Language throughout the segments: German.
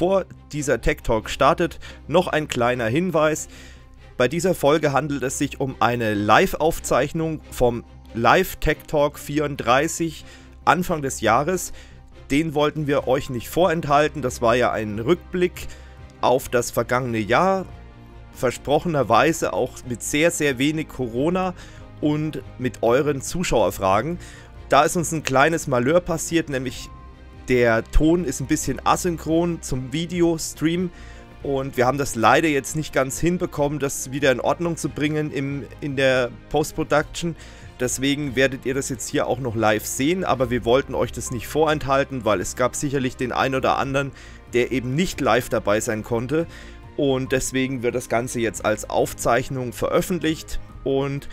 Bevor dieser Tech Talk startet, noch ein kleiner Hinweis. Bei dieser Folge handelt es sich um eine Live-Aufzeichnung vom Live Tech Talk 34 Anfang des Jahres. Den wollten wir euch nicht vorenthalten. Das war ja ein Rückblick auf das vergangene Jahr. Versprochenerweise auch mit sehr, sehr wenig Corona und mit euren Zuschauerfragen. Da ist uns ein kleines Malheur passiert, nämlich der Ton ist ein bisschen asynchron zum Videostream und wir haben das leider jetzt nicht ganz hinbekommen, das wieder in Ordnung zu bringen im, in der Post-Production. Deswegen werdet ihr das jetzt hier auch noch live sehen, aber wir wollten euch das nicht vorenthalten, weil es gab sicherlich den einen oder anderen, der eben nicht live dabei sein konnte. Und deswegen wird das Ganze jetzt als Aufzeichnung veröffentlicht. Und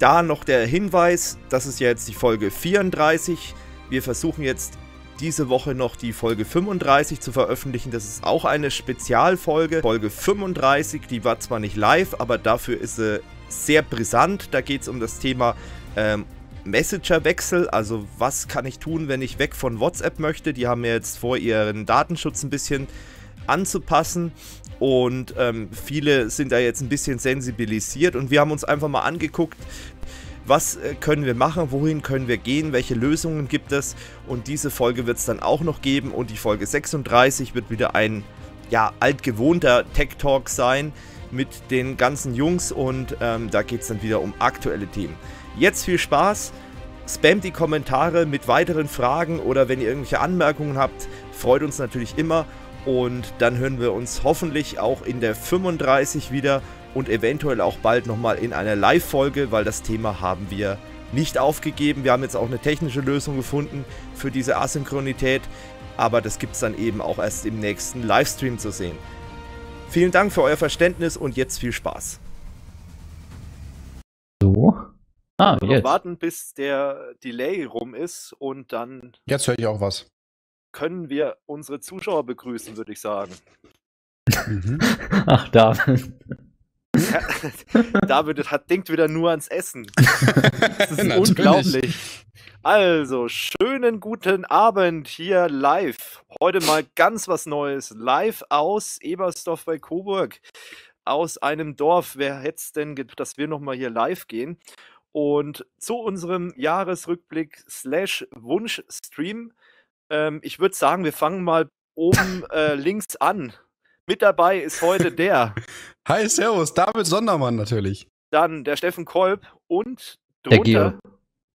da noch der Hinweis, das ist jetzt die Folge 34. Wir versuchen jetzt diese Woche noch die Folge 35 zu veröffentlichen. Das ist auch eine Spezialfolge. Folge 35, die war zwar nicht live, aber dafür ist sie sehr brisant. Da geht es um das Thema ähm, Messenger-Wechsel, also was kann ich tun, wenn ich weg von WhatsApp möchte. Die haben ja jetzt vor, ihren Datenschutz ein bisschen anzupassen und ähm, viele sind da jetzt ein bisschen sensibilisiert und wir haben uns einfach mal angeguckt, was äh, können wir machen, wohin können wir gehen, welche Lösungen gibt es und diese Folge wird es dann auch noch geben und die Folge 36 wird wieder ein ja, altgewohnter Tech Talk sein mit den ganzen Jungs und ähm, da geht es dann wieder um aktuelle Themen. Jetzt viel Spaß, spamt die Kommentare mit weiteren Fragen oder wenn ihr irgendwelche Anmerkungen habt, freut uns natürlich immer und dann hören wir uns hoffentlich auch in der 35 wieder und eventuell auch bald nochmal in einer Live-Folge, weil das Thema haben wir nicht aufgegeben. Wir haben jetzt auch eine technische Lösung gefunden für diese Asynchronität, aber das gibt es dann eben auch erst im nächsten Livestream zu sehen. Vielen Dank für euer Verständnis und jetzt viel Spaß. So. Ah, jetzt. Noch warten, bis der Delay rum ist und dann. Jetzt höre ich auch was. Können wir unsere Zuschauer begrüßen, würde ich sagen. Ach, da. David hat, denkt wieder nur ans Essen. Das ist unglaublich. Also, schönen guten Abend hier live. Heute mal ganz was Neues. Live aus Ebersdorf bei Coburg. Aus einem Dorf. Wer hätte es denn gedacht, dass wir nochmal hier live gehen? Und zu unserem Jahresrückblick slash Wunschstream. Ähm, ich würde sagen, wir fangen mal oben äh, links an. Mit dabei ist heute der Hi, Servus, David Sondermann natürlich. Dann der Steffen Kolb und der Geo.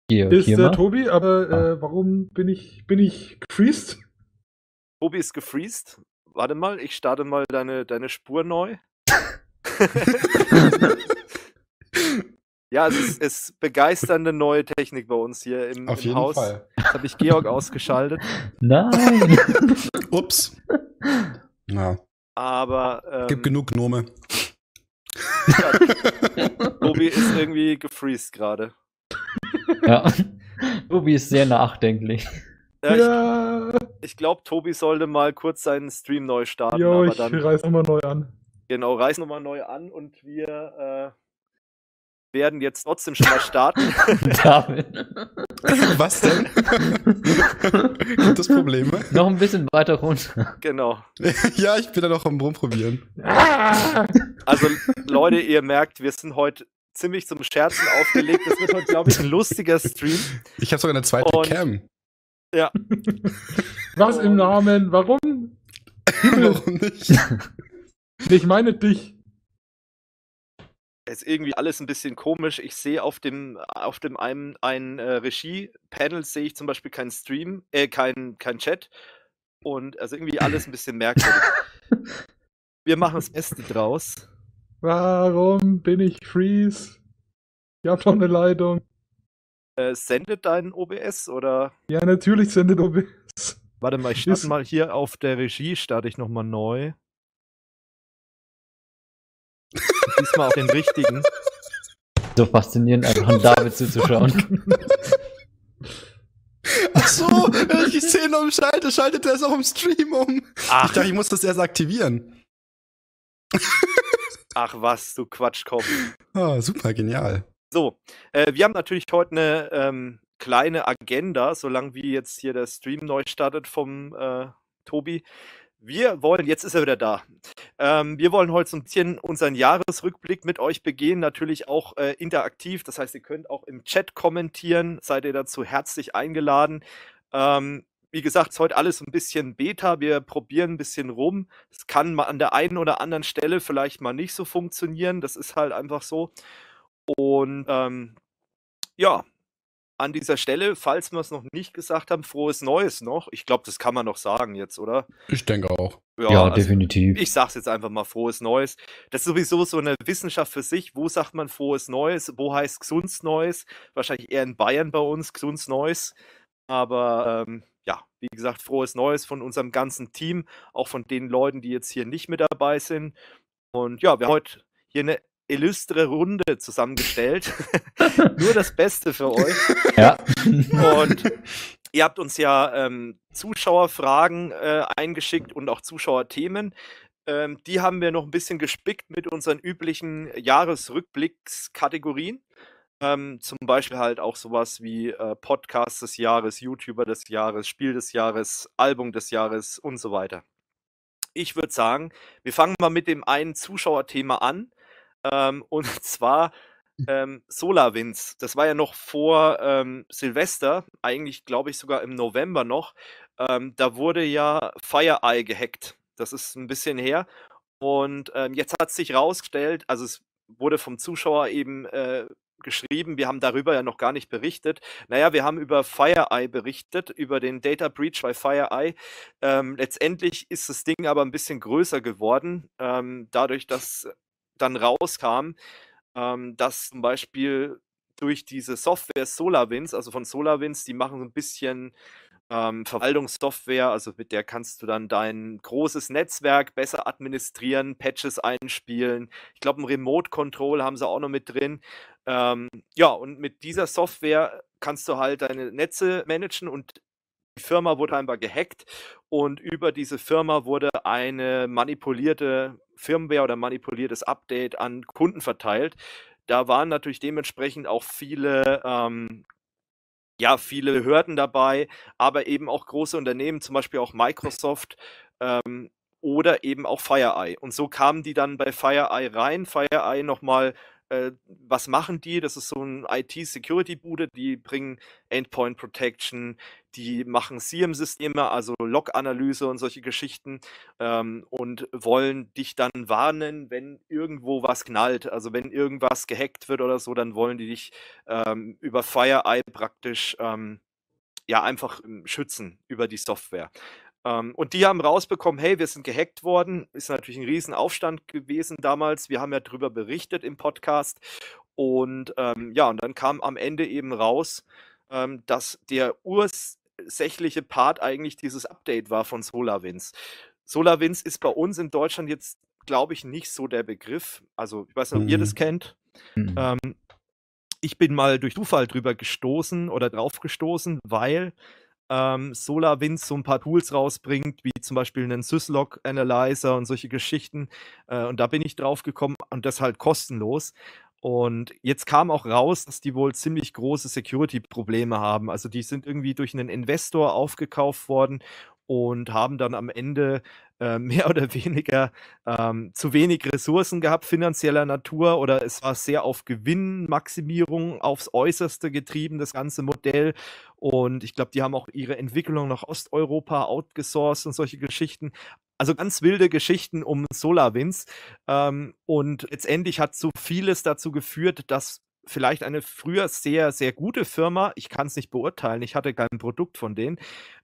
Geo ist Geo der äh, Tobi, aber äh, ah. warum bin ich, bin ich gefreezed? Tobi ist gefreezed. Warte mal, ich starte mal deine, deine Spur neu. ja, es ist, ist, begeisternde neue Technik bei uns hier im, Auf im jeden Haus. Fall. Jetzt habe ich Georg ausgeschaltet. Nein! Ups. Ja. Aber. Ähm, Gibt genug Gnome. Ja, Tobi ist irgendwie gefreezed gerade. Ja. Tobi ist sehr nachdenklich. Ja, ja. Ich, ich glaube, Tobi sollte mal kurz seinen Stream neu starten. Jo, aber ich dann, reiß nochmal neu an. Genau, reiß nochmal neu an und wir. Äh, werden jetzt trotzdem schon mal starten. David. Was denn? Gibt es Probleme? Noch ein bisschen weiter runter. Genau. ja, ich bin da noch am Rumprobieren. Ah! Also, Leute, ihr merkt, wir sind heute ziemlich zum Scherzen aufgelegt. Das wird heute, glaube ich, ein lustiger Stream. Ich habe sogar eine zweite Und, Cam. Ja. Was im Namen? Warum? Warum nicht? Ich meine dich ist irgendwie alles ein bisschen komisch. Ich sehe auf dem, auf dem einen, einen äh, Regie-Panel sehe ich zum Beispiel keinen Stream, äh, kein, kein Chat. Und also irgendwie alles ein bisschen merkwürdig. Wir machen das Beste draus. Warum bin ich Freeze? Ich hab doch eine Leitung. Äh, sendet dein OBS oder? Ja, natürlich sendet OBS. Warte mal, ich starte mal hier auf der Regie, starte ich nochmal neu. diesmal auf den richtigen. So faszinierend, einfach an David zuzuschauen. Ach so, wenn ich die Szene umschalte, schaltet er es auch im Stream um. Ach. Ich dachte, ich muss das erst aktivieren. Ach was, du Quatschkopf. Oh, ah, super genial. So, äh, wir haben natürlich heute eine ähm, kleine Agenda, solange wie jetzt hier der Stream neu startet vom äh, Tobi. Wir wollen, jetzt ist er wieder da. Ähm, wir wollen heute so ein bisschen unseren Jahresrückblick mit euch begehen, natürlich auch äh, interaktiv. Das heißt, ihr könnt auch im Chat kommentieren, seid ihr dazu herzlich eingeladen. Ähm, wie gesagt, ist heute alles ein bisschen Beta. Wir probieren ein bisschen rum. Es kann mal an der einen oder anderen Stelle vielleicht mal nicht so funktionieren. Das ist halt einfach so. Und ähm, ja, an dieser Stelle, falls wir es noch nicht gesagt haben, frohes Neues noch. Ich glaube, das kann man noch sagen jetzt, oder? Ich denke auch. Ja, ja also definitiv. Ich sage es jetzt einfach mal, frohes Neues. Das ist sowieso so eine Wissenschaft für sich. Wo sagt man frohes Neues? Wo heißt gesundes Neues? Wahrscheinlich eher in Bayern bei uns, gesundes Neues. Aber ähm, ja, wie gesagt, frohes Neues von unserem ganzen Team, auch von den Leuten, die jetzt hier nicht mit dabei sind. Und ja, wir haben heute hier eine illustre Runde zusammengestellt. Nur das Beste für euch. Ja. Und ihr habt uns ja ähm, Zuschauerfragen äh, eingeschickt und auch Zuschauerthemen. Ähm, die haben wir noch ein bisschen gespickt mit unseren üblichen Jahresrückblickskategorien. Ähm, zum Beispiel halt auch sowas wie äh, Podcast des Jahres, YouTuber des Jahres, Spiel des Jahres, Album des Jahres und so weiter. Ich würde sagen, wir fangen mal mit dem einen Zuschauerthema an. Ähm, und zwar hm. ähm, SolarWinds. Das war ja noch vor ähm, Silvester, eigentlich glaube ich sogar im November noch. Ähm, da wurde ja FireEye gehackt. Das ist ein bisschen her. Und ähm, jetzt hat sich herausgestellt, also es wurde vom Zuschauer eben äh, geschrieben, wir haben darüber ja noch gar nicht berichtet. Naja, wir haben über FireEye berichtet, über den Data Breach bei FireEye. Ähm, letztendlich ist das Ding aber ein bisschen größer geworden, ähm, dadurch, dass dann rauskam, ähm, dass zum Beispiel durch diese Software SolarWinds, also von SolarWinds, die machen so ein bisschen ähm, Verwaltungssoftware, also mit der kannst du dann dein großes Netzwerk besser administrieren, Patches einspielen. Ich glaube, ein Remote Control haben sie auch noch mit drin. Ähm, ja, und mit dieser Software kannst du halt deine Netze managen und die Firma wurde einfach gehackt und über diese Firma wurde eine manipulierte Firmware oder manipuliertes Update an Kunden verteilt. Da waren natürlich dementsprechend auch viele ähm, ja, viele Hürden dabei, aber eben auch große Unternehmen, zum Beispiel auch Microsoft ähm, oder eben auch FireEye. Und so kamen die dann bei FireEye rein. FireEye nochmal äh, was machen die? Das ist so ein IT-Security-Bude, die bringen Endpoint Protection, die machen SIEM-Systeme, also Log-Analyse und solche Geschichten ähm, und wollen dich dann warnen, wenn irgendwo was knallt. Also wenn irgendwas gehackt wird oder so, dann wollen die dich ähm, über FireEye praktisch ähm, ja einfach ähm, schützen über die Software. Ähm, und die haben rausbekommen, hey, wir sind gehackt worden. Ist natürlich ein Riesenaufstand gewesen damals. Wir haben ja darüber berichtet im Podcast. Und ähm, ja, und dann kam am Ende eben raus, ähm, dass der ursächliche Part eigentlich dieses Update war von SolarWinds. SolarWinds ist bei uns in Deutschland jetzt, glaube ich, nicht so der Begriff. Also, ich weiß nicht, ob mhm. ihr das mhm. kennt. Mhm. Ähm, ich bin mal durch Zufall drüber gestoßen oder drauf gestoßen, weil ähm, SolarWinds so ein paar Tools rausbringt, wie zum Beispiel einen Syslog Analyzer und solche Geschichten. Äh, und da bin ich drauf gekommen und das halt kostenlos. Und jetzt kam auch raus, dass die wohl ziemlich große Security-Probleme haben. Also die sind irgendwie durch einen Investor aufgekauft worden und haben dann am Ende äh, mehr oder weniger ähm, zu wenig Ressourcen gehabt, finanzieller Natur, oder es war sehr auf Gewinnmaximierung aufs Äußerste getrieben, das ganze Modell. Und ich glaube, die haben auch ihre Entwicklung nach Osteuropa outgesourced und solche Geschichten. Also ganz wilde Geschichten um SolarWinds. Ähm, und letztendlich hat so vieles dazu geführt, dass vielleicht eine früher sehr, sehr gute Firma, ich kann es nicht beurteilen, ich hatte kein Produkt von denen,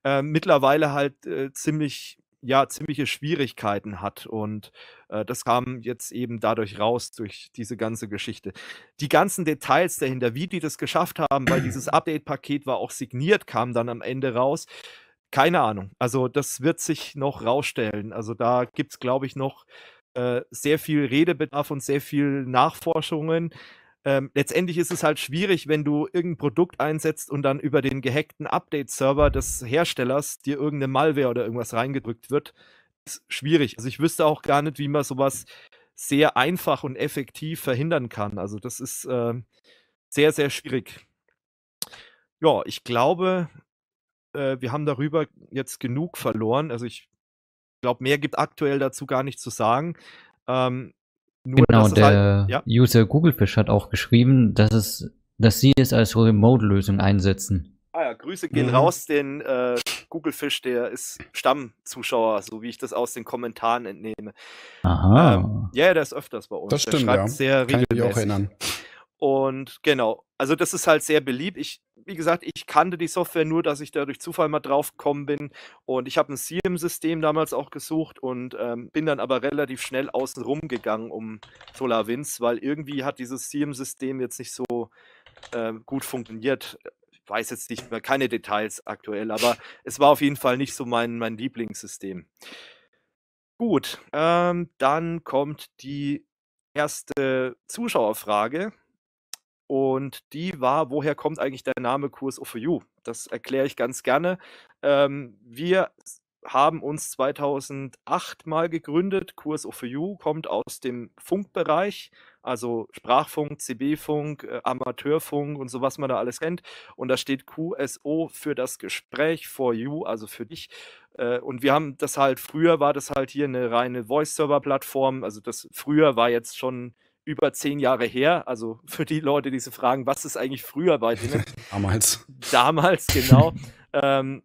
äh, mittlerweile halt äh, ziemlich ja ziemliche Schwierigkeiten hat. Und äh, das kam jetzt eben dadurch raus, durch diese ganze Geschichte. Die ganzen Details dahinter, wie die das geschafft haben, weil dieses Update-Paket war auch signiert, kam dann am Ende raus. Keine Ahnung. Also das wird sich noch rausstellen. Also da gibt es, glaube ich, noch äh, sehr viel Redebedarf und sehr viel Nachforschungen ähm, letztendlich ist es halt schwierig, wenn du irgendein Produkt einsetzt und dann über den gehackten Update-Server des Herstellers dir irgendeine Malware oder irgendwas reingedrückt wird. Ist schwierig. Also ich wüsste auch gar nicht, wie man sowas sehr einfach und effektiv verhindern kann. Also das ist äh, sehr, sehr schwierig. Ja, ich glaube, äh, wir haben darüber jetzt genug verloren. Also ich glaube, mehr gibt aktuell dazu gar nicht zu sagen. Ähm, nur, genau, halt- der halt, ja. User Googlefish hat auch geschrieben, dass, es, dass sie es als Remote-Lösung einsetzen. Ah ja, Grüße gehen mhm. raus, den äh, Googlefish, der ist Stammzuschauer, so wie ich das aus den Kommentaren entnehme. Aha. Ähm, ja, der ist öfters bei uns. Das stimmt, der schreibt ja. sehr regelmäßig. Kann ich mich auch erinnern. Und genau, also das ist halt sehr beliebt. Ich, wie gesagt, ich kannte die Software nur, dass ich da durch Zufall mal drauf gekommen bin. Und ich habe ein SIEM-System damals auch gesucht und ähm, bin dann aber relativ schnell außen rum gegangen um SolarWinds, weil irgendwie hat dieses SIEM-System jetzt nicht so äh, gut funktioniert. Ich weiß jetzt nicht mehr, keine Details aktuell, aber es war auf jeden Fall nicht so mein, mein Lieblingssystem. Gut, ähm, dann kommt die erste Zuschauerfrage. Und die war, woher kommt eigentlich der Name Kurs of You? Das erkläre ich ganz gerne. Ähm, wir haben uns 2008 mal gegründet. Kurs of You kommt aus dem Funkbereich, also Sprachfunk, CB-Funk, äh, Amateurfunk und so, was man da alles kennt. Und da steht QSO für das Gespräch for You, also für dich. Äh, und wir haben das halt, früher war das halt hier eine reine Voice-Server-Plattform. Also das früher war jetzt schon über zehn Jahre her. Also für die Leute, die sich fragen, was ist eigentlich früher bei denen? Damals. Damals, genau. ähm,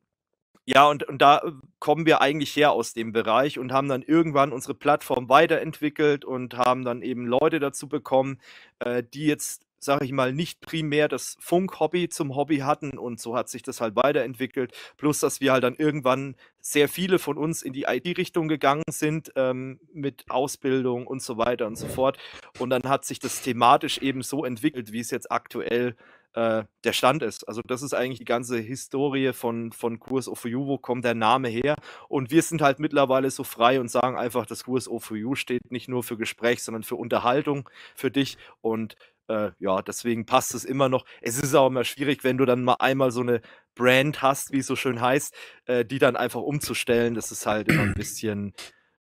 ja, und, und da äh, kommen wir eigentlich her aus dem Bereich und haben dann irgendwann unsere Plattform weiterentwickelt und haben dann eben Leute dazu bekommen, äh, die jetzt sage ich mal, nicht primär das Funk-Hobby zum Hobby hatten und so hat sich das halt weiterentwickelt. Plus, dass wir halt dann irgendwann sehr viele von uns in die IT-Richtung gegangen sind ähm, mit Ausbildung und so weiter und so fort. Und dann hat sich das thematisch eben so entwickelt, wie es jetzt aktuell äh, der Stand ist. Also das ist eigentlich die ganze Historie von, von Kurs O4U, wo kommt der Name her? Und wir sind halt mittlerweile so frei und sagen einfach, das Kurs O4U steht nicht nur für Gespräch, sondern für Unterhaltung für dich und äh, ja, deswegen passt es immer noch. Es ist auch immer schwierig, wenn du dann mal einmal so eine Brand hast, wie es so schön heißt, äh, die dann einfach umzustellen. Das ist halt immer ein bisschen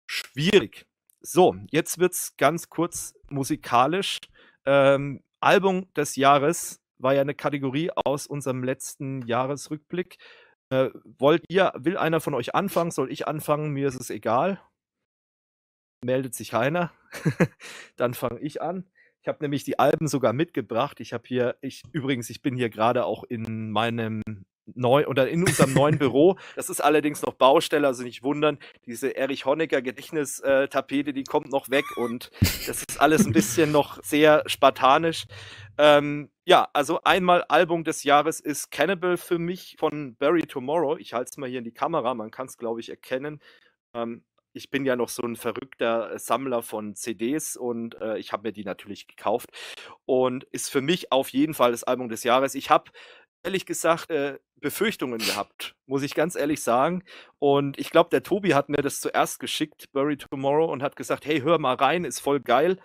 schwierig. So, jetzt wird es ganz kurz musikalisch. Ähm, Album des Jahres war ja eine Kategorie aus unserem letzten Jahresrückblick. Äh, wollt ihr, will einer von euch anfangen? Soll ich anfangen? Mir ist es egal. Meldet sich keiner. Dann fange ich an. Ich habe nämlich die Alben sogar mitgebracht. Ich habe hier, ich übrigens, ich bin hier gerade auch in meinem neu oder in unserem neuen Büro. Das ist allerdings noch Baustelle, also nicht wundern. Diese Erich Honecker Gedächtnistapete, äh, die kommt noch weg und das ist alles ein bisschen noch sehr spartanisch. Ähm, ja, also einmal Album des Jahres ist Cannibal für mich von Barry Tomorrow. Ich halte es mal hier in die Kamera, man kann es glaube ich erkennen. Ähm, ich bin ja noch so ein verrückter äh, Sammler von CDs und äh, ich habe mir die natürlich gekauft und ist für mich auf jeden Fall das Album des Jahres. Ich habe ehrlich gesagt äh, Befürchtungen gehabt, muss ich ganz ehrlich sagen. Und ich glaube, der Tobi hat mir das zuerst geschickt, Bury Tomorrow, und hat gesagt, hey, hör mal rein, ist voll geil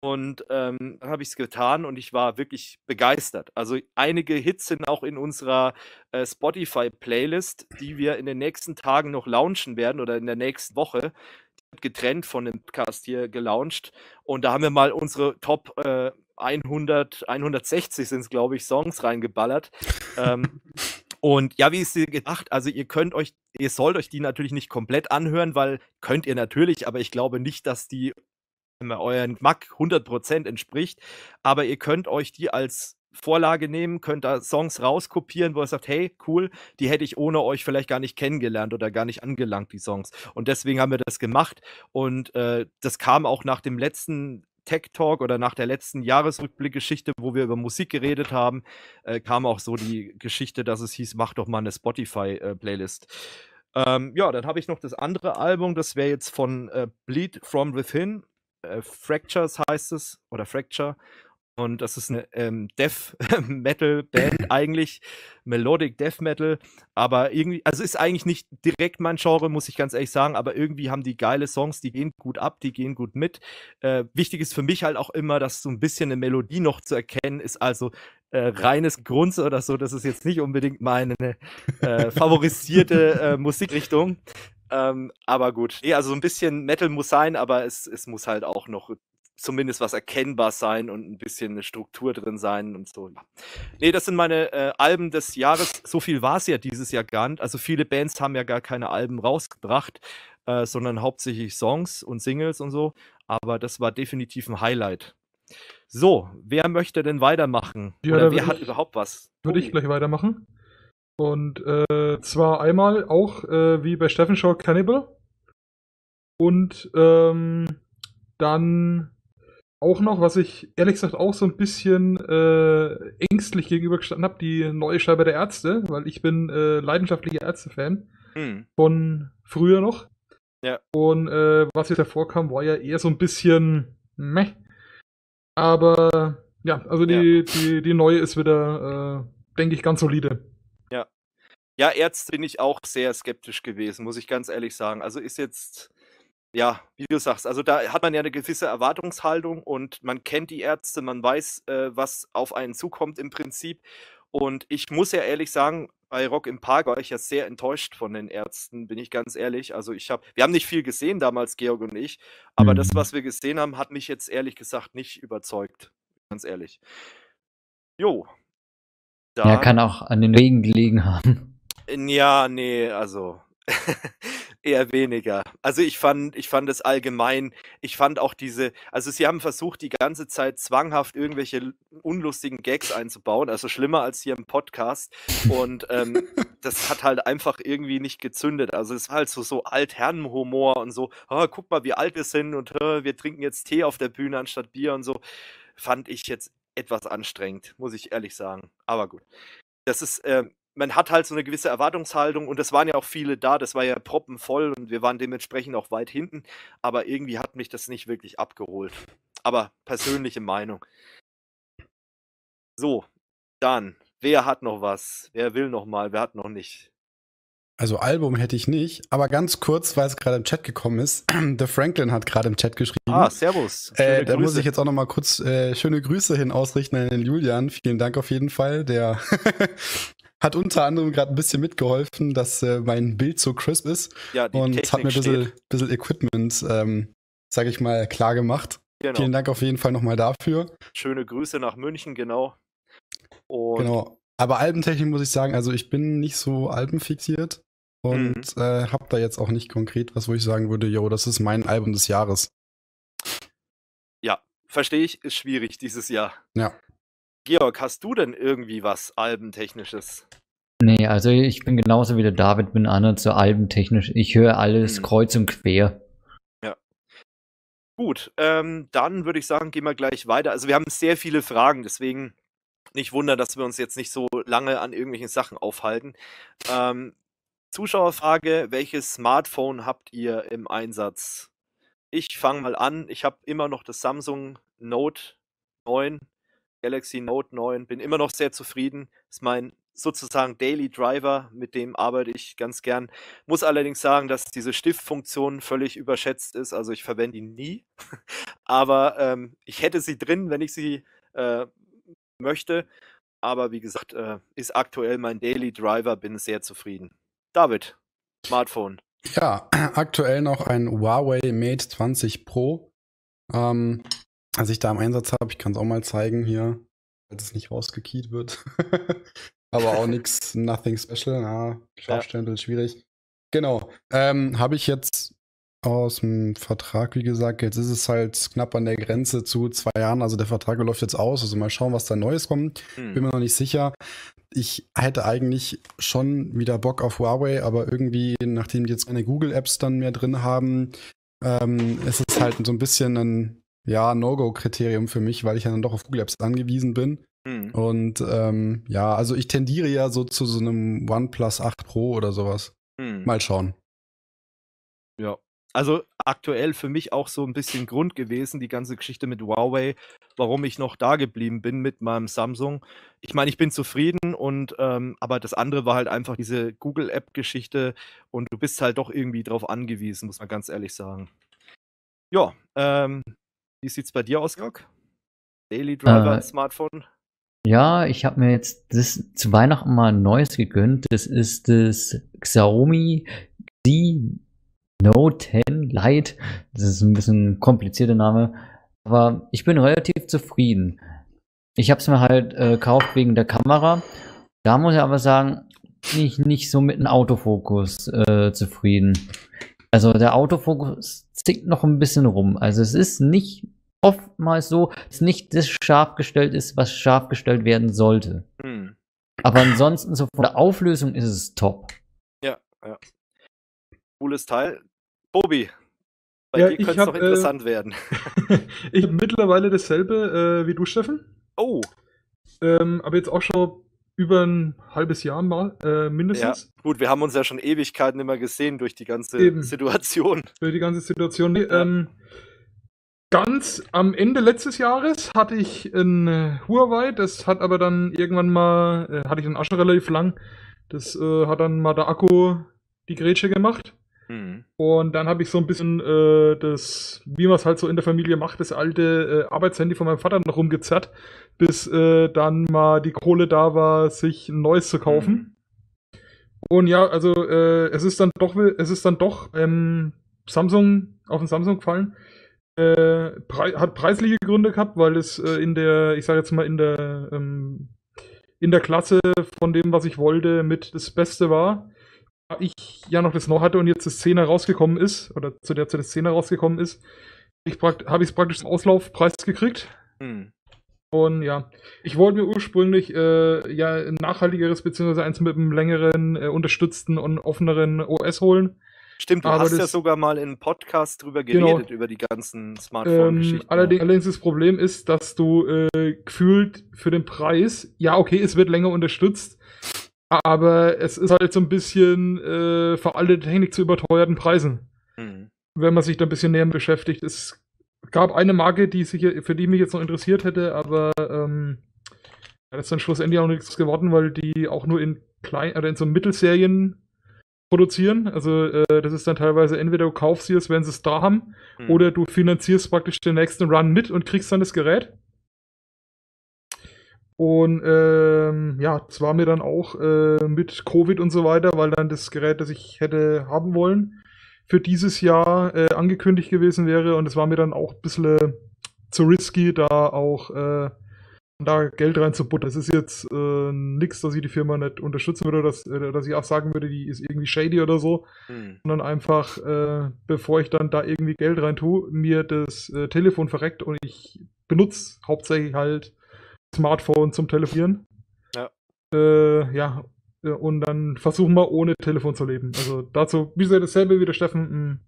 und ähm, habe ich es getan und ich war wirklich begeistert. Also einige Hits sind auch in unserer äh, Spotify-Playlist, die wir in den nächsten Tagen noch launchen werden oder in der nächsten Woche. Die wird getrennt von dem Podcast hier gelauncht. Und da haben wir mal unsere Top äh, 100, 160 sind es, glaube ich, Songs reingeballert. ähm, und ja, wie ist sie gedacht? Also ihr könnt euch, ihr sollt euch die natürlich nicht komplett anhören, weil könnt ihr natürlich, aber ich glaube nicht, dass die euren Mack 100% entspricht, aber ihr könnt euch die als Vorlage nehmen, könnt da Songs rauskopieren, wo ihr sagt, hey, cool, die hätte ich ohne euch vielleicht gar nicht kennengelernt oder gar nicht angelangt, die Songs. Und deswegen haben wir das gemacht. Und äh, das kam auch nach dem letzten Tech Talk oder nach der letzten Jahresrückblickgeschichte, wo wir über Musik geredet haben, äh, kam auch so die Geschichte, dass es hieß, mach doch mal eine Spotify-Playlist. Äh, ähm, ja, dann habe ich noch das andere Album, das wäre jetzt von äh, Bleed From Within äh, Fractures heißt es, oder Fracture. Und das ist eine ähm, Death Metal Band eigentlich, Melodic Death Metal, aber irgendwie, also ist eigentlich nicht direkt mein Genre, muss ich ganz ehrlich sagen, aber irgendwie haben die geile Songs, die gehen gut ab, die gehen gut mit. Äh, wichtig ist für mich halt auch immer, dass so ein bisschen eine Melodie noch zu erkennen ist, also äh, reines Grunze oder so, das ist jetzt nicht unbedingt meine äh, favorisierte äh, Musikrichtung. Ähm, aber gut. Nee, also so ein bisschen Metal muss sein, aber es, es muss halt auch noch zumindest was erkennbar sein und ein bisschen eine Struktur drin sein und so. Nee, das sind meine äh, Alben des Jahres. So viel war es ja dieses Jahr gar nicht. Also viele Bands haben ja gar keine Alben rausgebracht, äh, sondern hauptsächlich Songs und Singles und so. Aber das war definitiv ein Highlight. So, wer möchte denn weitermachen? Ja, Oder wer hat ich, überhaupt was? Würde ich oh. gleich weitermachen. Und äh, zwar einmal auch äh, wie bei Steffen Shaw Cannibal. Und ähm, dann auch noch, was ich ehrlich gesagt auch so ein bisschen äh, ängstlich gegenübergestanden habe, die neue Scheibe der Ärzte, weil ich bin äh, leidenschaftlicher Ärzte-Fan hm. von früher noch. Ja. Und äh, was jetzt hervorkam, war ja eher so ein bisschen meh. Aber ja, also die, ja. die, die neue ist wieder, äh, denke ich, ganz solide. Ja, Ärzte bin ich auch sehr skeptisch gewesen, muss ich ganz ehrlich sagen. Also ist jetzt, ja, wie du sagst, also da hat man ja eine gewisse Erwartungshaltung und man kennt die Ärzte, man weiß, äh, was auf einen zukommt im Prinzip. Und ich muss ja ehrlich sagen, bei Rock im Park war ich ja sehr enttäuscht von den Ärzten, bin ich ganz ehrlich. Also ich habe, wir haben nicht viel gesehen damals, Georg und ich, aber mhm. das, was wir gesehen haben, hat mich jetzt ehrlich gesagt nicht überzeugt, ganz ehrlich. Jo. Da ja, kann auch an den Regen gelegen haben. Ja, nee, also eher weniger. Also ich fand ich fand es allgemein ich fand auch diese also sie haben versucht, die ganze Zeit zwanghaft irgendwelche unlustigen Gags einzubauen, also schlimmer als hier im Podcast. Und ähm, das hat halt einfach irgendwie nicht gezündet. Also es war halt so, so Altherrenhumor und so, oh, guck mal, wie alt wir sind und oh, wir trinken jetzt Tee auf der Bühne anstatt Bier und so. Fand ich jetzt etwas anstrengend, muss ich ehrlich sagen. Aber gut. Das ist, äh, man hat halt so eine gewisse Erwartungshaltung und es waren ja auch viele da, das war ja proppenvoll und wir waren dementsprechend auch weit hinten, aber irgendwie hat mich das nicht wirklich abgeholt. Aber persönliche Meinung. So, dann, wer hat noch was? Wer will noch mal? Wer hat noch nicht? Also Album hätte ich nicht, aber ganz kurz, weil es gerade im Chat gekommen ist, The Franklin hat gerade im Chat geschrieben. Ah, servus. Äh, da Grüße. muss ich jetzt auch noch mal kurz äh, schöne Grüße hin ausrichten an den Julian. Vielen Dank auf jeden Fall, der hat unter anderem gerade ein bisschen mitgeholfen, dass äh, mein Bild so crisp ist. Ja, die und Technik hat mir ein bisschen, bisschen Equipment, ähm, sag ich mal, klar gemacht. Genau. Vielen Dank auf jeden Fall nochmal dafür. Schöne Grüße nach München, genau. Und genau. Aber Albentechnik muss ich sagen, also ich bin nicht so albenfixiert und mhm. äh, habe da jetzt auch nicht konkret was, wo ich sagen würde, yo, das ist mein Album des Jahres. Ja, verstehe ich, ist schwierig dieses Jahr. Ja. Georg, hast du denn irgendwie was Albentechnisches? Nee, also ich bin genauso wie der David, bin Anna zu albentechnisch. Ich höre alles hm. kreuz und quer. Ja. Gut, ähm, dann würde ich sagen, gehen wir gleich weiter. Also wir haben sehr viele Fragen, deswegen nicht wundern, dass wir uns jetzt nicht so lange an irgendwelchen Sachen aufhalten. Ähm, Zuschauerfrage, welches Smartphone habt ihr im Einsatz? Ich fange mal an. Ich habe immer noch das Samsung Note 9 Galaxy Note 9. Bin immer noch sehr zufrieden. Ist mein sozusagen Daily Driver, mit dem arbeite ich ganz gern. Muss allerdings sagen, dass diese Stiftfunktion völlig überschätzt ist. Also ich verwende ihn nie. Aber ähm, ich hätte sie drin, wenn ich sie äh, möchte. Aber wie gesagt, äh, ist aktuell mein Daily Driver, bin sehr zufrieden. David, Smartphone. Ja, aktuell noch ein Huawei Mate 20 Pro. Ähm, was ich da im Einsatz habe. Ich kann es auch mal zeigen hier, falls es nicht rausgekiet wird. Aber auch nichts, nothing special. Na, Scharfstellen ja. schwierig. Genau. Ähm, habe ich jetzt aus dem Vertrag, wie gesagt, jetzt ist es halt knapp an der Grenze zu zwei Jahren. Also der Vertrag läuft jetzt aus. Also mal schauen, was da Neues kommt. Hm. Bin mir noch nicht sicher. Ich hätte eigentlich schon wieder Bock auf Huawei, aber irgendwie, nachdem die jetzt keine Google-Apps dann mehr drin haben, ähm, ist es halt so ein bisschen ein ja, No-Go-Kriterium für mich, weil ich ja dann doch auf Google Apps angewiesen bin. Mhm. Und ähm, ja, also ich tendiere ja so zu so einem OnePlus 8 Pro oder sowas. Mhm. Mal schauen. Ja, also aktuell für mich auch so ein bisschen Grund gewesen, die ganze Geschichte mit Huawei, warum ich noch da geblieben bin mit meinem Samsung. Ich meine, ich bin zufrieden und ähm, aber das andere war halt einfach diese Google-App-Geschichte und du bist halt doch irgendwie drauf angewiesen, muss man ganz ehrlich sagen. Ja, ähm, wie sieht es bei dir aus, Grog? Daily Driver, äh, Smartphone? Ja, ich habe mir jetzt das zu Weihnachten mal ein neues gegönnt. Das ist das Xiaomi Z Note 10 Lite. Das ist ein bisschen komplizierter Name, aber ich bin relativ zufrieden. Ich habe es mir halt äh, gekauft wegen der Kamera. Da muss ich aber sagen, bin ich nicht so mit dem Autofokus äh, zufrieden. Also der Autofokus stinkt noch ein bisschen rum. Also es ist nicht oftmals so, dass nicht das scharf gestellt ist, was scharf gestellt werden sollte. Hm. Aber ansonsten, so von der Auflösung ist es top. Ja, ja. Cooles Teil. Bobi, bei ja, dir könnte es noch äh, interessant äh, werden. ich habe mittlerweile dasselbe äh, wie du, Steffen. Oh. Ähm, aber jetzt auch schon über ein halbes Jahr mal äh, mindestens. Ja, gut, wir haben uns ja schon Ewigkeiten immer gesehen durch die ganze Eben. Situation. Durch die ganze Situation. ja. ähm, ganz am Ende letztes Jahres hatte ich ein äh, Huawei, das hat aber dann irgendwann mal, äh, hatte ich einen Asche relativ lang, das äh, hat dann mal der Akku die Grätsche gemacht. Mhm. Und dann habe ich so ein bisschen äh, das, wie man es halt so in der Familie macht, das alte äh, Arbeitshandy von meinem Vater noch rumgezerrt bis äh, dann mal die Kohle da war, sich ein neues zu kaufen. Mhm. Und ja, also äh, es ist dann doch, es ist dann doch ähm, Samsung auf den Samsung gefallen. Äh, pre hat preisliche Gründe gehabt, weil es äh, in der, ich sage jetzt mal in der ähm, in der Klasse von dem, was ich wollte, mit das Beste war. Ich ja noch das noch hatte und jetzt das 10er rausgekommen ist, oder zu der Zeit das 10er rausgekommen ist, ich habe ich es praktisch zum Auslaufpreis gekriegt. Hm. Und ja, ich wollte mir ursprünglich äh, ja ein nachhaltigeres beziehungsweise eins mit einem längeren, äh, unterstützten und offeneren OS holen. Stimmt, du aber hast ja sogar mal in einem Podcast drüber genau. geredet, genau. über die ganzen Smartphone-Geschichten. Ähm, allerdings, allerdings, das Problem ist, dass du äh, gefühlt für den Preis, ja okay, es wird länger unterstützt, aber es ist halt so ein bisschen äh, veraltete Technik zu überteuerten Preisen. Mhm. Wenn man sich da ein bisschen näher beschäftigt, ist gab eine Marke, die sich, für die mich jetzt noch interessiert hätte, aber ähm, das ist dann schlussendlich auch nichts geworden, weil die auch nur in klein oder in so Mittelserien produzieren. Also äh, das ist dann teilweise entweder du kaufst sie es, wenn sie es da haben, mhm. oder du finanzierst praktisch den nächsten Run mit und kriegst dann das Gerät. Und ähm, ja, das war mir dann auch äh, mit Covid und so weiter, weil dann das Gerät, das ich hätte haben wollen, für dieses Jahr äh, angekündigt gewesen wäre. Und es war mir dann auch ein bisschen äh, zu risky, da auch äh, da Geld reinzubuttern. Es ist jetzt äh, nichts, dass ich die Firma nicht unterstützen würde, dass, äh, dass ich auch sagen würde, die ist irgendwie shady oder so, hm. sondern einfach, äh, bevor ich dann da irgendwie Geld rein tue, mir das äh, Telefon verreckt und ich benutze hauptsächlich halt Smartphone zum Telefonieren. Ja. Äh, ja, äh, und dann versuchen wir ohne Telefon zu leben. Also dazu, wie gesagt, dasselbe wie der Steffen, mm,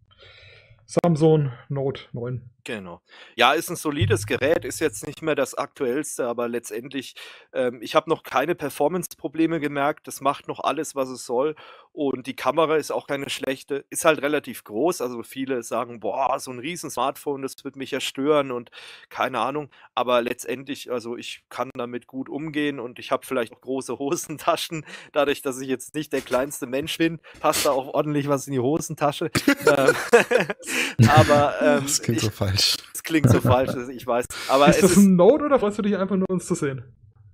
Samsung Note 9. Genau. Ja, ist ein solides Gerät, ist jetzt nicht mehr das Aktuellste, aber letztendlich, ähm ich habe noch keine Performance-Probleme gemerkt. Das macht noch alles, was es soll. Und die Kamera ist auch keine schlechte. Ist halt relativ groß, also viele sagen: „Boah, so ein Riesen-Smartphone, das wird mich ja stören“ und keine Ahnung. Aber letztendlich also, ich kann damit gut umgehen und ich habe vielleicht auch große Hosentaschen. Dadurch, dass ich jetzt nicht der kleinste Mensch bin, passt da auch ordentlich was in die Hosentasche. Ähm, aber, ähm, Das klingt so ich falsch falsch. Das klingt so falsch, ich weiß. Aber ist das ist ein Note oder freust du dich einfach nur, uns zu sehen?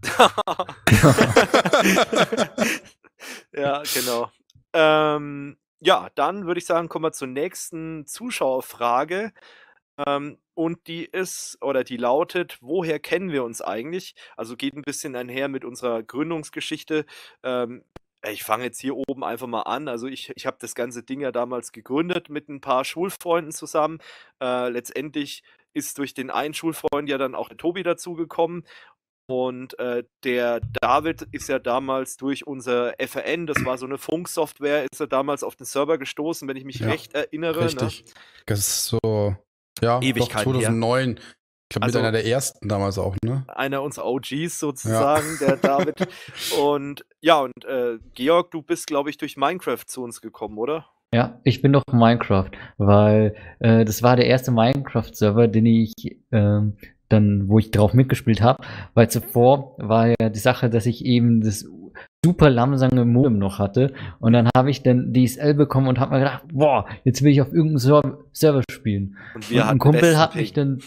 ja, genau. Ähm, ja, dann würde ich sagen, kommen wir zur nächsten Zuschauerfrage. Ähm, und die ist, oder die lautet, woher kennen wir uns eigentlich? Also geht ein bisschen einher mit unserer Gründungsgeschichte. Ähm, ich fange jetzt hier oben einfach mal an. Also ich, ich habe das ganze Ding ja damals gegründet mit ein paar Schulfreunden zusammen. Äh, letztendlich ist durch den einen Schulfreund ja dann auch der Tobi dazugekommen. Und äh, der David ist ja damals durch unser FRN, das war so eine Funksoftware, ist er damals auf den Server gestoßen, wenn ich mich ja, recht erinnere. Ne? Richtig. Ne? Das ist so, ja, Ewigkeit doch 2009. Her. Ich glaube, also, mit einer der ersten damals auch, ne? Einer unserer OGs sozusagen, ja. der David. und ja, und äh, Georg, du bist, glaube ich, durch Minecraft zu uns gekommen, oder? Ja, ich bin doch Minecraft, weil äh, das war der erste Minecraft-Server, den ich ähm, dann, wo ich drauf mitgespielt habe, weil zuvor war ja die Sache, dass ich eben das super lamsange Modem noch hatte und dann habe ich dann DSL bekommen und habe mir gedacht, boah, jetzt will ich auf irgendeinem Server spielen. Und, wir und ein Kumpel hat mich dann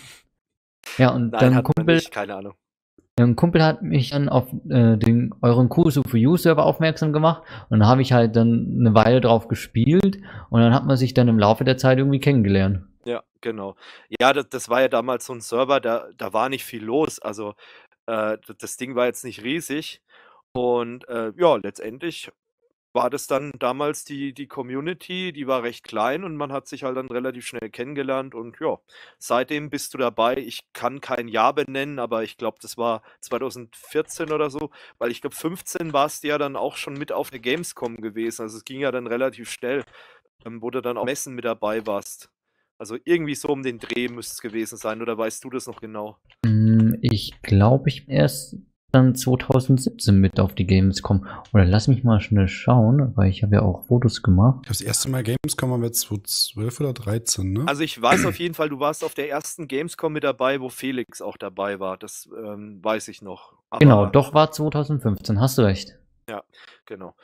ja, und Nein, dann hat Kumpel, nicht, keine Ahnung. Ein Kumpel hat mich dann auf äh, den euren Kusu for You Server aufmerksam gemacht und habe ich halt dann eine Weile drauf gespielt und dann hat man sich dann im Laufe der Zeit irgendwie kennengelernt. Ja, genau. Ja, das, das war ja damals so ein Server, da, da war nicht viel los. Also äh, das Ding war jetzt nicht riesig. Und äh, ja, letztendlich war das dann damals die, die Community, die war recht klein und man hat sich halt dann relativ schnell kennengelernt und ja, seitdem bist du dabei. Ich kann kein Jahr benennen, aber ich glaube, das war 2014 oder so, weil ich glaube, 15 warst du ja dann auch schon mit auf der Gamescom gewesen. Also es ging ja dann relativ schnell, ähm, wo du dann auch Messen mit dabei warst. Also irgendwie so um den Dreh müsste es gewesen sein, oder weißt du das noch genau? Hm, ich glaube, ich erst dann 2017 mit auf die Gamescom. Oder lass mich mal schnell schauen, weil ich habe ja auch Fotos gemacht. Ich das erste Mal Gamescom haben wir 2012 oder 2013, ne? Also ich weiß auf jeden Fall, du warst auf der ersten Gamescom mit dabei, wo Felix auch dabei war. Das ähm, weiß ich noch. Aber genau, doch war 2015, hast du recht. Ja, genau.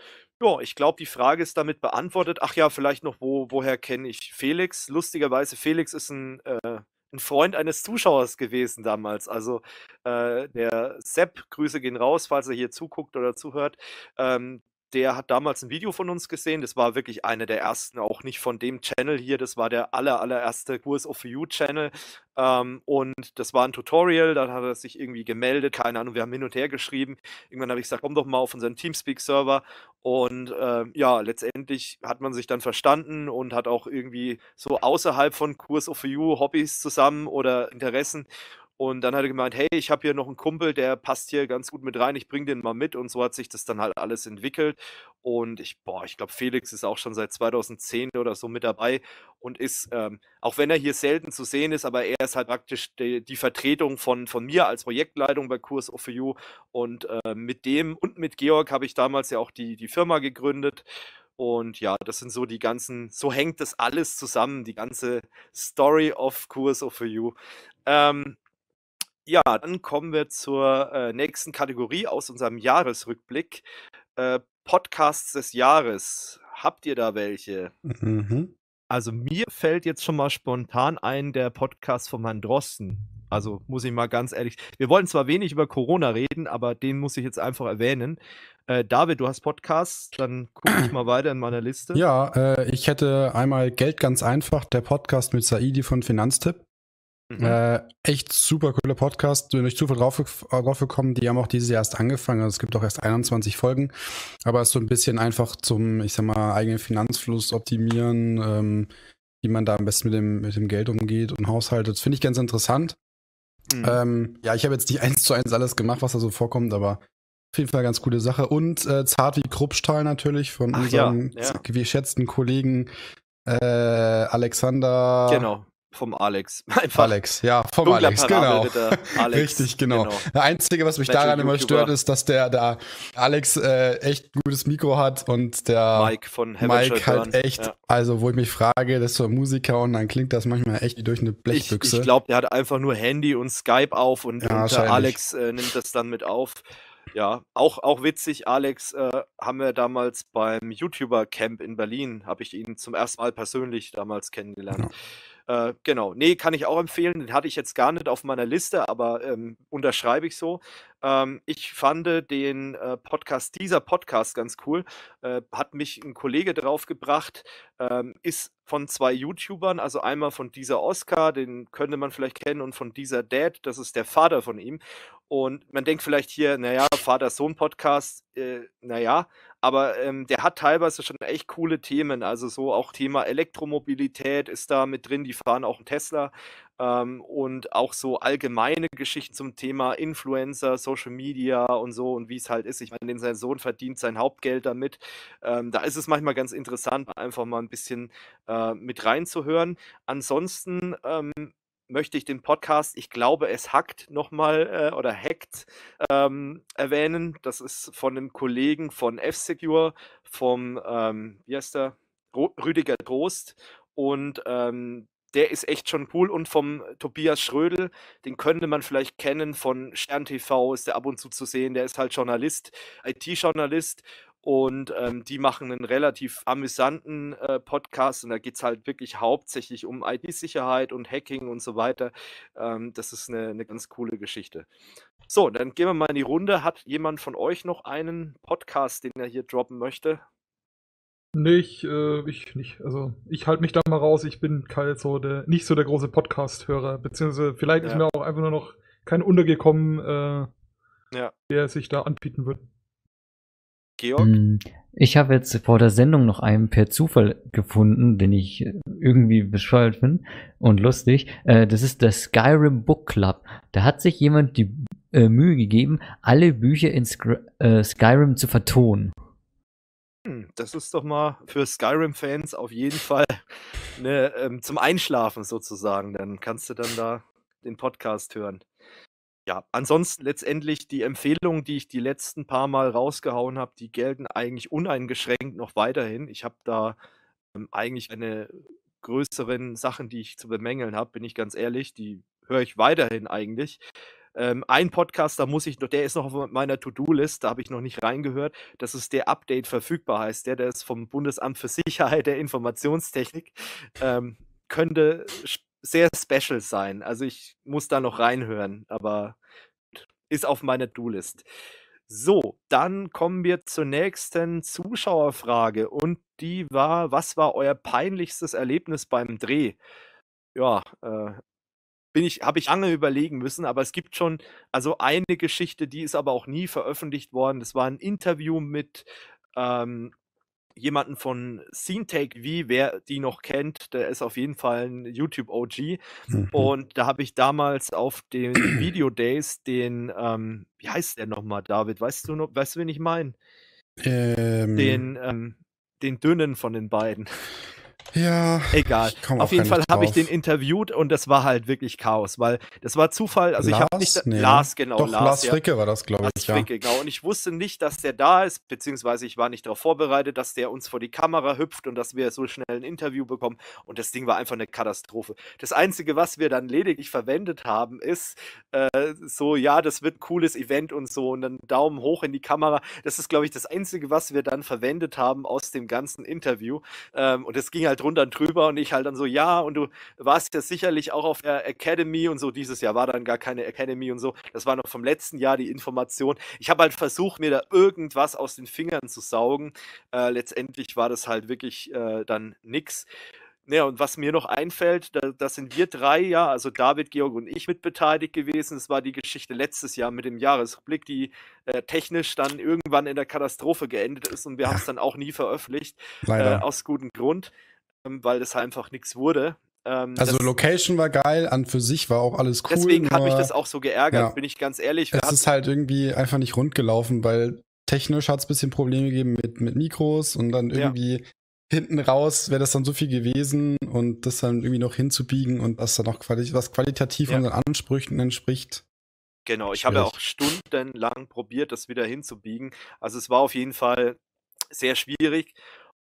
Ja, ich glaube, die Frage ist damit beantwortet. Ach ja, vielleicht noch, wo, woher kenne ich Felix? Lustigerweise, Felix ist ein äh, ein Freund eines Zuschauers gewesen damals. Also äh, der Sepp, Grüße gehen raus, falls er hier zuguckt oder zuhört. Ähm, der hat damals ein Video von uns gesehen. Das war wirklich einer der ersten, auch nicht von dem Channel hier. Das war der aller, allererste Kurs of You Channel. Ähm, und das war ein Tutorial. Dann hat er sich irgendwie gemeldet. Keine Ahnung, wir haben hin und her geschrieben. Irgendwann habe ich gesagt, komm doch mal auf unseren Teamspeak-Server. Und äh, ja, letztendlich hat man sich dann verstanden und hat auch irgendwie so außerhalb von Kurs of You Hobbys zusammen oder Interessen. Und dann hat er gemeint, hey, ich habe hier noch einen Kumpel, der passt hier ganz gut mit rein, ich bringe den mal mit. Und so hat sich das dann halt alles entwickelt. Und ich, boah, ich glaube, Felix ist auch schon seit 2010 oder so mit dabei und ist, ähm, auch wenn er hier selten zu sehen ist, aber er ist halt praktisch die, die Vertretung von, von mir als Projektleitung bei Kurs of You. Und äh, mit dem und mit Georg habe ich damals ja auch die, die Firma gegründet. Und ja, das sind so die ganzen, so hängt das alles zusammen, die ganze Story of Kurs of You. Ähm, ja, dann kommen wir zur äh, nächsten Kategorie aus unserem Jahresrückblick. Äh, Podcasts des Jahres. Habt ihr da welche? Mhm. Also mir fällt jetzt schon mal spontan ein der Podcast von Herrn Drosten. Also muss ich mal ganz ehrlich. Wir wollen zwar wenig über Corona reden, aber den muss ich jetzt einfach erwähnen. Äh, David, du hast Podcasts, dann gucke ich mal weiter in meiner Liste. Ja, äh, ich hätte einmal Geld ganz einfach, der Podcast mit Saidi von Finanztipp. Mhm. Äh, echt super cooler Podcast. Bin durch Zufall drauf, drauf gekommen. Die haben auch dieses Jahr erst angefangen. Also es gibt auch erst 21 Folgen. Aber es ist so ein bisschen einfach zum, ich sag mal, eigenen Finanzfluss optimieren, ähm, wie man da am besten mit dem, mit dem Geld umgeht und haushaltet. Das finde ich ganz interessant. Mhm. Ähm, ja, ich habe jetzt nicht eins zu eins alles gemacht, was da so vorkommt, aber auf jeden Fall eine ganz coole Sache. Und äh, Zart wie Kruppstahl natürlich von Ach, unserem ja, ja. geschätzten Kollegen äh, Alexander. Genau vom Alex. Einfach Alex, ja, vom Alex, genau. Alex, Richtig, genau. genau. Das Einzige, was mich Mensch daran immer stört, ist, dass der, der Alex äh, echt ein gutes Mikro hat und der Mike von Heaven Mike halt echt, ja. also wo ich mich frage, das ist so ein Musiker und dann klingt das manchmal echt wie durch eine Blechbüchse. Ich, ich glaube, der hat einfach nur Handy und Skype auf und, ja, und Alex äh, nimmt das dann mit auf. Ja, auch, auch witzig, Alex, äh, haben wir damals beim YouTuber-Camp in Berlin, habe ich ihn zum ersten Mal persönlich damals kennengelernt. Ja. Äh, genau, nee, kann ich auch empfehlen. Den hatte ich jetzt gar nicht auf meiner Liste, aber ähm, unterschreibe ich so. Ähm, ich fand den äh, Podcast, dieser Podcast ganz cool. Äh, hat mich ein Kollege draufgebracht, ähm, ist von zwei YouTubern, also einmal von dieser Oscar, den könnte man vielleicht kennen, und von dieser Dad, das ist der Vater von ihm. Und man denkt vielleicht hier, naja, Vater-Sohn-Podcast, äh, naja, aber ähm, der hat teilweise schon echt coole Themen. Also so auch Thema Elektromobilität ist da mit drin, die fahren auch einen Tesla. Ähm, und auch so allgemeine Geschichten zum Thema Influencer, Social Media und so und wie es halt ist. Ich meine, sein Sohn verdient sein Hauptgeld damit. Ähm, da ist es manchmal ganz interessant, einfach mal ein bisschen äh, mit reinzuhören. Ansonsten ähm, möchte ich den Podcast, ich glaube, es hackt nochmal äh, oder hackt ähm, erwähnen. Das ist von einem Kollegen von F-Secure, vom, ähm, wie heißt der? Rüdiger Trost. Und ähm, der ist echt schon cool. Und vom Tobias Schrödel, den könnte man vielleicht kennen von Stern TV, ist der ab und zu zu sehen. Der ist halt Journalist, IT-Journalist. Und ähm, die machen einen relativ amüsanten äh, Podcast und da geht es halt wirklich hauptsächlich um IT-Sicherheit und Hacking und so weiter. Ähm, das ist eine, eine ganz coole Geschichte. So, dann gehen wir mal in die Runde. Hat jemand von euch noch einen Podcast, den er hier droppen möchte? Nee, ich, äh, ich nicht. Also ich halte mich da mal raus. Ich bin kein so der, nicht so der große Podcast-Hörer. Beziehungsweise vielleicht ja. ist mir auch einfach nur noch kein untergekommen, äh, ja. der sich da anbieten wird. Georg? Hm, ich habe jetzt vor der Sendung noch einen per Zufall gefunden, den ich äh, irgendwie bescheuert bin und lustig. Äh, das ist der Skyrim Book Club. Da hat sich jemand die äh, Mühe gegeben, alle Bücher in Skyrim zu vertonen. Hm, das ist doch mal für Skyrim-Fans auf jeden Fall ne, ähm, zum Einschlafen sozusagen. Dann kannst du dann da den Podcast hören. Ja, ansonsten letztendlich die Empfehlungen, die ich die letzten paar Mal rausgehauen habe, die gelten eigentlich uneingeschränkt noch weiterhin. Ich habe da ähm, eigentlich eine größeren Sachen, die ich zu bemängeln habe, bin ich ganz ehrlich, die höre ich weiterhin eigentlich. Ähm, ein Podcast, da muss ich noch, der ist noch auf meiner To-Do-List, da habe ich noch nicht reingehört. Das ist der Update verfügbar, heißt der, der ist vom Bundesamt für Sicherheit der Informationstechnik. Ähm, könnte sehr special sein. Also ich muss da noch reinhören, aber ist auf meiner Do-List. So, dann kommen wir zur nächsten Zuschauerfrage und die war, was war euer peinlichstes Erlebnis beim Dreh? Ja, äh, bin ich, habe ich lange überlegen müssen, aber es gibt schon, also eine Geschichte, die ist aber auch nie veröffentlicht worden. Das war ein Interview mit ähm, jemanden von SceneTake V, wer die noch kennt, der ist auf jeden Fall ein YouTube-OG. Mhm. Und da habe ich damals auf den Video Days den, ähm, wie heißt der nochmal, David? Weißt du noch, weißt du, wen ich meine? Ähm. Den, ähm, den dünnen von den beiden. Ja. Egal. Auf jeden Fall habe ich den interviewt und das war halt wirklich Chaos, weil das war Zufall. Also Lars, ich habe nicht nee. Lars genau Doch, Lars, Lars Fricke ja. war das, glaube ich. Lars Fricke, ja. genau. Und ich wusste nicht, dass der da ist, beziehungsweise ich war nicht darauf vorbereitet, dass der uns vor die Kamera hüpft und dass wir so schnell ein Interview bekommen. Und das Ding war einfach eine Katastrophe. Das einzige, was wir dann lediglich verwendet haben, ist äh, so, ja, das wird ein cooles Event und so und dann Daumen hoch in die Kamera. Das ist, glaube ich, das einzige, was wir dann verwendet haben aus dem ganzen Interview. Ähm, und es ging halt halt drunter und drüber und ich halt dann so, ja, und du warst ja sicherlich auch auf der Academy und so, dieses Jahr war dann gar keine Academy und so, das war noch vom letzten Jahr die Information. Ich habe halt versucht, mir da irgendwas aus den Fingern zu saugen. Äh, letztendlich war das halt wirklich äh, dann nix. Ja, und was mir noch einfällt, da, da, sind wir drei ja, also David, Georg und ich mit beteiligt gewesen. Es war die Geschichte letztes Jahr mit dem Jahresblick, die äh, technisch dann irgendwann in der Katastrophe geendet ist und wir ja. haben es dann auch nie veröffentlicht, äh, aus gutem Grund. Ähm, weil das einfach nichts wurde. Ähm, also Location war geil, an für sich war auch alles cool. Deswegen hat mich das auch so geärgert, ja. bin ich ganz ehrlich. Es ist halt irgendwie einfach nicht rund gelaufen, weil technisch hat es ein bisschen Probleme gegeben mit, mit Mikros und dann irgendwie ja. hinten raus wäre das dann so viel gewesen und das dann irgendwie noch hinzubiegen und das dann auch quali was qualitativ ja. unseren Ansprüchen entspricht. Genau, ich habe ja auch stundenlang probiert, das wieder hinzubiegen. Also es war auf jeden Fall sehr schwierig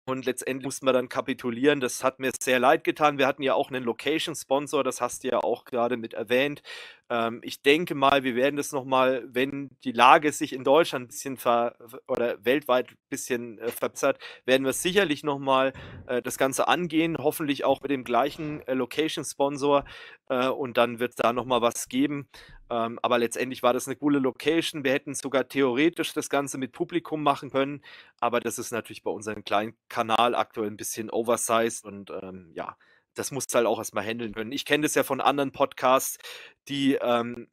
und letztendlich mussten wir dann kapitulieren. Das hat mir sehr leid getan. Wir hatten ja auch einen Location-Sponsor, das hast du ja auch gerade mit erwähnt. Ähm, ich denke mal, wir werden das nochmal, wenn die Lage sich in Deutschland ein bisschen ver oder weltweit ein bisschen äh, verbessert, werden wir sicherlich nochmal äh, das Ganze angehen. Hoffentlich auch mit dem gleichen äh, Location-Sponsor. Äh, und dann wird es da nochmal was geben. Ähm, aber letztendlich war das eine coole Location. Wir hätten sogar theoretisch das Ganze mit Publikum machen können. Aber das ist natürlich bei unserem kleinen Kanal aktuell ein bisschen oversized und ähm, ja, das musst du halt auch erstmal handeln können. Ich kenne das ja von anderen Podcasts, die ähm,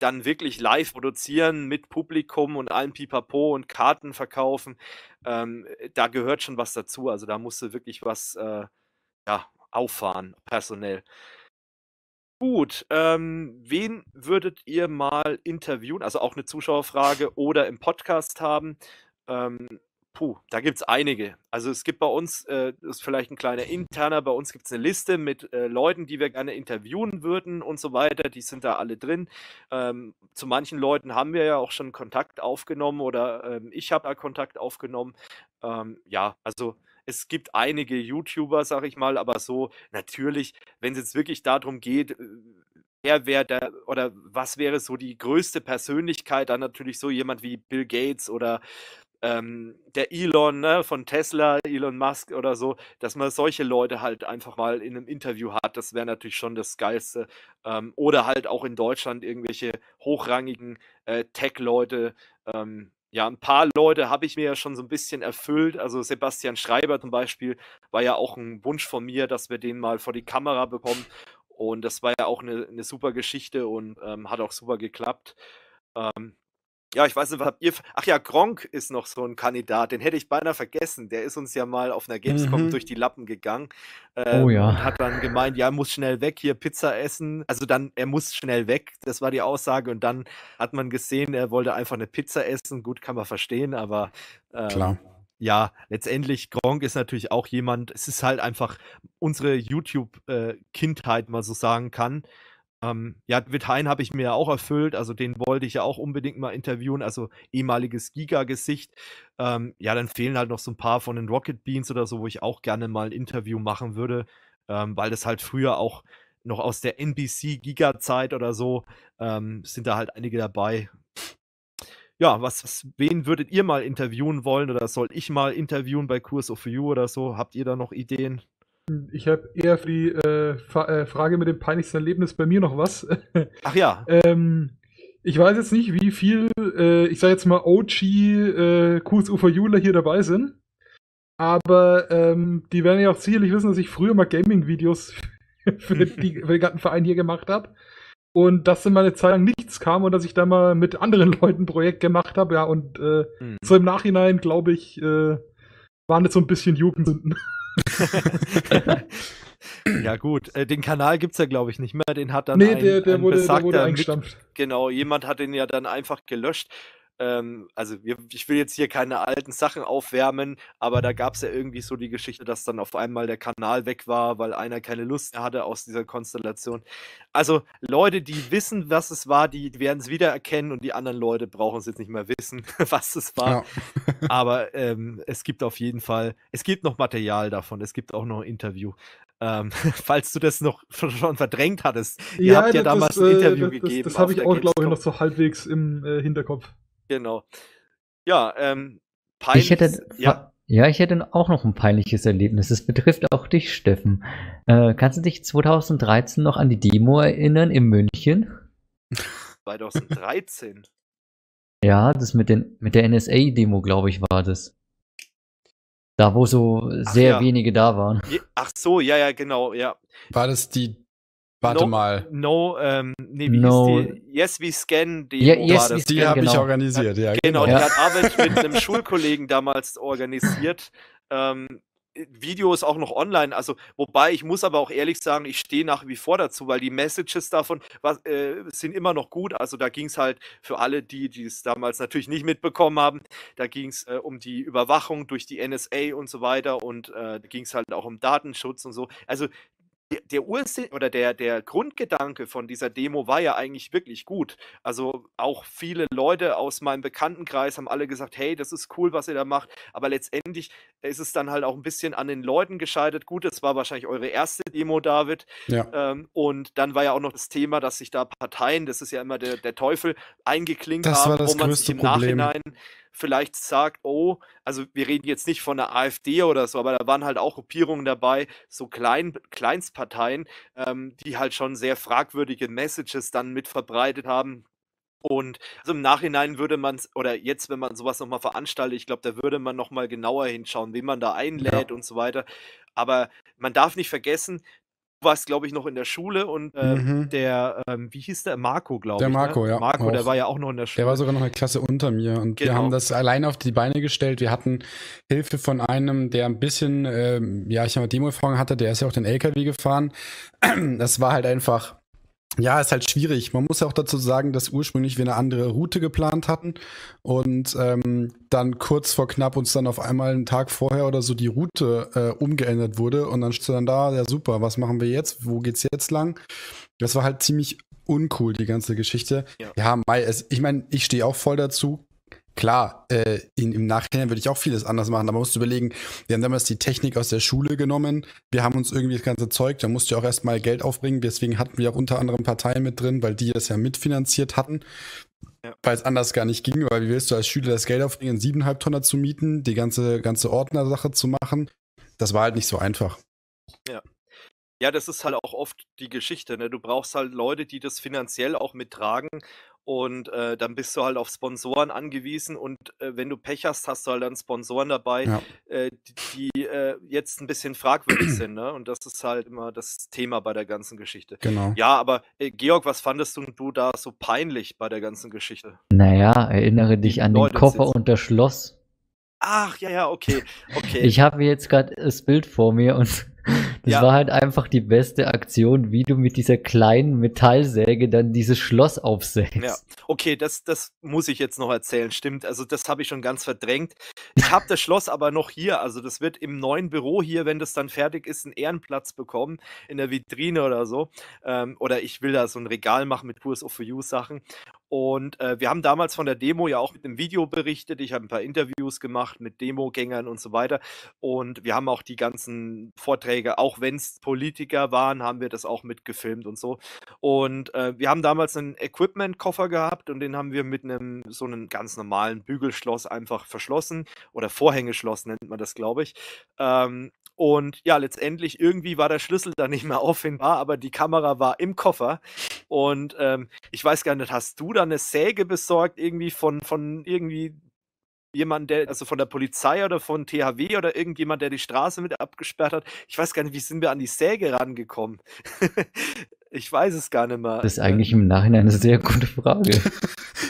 dann wirklich live produzieren mit Publikum und allen Pipapo und Karten verkaufen. Ähm, da gehört schon was dazu. Also da musst du wirklich was äh, ja, auffahren, personell. Gut, ähm, wen würdet ihr mal interviewen? Also auch eine Zuschauerfrage oder im Podcast haben. Ähm, puh, da gibt es einige. Also es gibt bei uns, äh, das ist vielleicht ein kleiner interner, bei uns gibt es eine Liste mit äh, Leuten, die wir gerne interviewen würden und so weiter. Die sind da alle drin. Ähm, zu manchen Leuten haben wir ja auch schon Kontakt aufgenommen oder ähm, ich habe da Kontakt aufgenommen. Ähm, ja, also es gibt einige YouTuber, sag ich mal, aber so natürlich, wenn es jetzt wirklich darum geht, äh, wer wäre der oder was wäre so die größte Persönlichkeit, dann natürlich so jemand wie Bill Gates oder ähm, der Elon ne, von Tesla, Elon Musk oder so, dass man solche Leute halt einfach mal in einem Interview hat, das wäre natürlich schon das Geilste. Ähm, oder halt auch in Deutschland irgendwelche hochrangigen äh, Tech-Leute, ähm, ja, ein paar Leute habe ich mir ja schon so ein bisschen erfüllt. Also Sebastian Schreiber zum Beispiel war ja auch ein Wunsch von mir, dass wir den mal vor die Kamera bekommen. Und das war ja auch eine, eine super Geschichte und ähm, hat auch super geklappt. Ähm, ja, ich weiß nicht, habt ihr. Ach ja, Gronk ist noch so ein Kandidat, den hätte ich beinahe vergessen. Der ist uns ja mal auf einer Gamescom mhm. durch die Lappen gegangen. Äh, oh ähm, ja. Und hat dann gemeint, ja, er muss schnell weg, hier Pizza essen. Also dann, er muss schnell weg, das war die Aussage. Und dann hat man gesehen, er wollte einfach eine Pizza essen. Gut, kann man verstehen, aber. Ähm, Klar ja, letztendlich, Gronk ist natürlich auch jemand, es ist halt einfach unsere YouTube-Kindheit, äh, mal so sagen kann. Ähm, ja, David Hein habe ich mir ja auch erfüllt, also den wollte ich ja auch unbedingt mal interviewen, also ehemaliges Giga-Gesicht. Ähm, ja, dann fehlen halt noch so ein paar von den Rocket Beans oder so, wo ich auch gerne mal ein Interview machen würde, ähm, weil das halt früher auch noch aus der NBC-Giga-Zeit oder so ähm, sind da halt einige dabei. Ja, was, was, wen würdet ihr mal interviewen wollen oder soll ich mal interviewen bei Kurs of You oder so? Habt ihr da noch Ideen? Ich habe eher für die äh, äh, Frage mit dem peinlichsten Erlebnis bei mir noch was. Ach ja. ähm, ich weiß jetzt nicht, wie viel, äh, ich sage jetzt mal OG äh, Ufer 4 hier dabei sind. Aber ähm, die werden ja auch sicherlich wissen, dass ich früher mal Gaming-Videos für, für den ganzen Verein hier gemacht habe. Und dass dann mal eine Zeit lang nichts kam und dass ich da mal mit anderen Leuten ein Projekt gemacht habe. Ja, und äh, mhm. so im Nachhinein, glaube ich, äh, waren das so ein bisschen Jugendsünden ja, gut. Äh, den Kanal gibt es ja, glaube ich, nicht mehr. Den hat dann. Nee, ein, der, der ein wurde, der wurde eingestampft. Mit, genau, jemand hat den ja dann einfach gelöscht. Ähm, also wir, ich will jetzt hier keine alten Sachen aufwärmen, aber da gab es ja irgendwie so die Geschichte, dass dann auf einmal der Kanal weg war, weil einer keine Lust mehr hatte aus dieser Konstellation. Also Leute, die wissen, was es war, die werden es wiedererkennen und die anderen Leute brauchen es jetzt nicht mehr wissen, was es war. Ja. aber ähm, es gibt auf jeden Fall, es gibt noch Material davon, es gibt auch noch ein Interview. Ähm, falls du das noch schon verdrängt hattest. Ihr ja, habt ja das, damals ein äh, Interview das, das, gegeben. Das habe ich auch, glaube ich, noch so halbwegs im äh, Hinterkopf. Genau. Ja, ähm, peinlich. Ich hätte, ja. ja, ich hätte auch noch ein peinliches Erlebnis. Es betrifft auch dich, Steffen. Äh, kannst du dich 2013 noch an die Demo erinnern in München? 2013? ja, das mit, den, mit der NSA-Demo, glaube ich, war das. Da, wo so sehr ja. wenige da waren. Ach so, ja, ja, genau, ja. War das die Warte no, mal. No, ähm, nee, wie no. die? Yes, we scan, die yeah, yes, das. Scan, die habe genau. ich organisiert, ja. Genau, genau. Ja. die hat Arbeit mit einem Schulkollegen damals organisiert. Ähm, Video ist auch noch online, also wobei ich muss aber auch ehrlich sagen, ich stehe nach wie vor dazu, weil die Messages davon was, äh, sind immer noch gut. Also da ging es halt für alle die, die es damals natürlich nicht mitbekommen haben, da ging es äh, um die Überwachung durch die NSA und so weiter und äh, da ging es halt auch um Datenschutz und so. Also der Ursinn oder der, der Grundgedanke von dieser Demo war ja eigentlich wirklich gut. Also auch viele Leute aus meinem Bekanntenkreis haben alle gesagt, hey, das ist cool, was ihr da macht. Aber letztendlich ist es dann halt auch ein bisschen an den Leuten gescheitert. Gut, das war wahrscheinlich eure erste Demo, David. Ja. Ähm, und dann war ja auch noch das Thema, dass sich da Parteien, das ist ja immer der, der Teufel, eingeklinkt das haben, wo man sich im Problem. Nachhinein vielleicht sagt, oh, also wir reden jetzt nicht von der AfD oder so, aber da waren halt auch Gruppierungen dabei, so Klein, Kleinstparteien, ähm, die halt schon sehr fragwürdige Messages dann mit verbreitet haben, und also im Nachhinein würde man oder jetzt, wenn man sowas nochmal veranstaltet, ich glaube, da würde man nochmal genauer hinschauen, wen man da einlädt ja. und so weiter. Aber man darf nicht vergessen, warst, glaube ich, noch in der Schule und äh, mhm. der, ähm, wie hieß der? Marco, glaube ich. Der ne? Marco, ne? ja. Marco, auch. der war ja auch noch in der Schule. Der war sogar noch eine Klasse unter mir und genau. wir haben das alleine auf die Beine gestellt. Wir hatten Hilfe von einem, der ein bisschen, ähm, ja, ich habe Demo-Erfahrung hatte, der ist ja auch den LKW gefahren. Das war halt einfach ja, ist halt schwierig. Man muss ja auch dazu sagen, dass ursprünglich wir eine andere Route geplant hatten und ähm, dann kurz vor knapp uns dann auf einmal einen Tag vorher oder so die Route äh, umgeändert wurde und dann steht dann da, ja super, was machen wir jetzt? Wo geht's jetzt lang? Das war halt ziemlich uncool, die ganze Geschichte. Ja, ja Mai, es, ich meine, ich stehe auch voll dazu. Klar, äh, in, im Nachhinein würde ich auch vieles anders machen, aber man muss überlegen, wir haben damals die Technik aus der Schule genommen, wir haben uns irgendwie das ganze Zeug, da musst du ja auch erstmal Geld aufbringen, deswegen hatten wir auch unter anderem Parteien mit drin, weil die das ja mitfinanziert hatten, ja. weil es anders gar nicht ging, weil wie willst du als Schüler das Geld aufbringen, siebeneinhalb Tonner zu mieten, die ganze, ganze Ordnersache zu machen, das war halt nicht so einfach. Ja. Ja, das ist halt auch oft die Geschichte. Ne? Du brauchst halt Leute, die das finanziell auch mittragen und äh, dann bist du halt auf Sponsoren angewiesen und äh, wenn du Pech hast, hast du halt dann Sponsoren dabei, ja. äh, die, die äh, jetzt ein bisschen fragwürdig sind. Ne? Und das ist halt immer das Thema bei der ganzen Geschichte. Genau. Ja, aber äh, Georg, was fandest du, du da so peinlich bei der ganzen Geschichte? Naja, erinnere dich die an Leute den Koffer sitzen. und das Schloss. Ach, ja, ja, okay. okay. Ich habe jetzt gerade das Bild vor mir und Das ja. war halt einfach die beste Aktion, wie du mit dieser kleinen Metallsäge dann dieses Schloss aufsägst. Ja, okay, das, das muss ich jetzt noch erzählen, stimmt. Also das habe ich schon ganz verdrängt. Ich habe das Schloss aber noch hier. Also das wird im neuen Büro hier, wenn das dann fertig ist, einen Ehrenplatz bekommen in der Vitrine oder so. Ähm, oder ich will da so ein Regal machen mit Tours of You Sachen. Und äh, wir haben damals von der Demo ja auch mit einem Video berichtet. Ich habe ein paar Interviews gemacht mit Demogängern und so weiter. Und wir haben auch die ganzen Vorträge, auch wenn es Politiker waren, haben wir das auch mitgefilmt und so. Und äh, wir haben damals einen Equipment-Koffer gehabt und den haben wir mit einem so einem ganz normalen Bügelschloss einfach verschlossen oder Vorhängeschloss nennt man das, glaube ich. Ähm, und ja, letztendlich irgendwie war der Schlüssel da nicht mehr auffindbar, aber die Kamera war im Koffer. Und ähm, ich weiß gar nicht, hast du da eine Säge besorgt, irgendwie von, von irgendwie jemand, der, also von der Polizei oder von THW oder irgendjemand, der die Straße mit abgesperrt hat. Ich weiß gar nicht, wie sind wir an die Säge rangekommen. Ich weiß es gar nicht mehr. Das ist ne? eigentlich im Nachhinein eine sehr gute Frage.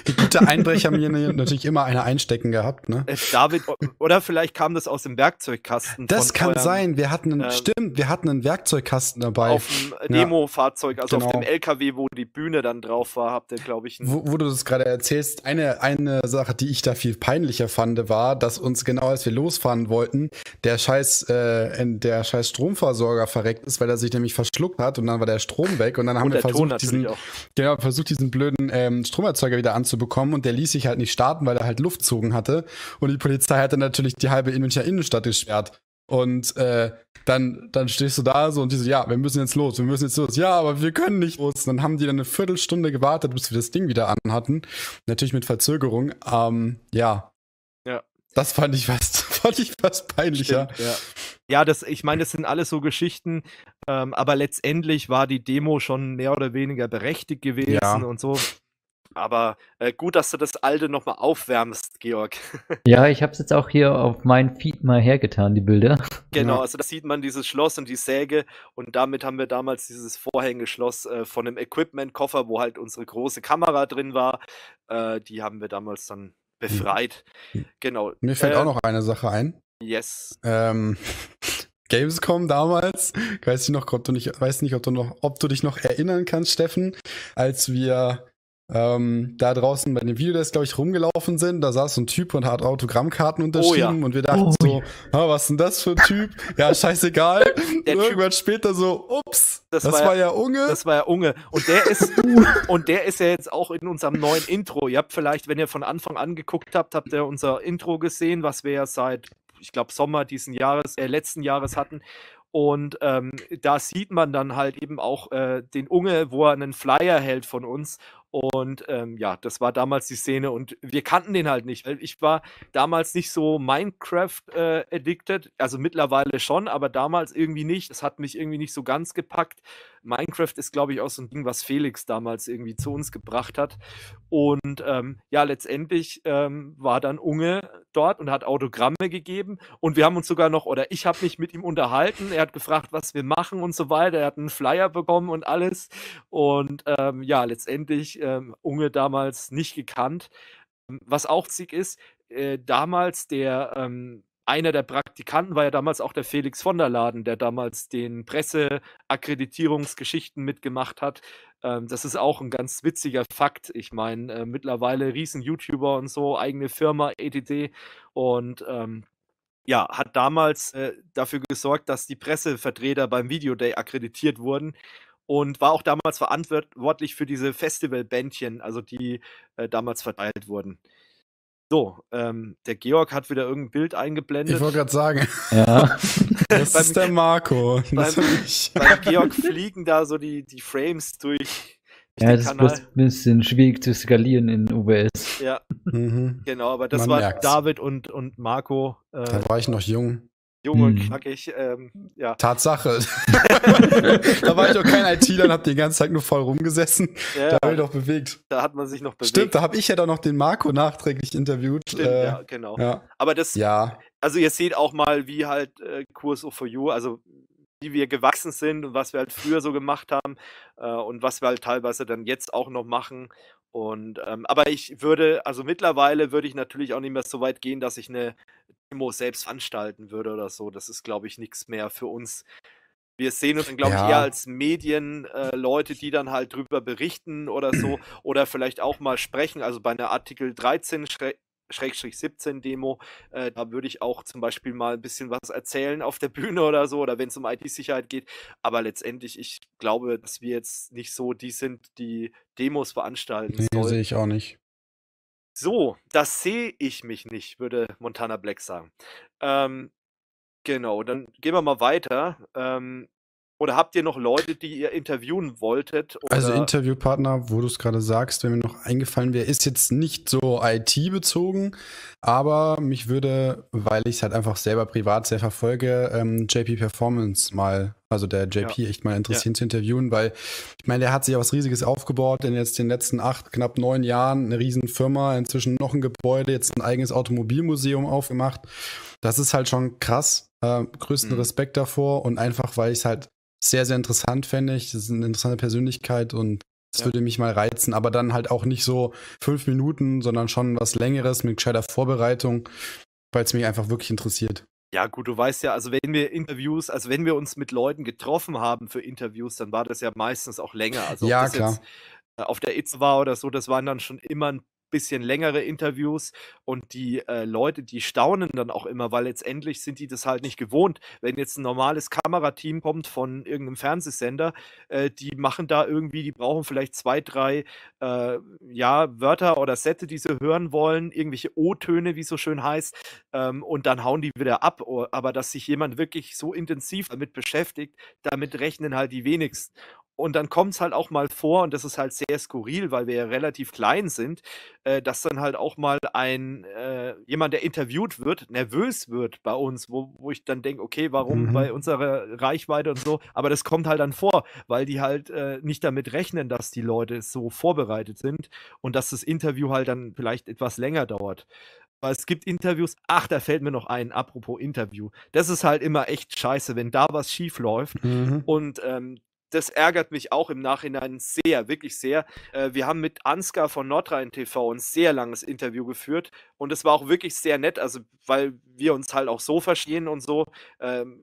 Die Gute Einbrecher haben hier ne- natürlich immer eine einstecken gehabt, ne? Äh, David, oder vielleicht kam das aus dem Werkzeugkasten. Das kann eurem, sein. Wir hatten einen, ähm, stimmt, wir hatten einen Werkzeugkasten dabei. Auf dem äh, Demo-Fahrzeug, also genau. auf dem LKW, wo die Bühne dann drauf war, habt ihr, glaube ich. Wo, wo, du das gerade erzählst, eine, eine Sache, die ich da viel peinlicher fand, war, dass uns genau als wir losfahren wollten, der scheiß, äh, der scheiß Stromversorger verreckt ist, weil er sich nämlich verschluckt hat und dann war der Strom weg weg. Und dann haben und wir versucht diesen, genau, versucht, diesen blöden ähm, Stromerzeuger wieder anzubekommen und der ließ sich halt nicht starten, weil er halt Luft Luftzogen hatte. Und die Polizei hatte natürlich die halbe Münchner Innenstadt gesperrt. Und äh, dann, dann stehst du da so und die so, ja, wir müssen jetzt los, wir müssen jetzt los. Ja, aber wir können nicht los. Und dann haben die dann eine Viertelstunde gewartet, bis wir das Ding wieder an hatten. Natürlich mit Verzögerung. Ähm, ja. Ja. Das fand ich was, fand ich was peinlicher. Stimmt, ja. ja, das, ich meine, das sind alles so Geschichten, ähm, aber letztendlich war die Demo schon mehr oder weniger berechtigt gewesen ja. und so. Aber äh, gut, dass du das alte nochmal aufwärmst, Georg. ja, ich habe es jetzt auch hier auf meinen Feed mal hergetan, die Bilder. Genau, also da sieht man dieses Schloss und die Säge. Und damit haben wir damals dieses Vorhängeschloss äh, von einem Equipment-Koffer, wo halt unsere große Kamera drin war. Äh, die haben wir damals dann befreit. Mhm. Genau. Mir fällt äh, auch noch eine Sache ein. Yes. Ähm, Gamescom damals. Ich weiß nicht, noch, ob du nicht, weiß nicht, ob du noch, ob du dich noch erinnern kannst, Steffen, als wir ähm, da draußen bei dem Video, das glaube ich rumgelaufen sind, da saß so ein Typ und hat Autogrammkarten unterschrieben oh, ja. und wir dachten oh, so, ah, was ist denn das für ein Typ? ja, scheißegal. Der Irgendwann typ, später so, ups, das, das war, war, ja Unge. Das war ja Unge. Und der ist und der ist ja jetzt auch in unserem neuen Intro. Ihr habt vielleicht, wenn ihr von Anfang an geguckt habt, habt ihr unser Intro gesehen, was wir ja seit ich glaube, Sommer diesen Jahres, äh, letzten Jahres hatten. Und ähm, da sieht man dann halt eben auch äh, den Unge, wo er einen Flyer hält von uns. Und ähm, ja, das war damals die Szene und wir kannten den halt nicht. Ich war damals nicht so Minecraft-addicted, äh, also mittlerweile schon, aber damals irgendwie nicht. Es hat mich irgendwie nicht so ganz gepackt. Minecraft ist, glaube ich, auch so ein Ding, was Felix damals irgendwie zu uns gebracht hat. Und ähm, ja, letztendlich ähm, war dann Unge dort und hat Autogramme gegeben. Und wir haben uns sogar noch, oder ich habe mich mit ihm unterhalten. Er hat gefragt, was wir machen und so weiter. Er hat einen Flyer bekommen und alles. Und ähm, ja, letztendlich ähm, Unge damals nicht gekannt. Was auch zig ist, äh, damals der ähm, einer der Praktikanten war ja damals auch der Felix von der Laden, der damals den Presseakkreditierungsgeschichten mitgemacht hat. Ähm, das ist auch ein ganz witziger Fakt. Ich meine, äh, mittlerweile riesen YouTuber und so, eigene Firma, ETD. Und ähm, ja, hat damals äh, dafür gesorgt, dass die Pressevertreter beim Videoday akkreditiert wurden und war auch damals verantwortlich für diese Festivalbändchen, also die äh, damals verteilt wurden. So, ähm, der Georg hat wieder irgendein Bild eingeblendet. Ich wollte gerade sagen. Ja. das ist der Marco. Das beim, beim Georg fliegen da so die, die Frames durch. Ja, das Kanal. ist ein bisschen schwierig zu skalieren in OBS. Ja, mhm. genau, aber das Man war merkt's. David und, und Marco. Äh, da war ich noch jung. Jung und hm. knackig, ähm, ja. Tatsache. da war ich doch kein ITler und hab die ganze Zeit nur voll rumgesessen. Ja, da habe ich doch bewegt. Da hat man sich noch bewegt. Stimmt, da habe ich ja dann noch den Marco nachträglich interviewt. Stimmt, äh, ja, genau. Ja. Aber das, ja. also ihr seht auch mal, wie halt äh, Kurs for You, also wie wir gewachsen sind und was wir halt früher so gemacht haben äh, und was wir halt teilweise dann jetzt auch noch machen und, ähm, aber ich würde, also mittlerweile würde ich natürlich auch nicht mehr so weit gehen, dass ich eine Demo selbst veranstalten würde oder so. Das ist, glaube ich, nichts mehr für uns. Wir sehen uns dann, glaube ja. ich, eher als Medienleute, äh, die dann halt drüber berichten oder so oder vielleicht auch mal sprechen. Also bei einer Artikel 13 Schrägstrich 17 Demo. Äh, da würde ich auch zum Beispiel mal ein bisschen was erzählen auf der Bühne oder so, oder wenn es um IT-Sicherheit geht. Aber letztendlich, ich glaube, dass wir jetzt nicht so die sind, die Demos veranstalten nee, sehe ich auch nicht. So, das sehe ich mich nicht, würde Montana Black sagen. Ähm, genau, dann gehen wir mal weiter. Ähm, oder habt ihr noch Leute, die ihr interviewen wolltet? Also Interviewpartner, wo du es gerade sagst, wenn mir noch eingefallen wäre, ist jetzt nicht so IT-bezogen, aber mich würde, weil ich es halt einfach selber privat sehr verfolge, ähm, JP Performance mal, also der JP ja. echt mal interessieren ja. zu interviewen, weil ich meine, der hat sich ja was Riesiges aufgebaut in jetzt den letzten acht, knapp neun Jahren, eine riesen Firma, inzwischen noch ein Gebäude, jetzt ein eigenes Automobilmuseum aufgemacht. Das ist halt schon krass. Äh, größten mhm. Respekt davor und einfach, weil ich es halt sehr, sehr interessant, fände ich. Das ist eine interessante Persönlichkeit und das ja. würde mich mal reizen, aber dann halt auch nicht so fünf Minuten, sondern schon was Längeres mit gescheiter Vorbereitung, weil es mich einfach wirklich interessiert. Ja, gut, du weißt ja, also wenn wir Interviews, also wenn wir uns mit Leuten getroffen haben für Interviews, dann war das ja meistens auch länger. Also ja, klar. Jetzt, äh, auf der Itz war oder so, das waren dann schon immer ein bisschen längere Interviews und die äh, Leute, die staunen dann auch immer, weil letztendlich sind die das halt nicht gewohnt. Wenn jetzt ein normales Kamerateam kommt von irgendeinem Fernsehsender, äh, die machen da irgendwie, die brauchen vielleicht zwei, drei äh, ja, Wörter oder Sätze, die sie hören wollen, irgendwelche O-Töne, wie es so schön heißt, ähm, und dann hauen die wieder ab. Aber dass sich jemand wirklich so intensiv damit beschäftigt, damit rechnen halt die wenigsten. Und dann kommt es halt auch mal vor, und das ist halt sehr skurril, weil wir ja relativ klein sind, äh, dass dann halt auch mal ein äh, jemand, der interviewt wird, nervös wird bei uns, wo, wo ich dann denke, okay, warum mhm. bei unserer Reichweite und so, aber das kommt halt dann vor, weil die halt äh, nicht damit rechnen, dass die Leute so vorbereitet sind und dass das Interview halt dann vielleicht etwas länger dauert. Weil es gibt Interviews, ach, da fällt mir noch ein, apropos Interview. Das ist halt immer echt scheiße, wenn da was schief läuft. Mhm. Und ähm, das ärgert mich auch im Nachhinein sehr, wirklich sehr. Äh, wir haben mit Ansgar von Nordrhein TV ein sehr langes Interview geführt und es war auch wirklich sehr nett, also weil wir uns halt auch so verstehen und so. Ähm,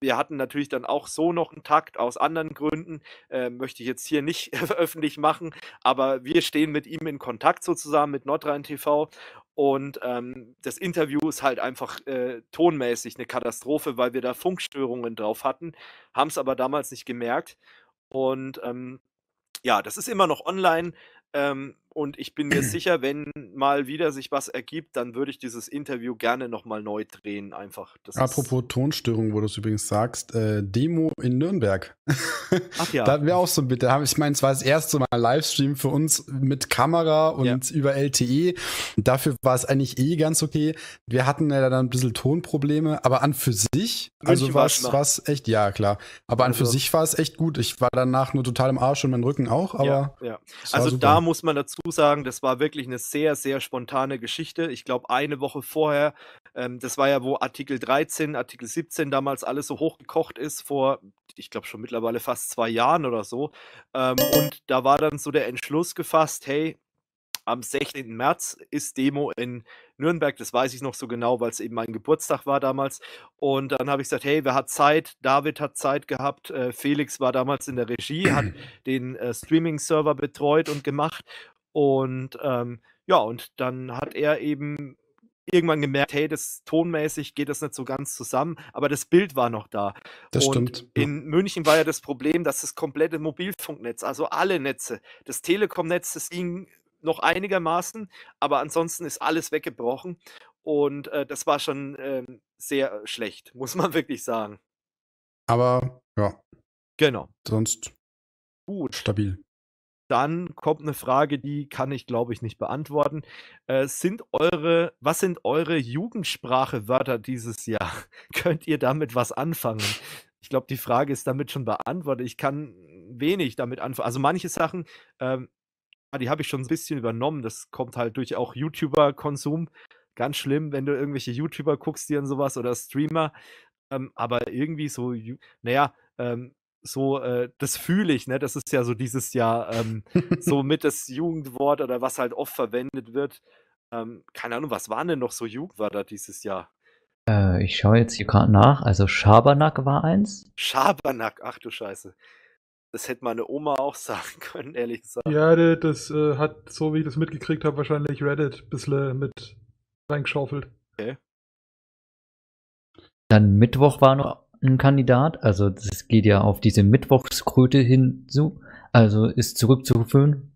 wir hatten natürlich dann auch so noch einen Takt aus anderen Gründen, äh, möchte ich jetzt hier nicht öffentlich machen, aber wir stehen mit ihm in Kontakt sozusagen mit Nordrhein TV und ähm, das Interview ist halt einfach äh, tonmäßig eine Katastrophe, weil wir da Funkstörungen drauf hatten, haben es aber damals nicht gemerkt. Und ähm, ja, das ist immer noch online. Ähm, und ich bin mir sicher, wenn mal wieder sich was ergibt, dann würde ich dieses Interview gerne nochmal neu drehen, einfach. Das Apropos Tonstörung, wo du es übrigens sagst, äh, Demo in Nürnberg. Ach ja. da wäre auch so ein Bild. Ich meine, es war das erste Mal Livestream für uns mit Kamera und ja. über LTE. Dafür war es eigentlich eh ganz okay. Wir hatten ja dann ein bisschen Tonprobleme, aber an für sich, also war es echt, ja klar. Aber an also. für sich war es echt gut. Ich war danach nur total im Arsch und mein Rücken auch, aber. Ja, ja. Also da muss man dazu sagen, das war wirklich eine sehr, sehr spontane Geschichte. Ich glaube, eine Woche vorher, ähm, das war ja, wo Artikel 13, Artikel 17 damals alles so hochgekocht ist, vor, ich glaube, schon mittlerweile fast zwei Jahren oder so. Ähm, und da war dann so der Entschluss gefasst, hey, am 16. März ist Demo in Nürnberg. Das weiß ich noch so genau, weil es eben mein Geburtstag war damals. Und dann habe ich gesagt, hey, wer hat Zeit? David hat Zeit gehabt. Äh, Felix war damals in der Regie, hat den äh, Streaming-Server betreut und gemacht. Und ähm, ja, und dann hat er eben irgendwann gemerkt, hey, das tonmäßig geht das nicht so ganz zusammen, aber das Bild war noch da. Das und stimmt. In München war ja das Problem, dass das komplette Mobilfunknetz, also alle Netze, das Telekomnetz, das ging noch einigermaßen, aber ansonsten ist alles weggebrochen und äh, das war schon äh, sehr schlecht, muss man wirklich sagen. Aber ja. Genau. Sonst gut. Stabil dann kommt eine Frage, die kann ich, glaube ich, nicht beantworten. Äh, sind eure, was sind eure Jugendsprache-Wörter dieses Jahr? Könnt ihr damit was anfangen? Ich glaube, die Frage ist damit schon beantwortet. Ich kann wenig damit anfangen. Also manche Sachen, ähm, ah, die habe ich schon ein bisschen übernommen. Das kommt halt durch auch YouTuber-Konsum. Ganz schlimm, wenn du irgendwelche YouTuber guckst, die und sowas oder Streamer. Ähm, aber irgendwie so, naja, ähm, so, äh, das fühle ich, ne? Das ist ja so dieses Jahr ähm, so mit das Jugendwort oder was halt oft verwendet wird. Ähm, keine Ahnung, was waren denn noch so Jugendwörter dieses Jahr? Äh, ich schaue jetzt hier gerade nach. Also Schabernack war eins. Schabernack, ach du Scheiße. Das hätte meine Oma auch sagen können, ehrlich gesagt. Ja, das äh, hat, so wie ich das mitgekriegt habe, wahrscheinlich Reddit ein bisschen mit reingeschaufelt. Okay. Dann Mittwoch war noch ein Kandidat. Also das geht ja auf diese Mittwochskröte hinzu. Also ist zurückzuführen.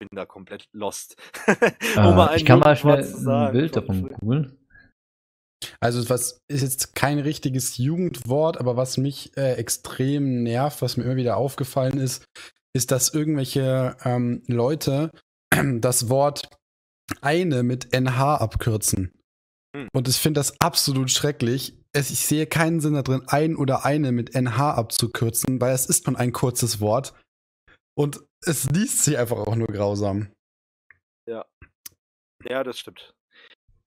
Ich bin da komplett lost. um äh, ich kann mal schnell ein Bild davon googeln. Also was ist jetzt kein richtiges Jugendwort, aber was mich äh, extrem nervt, was mir immer wieder aufgefallen ist, ist, dass irgendwelche ähm, Leute das Wort eine mit NH abkürzen. Hm. Und ich finde das absolut schrecklich. ich sehe keinen Sinn darin, ein oder eine mit NH abzukürzen, weil es ist nun ein kurzes Wort. Und es liest sich einfach auch nur grausam. Ja. Ja, das stimmt.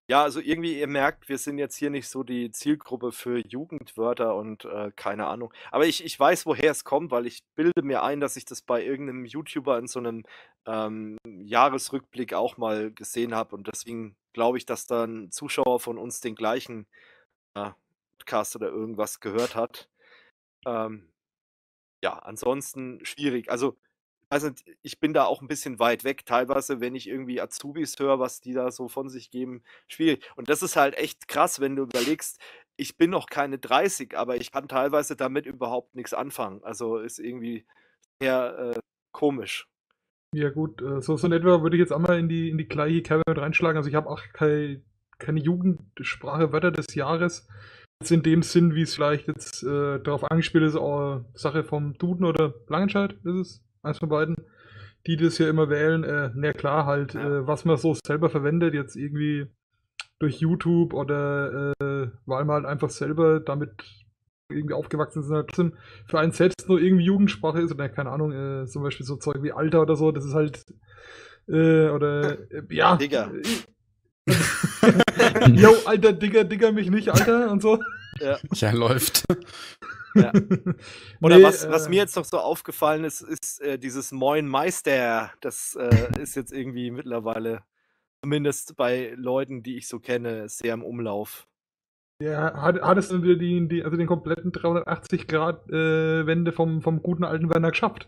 Ja, also irgendwie, ihr merkt, wir sind jetzt hier nicht so die Zielgruppe für Jugendwörter und äh, keine Ahnung. Aber ich, ich weiß, woher es kommt, weil ich bilde mir ein, dass ich das bei irgendeinem YouTuber in so einem ähm, Jahresrückblick auch mal gesehen habe. Und deswegen glaube ich, dass dann Zuschauer von uns den gleichen äh, Podcast oder irgendwas gehört hat. Ähm, ja, ansonsten schwierig. Also weiß also, ich bin da auch ein bisschen weit weg. Teilweise, wenn ich irgendwie Azubis höre, was die da so von sich geben, schwierig. Und das ist halt echt krass, wenn du überlegst, ich bin noch keine 30, aber ich kann teilweise damit überhaupt nichts anfangen. Also ist irgendwie sehr äh, komisch. Ja gut, äh, so, so in etwa würde ich jetzt einmal in die, in die gleiche Kerbe mit reinschlagen. Also ich habe auch keine, keine Jugendsprache Wörter des Jahres. Jetzt in dem Sinn, wie es vielleicht jetzt äh, darauf angespielt ist, äh, Sache vom Duden oder Langenscheid ist es eins von beiden, die das ja immer wählen, äh, na klar, halt, ja. äh, was man so selber verwendet, jetzt irgendwie durch YouTube oder äh, weil man halt einfach selber damit irgendwie aufgewachsen sind, halt trotzdem für einen selbst nur irgendwie Jugendsprache ist oder keine Ahnung, äh, zum Beispiel so Zeug wie Alter oder so, das ist halt äh, oder äh, ja. Digga. Jo, alter Digger, Digger mich nicht, Alter und so. Ja, ja läuft. Ja. Oder nee, was, was äh, mir jetzt noch so aufgefallen ist, ist äh, dieses Moin Meister. Das äh, ist jetzt irgendwie mittlerweile, zumindest bei Leuten, die ich so kenne, sehr im Umlauf. Ja, hattest du die, die, also den kompletten 380-Grad-Wende äh, vom, vom guten alten Werner geschafft?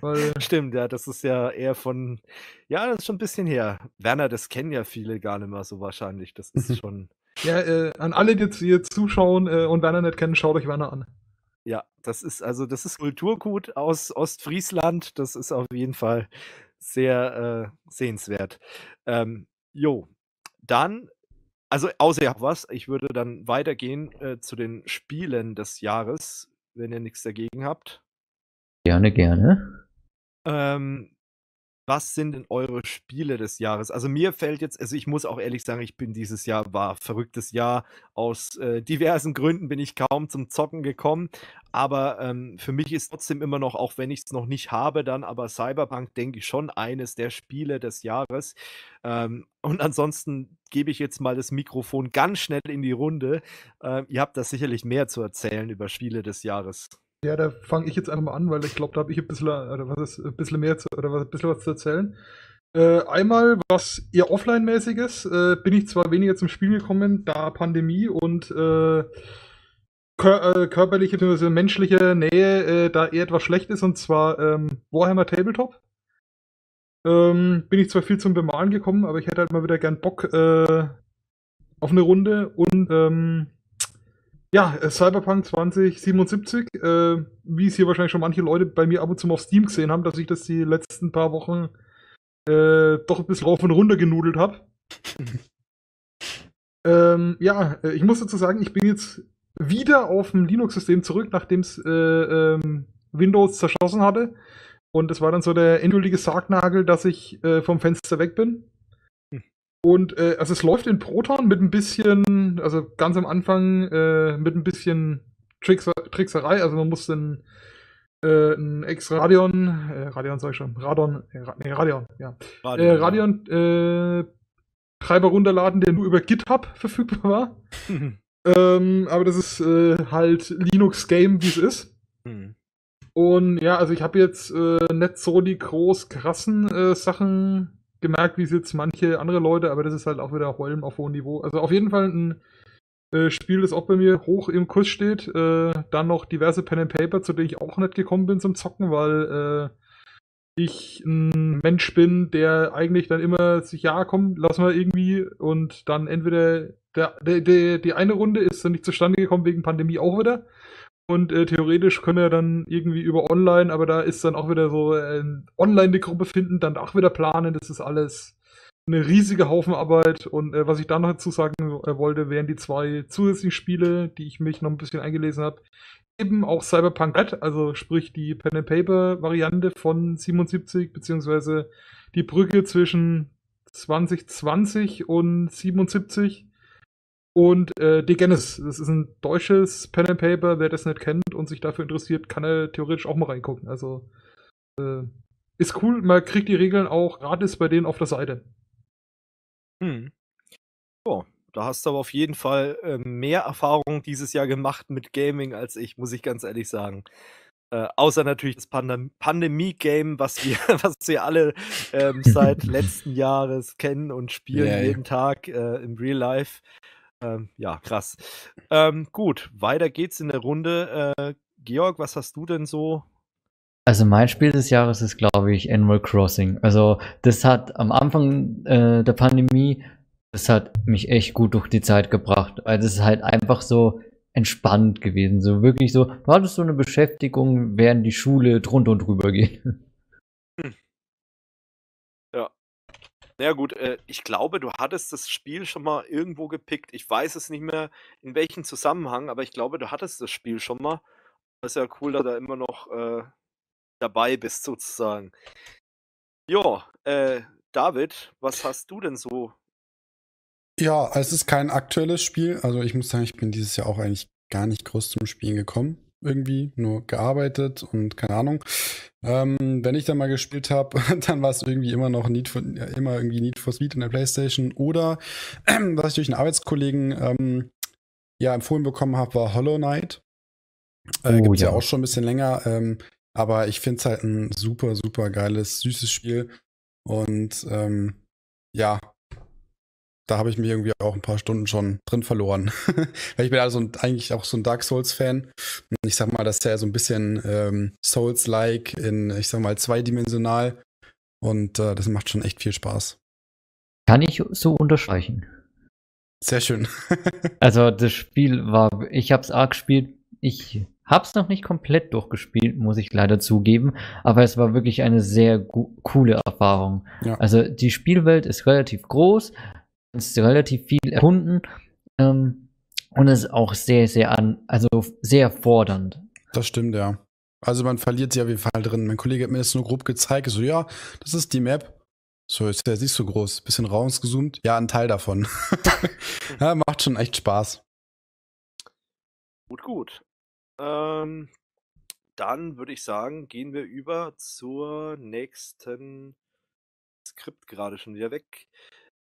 Weil, Stimmt, ja, das ist ja eher von, ja, das ist schon ein bisschen her. Werner, das kennen ja viele gar nicht mehr so wahrscheinlich. Das ist schon ja, äh, an alle, die jetzt, die zuschauen äh, und Werner nicht kennen, schaut euch Werner an. Ja, das ist also das ist Kulturgut aus Ostfriesland. Das ist auf jeden Fall sehr äh, sehenswert. Ähm, jo, dann, also außer ihr habt was, ich würde dann weitergehen äh, zu den Spielen des Jahres, wenn ihr nichts dagegen habt. Gerne, gerne. Ähm, was sind denn eure Spiele des Jahres? Also mir fällt jetzt, also ich muss auch ehrlich sagen, ich bin dieses Jahr war verrücktes Jahr. Aus äh, diversen Gründen bin ich kaum zum Zocken gekommen. Aber ähm, für mich ist trotzdem immer noch, auch wenn ich es noch nicht habe, dann aber Cyberpunk, denke ich, schon eines der Spiele des Jahres. Ähm, und ansonsten gebe ich jetzt mal das Mikrofon ganz schnell in die Runde. Ähm, ihr habt da sicherlich mehr zu erzählen über Spiele des Jahres. Ja, da fange ich jetzt einfach mal an, weil ich glaube, da habe ich ein bisschen, oder was ist, ein bisschen mehr zu, oder was, ein bisschen was zu erzählen. Äh, einmal was eher offline-mäßiges, äh, bin ich zwar weniger zum Spiel gekommen, da Pandemie und äh, kör äh, körperliche bzw. menschliche Nähe äh, da eher etwas schlecht ist, und zwar ähm, Warhammer Tabletop. Ähm, bin ich zwar viel zum Bemalen gekommen, aber ich hätte halt mal wieder gern Bock äh, auf eine Runde und ähm, ja, äh, Cyberpunk 2077, äh, wie es hier wahrscheinlich schon manche Leute bei mir ab und zu mal auf Steam gesehen haben, dass ich das die letzten paar Wochen äh, doch ein bisschen rauf und runter genudelt habe. ähm, ja, äh, ich muss dazu sagen, ich bin jetzt wieder auf dem Linux-System zurück, nachdem es äh, ähm, Windows zerschossen hatte. Und es war dann so der endgültige Sargnagel, dass ich äh, vom Fenster weg bin. Und äh, also es läuft in Proton mit ein bisschen, also ganz am Anfang äh, mit ein bisschen Trickser Trickserei. Also man muss den äh, ein Ex-Radion, äh, Radion sag ich schon, Radon, äh, nee, Radion, ja. Radion, äh, Radion äh, Treiber runterladen, der nur über GitHub verfügbar war. Mhm. ähm, aber das ist äh, halt Linux-Game, wie es ist. Mhm. Und ja, also ich habe jetzt äh, nicht so die groß krassen äh, Sachen gemerkt, wie es jetzt manche andere Leute, aber das ist halt auch wieder Holm auf hohem Niveau. Also auf jeden Fall ein äh, Spiel, das auch bei mir hoch im Kurs steht. Äh, dann noch diverse Pen and Paper, zu denen ich auch nicht gekommen bin zum Zocken, weil äh, ich ein Mensch bin, der eigentlich dann immer sich, ja, komm, lass mal irgendwie und dann entweder der, der, der, die eine Runde ist dann nicht zustande gekommen wegen Pandemie auch wieder und äh, theoretisch können wir dann irgendwie über online, aber da ist dann auch wieder so äh, online die Gruppe finden, dann auch wieder planen, das ist alles eine riesige Haufen Arbeit und äh, was ich da noch dazu sagen äh, wollte, wären die zwei zusätzlichen Spiele, die ich mich noch ein bisschen eingelesen habe, eben auch Cyberpunk Red, also sprich die Pen and Paper Variante von 77 beziehungsweise die Brücke zwischen 2020 und 77 und äh, Genesis, das ist ein deutsches Pen and Paper, wer das nicht kennt und sich dafür interessiert, kann er theoretisch auch mal reingucken. Also äh, ist cool, man kriegt die Regeln auch gratis bei denen auf der Seite. Hm. Oh, da hast du aber auf jeden Fall äh, mehr Erfahrung dieses Jahr gemacht mit Gaming als ich, muss ich ganz ehrlich sagen. Äh, außer natürlich das Pandem Pandemie-Game, was wir, was wir alle ähm, seit letzten Jahres kennen und spielen yeah. jeden Tag äh, im Real Life. Ähm, ja, krass. Ähm, gut, weiter geht's in der Runde. Äh, Georg, was hast du denn so? Also mein Spiel des Jahres ist, glaube ich, Animal Crossing. Also das hat am Anfang äh, der Pandemie, das hat mich echt gut durch die Zeit gebracht. also es ist halt einfach so entspannt gewesen. So wirklich so, war das so eine Beschäftigung, während die Schule drunter und drüber geht. Naja gut, äh, ich glaube, du hattest das Spiel schon mal irgendwo gepickt. Ich weiß es nicht mehr, in welchem Zusammenhang, aber ich glaube, du hattest das Spiel schon mal. Das ist ja cool, dass du da immer noch äh, dabei bist, sozusagen. Ja, äh, David, was hast du denn so? Ja, es ist kein aktuelles Spiel. Also ich muss sagen, ich bin dieses Jahr auch eigentlich gar nicht groß zum Spielen gekommen irgendwie, nur gearbeitet und keine Ahnung. Ähm, wenn ich dann mal gespielt habe, dann war es irgendwie immer noch Need for, immer irgendwie Need for Speed in der Playstation oder äh, was ich durch einen Arbeitskollegen ähm, ja empfohlen bekommen habe, war Hollow Knight. Äh, oh, Gibt es ja. ja. auch schon ein bisschen länger, ähm, aber ich finde es halt ein super, super geiles, süßes Spiel und ähm, ja, da habe ich mich irgendwie auch ein paar Stunden schon drin verloren. Weil ich bin also eigentlich auch so ein Dark Souls-Fan. Ich sag mal, das ist ja so ein bisschen ähm, Souls-like in, ich sag mal, zweidimensional. Und äh, das macht schon echt viel Spaß. Kann ich so unterstreichen. Sehr schön. also das Spiel war, ich habe es arg gespielt. Ich Hab's noch nicht komplett durchgespielt, muss ich leider zugeben, aber es war wirklich eine sehr coole Erfahrung. Ja. Also die Spielwelt ist relativ groß, ist relativ viel erfunden ähm, und ist auch sehr, sehr an, also sehr fordernd. Das stimmt, ja. Also man verliert sie auf jeden Fall drin. Mein Kollege hat mir das nur grob gezeigt. So, ja, das ist die Map. So, ist ja nicht so groß. Bisschen rausgezoomt. Ja, ein Teil davon. ja, macht schon echt Spaß. Gut, gut. Ähm, dann würde ich sagen, gehen wir über zur nächsten Skript gerade schon wieder weg.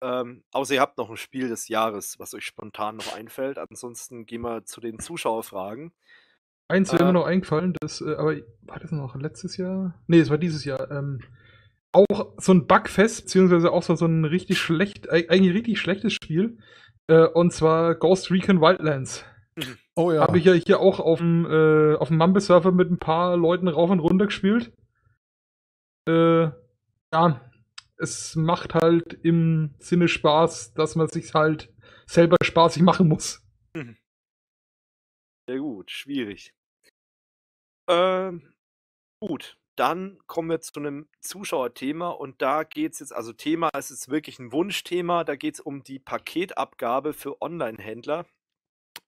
Ähm, außer ihr habt noch ein Spiel des Jahres, was euch spontan noch einfällt. Ansonsten gehen wir zu den Zuschauerfragen. Eins wäre äh, mir noch eingefallen, das, äh, aber war das noch letztes Jahr? Ne, es war dieses Jahr. Ähm, auch so ein Bugfest, beziehungsweise auch so, ein richtig schlecht, eigentlich richtig schlechtes Spiel. Äh, und zwar Ghost Recon Wildlands. Oh ja. Habe ich ja hier auch auf dem, äh, auf dem mumble Surfer mit ein paar Leuten rauf und runter gespielt. Äh, ja, es macht halt im Sinne Spaß, dass man sich halt selber spaßig machen muss. Sehr gut, schwierig. Ähm, gut, dann kommen wir zu einem Zuschauerthema und da geht es jetzt, also Thema es ist wirklich ein Wunschthema, da geht es um die Paketabgabe für Online-Händler.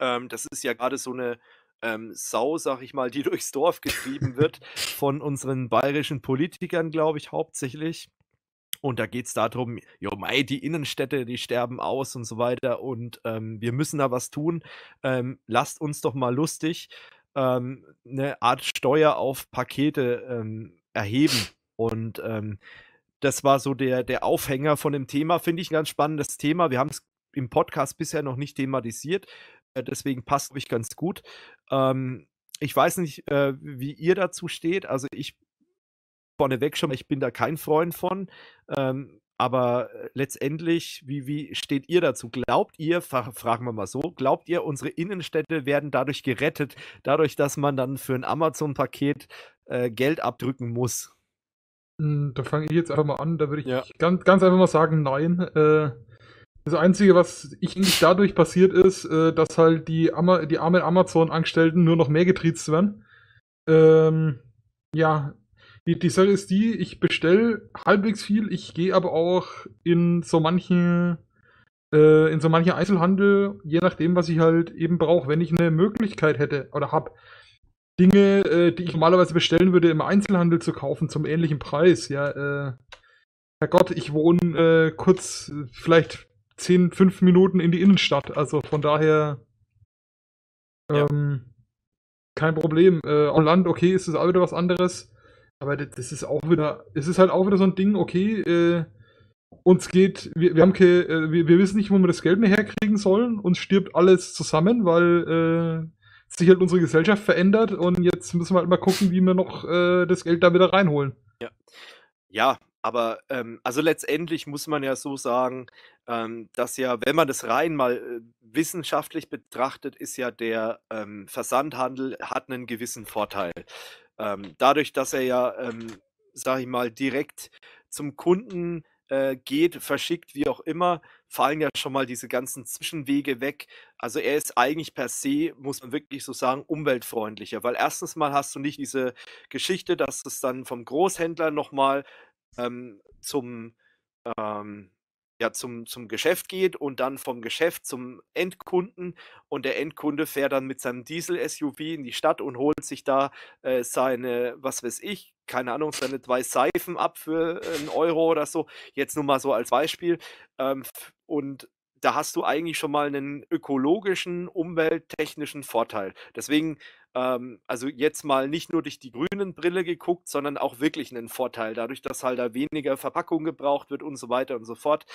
Ähm, das ist ja gerade so eine ähm, Sau, sag ich mal, die durchs Dorf getrieben wird von unseren bayerischen Politikern, glaube ich, hauptsächlich. Und da geht es darum, jo mei, die Innenstädte, die sterben aus und so weiter und ähm, wir müssen da was tun. Ähm, lasst uns doch mal lustig ähm, eine Art Steuer auf Pakete ähm, erheben. Und ähm, das war so der, der Aufhänger von dem Thema. Finde ich ein ganz spannendes Thema. Wir haben es im Podcast bisher noch nicht thematisiert. Äh, deswegen passt, glaube ich, ganz gut. Ähm, ich weiß nicht, äh, wie ihr dazu steht. Also ich vorneweg schon ich bin da kein Freund von. Ähm, aber äh, letztendlich, wie, wie steht ihr dazu? Glaubt ihr, fragen wir mal so, glaubt ihr, unsere Innenstädte werden dadurch gerettet, dadurch, dass man dann für ein Amazon-Paket äh, Geld abdrücken muss? Hm, da fange ich jetzt einfach mal an. Da würde ich ja. ganz, ganz einfach mal sagen, nein. Äh, das Einzige, was ich nicht dadurch passiert ist, äh, dass halt die, die armen Amazon-Angestellten nur noch mehr getriezt werden. Ähm, ja, die, die Sache ist die, ich bestelle halbwegs viel, ich gehe aber auch in so manchen äh, in so manchen Einzelhandel, je nachdem, was ich halt eben brauche, wenn ich eine Möglichkeit hätte oder habe, Dinge, äh, die ich normalerweise bestellen würde, im Einzelhandel zu kaufen zum ähnlichen Preis, ja, äh, Herrgott, ich wohne äh, kurz, vielleicht 10, 5 Minuten in die Innenstadt, also von daher ähm, ja. kein Problem. Äh, on Land, okay, ist es auch wieder was anderes. Aber das ist auch wieder, es ist halt auch wieder so ein Ding, okay, äh, uns geht, wir, wir haben ke, äh, wir, wir, wissen nicht, wo wir das Geld mehr herkriegen sollen, uns stirbt alles zusammen, weil äh, sich halt unsere Gesellschaft verändert und jetzt müssen wir halt mal gucken, wie wir noch äh, das Geld da wieder reinholen. Ja, ja aber ähm, also letztendlich muss man ja so sagen, ähm, dass ja, wenn man das rein mal äh, wissenschaftlich betrachtet, ist ja der ähm, Versandhandel hat einen gewissen Vorteil. Ähm, dadurch, dass er ja, ähm, sag ich mal, direkt zum Kunden äh, geht, verschickt, wie auch immer, fallen ja schon mal diese ganzen Zwischenwege weg. Also er ist eigentlich per se, muss man wirklich so sagen, umweltfreundlicher, weil erstens mal hast du nicht diese Geschichte, dass es dann vom Großhändler nochmal ähm, zum, ähm, ja zum, zum Geschäft geht und dann vom Geschäft zum Endkunden und der Endkunde fährt dann mit seinem Diesel-SUV in die Stadt und holt sich da äh, seine, was weiß ich, keine Ahnung, seine zwei Seifen ab für äh, einen Euro oder so. Jetzt nur mal so als Beispiel. Ähm, und da hast du eigentlich schon mal einen ökologischen, umwelttechnischen Vorteil. Deswegen ähm, also jetzt mal nicht nur durch die grünen Brille geguckt, sondern auch wirklich einen Vorteil. Dadurch, dass halt da weniger Verpackung gebraucht wird und so weiter und so fort,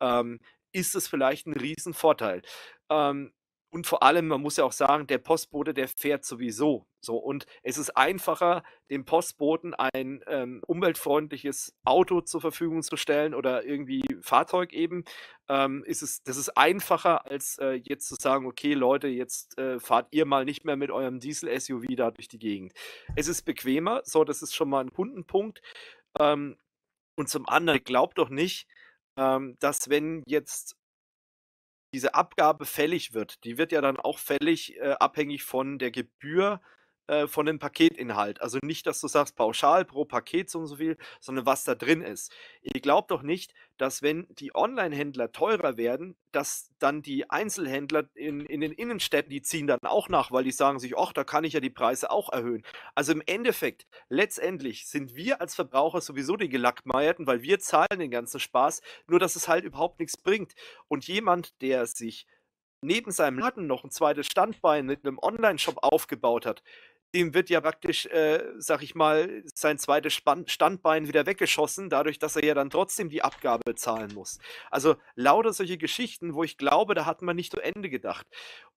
ähm, ist es vielleicht ein Riesenvorteil. Ähm, und vor allem, man muss ja auch sagen, der Postbote, der fährt sowieso so. Und es ist einfacher, dem Postboten ein ähm, umweltfreundliches Auto zur Verfügung zu stellen oder irgendwie Fahrzeug eben. Ähm, ist es, das ist einfacher, als äh, jetzt zu sagen, okay, Leute, jetzt äh, fahrt ihr mal nicht mehr mit eurem Diesel-SUV da durch die Gegend. Es ist bequemer, so, das ist schon mal ein Kundenpunkt. Ähm, und zum anderen, glaubt doch nicht, ähm, dass wenn jetzt diese Abgabe fällig wird. Die wird ja dann auch fällig äh, abhängig von der Gebühr, äh, von dem Paketinhalt. Also nicht, dass du sagst, pauschal pro Paket so und so viel, sondern was da drin ist. Ihr glaubt doch nicht, dass wenn die Online-Händler teurer werden, dass dann die Einzelhändler in, in den Innenstädten, die ziehen dann auch nach, weil die sagen sich, ach, da kann ich ja die Preise auch erhöhen. Also im Endeffekt, letztendlich sind wir als Verbraucher sowieso die Gelackmeierten, weil wir zahlen den ganzen Spaß, nur dass es halt überhaupt nichts bringt. Und jemand, der sich neben seinem Laden noch ein zweites Standbein mit einem Online-Shop aufgebaut hat, dem wird ja praktisch, äh, sag ich mal, sein zweites Standbein wieder weggeschossen, dadurch, dass er ja dann trotzdem die Abgabe zahlen muss. Also lauter solche Geschichten, wo ich glaube, da hat man nicht zu Ende gedacht.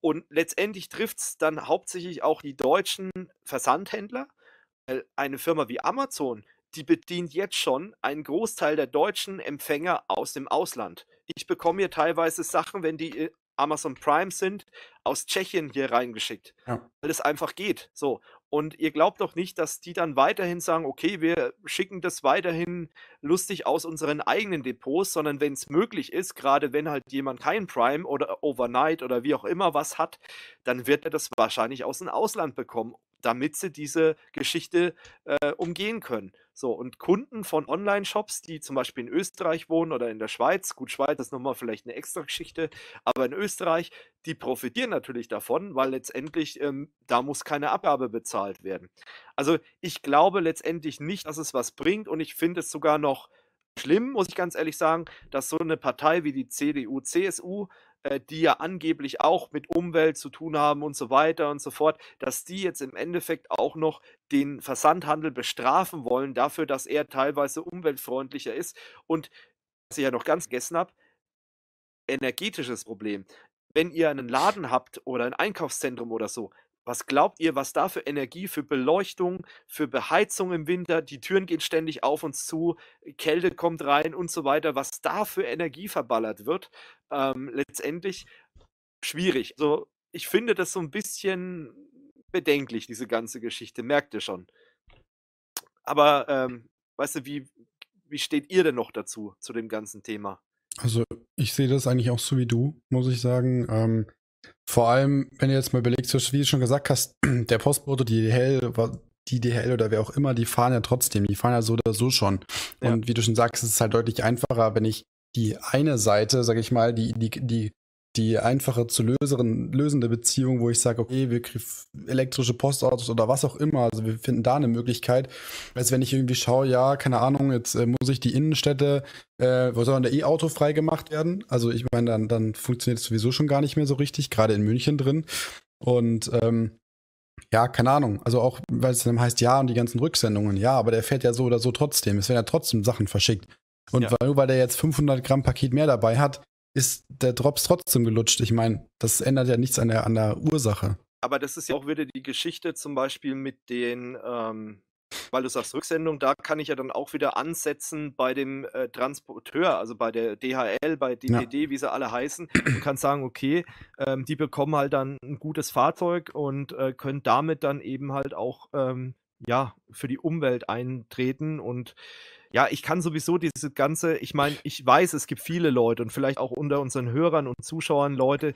Und letztendlich trifft es dann hauptsächlich auch die deutschen Versandhändler. Eine Firma wie Amazon, die bedient jetzt schon einen Großteil der deutschen Empfänger aus dem Ausland. Ich bekomme hier teilweise Sachen, wenn die äh, Amazon Prime sind, aus Tschechien hier reingeschickt. Ja. Weil es einfach geht. So. Und ihr glaubt doch nicht, dass die dann weiterhin sagen, okay, wir schicken das weiterhin lustig aus unseren eigenen Depots, sondern wenn es möglich ist, gerade wenn halt jemand kein Prime oder Overnight oder wie auch immer was hat, dann wird er das wahrscheinlich aus dem Ausland bekommen damit sie diese Geschichte äh, umgehen können. So, und Kunden von Online-Shops, die zum Beispiel in Österreich wohnen oder in der Schweiz, gut, Schweiz ist nochmal vielleicht eine extra Geschichte, aber in Österreich, die profitieren natürlich davon, weil letztendlich ähm, da muss keine Abgabe bezahlt werden. Also ich glaube letztendlich nicht, dass es was bringt und ich finde es sogar noch schlimm, muss ich ganz ehrlich sagen, dass so eine Partei wie die CDU, CSU äh, die ja angeblich auch mit Umwelt zu tun haben und so weiter und so fort, dass die jetzt im Endeffekt auch noch den Versandhandel bestrafen wollen dafür, dass er teilweise umweltfreundlicher ist. Und was ich ja noch ganz gegessen habe, energetisches Problem. Wenn ihr einen Laden habt oder ein Einkaufszentrum oder so, was glaubt ihr, was da für Energie, für Beleuchtung, für Beheizung im Winter, die Türen gehen ständig auf uns zu, Kälte kommt rein und so weiter, was da für Energie verballert wird, ähm, letztendlich schwierig. Also ich finde das so ein bisschen bedenklich, diese ganze Geschichte, merkt ihr schon. Aber ähm, weißt du, wie, wie steht ihr denn noch dazu, zu dem ganzen Thema? Also ich sehe das eigentlich auch so wie du, muss ich sagen. Ähm, vor allem, wenn ihr jetzt mal überlegt, wie du schon gesagt hast, der Postbote, die DHL, die DHL oder wer auch immer, die fahren ja trotzdem, die fahren ja so oder so schon. Ja. Und wie du schon sagst, ist es halt deutlich einfacher, wenn ich die eine Seite, sag ich mal, die, die, die die einfache zu löseren, lösende Beziehung, wo ich sage, okay, wir kriegen elektrische Postautos oder was auch immer, also wir finden da eine Möglichkeit, als wenn ich irgendwie schaue, ja, keine Ahnung, jetzt äh, muss ich die Innenstädte, äh, wo soll denn der E-Auto freigemacht werden? Also ich meine, dann, dann funktioniert es sowieso schon gar nicht mehr so richtig, gerade in München drin. Und ähm, ja, keine Ahnung. Also auch, weil es dann heißt, ja, und die ganzen Rücksendungen, ja, aber der fährt ja so oder so trotzdem. Es werden ja trotzdem Sachen verschickt. Und ja. weil, nur weil der jetzt 500 Gramm Paket mehr dabei hat, ist der Drops trotzdem gelutscht. Ich meine, das ändert ja nichts an der, an der Ursache. Aber das ist ja auch wieder die Geschichte zum Beispiel mit den, ähm, weil du sagst Rücksendung, da kann ich ja dann auch wieder ansetzen bei dem äh, Transporteur, also bei der DHL, bei DPD, ja. wie sie alle heißen, und kann sagen, okay, ähm, die bekommen halt dann ein gutes Fahrzeug und äh, können damit dann eben halt auch ähm, ja, für die Umwelt eintreten und ja, ich kann sowieso diese ganze, ich meine, ich weiß, es gibt viele Leute und vielleicht auch unter unseren Hörern und Zuschauern Leute,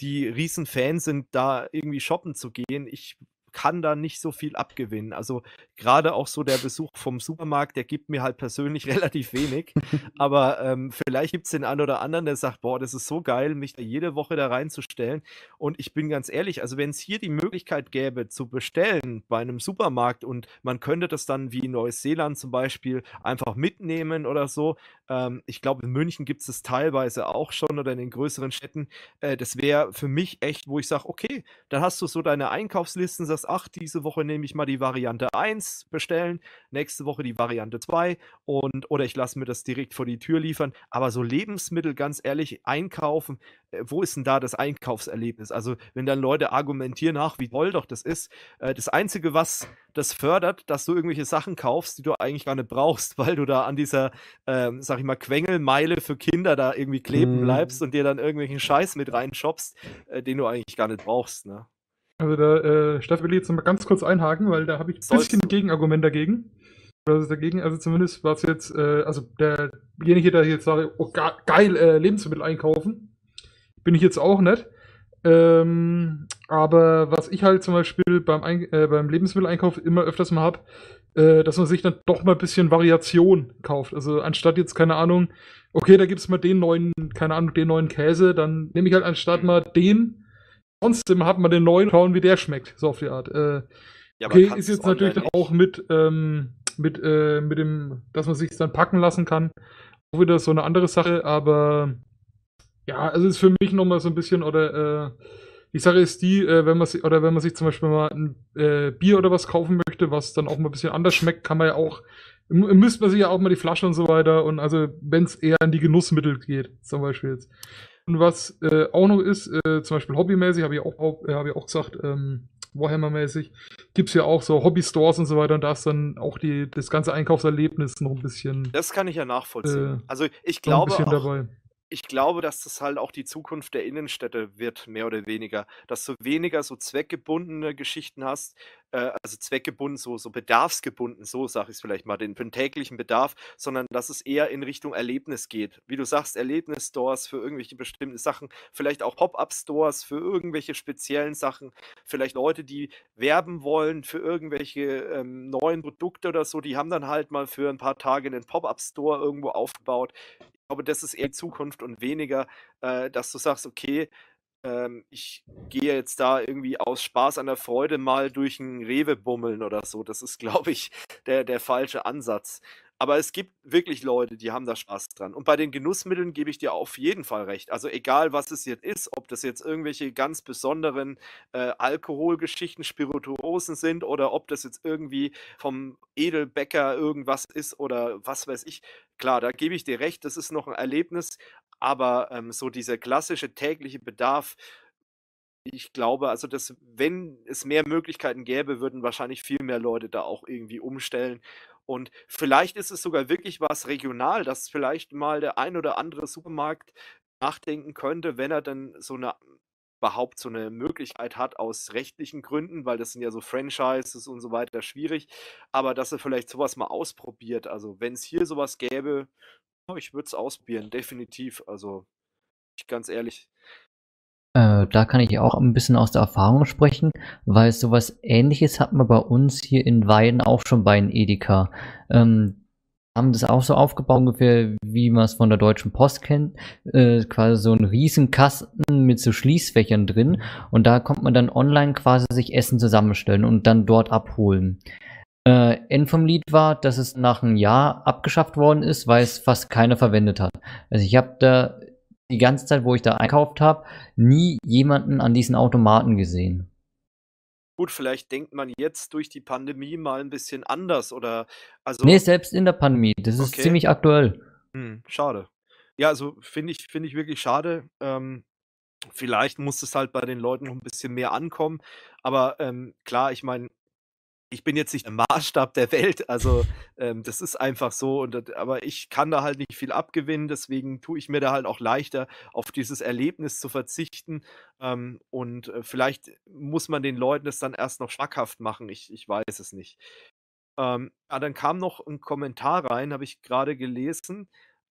die riesen Fans sind, da irgendwie shoppen zu gehen. Ich kann da nicht so viel abgewinnen. Also gerade auch so der Besuch vom Supermarkt, der gibt mir halt persönlich relativ wenig. Aber ähm, vielleicht gibt es den einen oder anderen, der sagt, boah, das ist so geil, mich da jede Woche da reinzustellen. Und ich bin ganz ehrlich, also wenn es hier die Möglichkeit gäbe zu bestellen bei einem Supermarkt und man könnte das dann wie in Neuseeland zum Beispiel einfach mitnehmen oder so. Ähm, ich glaube, in München gibt es das teilweise auch schon oder in den größeren Städten. Äh, das wäre für mich echt, wo ich sage, okay, dann hast du so deine Einkaufslisten, sagst, OnePlus 8. Diese Woche nehme ich mal die Variante 1 bestellen, nächste Woche die Variante 2 und oder ich lasse mir das direkt vor die Tür liefern. Aber so Lebensmittel, ganz ehrlich, einkaufen, äh, wo ist denn da das Einkaufserlebnis? Also, wenn dann Leute argumentieren, ach, wie toll doch das ist, äh, das Einzige, was das fördert, dass du irgendwelche Sachen kaufst, die du eigentlich gar nicht brauchst, weil du da an dieser, ähm, sag ich mal, Quengelmeile für Kinder da irgendwie kleben mhm. bleibst mm. und dir dann irgendwelchen Scheiß mit reinschoppst, äh, den du eigentlich gar nicht brauchst. Ne? Also da, äh, Steff will ich jetzt noch mal ganz kurz einhaken, weil da habe ich ein bisschen Gegenargument dagegen. Also dagegen, also zumindest war es jetzt, äh, also derjenige, der jetzt sagt, oh, geil, äh, Lebensmittel einkaufen, bin ich jetzt auch nicht. Ähm, aber was ich halt zum Beispiel beim, Ein äh, beim Lebensmitteleinkauf immer öfters mal habe, äh, dass man sich dann doch mal ein bisschen Variation kauft. Also anstatt jetzt, keine Ahnung, okay, da gibt es mal den neuen, keine Ahnung, den neuen Käse, dann nehme ich halt anstatt mal den trotzdem hat man den neuen, schauen, wie der schmeckt, so auf die Art. Äh, ja, okay, ist jetzt natürlich dann auch mit, ähm, mit, äh, mit dem, dass man sich dann packen lassen kann, auch wieder so eine andere Sache, aber ja, also ist für mich nochmal so ein bisschen, oder äh, die Sache ist die, äh, wenn man sich, oder wenn man sich zum Beispiel mal ein äh, Bier oder was kaufen möchte, was dann auch mal ein bisschen anders schmeckt, kann man ja auch, müsste man sich ja auch mal die Flasche und so weiter und also, wenn es eher an die Genussmittel geht, zum Beispiel jetzt. Und was äh, auch noch ist, äh, zum Beispiel hobbymäßig, habe ich auch, äh, hab ich auch gesagt, ähm, Warhammer-mäßig, gibt es ja auch so Hobby-Stores und so weiter und da ist dann auch die, das ganze Einkaufserlebnis noch ein bisschen. Das kann ich ja nachvollziehen. Äh, also ich glaube. Auch, dabei ich glaube, dass das halt auch die Zukunft der Innenstädte wird, mehr oder weniger. Dass du weniger so zweckgebundene Geschichten hast, äh, also zweckgebunden, so, so bedarfsgebunden, so sage ich es vielleicht mal, den, den, täglichen Bedarf, sondern dass es eher in Richtung Erlebnis geht. Wie du sagst, Erlebnisstores für irgendwelche bestimmten Sachen, vielleicht auch Pop-up-Stores für irgendwelche speziellen Sachen, vielleicht Leute, die werben wollen für irgendwelche ähm, neuen Produkte oder so, die haben dann halt mal für ein paar Tage einen Pop-up-Store irgendwo aufgebaut glaube, das ist eher Zukunft und weniger, äh, dass du sagst, okay, ähm, ich gehe jetzt da irgendwie aus Spaß an der Freude mal durch ein Rewe bummeln oder so. Das ist, glaube ich, der, der falsche Ansatz. Aber es gibt wirklich Leute, die haben da Spaß dran. Und bei den Genussmitteln gebe ich dir auf jeden Fall recht. Also egal, was es jetzt ist, ob das jetzt irgendwelche ganz besonderen äh, Alkoholgeschichten, Spirituosen sind oder ob das jetzt irgendwie vom Edelbäcker irgendwas ist oder was weiß ich. Klar, da gebe ich dir recht, das ist noch ein Erlebnis. Aber ähm, so dieser klassische tägliche Bedarf, ich glaube, also dass wenn es mehr Möglichkeiten gäbe, würden wahrscheinlich viel mehr Leute da auch irgendwie umstellen. Und vielleicht ist es sogar wirklich was regional, dass vielleicht mal der ein oder andere Supermarkt nachdenken könnte, wenn er dann so eine überhaupt so eine Möglichkeit hat aus rechtlichen Gründen, weil das sind ja so Franchises und so weiter schwierig, aber dass er vielleicht sowas mal ausprobiert. Also wenn es hier sowas gäbe, oh, ich würde es ausprobieren, definitiv. Also ich ganz ehrlich, äh, da kann ich auch ein bisschen aus der Erfahrung sprechen, weil sowas ähnliches hatten wir bei uns hier in Weiden auch schon bei einem Edeka. Ähm, haben das auch so aufgebaut, ungefähr wie man es von der Deutschen Post kennt, äh, quasi so ein riesen Kasten mit so Schließfächern drin und da kommt man dann online quasi sich Essen zusammenstellen und dann dort abholen. Äh, End vom Lied war, dass es nach einem Jahr abgeschafft worden ist, weil es fast keiner verwendet hat. Also ich habe da die ganze Zeit, wo ich da einkauft habe, nie jemanden an diesen Automaten gesehen. Gut, vielleicht denkt man jetzt durch die Pandemie mal ein bisschen anders oder also. Nee, selbst in der Pandemie. Das ist okay. ziemlich aktuell. Hm, schade. Ja, also finde ich, finde ich wirklich schade. Ähm, vielleicht muss es halt bei den Leuten noch ein bisschen mehr ankommen. Aber ähm, klar, ich meine, ich bin jetzt nicht im Maßstab der Welt, also ähm, das ist einfach so. Und, äh, aber ich kann da halt nicht viel abgewinnen, deswegen tue ich mir da halt auch leichter, auf dieses Erlebnis zu verzichten. Ähm, und äh, vielleicht muss man den Leuten das dann erst noch schmackhaft machen, ich, ich weiß es nicht. Ähm, ja, ah, dann kam noch ein Kommentar rein, habe ich gerade gelesen.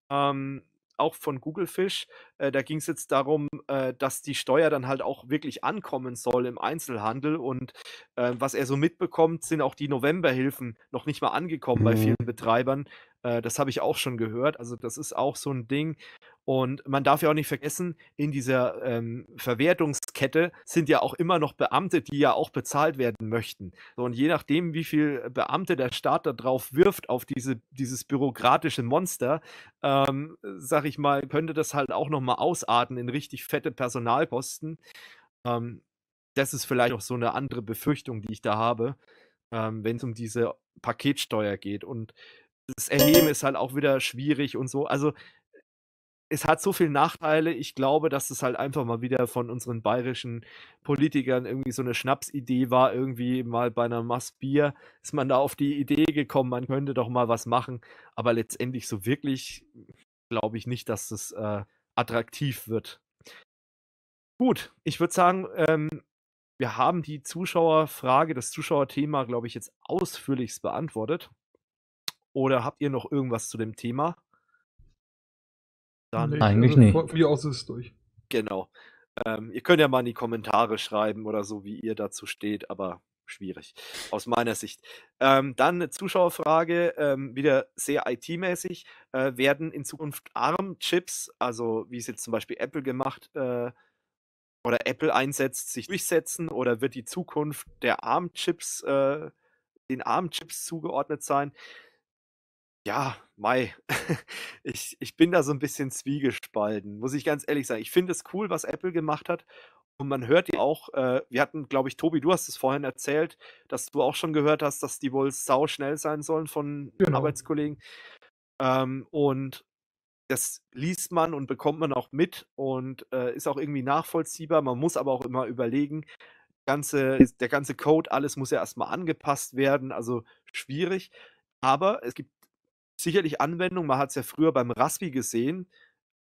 Ähm, auch von Google Fish. Äh, da ging es jetzt darum, äh, dass die Steuer dann halt auch wirklich ankommen soll im Einzelhandel. Und äh, was er so mitbekommt, sind auch die Novemberhilfen noch nicht mal angekommen mhm. bei vielen Betreibern, äh, das habe ich auch schon gehört. Also das ist auch so ein Ding. Und man darf ja auch nicht vergessen, in dieser ähm, Verwertungskette sind ja auch immer noch Beamte, die ja auch bezahlt werden möchten. So, und je nachdem, wie viel Beamte der Staat da drauf wirft, auf diese, dieses bürokratische Monster, ähm, sag ich mal, könnte das halt auch nochmal ausarten in richtig fette Personalkosten. Ähm, das ist vielleicht auch so eine andere Befürchtung, die ich da habe, ähm, wenn es um diese Paketsteuer geht. Und das Erheben ist halt auch wieder schwierig und so. Also es hat so viele Nachteile. Ich glaube, dass es halt einfach mal wieder von unseren bayerischen Politikern irgendwie so eine Schnapsidee war. Irgendwie mal bei einer Mass Bier ist man da auf die Idee gekommen, man könnte doch mal was machen. Aber letztendlich so wirklich glaube ich nicht, dass es äh, attraktiv wird. Gut, ich würde sagen, ähm, wir haben die Zuschauerfrage, das Zuschauerthema, glaube ich, jetzt ausführlichst beantwortet. Oder habt ihr noch irgendwas zu dem Thema? Dann nee, äh, eigentlich also, nicht. Von aus ist es durch. Genau. Ähm, ihr könnt ja mal in die Kommentare schreiben oder so, wie ihr dazu steht, aber schwierig aus meiner Sicht. Ähm, dann eine Zuschauerfrage, ähm, wieder sehr IT-mäßig. Äh, werden in Zukunft ARM-Chips, also wie es jetzt zum Beispiel Apple gemacht äh, oder Apple einsetzt, sich durchsetzen oder wird die Zukunft der ARM-Chips äh, den ARM-Chips zugeordnet sein? Ja, Mai, ich, ich bin da so ein bisschen zwiegespalten, muss ich ganz ehrlich sagen. Ich finde es cool, was Apple gemacht hat und man hört ja auch äh, wir hatten, glaube ich Tobi, du hast es vorhin erzählt, dass du auch schon gehört hast, dass die wohl sau schnell sein sollen von Genau. Arbeitskollegen. Ähm, und das liest man und bekommt man auch mit und, äh, ist auch irgendwie nachvollziehbar. Man muss aber auch immer überlegen, ganze der ganze Code, alles muss ja erstmal angepasst werden, also schwierig. Aber es gibt sicherlich Anwendung. Man hat es ja früher beim Raspi gesehen.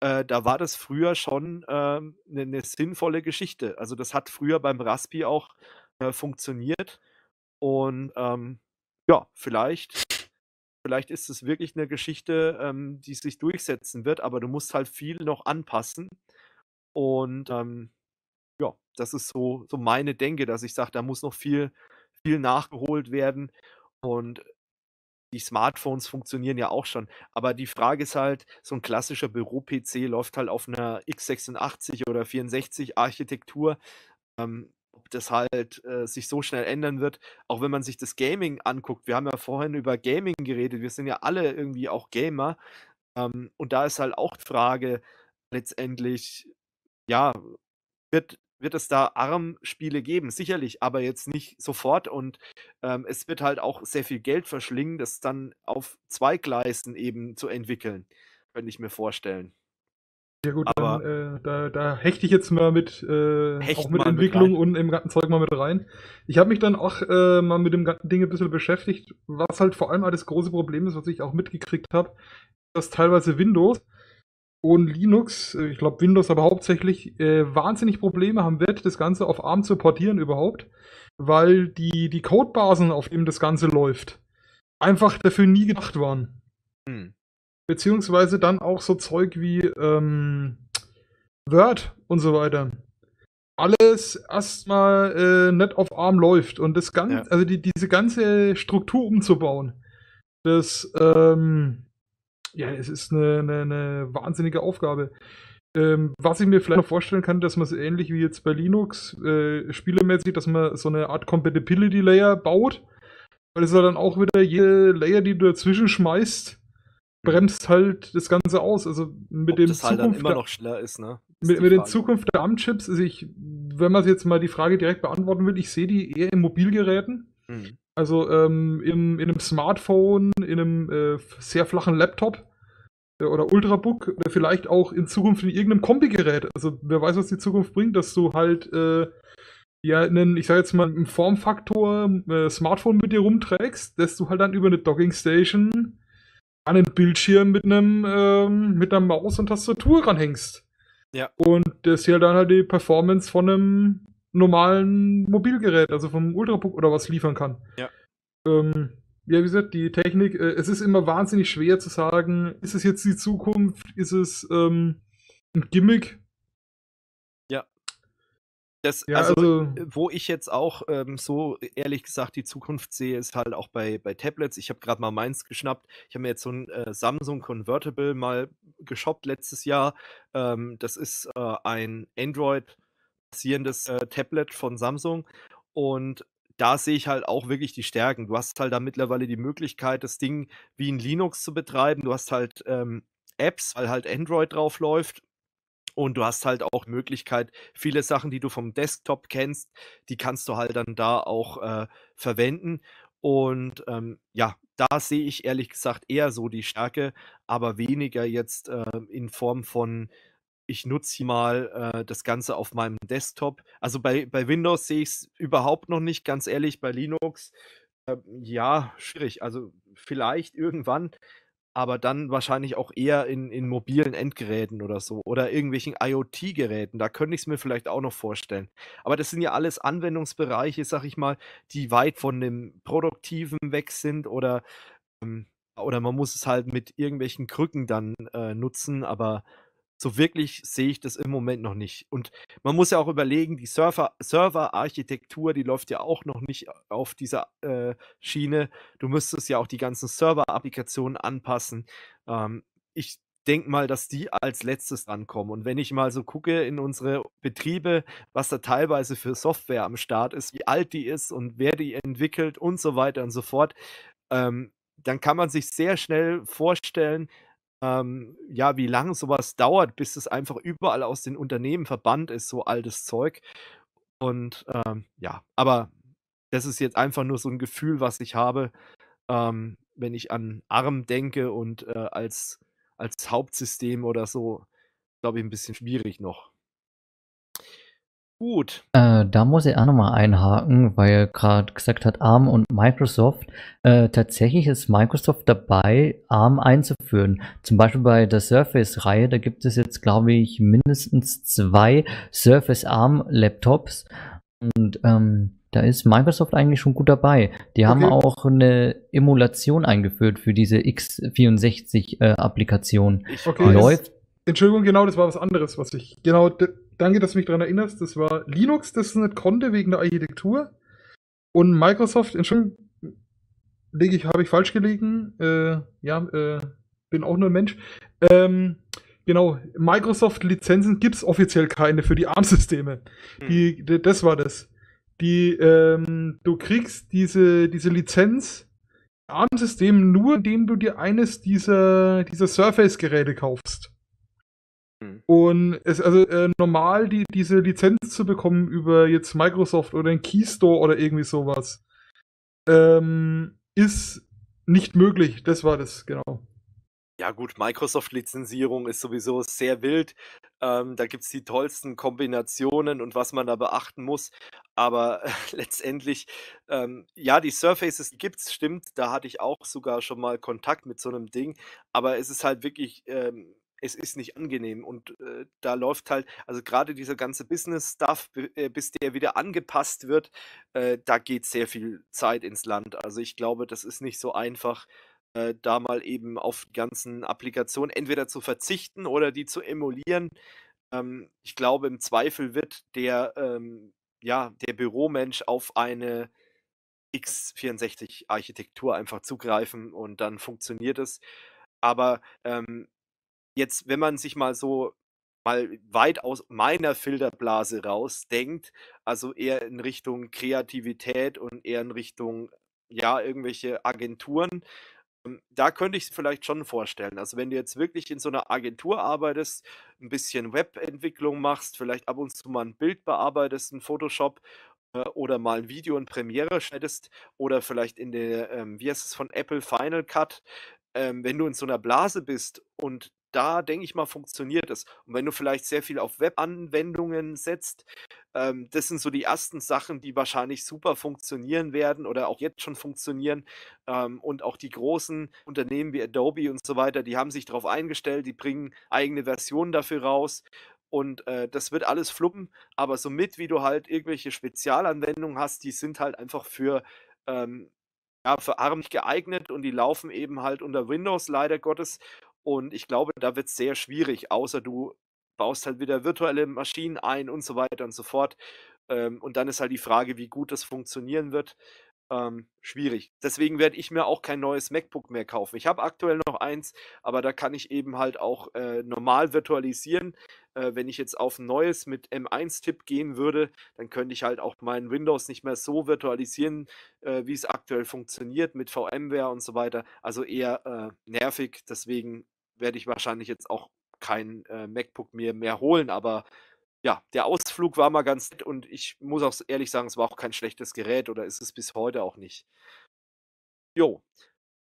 Äh, da war das früher schon eine ähm, äh, ne sinnvolle Geschichte. Also das hat früher beim Raspi auch äh, funktioniert. Und ähm, ja, vielleicht, vielleicht ist es wirklich eine Geschichte, ähm, die sich durchsetzen wird, aber du musst halt viel noch anpassen. Und ähm, ja, das ist so, so meine Denke, dass ich sage, da muss noch viel, viel nachgeholt werden. Und die Smartphones funktionieren ja auch schon. Aber die Frage ist halt, so ein klassischer Büro-PC läuft halt auf einer x86 oder 64 Architektur. Ähm, ob das halt äh, sich so schnell ändern wird, auch wenn man sich das Gaming anguckt. Wir haben ja vorhin über Gaming geredet. Wir sind ja alle irgendwie auch Gamer. Ähm, und da ist halt auch die Frage letztendlich, ja, wird wird es da Arm-Spiele geben, sicherlich, aber jetzt nicht sofort. Und ähm, es wird halt auch sehr viel Geld verschlingen, das dann auf zwei Gleisen eben zu entwickeln, könnte ich mir vorstellen. Ja gut, aber dann, äh, da, da hechte ich jetzt mal mit, äh, auch mit Entwicklung mit und dem ganzen Zeug mal mit rein. Ich habe mich dann auch äh, mal mit dem ganzen Ding ein bisschen beschäftigt, was halt vor allem halt das große Problem ist, was ich auch mitgekriegt habe, dass teilweise Windows und Linux, äh, ich glaube Windows aber hauptsächlich, äh, wahnsinnig Probleme haben wird, das Ganze auf ARM zu portieren überhaupt, weil die, die Codebasen, auf denen das Ganze läuft, einfach dafür nie gedacht waren. Hm. Beziehungsweise dann auch so Zeug wie ähm, Word und so weiter. Alles erstmal äh, nicht auf ARM läuft und das Ganze, ja. also die, diese ganze Struktur umzubauen, das, ähm, ja, es ist eine, eine, eine wahnsinnige Aufgabe. Ähm, was ich mir vielleicht noch vorstellen kann, dass man es ähnlich wie jetzt bei Linux äh, spielemäßig, dass man so eine Art Compatibility Layer baut. Weil es ja dann auch wieder jede Layer, die du dazwischen schmeißt, bremst halt das Ganze aus. Also mit Ob dem das halt Zukunft halt immer noch schneller ist, ne? Ist mit, mit den Zukunft der ARM-Chips, also ich, wenn man jetzt mal die Frage direkt beantworten will, ich sehe die eher in Mobilgeräten. Mhm. Also ähm, in, in, einem Smartphone, in einem äh, sehr flachen Laptop äh, oder Ultrabook oder äh, vielleicht auch in Zukunft in irgendeinem Kombigerät. Also wer weiß, was die Zukunft bringt, dass du halt äh, ja einen, ich sag jetzt mal, einen Formfaktor äh, Smartphone mit dir rumträgst, dass du halt dann über eine Dockingstation an den Bildschirm mit einem ähm, mit einer Maus und Tastatur ranhängst. Ja. Und das hier dann halt die Performance von einem normalen Mobilgerät, also vom Ultrabook oder was liefern kann. Ja. Ähm, ja, wie gesagt, die Technik, äh, es ist immer wahnsinnig schwer zu sagen, ist es jetzt die Zukunft, ist es ähm, ein Gimmick? Ja. Das, ja also, also, wo ich jetzt auch ähm, so ehrlich gesagt die Zukunft sehe, ist halt auch bei, bei Tablets. Ich habe gerade mal meins geschnappt. Ich habe mir jetzt so ein äh, Samsung Convertible mal geshoppt letztes Jahr. Ähm, das ist äh, ein Android basierendes äh, Tablet von Samsung. Und da sehe ich halt auch wirklich die Stärken. Du hast halt da mittlerweile die Möglichkeit, das Ding wie ein Linux zu betreiben. Du hast halt ähm, Apps, weil halt Android drauf läuft. Und du hast halt auch Möglichkeit, viele Sachen, die du vom Desktop kennst, die kannst du halt dann da auch äh, verwenden. Und ähm, ja, da sehe ich ehrlich gesagt eher so die Stärke, aber weniger jetzt äh, in Form von ich nutze mal äh, das Ganze auf meinem Desktop. Also bei, bei Windows sehe ich es überhaupt noch nicht, ganz ehrlich, bei Linux, äh, ja, schwierig. Also vielleicht irgendwann, aber dann wahrscheinlich auch eher in, in mobilen Endgeräten oder so oder irgendwelchen IoT-Geräten. Da könnte ich es mir vielleicht auch noch vorstellen. Aber das sind ja alles Anwendungsbereiche, sag ich mal, die weit von dem Produktiven weg sind oder, ähm, oder man muss es halt mit irgendwelchen Krücken dann äh, nutzen, aber so wirklich sehe ich das im Moment noch nicht. Und man muss ja auch überlegen, die Server, Serverarchitektur, die läuft ja auch noch nicht auf dieser äh, Schiene. Du müsstest ja auch die ganzen Server-Applikationen anpassen. Ähm, ich denke mal, dass die als letztes rankommen. Und wenn ich mal so gucke in unsere Betriebe, was da teilweise für Software am Start ist, wie alt die ist und wer die entwickelt und so weiter und so fort, ähm, dann kann man sich sehr schnell vorstellen, ähm, ja, wie lange sowas dauert, bis es einfach überall aus den Unternehmen verbannt ist, so altes Zeug. Und ähm, ja, aber das ist jetzt einfach nur so ein Gefühl, was ich habe, ähm, wenn ich an ARM denke und äh, als, als Hauptsystem oder so, glaube ich, ein bisschen schwierig noch gut. Äh, da muss ich auch nochmal einhaken, weil gerade gesagt hat, ARM und Microsoft. Äh, tatsächlich ist Microsoft dabei, ARM einzuführen. Zum Beispiel bei der Surface-Reihe, da gibt es jetzt, glaube ich, mindestens zwei Surface ARM-Laptops. Und ähm, da ist Microsoft eigentlich schon gut dabei. Die okay. haben auch eine Emulation eingeführt für diese x64-Applikation. Äh, okay. Läuft. Entschuldigung, genau, das war was anderes, was ich. Genau, danke, dass du mich daran erinnerst. Das war Linux, das es nicht konnte wegen der Architektur. Und Microsoft, Entschuldigung, ich, habe ich falsch gelegen. Äh, ja, äh, bin auch nur ein Mensch. Ähm, genau, Microsoft-Lizenzen gibt es offiziell keine für die ARM-Systeme. Hm. Das war das. Die, ähm, du kriegst diese, diese Lizenz ARM-System nur, indem du dir eines dieser, dieser Surface-Geräte kaufst. Hm. Und es also äh, normal, die, diese Lizenz zu bekommen über jetzt Microsoft oder den Keystore oder irgendwie sowas, ähm, ist nicht möglich. Das war das, genau. Ja gut, Microsoft-Lizenzierung ist sowieso sehr wild. Ähm, da gibt es die tollsten Kombinationen und was man da beachten muss. Aber letztendlich, ähm, ja, die Surfaces gibt es, stimmt. Da hatte ich auch sogar schon mal Kontakt mit so einem Ding. Aber es ist halt wirklich ähm, es ist nicht angenehm. Und äh, da läuft halt, also gerade dieser ganze Business-Stuff, äh, bis der wieder angepasst wird, äh, da geht sehr viel Zeit ins Land. Also ich glaube, das ist nicht so einfach, äh, da mal eben auf die ganzen Applikationen entweder zu verzichten oder die zu emulieren. Ähm, ich glaube, im Zweifel wird der, ähm, ja, der Büromensch auf eine x64-Architektur einfach zugreifen und dann funktioniert es. Aber ähm, jetzt, wenn man sich mal so mal weit aus meiner Filterblase rausdenkt, also eher in Richtung Kreativität und eher in Richtung, ja, irgendwelche Agenturen, ähm, da könnte ich es vielleicht schon vorstellen. Also wenn du jetzt wirklich in so einer Agentur arbeitest, ein bisschen Webentwicklung machst, vielleicht ab und zu mal ein Bild bearbeitest in Photoshop äh, oder mal ein Video in Premiere schneidest oder vielleicht in der, ähm, wie heißt es von Apple, Final Cut, ähm, wenn du in so einer Blase bist und da, denke ich mal, funktioniert es. Und wenn du vielleicht sehr viel auf Web-Anwendungen setzt, ähm, das sind so die ersten Sachen, die wahrscheinlich super funktionieren werden oder auch jetzt schon funktionieren. Ähm, und auch die großen Unternehmen wie Adobe und so weiter, die haben sich darauf eingestellt, die bringen eigene Versionen dafür raus. Und äh, das wird alles fluppen, aber somit, wie du halt irgendwelche Spezialanwendungen hast, die sind halt einfach für ähm, ja, für ARM geeignet und die laufen eben halt unter Windows leider Gottes und ich glaube, da wird es sehr schwierig, außer du baust halt wieder virtuelle Maschinen ein und so weiter und so fort. Ähm, und dann ist halt die Frage, wie gut das funktionieren wird. Ähm, schwierig. Deswegen werde ich mir auch kein neues MacBook mehr kaufen. Ich habe aktuell noch eins, aber da kann ich eben halt auch äh, normal virtualisieren. Äh, wenn ich jetzt auf ein neues mit M1-Tipp gehen würde, dann könnte ich halt auch meinen Windows nicht mehr so virtualisieren, äh, wie es aktuell funktioniert mit VMware und so weiter. Also eher äh, nervig. Deswegen werde ich wahrscheinlich jetzt auch kein äh, MacBook mir mehr holen, aber ja, der Ausflug war mal ganz nett und ich muss auch ehrlich sagen, es war auch kein schlechtes Gerät oder ist es bis heute auch nicht. Jo,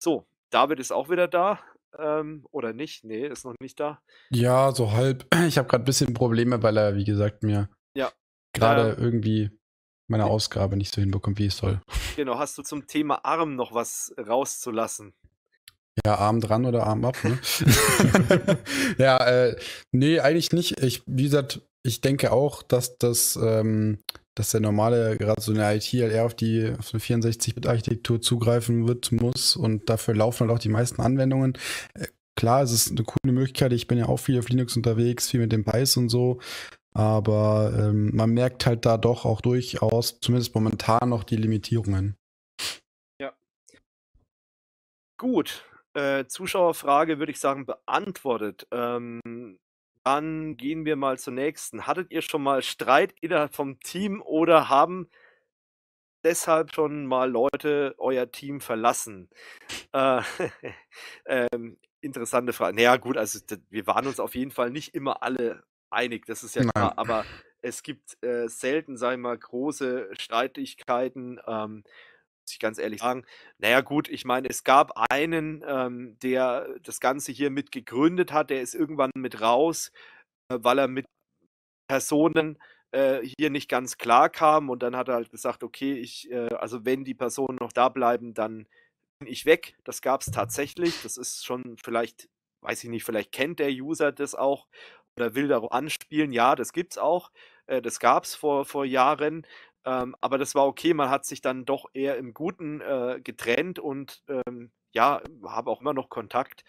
so, David ist auch wieder da. Ähm, oder nicht? Nee, ist noch nicht da. Ja, so halb. Ich habe gerade ein bisschen Probleme, weil er, wie gesagt, mir ja. gerade äh, irgendwie meine Ausgabe nicht so hinbekommt, wie es soll. Genau, hast du zum Thema Arm noch was rauszulassen? Ja, Arm dran oder Arm ab. Ne? ja, äh, nee, eigentlich nicht. Ich, wie gesagt, ich denke auch, dass das, ähm, dass der normale, gerade so eine IT halt eher auf die, auf eine 64-Bit-Architektur zugreifen wird, muss und dafür laufen halt auch die meisten Anwendungen. Äh, klar, es ist eine coole Möglichkeit. Ich bin ja auch viel auf Linux unterwegs, viel mit dem Python e und so. Aber ähm, man merkt halt da doch auch durchaus, zumindest momentan, noch die Limitierungen. Ja. Gut, äh, Zuschauerfrage, würde ich sagen, beantwortet. Ähm, dann gehen wir mal zur nächsten. Hattet ihr schon mal Streit innerhalb vom Team oder haben deshalb schon mal Leute euer Team verlassen? Äh, ähm, interessante Frage. Naja, gut, also wir waren uns auf jeden Fall nicht immer alle einig, das ist ja Nein. klar, aber es gibt äh, selten, sagen wir mal, große Streitigkeiten. Ähm, ich ganz ehrlich sagen. Naja, gut, ich meine, es gab einen, ähm, der das Ganze hier mit gegründet hat, der ist irgendwann mit raus, äh, weil er mit Personen äh, hier nicht ganz klar kam und dann hat er halt gesagt, okay, ich, äh, also wenn die Personen noch da bleiben, dann bin ich weg. Das gab es tatsächlich. Das ist schon vielleicht, weiß ich nicht, vielleicht kennt der User das auch oder will darauf anspielen. Ja, das gibt's auch. Äh, das gab es vor, vor Jahren. Ähm, aber das war okay, man hat sich dann doch eher im Guten äh, getrennt und ähm, ja, habe auch immer noch Kontakt.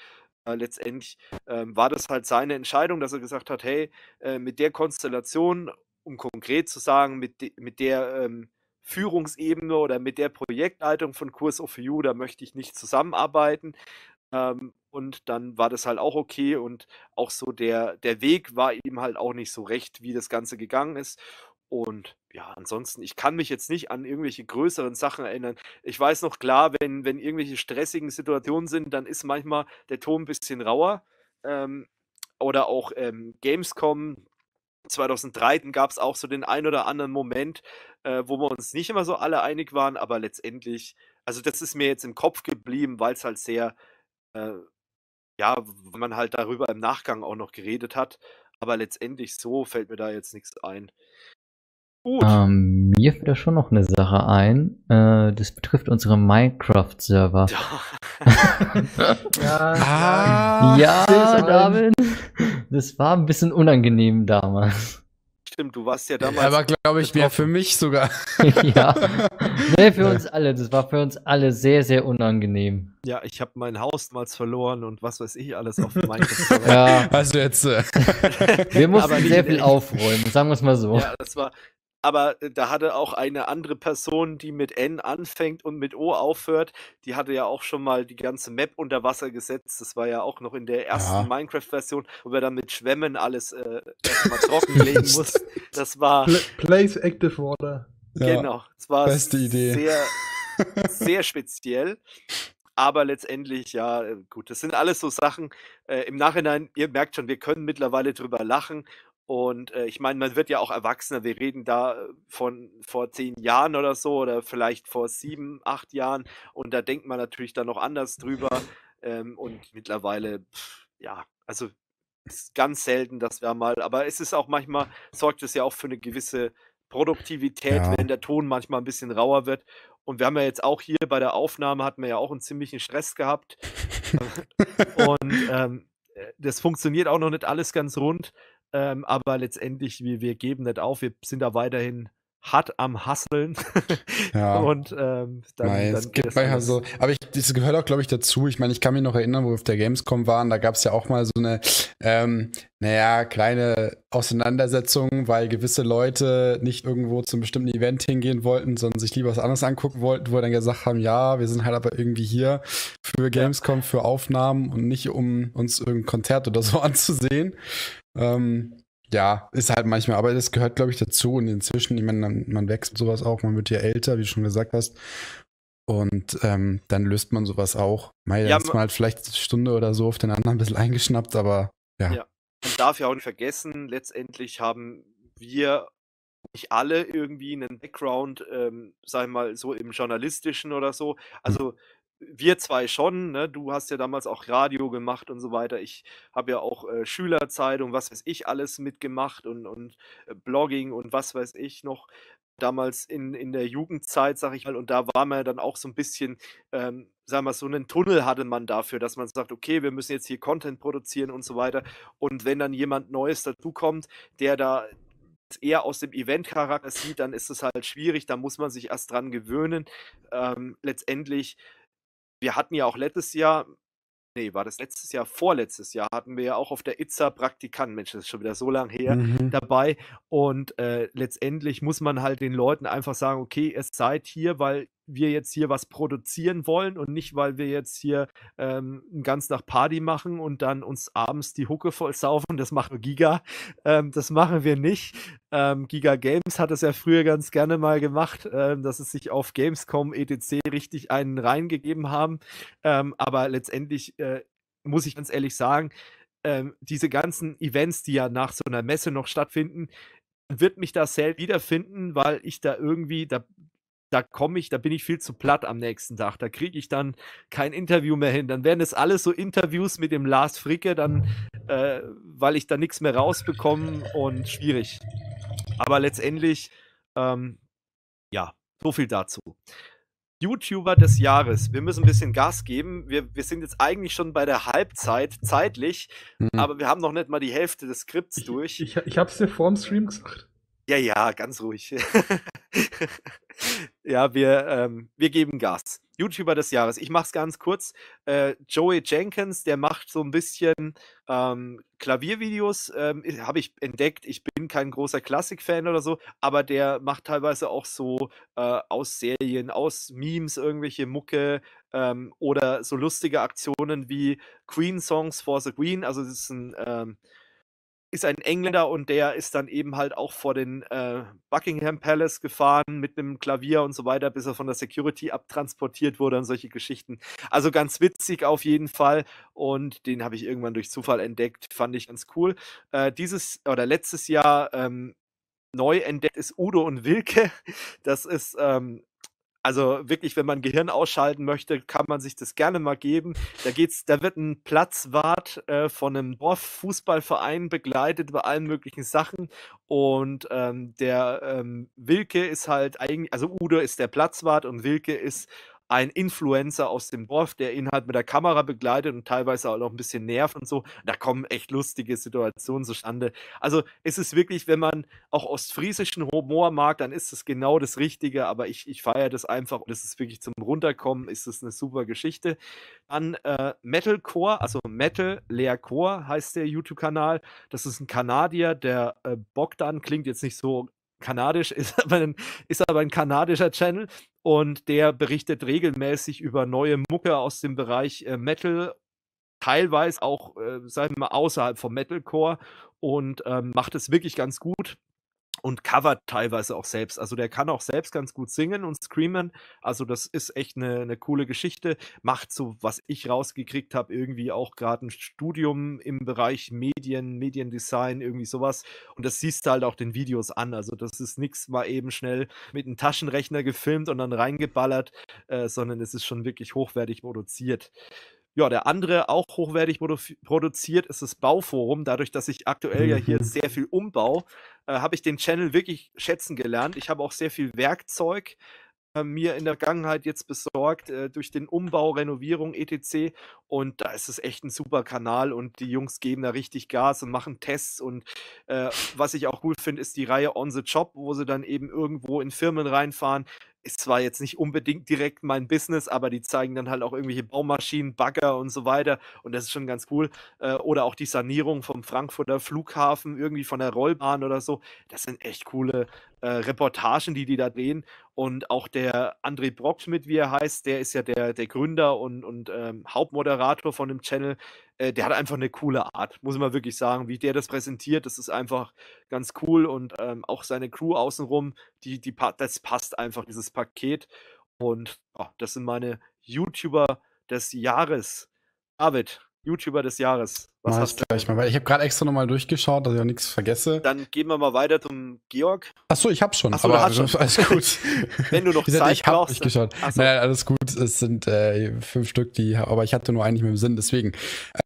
Äh, letztendlich ähm, war das halt seine Entscheidung, dass er gesagt hat, hey, äh, mit der Konstellation, um konkret zu sagen, mit, de mit der ähm, Führungsebene oder mit der Projektleitung von Kurs of You, da möchte ich nicht zusammenarbeiten. Ähm, und dann war das halt auch okay und auch so der, der Weg war eben halt auch nicht so recht, wie das Ganze gegangen ist. Und ja, ansonsten, ich kann mich jetzt nicht an irgendwelche größeren Sachen erinnern. Ich weiß noch klar, wenn, wenn irgendwelche stressigen Situationen sind, dann ist manchmal der Ton ein bisschen rauer. Ähm, oder auch ähm, Gamescom 2013 gab es auch so den ein oder anderen Moment, äh, wo wir uns nicht immer so alle einig waren, aber letztendlich, also das ist mir jetzt im Kopf geblieben, weil es halt sehr, äh, ja, man halt darüber im Nachgang auch noch geredet hat. Aber letztendlich so fällt mir da jetzt nichts ein. Gut. Ähm, mir fällt da schon noch eine Sache ein. Äh, das betrifft unsere Minecraft-Server. ja, ah. ja, ja David. Das war ein bisschen unangenehm damals. Stimmt, du warst ja damals. Aber glaube ich, mehr für mich sogar. ja. Nee, für uns alle. Das war für uns alle sehr, sehr unangenehm. Ja, ich habe mein Haus damals verloren und was weiß ich alles auf Minecraft. ja. also jetzt. Äh... Wir mussten sehr viel aufräumen, sagen wir es mal so. Ja, das war, aber äh, da hatte auch eine andere Person, die mit N anfängt und mit O aufhört, die hatte ja auch schon mal die ganze Map unter Wasser gesetzt. Das war ja auch noch in der ersten ja. Minecraft-Version, wo wir dann mit Schwämmen alles äh, erstmal trockenlegen mussten. Das war. Place Active Water. genau. Das war beste Idee. sehr, sehr speziell. Aber letztendlich, ja, äh, gut, das sind alles so Sachen. Äh, Im Nachhinein, ihr merkt schon, wir können mittlerweile drüber lachen und äh, ich meine, man wird ja auch erwachsener. Wir reden da äh, von vor zehn Jahren oder so oder vielleicht vor sieben, acht Jahren. Und da denkt man natürlich dann noch anders drüber. Ähm, und mittlerweile, pff, ja, also ist ganz selten, dass wir mal, aber es ist auch manchmal, sorgt es ja auch für eine gewisse Produktivität, ja. wenn der Ton manchmal ein bisschen rauer wird. Und wir haben ja jetzt auch hier bei der Aufnahme hatten wir ja auch einen ziemlichen Stress gehabt. und ähm, äh, das funktioniert auch noch nicht alles ganz rund. Ähm, aber letztendlich, wir, wir geben nicht auf, wir sind da weiterhin hart am Hasseln. ja. Und ähm, dann, Nein, dann es geht bei so. Aber ich, das gehört auch, glaube ich, dazu. Ich meine, ich kann mich noch erinnern, wo wir auf der Gamescom waren, da gab es ja auch mal so eine, ähm, naja, kleine Auseinandersetzung, weil gewisse Leute nicht irgendwo zum bestimmten Event hingehen wollten, sondern sich lieber was anderes angucken wollten, wo wir dann gesagt haben, ja, wir sind halt aber irgendwie hier für Gamescom, für Aufnahmen und nicht um uns irgendein Konzert oder so anzusehen. Ähm, ja, ist halt manchmal, aber das gehört, glaube ich, dazu. Und inzwischen, ich meine, man, wächst sowas auch, man wird ja älter, wie du schon gesagt hast. Und ähm, dann löst man sowas auch. Mei, ja, ist man halt vielleicht eine Stunde oder so auf den anderen ein bisschen eingeschnappt, aber ja. ja. Man darf ja auch nicht vergessen, letztendlich haben wir nicht alle irgendwie einen Background, ähm, sagen wir mal so im journalistischen oder so. Hm. Also wir zwei schon, ne? du hast ja damals auch Radio gemacht und so weiter. Ich habe ja auch äh, und was weiß ich, alles mitgemacht und, und äh, Blogging und was weiß ich noch. Damals in, in der Jugendzeit, sag ich mal, und da war man dann auch so ein bisschen, ähm, sagen wir mal, so einen Tunnel hatte man dafür, dass man sagt, okay, wir müssen jetzt hier Content produzieren und so weiter. Und wenn dann jemand Neues dazukommt, der da eher aus dem Event-Charakter sieht, dann ist es halt schwierig, da muss man sich erst dran gewöhnen. Ähm, letztendlich wir hatten ja auch letztes Jahr, nee, war das letztes Jahr, vorletztes Jahr hatten wir ja auch auf der Itza Praktikanten, Mensch, das ist schon wieder so lange her, mhm. dabei. Und äh, letztendlich muss man halt den Leuten einfach sagen, okay, ihr seid hier, weil wir jetzt hier was produzieren wollen und nicht, weil wir jetzt hier ähm, ganz nach Party machen und dann uns abends die Hucke voll saufen. Das macht nur Giga. Ähm, das machen wir nicht. Ähm, Giga Games hat es ja früher ganz gerne mal gemacht, ähm, dass es sich auf Gamescom etc. richtig einen reingegeben haben. Ähm, aber letztendlich äh, muss ich ganz ehrlich sagen, ähm, diese ganzen Events, die ja nach so einer Messe noch stattfinden, wird mich da selten wiederfinden, weil ich da irgendwie, da da komme ich, da bin ich viel zu platt am nächsten Tag. Da kriege ich dann kein Interview mehr hin. Dann werden es alles so Interviews mit dem Lars Fricke, dann, äh, weil ich da nichts mehr rausbekomme und schwierig. Aber letztendlich, ähm, ja, so viel dazu. YouTuber des Jahres. Wir müssen ein bisschen Gas geben. Wir, wir sind jetzt eigentlich schon bei der Halbzeit zeitlich, mhm. aber wir haben noch nicht mal die Hälfte des Skripts durch. Ich, ich, ich habe es dir vor dem Stream gesagt. Ja, ja, ganz ruhig. ja, wir, ähm, wir geben Gas. YouTuber des Jahres. Ich mache es ganz kurz. Äh, Joey Jenkins, der macht so ein bisschen ähm, Klaviervideos, ähm, habe ich entdeckt. Ich bin kein großer Klassik-Fan oder so, aber der macht teilweise auch so äh, aus Serien, aus Memes irgendwelche Mucke ähm, oder so lustige Aktionen wie Queen Songs for the Green. Also das ist ein ähm, ist ein Engländer und der ist dann eben halt auch vor den äh, Buckingham Palace gefahren mit einem Klavier und so weiter, bis er von der Security abtransportiert wurde und solche Geschichten. Also ganz witzig auf jeden Fall und den habe ich irgendwann durch Zufall entdeckt, fand ich ganz cool. Äh, dieses oder letztes Jahr ähm, neu entdeckt ist Udo und Wilke. Das ist ähm, also wirklich, wenn man Gehirn ausschalten möchte, kann man sich das gerne mal geben. Da geht's, da wird ein Platzwart äh, von einem Dorffußballverein begleitet bei allen möglichen Sachen. Und ähm, der ähm, Wilke ist halt eigentlich, also Udo ist der Platzwart und Wilke ist ein Influencer aus dem Dorf, der ihn halt mit der Kamera begleitet und teilweise auch noch ein bisschen nervt und so. Da kommen echt lustige Situationen zustande. Also es ist wirklich, wenn man auch ostfriesischen Humor mag, dann ist es genau das Richtige. Aber ich, ich feiere das einfach und es ist wirklich zum Runterkommen, ist es eine super Geschichte. Dann äh, Metalcore, also Metal Core heißt der YouTube-Kanal. Das ist ein Kanadier, der äh, Bogdan klingt jetzt nicht so kanadisch, ist aber, ein, ist aber ein kanadischer Channel und der berichtet regelmäßig über neue Mucke aus dem Bereich äh, Metal, teilweise auch, äh, sagen wir mal, außerhalb vom Metalcore und ähm, macht es wirklich ganz gut und covert teilweise auch selbst. Also der kann auch selbst ganz gut singen und screamen. Also das ist echt eine, eine coole Geschichte. Macht so, was ich rausgekriegt habe, irgendwie auch gerade ein Studium im Bereich Medien, Mediendesign, irgendwie sowas. Und das siehst du halt auch den Videos an. Also das ist nichts mal eben schnell mit einem Taschenrechner gefilmt und dann reingeballert, äh, sondern es ist schon wirklich hochwertig produziert. Ja, der andere, auch hochwertig produ produziert, ist das Bauforum. Dadurch, dass ich aktuell ja hier mhm. sehr viel umbau, äh, habe ich den Channel wirklich schätzen gelernt. Ich habe auch sehr viel Werkzeug äh, mir in der Vergangenheit jetzt besorgt äh, durch den Umbau, Renovierung, etc. Und da ist es echt ein super Kanal und die Jungs geben da richtig Gas und machen Tests. Und äh, was ich auch cool finde, ist die Reihe On the Job, wo sie dann eben irgendwo in Firmen reinfahren, ist zwar jetzt nicht unbedingt direkt mein Business, aber die zeigen dann halt auch irgendwelche Baumaschinen, Bagger und so weiter und das ist schon ganz cool. Äh, oder auch die Sanierung vom Frankfurter Flughafen, irgendwie von der Rollbahn oder so. Das sind echt coole äh, Reportagen, die die da drehen. Und auch der André Brockschmidt, wie er heißt, der ist ja der, der Gründer und, und ähm, Hauptmoderator von dem Channel. Äh, der hat einfach eine coole Art, muss man wirklich sagen. Wie der das präsentiert, das ist einfach ganz cool und ähm, auch seine Crew außenrum, die, die, das passt einfach, dieses Paket. Und oh, das sind meine YouTuber des Jahres. David, YouTuber des Jahres. Was hast du? gleich mal, weil ich habe gerade extra nochmal durchgeschaut, dass ich auch nichts vergesse. Dann gehen wir mal weiter zum Georg. Achso, ich habe schon. Ach so, aber hast schon. alles gut. Wenn du noch Zeit gesagt, ich hab brauchst. Durchgeschaut. Ach so. Nein, alles gut. Es sind äh, fünf Stück, die, aber ich hatte nur eigentlich mit dem Sinn, deswegen.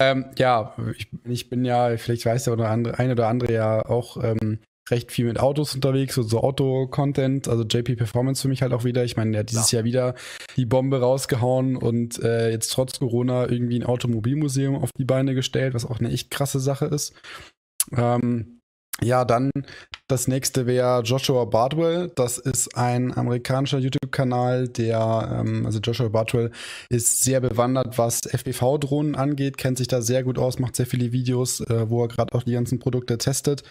Ähm, ja, ich, ich, bin ja, vielleicht weiß der oder andere, ein oder andere ja auch ähm, recht viel mit Autos unterwegs und so Auto-Content, also JP Performance für mich halt auch wieder. Ich meine, er hat dieses ja. Jahr wieder die Bombe rausgehauen und äh, jetzt trotz Corona irgendwie ein Automobilmuseum auf die Beine gestellt, was auch eine echt krasse Sache ist. Ähm, ja, dann das nächste wäre Joshua Bardwell. Das ist ein amerikanischer YouTube-Kanal, der, ähm, also Joshua Bardwell ist sehr bewandert, was FPV-Drohnen angeht, kennt sich da sehr gut aus, macht sehr viele Videos, äh, wo er gerade auch die ganzen Produkte testet.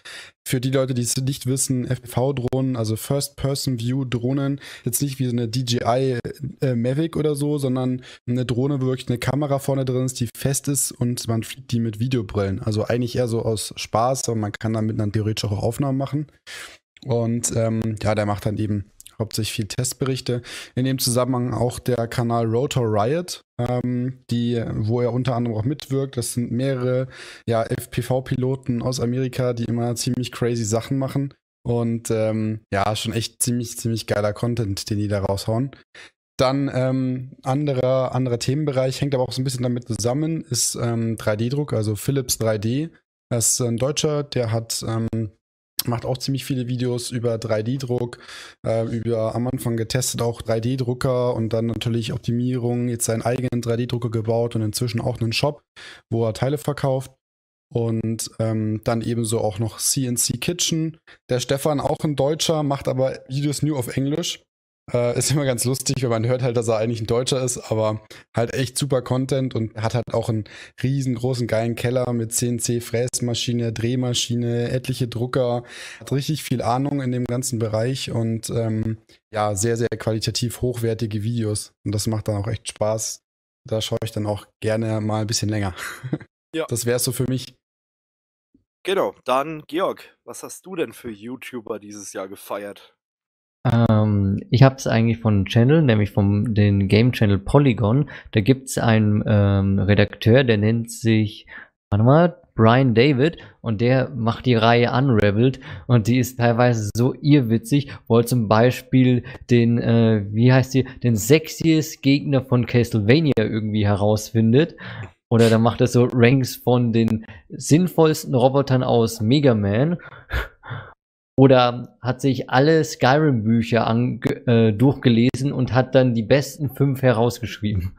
Für die Leute, die es nicht wissen, FPV-Drohnen, also First-Person-View-Drohnen, jetzt nicht wie so eine DJI äh, Mavic oder so, sondern eine Drohne, wo wirklich eine Kamera vorne drin ist, die fest ist und man fliegt die mit Videobrillen. Also eigentlich eher so aus Spaß, aber man kann damit dann theoretisch auch Aufnahmen machen. Und ähm, ja, der macht dann eben hauptsächlich viel Testberichte. In dem Zusammenhang auch der Kanal Rotor Riot, ähm, die, wo er unter anderem auch mitwirkt. Das sind mehrere ja, FPV-Piloten aus Amerika, die immer ziemlich crazy Sachen machen. Und ähm, ja, schon echt ziemlich, ziemlich geiler Content, den die da raushauen. Dann ähm, anderer, anderer Themenbereich, hängt aber auch so ein bisschen damit zusammen, ist 3D-Druck, ähm, also Philips 3D. Das ist ein Deutscher, der hat ähm, macht auch ziemlich viele Videos über 3D-Druck, äh, über am Anfang getestet auch 3D-Drucker und dann natürlich Optimierung, jetzt seinen eigenen 3D-Drucker gebaut und inzwischen auch einen Shop, wo er Teile verkauft. Und ähm, dann ebenso auch noch CNC Kitchen. Der Stefan, auch ein Deutscher, macht aber Videos nur auf Englisch. Äh, ist immer ganz lustig, wenn man hört halt, dass er eigentlich ein Deutscher ist, aber halt echt super Content und hat halt auch einen riesengroßen geilen Keller mit CNC-Fräsmaschine, Drehmaschine, etliche Drucker, hat richtig viel Ahnung in dem ganzen Bereich und ähm, ja, sehr, sehr qualitativ hochwertige Videos. Und das macht dann auch echt Spaß. Da schaue ich dann auch gerne mal ein bisschen länger. Ja. Das wäre so für mich. Genau, dann Georg, was hast du denn für YouTuber dieses Jahr gefeiert? Ähm, ich habe es eigentlich von Channel, nämlich von den Game Channel Polygon. Da gibt es einen ähm, Redakteur, der nennt sich, warte mal, Brian David und der macht die Reihe Unraveled und die ist teilweise so irrwitzig, wo er zum Beispiel den, äh, wie heißt die, den sexiest Gegner von Castlevania irgendwie herausfindet. Oder dann macht er so Ranks von den sinnvollsten Robotern aus Mega Man. Oder hat sich alle Skyrim-Bücher äh, durchgelesen und hat dann die besten fünf herausgeschrieben.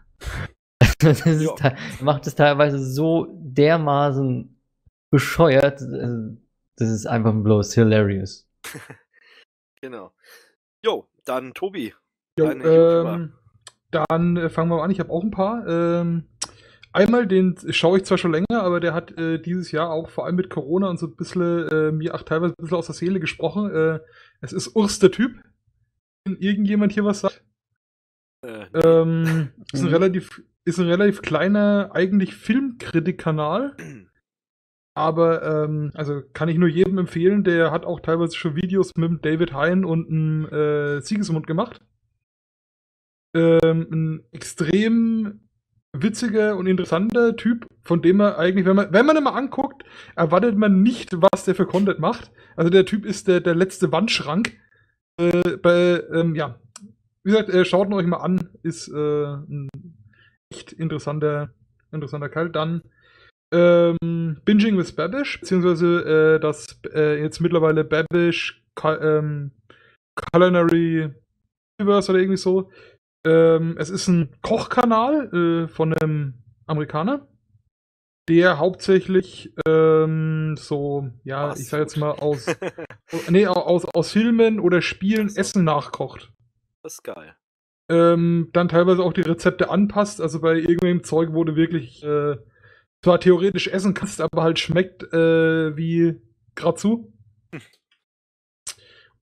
das ist, macht es teilweise so dermaßen bescheuert, äh, das ist einfach bloß hilarious. genau. Jo, dann Tobi. Jo, ähm, dann äh, fangen wir mal an. Ich habe auch ein paar. Ähm, Einmal, den schaue ich zwar schon länger, aber der hat äh, dieses Jahr auch vor allem mit Corona und so ein bisschen äh, mir auch teilweise ein bisschen aus der Seele gesprochen. Äh, es ist Urs der Typ. Wenn irgendjemand hier was sagt. Äh, ähm, ist, ein mhm. relativ, ist ein relativ kleiner, eigentlich Filmkritikkanal. Aber, ähm, also kann ich nur jedem empfehlen, der hat auch teilweise schon Videos mit David Hein und einem, äh, Siegesmund gemacht. Ähm, ein extrem witziger und interessanter Typ, von dem man eigentlich, wenn man, wenn man ihn mal anguckt, erwartet man nicht, was der für Content macht. Also der Typ ist der, der letzte Wandschrank. Äh, bei, ähm, ja, wie gesagt, äh, schaut euch mal an, ist äh, ein echt interessanter, interessanter Kerl. Dann ähm, Binging with Babish, beziehungsweise äh, das äh, jetzt mittlerweile Babish ähm, Culinary Universe oder irgendwie so. Ähm, es ist ein Kochkanal äh, von einem Amerikaner, der hauptsächlich ähm, so, ja, Was? ich sag jetzt mal aus, nee, aus, aus Filmen oder Spielen so. Essen nachkocht. Das ist geil. Ähm, dann teilweise auch die Rezepte anpasst. Also bei irgendeinem Zeug wurde wirklich äh, zwar theoretisch essen kannst, aber halt schmeckt äh, wie Grazu. Hm.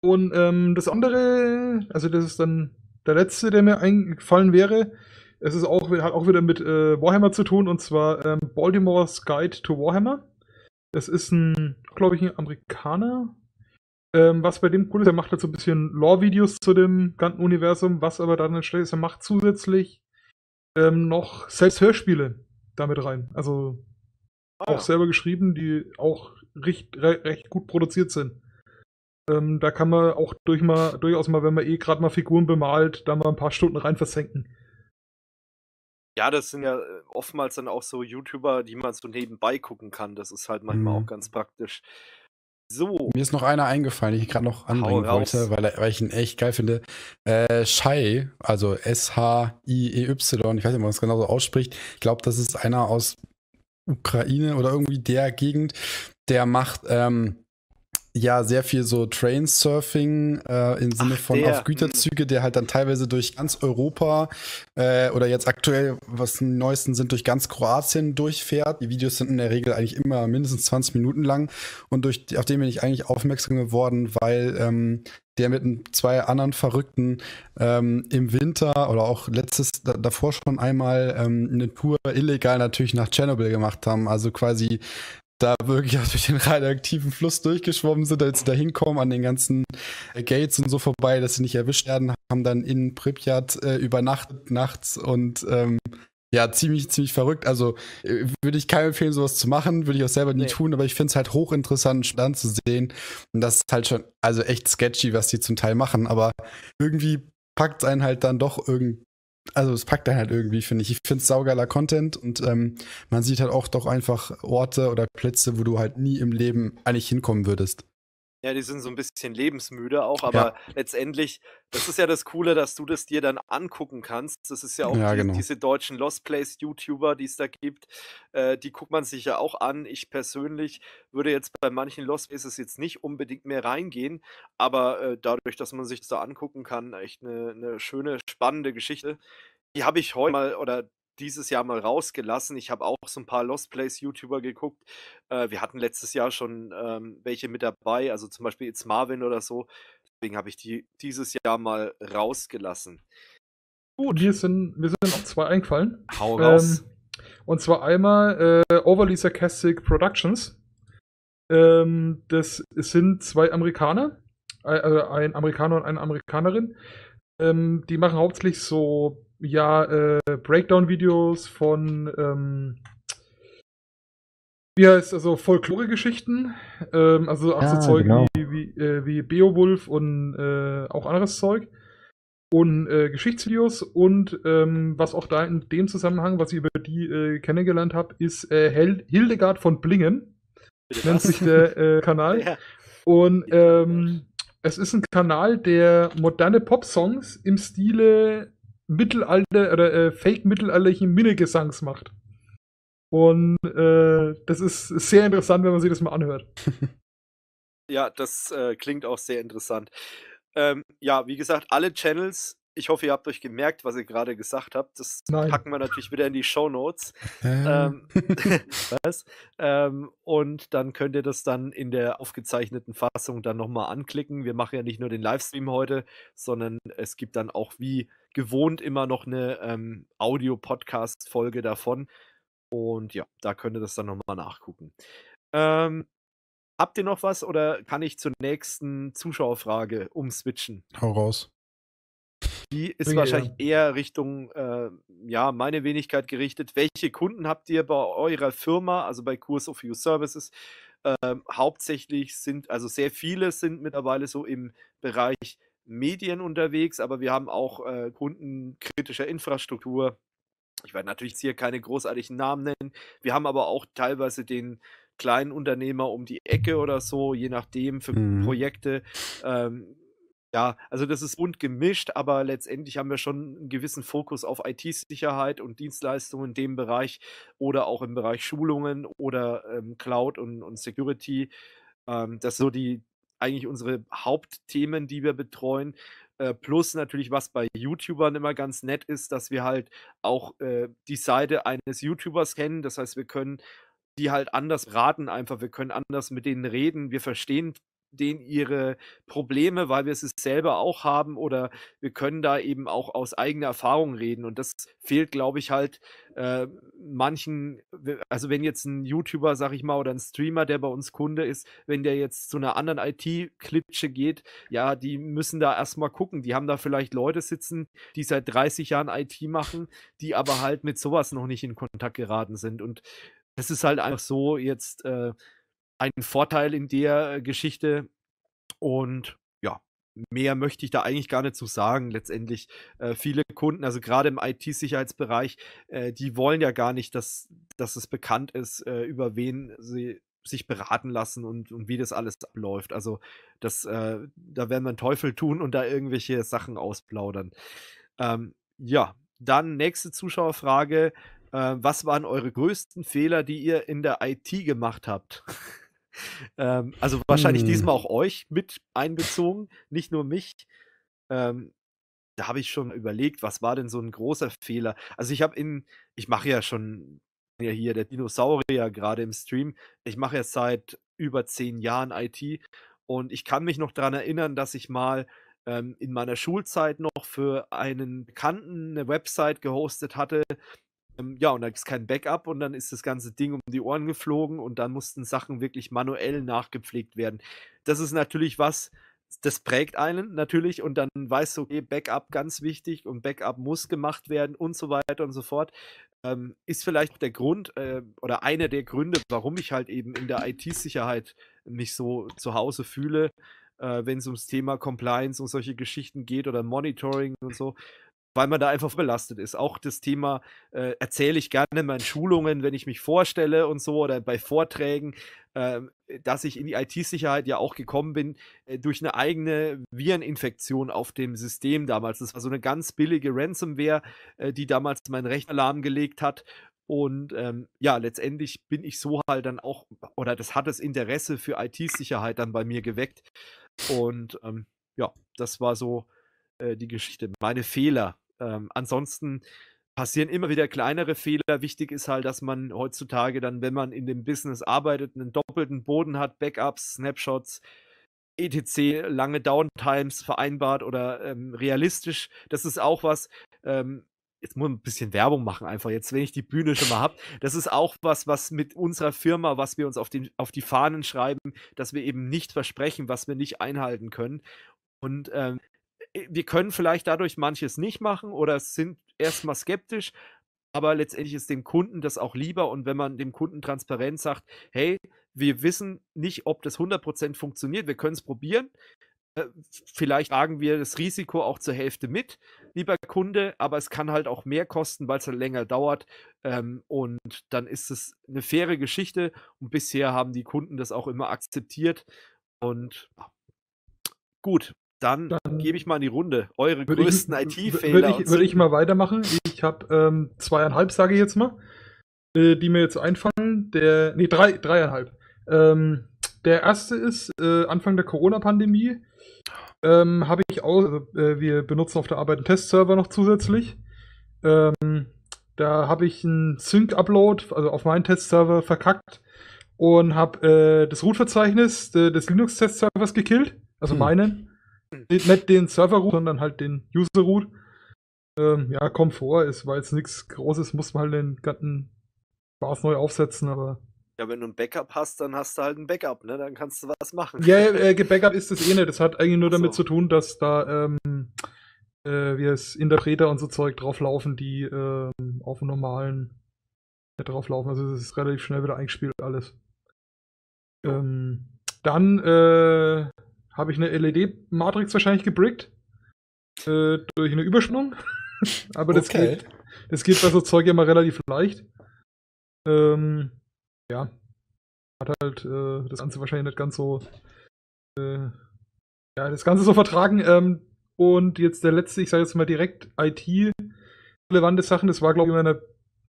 Und ähm, das andere, also das ist dann der letzte, der mir eingefallen wäre, es ist auch, hat auch wieder mit äh, Warhammer zu tun, und zwar ähm, Baltimore's Guide to Warhammer. Das ist ein, glaube ich, ein Amerikaner. Ähm, was bei dem cool ist, er macht halt so ein bisschen Lore-Videos zu dem ganzen Universum, was aber dann entsteht, ist, er macht zusätzlich ähm, noch selbst Hörspiele damit rein. Also ah. auch selber geschrieben, die auch recht, recht gut produziert sind. Ähm, da kann man auch durch mal, durchaus mal, wenn man eh gerade mal Figuren bemalt, da mal ein paar Stunden rein versenken. Ja, das sind ja äh, oftmals dann auch so YouTuber, die man so nebenbei gucken kann. Das ist halt manchmal mhm. auch ganz praktisch. So. Mir ist noch einer eingefallen, den ich gerade noch anbringen wollte, weil, weil ich ihn echt geil finde. Äh, Shai, also S-H-I-E-Y, ich weiß nicht, ob man das genau so ausspricht. Ich glaube, das ist einer aus Ukraine oder irgendwie der Gegend, der macht ähm, ja sehr viel so Trainsurfing äh, im Sinne Ach, von der. auf Güterzüge, der halt dann teilweise durch ganz Europa äh, oder jetzt aktuell, was die neuesten sind, durch ganz Kroatien durchfährt. Die Videos sind in der Regel eigentlich immer mindestens 20 Minuten lang und durch, auf den bin ich eigentlich aufmerksam geworden, weil ähm, der mit zwei anderen Verrückten ähm, im Winter oder auch letztes davor schon einmal ähm, eine Tour illegal natürlich nach Tschernobyl gemacht haben. Also quasi da wirklich durch den radioaktiven Fluss durchgeschwommen sind, als sie da hinkommen, an den ganzen äh, Gates und so vorbei, dass sie nicht erwischt werden, haben dann in Pripyat äh, übernachtet nachts und ähm, ja, ziemlich, ziemlich verrückt. Also äh, würde ich keinem empfehlen, sowas zu machen, würde ich auch selber nie nee. tun, aber ich finde es halt hochinteressant, Stand zu sehen. Und das ist halt schon, also echt sketchy, was die zum Teil machen, aber irgendwie packt es einen halt dann doch irgend also es packt dann halt irgendwie, finde ich. Ich finde es saugeiler Content und ähm, man sieht halt auch doch einfach Orte oder Plätze, wo du halt nie im Leben eigentlich hinkommen würdest. Ja, die sind so ein bisschen lebensmüde auch, aber ja. letztendlich, das ist ja das Coole, dass du das dir dann angucken kannst. Das ist ja auch ja, die, genau. diese deutschen Lost Place-YouTuber, die es da gibt, äh, die guckt man sich ja auch an. Ich persönlich würde jetzt bei manchen Lost Places jetzt nicht unbedingt mehr reingehen, aber äh, dadurch, dass man sich das da angucken kann, echt eine, eine schöne, spannende Geschichte. Die habe ich heute mal, oder dieses Jahr mal rausgelassen. Ich habe auch so ein paar Lost Place-YouTuber geguckt. Äh, wir hatten letztes Jahr schon ähm, welche mit dabei, also zum Beispiel jetzt Marvin oder so. Deswegen habe ich die dieses Jahr mal rausgelassen. Gut, hier sind, mir sind noch zwei eingefallen. Hau ähm, raus. Ähm, und zwar einmal äh, Overly Sarcastic Productions. Ähm, das sind zwei Amerikaner, äh, äh ein Amerikaner und eine Amerikanerin. Ähm, die machen hauptsächlich so ja äh, Breakdown-Videos von ähm, wie heißt also Folklore-Geschichten, ähm, also auch ja, so Zeug genau. wie, wie, äh, wie, Beowulf und äh, auch anderes Zeug und äh, Geschichtsvideos und ähm, was auch da in dem Zusammenhang, was ich über die äh, kennengelernt habe, ist äh, Hildegard von Blingen nennt sich der äh, Kanal ja. und ähm, es ist ein Kanal, der moderne Pop-Songs im Stile Mittelalter oder äh, Fake-mittelalterlichen Minnegesangs macht. Und äh, das ist sehr interessant, wenn man sich das mal anhört. Ja, das äh, klingt auch sehr interessant. Ähm, ja, wie gesagt, alle Channels ich hoffe, ihr habt euch gemerkt, was ihr gerade gesagt habt. Das Nein. packen wir natürlich wieder in die Show Notes. Ähm. ähm was? Ähm, und dann könnt ihr das dann in der aufgezeichneten Fassung dann nochmal anklicken. Wir machen ja nicht nur den Livestream heute, sondern es gibt dann auch wie gewohnt immer noch eine ähm, Audio-Podcast-Folge davon. Und ja, da könnt ihr das dann nochmal nachgucken. Ähm, habt ihr noch was oder kann ich zur nächsten Zuschauerfrage umswitchen? Hau raus. Die ist Bringe, wahrscheinlich ja. eher Richtung, äh, ja, meine Wenigkeit gerichtet. Welche Kunden habt ihr bei eurer Firma, also bei Kurs of Your Services? Ähm, hauptsächlich sind, also sehr viele sind mittlerweile so im Bereich Medien unterwegs, aber wir haben auch äh, Kunden kritischer Infrastruktur. Ich werde natürlich hier keine großartigen Namen nennen. Wir haben aber auch teilweise den kleinen Unternehmer um die Ecke oder so, je nachdem für mhm. Projekte. Ähm, ja, also das ist bunt gemischt, aber letztendlich haben wir schon einen gewissen Fokus auf IT-Sicherheit und Dienstleistungen in dem Bereich oder auch im Bereich Schulungen oder, ähm, Cloud und und Security. Ähm, das so die eigentlich unsere Hauptthemen, die wir betreuen, äh, plus natürlich, was bei YouTubern immer ganz nett ist, dass wir halt auch, äh, die Seite eines YouTubers kennen. Das heißt, wir können die halt anders raten einfach. Wir können anders mit denen reden. Wir verstehen denen ihre Probleme, weil wir es selber auch haben oder wir können da eben auch aus eigener Erfahrung reden. Und das fehlt, glaube ich, halt äh, manchen, also wenn jetzt ein YouTuber, sag ich mal, oder ein Streamer, der bei uns Kunde ist, wenn der jetzt zu einer anderen IT-Klitsche geht, ja, die müssen da erstmal gucken. Die haben da vielleicht Leute sitzen, die seit 30 Jahren IT machen, die aber halt mit sowas noch nicht in Kontakt geraten sind. Und es ist halt einfach so jetzt. Äh, einen Vorteil in der äh, Geschichte. Und ja, mehr möchte ich da eigentlich gar nicht zu sagen. Letztendlich äh, viele Kunden, also gerade im IT-Sicherheitsbereich, äh, die wollen ja gar nicht, dass, dass es bekannt ist, äh, über wen sie sich beraten lassen und, und wie das alles abläuft. Also das, äh, da werden wir einen Teufel tun und da irgendwelche Sachen ausplaudern. Ähm, ja, dann nächste Zuschauerfrage. Äh, was waren eure größten Fehler, die ihr in der IT gemacht habt? ähm, also wahrscheinlich hm. diesmal auch euch mit einbezogen, nicht nur mich. Ähm, da habe ich schon überlegt, was war denn so ein großer Fehler? Also ich habe in, ich mache ja schon ja hier der Dinosaurier gerade im Stream. Ich mache ja seit über zehn Jahren IT und ich kann mich noch daran erinnern, dass ich mal ähm, in meiner Schulzeit noch für einen Bekannten eine Website gehostet hatte, ähm, ja, und da ist kein Backup und dann ist das ganze Ding um die Ohren geflogen und dann mussten Sachen wirklich manuell nachgepflegt werden. Das ist natürlich was, das prägt einen natürlich und dann weißt du, okay, Backup ganz wichtig und Backup muss gemacht werden und so weiter und so fort. Ähm, ist vielleicht der Grund äh, oder einer der Gründe, warum ich halt eben in der IT-Sicherheit mich so zu Hause fühle, äh, wenn es ums Thema Compliance und solche Geschichten geht oder Monitoring und so weil man da einfach belastet ist. Auch das Thema äh, erzähle ich gerne in meinen Schulungen, wenn ich mich vorstelle und so oder bei Vorträgen, äh, dass ich in die IT-Sicherheit ja auch gekommen bin äh, durch eine eigene Vireninfektion auf dem System damals. Das war so eine ganz billige Ransomware, äh, die damals meinen Rechteralarm gelegt hat. Und ähm, ja, letztendlich bin ich so halt dann auch, oder das hat das Interesse für IT-Sicherheit dann bei mir geweckt. Und ähm, ja, das war so äh, die Geschichte. Meine Fehler ähm, ansonsten passieren immer wieder kleinere Fehler. Wichtig ist halt, dass man heutzutage dann, wenn man in dem Business arbeitet, einen doppelten Boden hat, Backups, Snapshots, etc., lange Downtimes vereinbart oder ähm, realistisch. Das ist auch was, ähm, jetzt muss man ein bisschen Werbung machen einfach jetzt, wenn ich die Bühne schon mal habe. Das ist auch was, was mit unserer Firma, was wir uns auf, den, auf die Fahnen schreiben, dass wir eben nicht versprechen, was wir nicht einhalten können. Und ähm, äh, wir können vielleicht dadurch manches nicht machen oder sind erstmal skeptisch, aber letztendlich ist dem Kunden das auch lieber und wenn man dem Kunden transparent sagt, hey, wir wissen nicht, ob das 100% funktioniert, wir können es probieren, äh, vielleicht tragen wir das Risiko auch zur Hälfte mit, lieber Kunde, aber es kann halt auch mehr kosten, weil es halt länger dauert. Ähm, und dann ist es eine faire Geschichte. Und bisher haben die Kunden das auch immer akzeptiert. Und gut, dann, dann gebe ich mal in die Runde. Eure größten IT-Fehler. Würde ich, würd ich, mal weitermachen. Ich habe ähm, zweieinhalb, sage ich jetzt mal, äh, die mir jetzt einfallen. Der, nee, drei, dreieinhalb. Ähm, der erste ist äh, Anfang der Corona-Pandemie. Ähm, habe ich auch, also, äh, wir benutzen auf der Arbeit einen Testserver noch zusätzlich. Ähm, da habe ich einen Sync-Upload, also auf meinen Testserver verkackt und habe äh, das Root-Verzeichnis äh, des Linux-Testservers gekillt, also hm. meinen. Nicht den Server-Root, sondern halt den User-Root. Ähm, ja, Komfort ist, weil es nichts Großes, muss man halt den ganzen Spaß neu aufsetzen, aber. Ja, wenn du ein Backup hast, dann hast du halt ein Backup, ne? Dann kannst du was machen. Ja, äh, gebackup ist das eh nicht. Das hat eigentlich nur damit zu tun, dass da ähm, äh, wie es Interpreter und so Zeug drauflaufen, die ähm, auf dem normalen nicht drauflaufen. Also es ist relativ schnell wieder eingespielt alles. Ähm, dann äh, habe ich eine LED-Matrix wahrscheinlich gebrickt. Äh, durch eine Überspannung. Aber das, okay. geht, das geht bei so Zeug ja mal relativ leicht. Ähm, ja. Hat halt äh, das Ganze wahrscheinlich nicht ganz so. Äh, ja, das Ganze so vertragen. Ähm, und jetzt der letzte, ich sage jetzt mal direkt IT-relevante Sachen. Das war, glaube ich, in meiner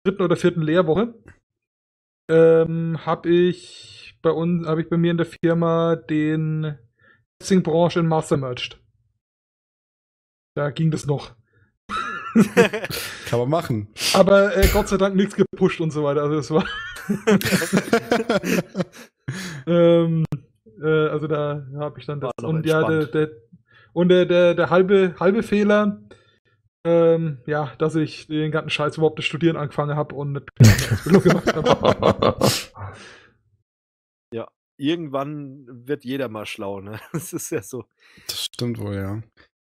dritten oder vierten Lehrwoche. Ähm, habe ich bei uns, habe ich bei mir in der Firma den Wrestlingbranche in Master Merged. Da ging das noch. Kann man machen. Aber äh, Gott sei Dank nichts gepusht und so weiter. Also das war. ähm, äh, also da habe ich dann das. Und ja, der, der, und der, der, der halbe, halbe Fehler, ähm, ja, dass ich den ganzen Scheiß überhaupt nicht studieren angefangen habe und eine Ausbildung gemacht habe. irgendwann wird jeder mal schlau, ne? Das ist ja so. Das stimmt wohl, ja.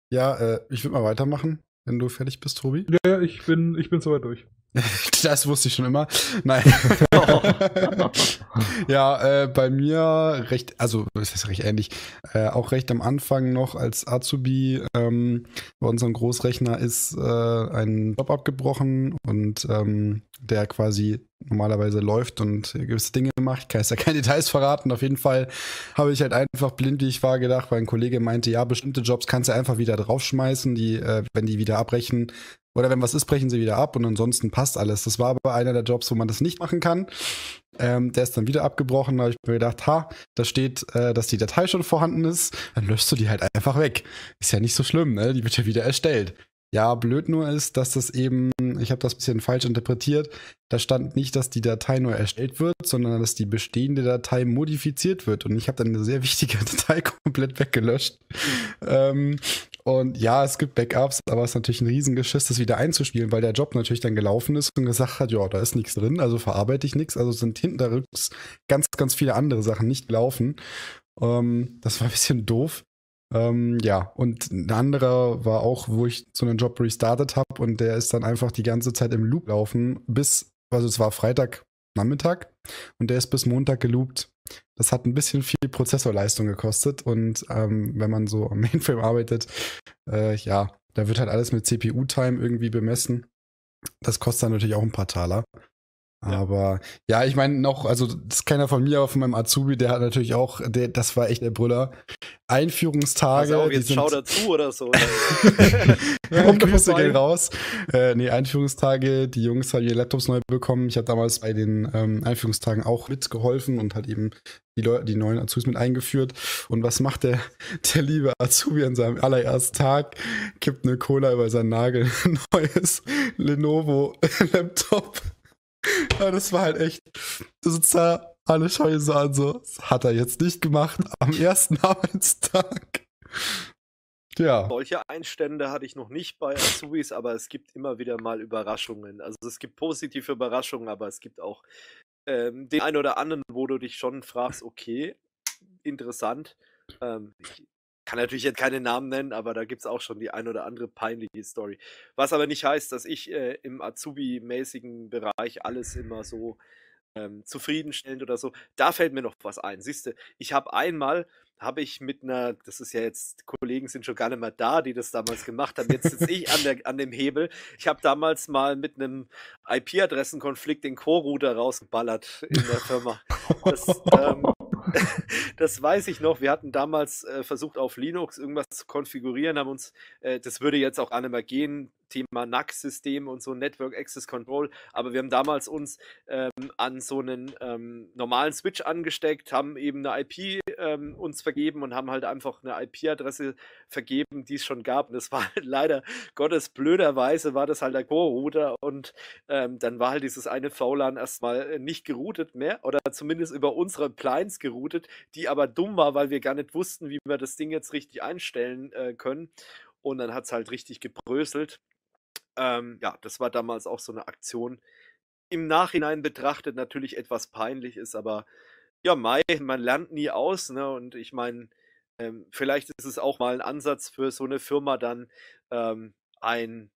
Ja, äh, ich würde mal weitermachen, wenn du fertig bist, Tobi. Ja, ich bin, ich bin soweit durch. das wusste ich schon immer. Nein. ja, äh, bei mir recht, also ist das recht ähnlich. Äh, auch recht am Anfang noch als Azubi ähm, bei unserem Großrechner ist äh, ein Job abgebrochen und ähm, der quasi normalerweise läuft und gewisse Dinge macht. Ich kann jetzt ja keine Details verraten. Auf jeden Fall habe ich halt einfach blind, wie ich war, gedacht, weil ein Kollege meinte, ja, bestimmte Jobs kannst du einfach wieder draufschmeißen, die, äh, wenn die wieder abbrechen, oder wenn was ist, brechen sie wieder ab und ansonsten passt alles. Das war aber einer der Jobs, wo man das nicht machen kann. Ähm, der ist dann wieder abgebrochen. Da habe ich mir gedacht, ha, da steht, äh, dass die Datei schon vorhanden ist. Dann löschst du die halt einfach weg. Ist ja nicht so schlimm, ne? Die wird ja wieder erstellt. Ja, blöd nur ist, dass das eben, ich habe das ein bisschen falsch interpretiert, da stand nicht, dass die Datei nur erstellt wird, sondern dass die bestehende Datei modifiziert wird. Und ich habe dann eine sehr wichtige Datei komplett weggelöscht. Ähm, und ja, es gibt Backups, aber es ist natürlich ein Riesengeschiss, das wieder einzuspielen, weil der Job natürlich dann gelaufen ist und gesagt hat, ja, da ist nichts drin, also verarbeite ich nichts. Also sind hinterrücks ganz, ganz viele andere Sachen nicht gelaufen. Ähm, das war ein bisschen doof. Ähm, ja, und ein anderer war auch, wo ich so einen Job restartet habe und der ist dann einfach die ganze Zeit im Loop laufen, bis, also es war Freitag Nachmittag und der ist bis Montag geloopt. Das hat ein bisschen viel Prozessorleistung gekostet und ähm, wenn man so am Mainframe arbeitet, äh, ja, da wird halt alles mit CPU-Time irgendwie bemessen. Das kostet dann natürlich auch ein paar Taler. Aber ja, ich meine noch, also das ist keiner von mir, aber von meinem Azubi, der hat natürlich auch, der, das war echt der Brüller. Einführungstage. Also, jetzt sind, schau dazu oder so. ja, du gehen raus. Äh, nee, Einführungstage, die Jungs haben ihre Laptops neu bekommen. Ich habe damals bei den ähm, Einführungstagen auch mitgeholfen und halt eben die, Leute, die neuen Azubis mit eingeführt. Und was macht der, der liebe Azubi an seinem allerersten Tag? Kippt eine Cola über seinen Nagel. Neues Lenovo-Laptop. Aber das war halt echt. Du sitzt da, alle scheuen so an, so. Das hat er jetzt nicht gemacht am ersten Arbeitstag. Ja. Solche Einstände hatte ich noch nicht bei Azubis, aber es gibt immer wieder mal Überraschungen. Also es gibt positive Überraschungen, aber es gibt auch ähm, den einen oder anderen, wo du dich schon fragst, okay, interessant. Ähm, ich kann natürlich jetzt keine Namen nennen, aber da gibt es auch schon die ein oder andere peinliche Story. Was aber nicht heißt, dass ich äh, im Azubi-mäßigen Bereich alles immer so ähm, zufriedenstellend oder so. Da fällt mir noch was ein. Siehst du, ich habe einmal, habe ich mit einer, das ist ja jetzt, Kollegen sind schon gar nicht mehr da, die das damals gemacht haben. Jetzt sitze ich an, der, an dem Hebel. Ich habe damals mal mit einem IP-Adressenkonflikt den Core-Router rausgeballert in der Firma. Das, ähm, das weiß ich noch. Wir hatten damals äh, versucht, auf Linux irgendwas zu konfigurieren, haben uns, äh, das würde jetzt auch alle mal gehen, Thema NAC-System und so Network Access Control. Aber wir haben damals uns ähm, an so einen ähm, normalen Switch angesteckt, haben eben eine IP ähm, uns vergeben und haben halt einfach eine IP-Adresse vergeben, die es schon gab. Und das war halt leider Gottes blöderweise war das halt der Core-Router und ähm, dann war halt dieses eine VLAN erstmal äh, nicht geroutet mehr oder zumindest über unsere Plines geroutet, die aber dumm war, weil wir gar nicht wussten, wie wir das Ding jetzt richtig einstellen äh, können. Und dann hat es halt richtig gebröselt. Ähm, ja, das war damals auch so eine Aktion. Im Nachhinein betrachtet natürlich etwas peinlich ist, aber ja, Mai, man lernt nie aus, ne? Und ich meine, ähm, vielleicht ist es auch mal ein Ansatz für so eine Firma dann ähm, ein,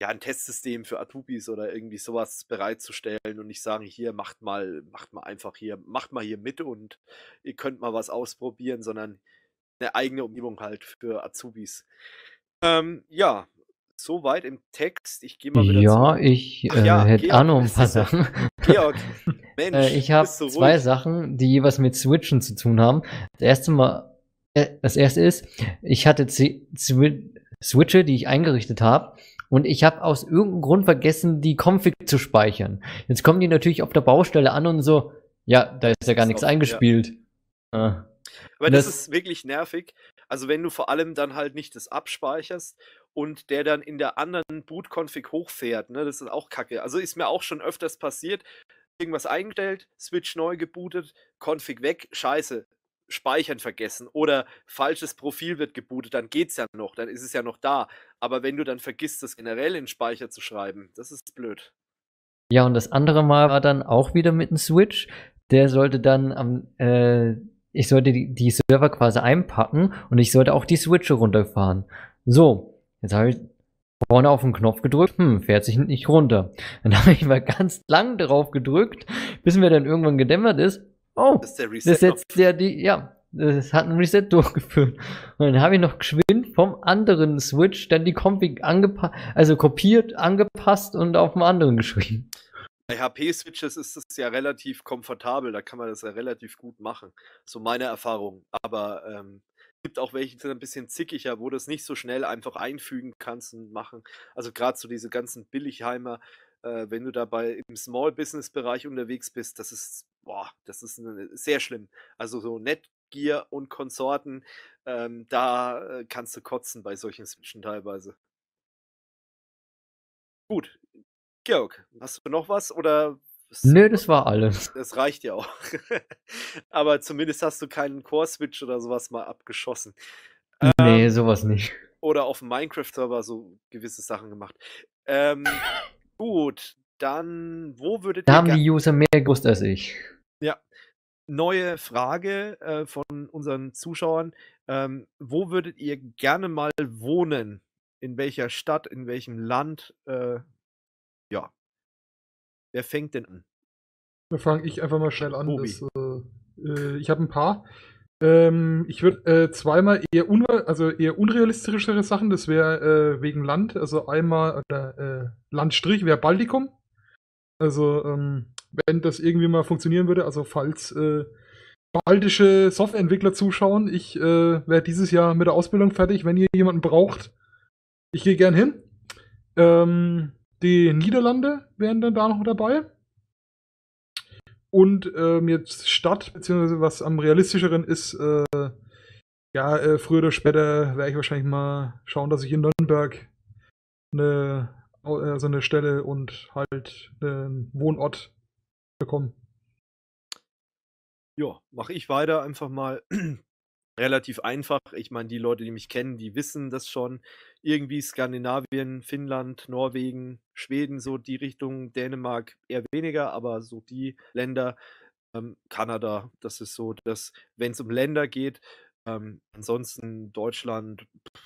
ja, ein Testsystem für Atubis oder irgendwie sowas bereitzustellen und nicht sagen, hier macht mal, macht mal einfach hier, macht mal hier mit und ihr könnt mal was ausprobieren, sondern eine eigene Umgebung halt für Azubis. Ähm, ja, so weit im Text. Ich gehe mal wieder Ja, zurück. ich Ach, äh, ja, hätte auch noch ein paar Sachen. Georg, Mensch, äh, ich habe so zwei ruhig. Sachen, die jeweils mit Switchen zu tun haben. Das erste Mal, äh, das erste ist, ich hatte Z Zwi Switche, die ich eingerichtet habe. Und ich habe aus irgendeinem Grund vergessen, die Config zu speichern. Jetzt kommen die natürlich auf der Baustelle an und so, ja, da ist ja gar das nichts auch, eingespielt. Ja. Ah. Aber das, das ist wirklich nervig. Also wenn du vor allem dann halt nicht das abspeicherst und der dann in der anderen Boot-Config hochfährt. Ne? Das ist auch kacke. Also ist mir auch schon öfters passiert. Irgendwas eingestellt, Switch neu gebootet, Config weg, scheiße, Speichern vergessen oder falsches Profil wird gebootet, dann geht's ja noch, dann ist es ja noch da. Aber wenn du dann vergisst, das generell in Speicher zu schreiben, das ist blöd. Ja, und das andere Mal war dann auch wieder mit einem Switch. Der sollte dann am, äh, ich sollte die, die Server quasi einpacken und ich sollte auch die Switch runterfahren. So, Jetzt habe ich vorne auf den Knopf gedrückt, hm, fährt sich nicht runter. Dann habe ich mal ganz lang drauf gedrückt, bis mir dann irgendwann gedämmert ist. Oh, das, ist das setzt ja die, ja, das hat ein Reset durchgeführt. Und dann habe ich noch geschwind vom anderen Switch dann die Config angepasst, also kopiert, angepasst und auf dem anderen geschrieben. Bei HP-Switches ist es ja relativ komfortabel, da kann man das ja relativ gut machen. So meine Erfahrung. Aber ähm, gibt auch welche, die sind ein bisschen zickiger, wo du es nicht so schnell einfach einfügen kannst und machen. Also gerade so diese ganzen Billigheimer, äh, wenn du dabei im Small Business Bereich unterwegs bist, das ist, boah, das ist eine, sehr schlimm. Also so Netgear und Konsorten, ähm, da äh, kannst du kotzen bei solchen Switchen teilweise. Gut, Georg, hast du noch was oder Nö, das war alles. Das reicht ja auch. Aber zumindest hast du keinen Core-Switch oder sowas mal abgeschossen. Nee, ähm, sowas nicht. Oder auf dem Minecraft-Server so gewisse Sachen gemacht. Ähm, gut, dann wo würdet da ihr... Da haben die User mehr gewusst als ich. Ja. Neue Frage äh, von unseren Zuschauern. Ähm, wo würdet ihr gerne mal wohnen? In welcher Stadt, in welchem Land? Äh, ja, Wer fängt denn an? Da fange ich einfach mal schnell an. Das, äh, äh ich habe ein paar. Ähm, ich würde äh, zweimal eher, also eher unrealistischere Sachen, das wäre äh, wegen Land, also einmal oder, äh, Landstrich wäre Baltikum. Also ähm, wenn das irgendwie mal funktionieren würde, also falls äh, baltische Softwareentwickler zuschauen, ich werde dieses Jahr mit der Ausbildung fertig, wenn ihr jemanden braucht. Ich gehe gern hin. Ähm, die Niederlande wären dann da noch dabei. Und ähm, jetzt Stadt, beziehungsweise was am realistischeren ist, äh, ja, äh, früher oder später werde ich wahrscheinlich mal schauen, dass ich in Nürnberg eine, äh, so also eine Stelle und halt einen Wohnort bekomme. Ja, mache ich weiter einfach mal relativ einfach. Ich meine, die Leute, die mich kennen, die wissen das schon irgendwie Skandinavien, Finnland, Norwegen, Schweden, so die Richtung, Dänemark eher weniger, aber so die Länder, ähm, Kanada, das ist so, dass, wenn es um Länder geht, ähm, ansonsten Deutschland, pff,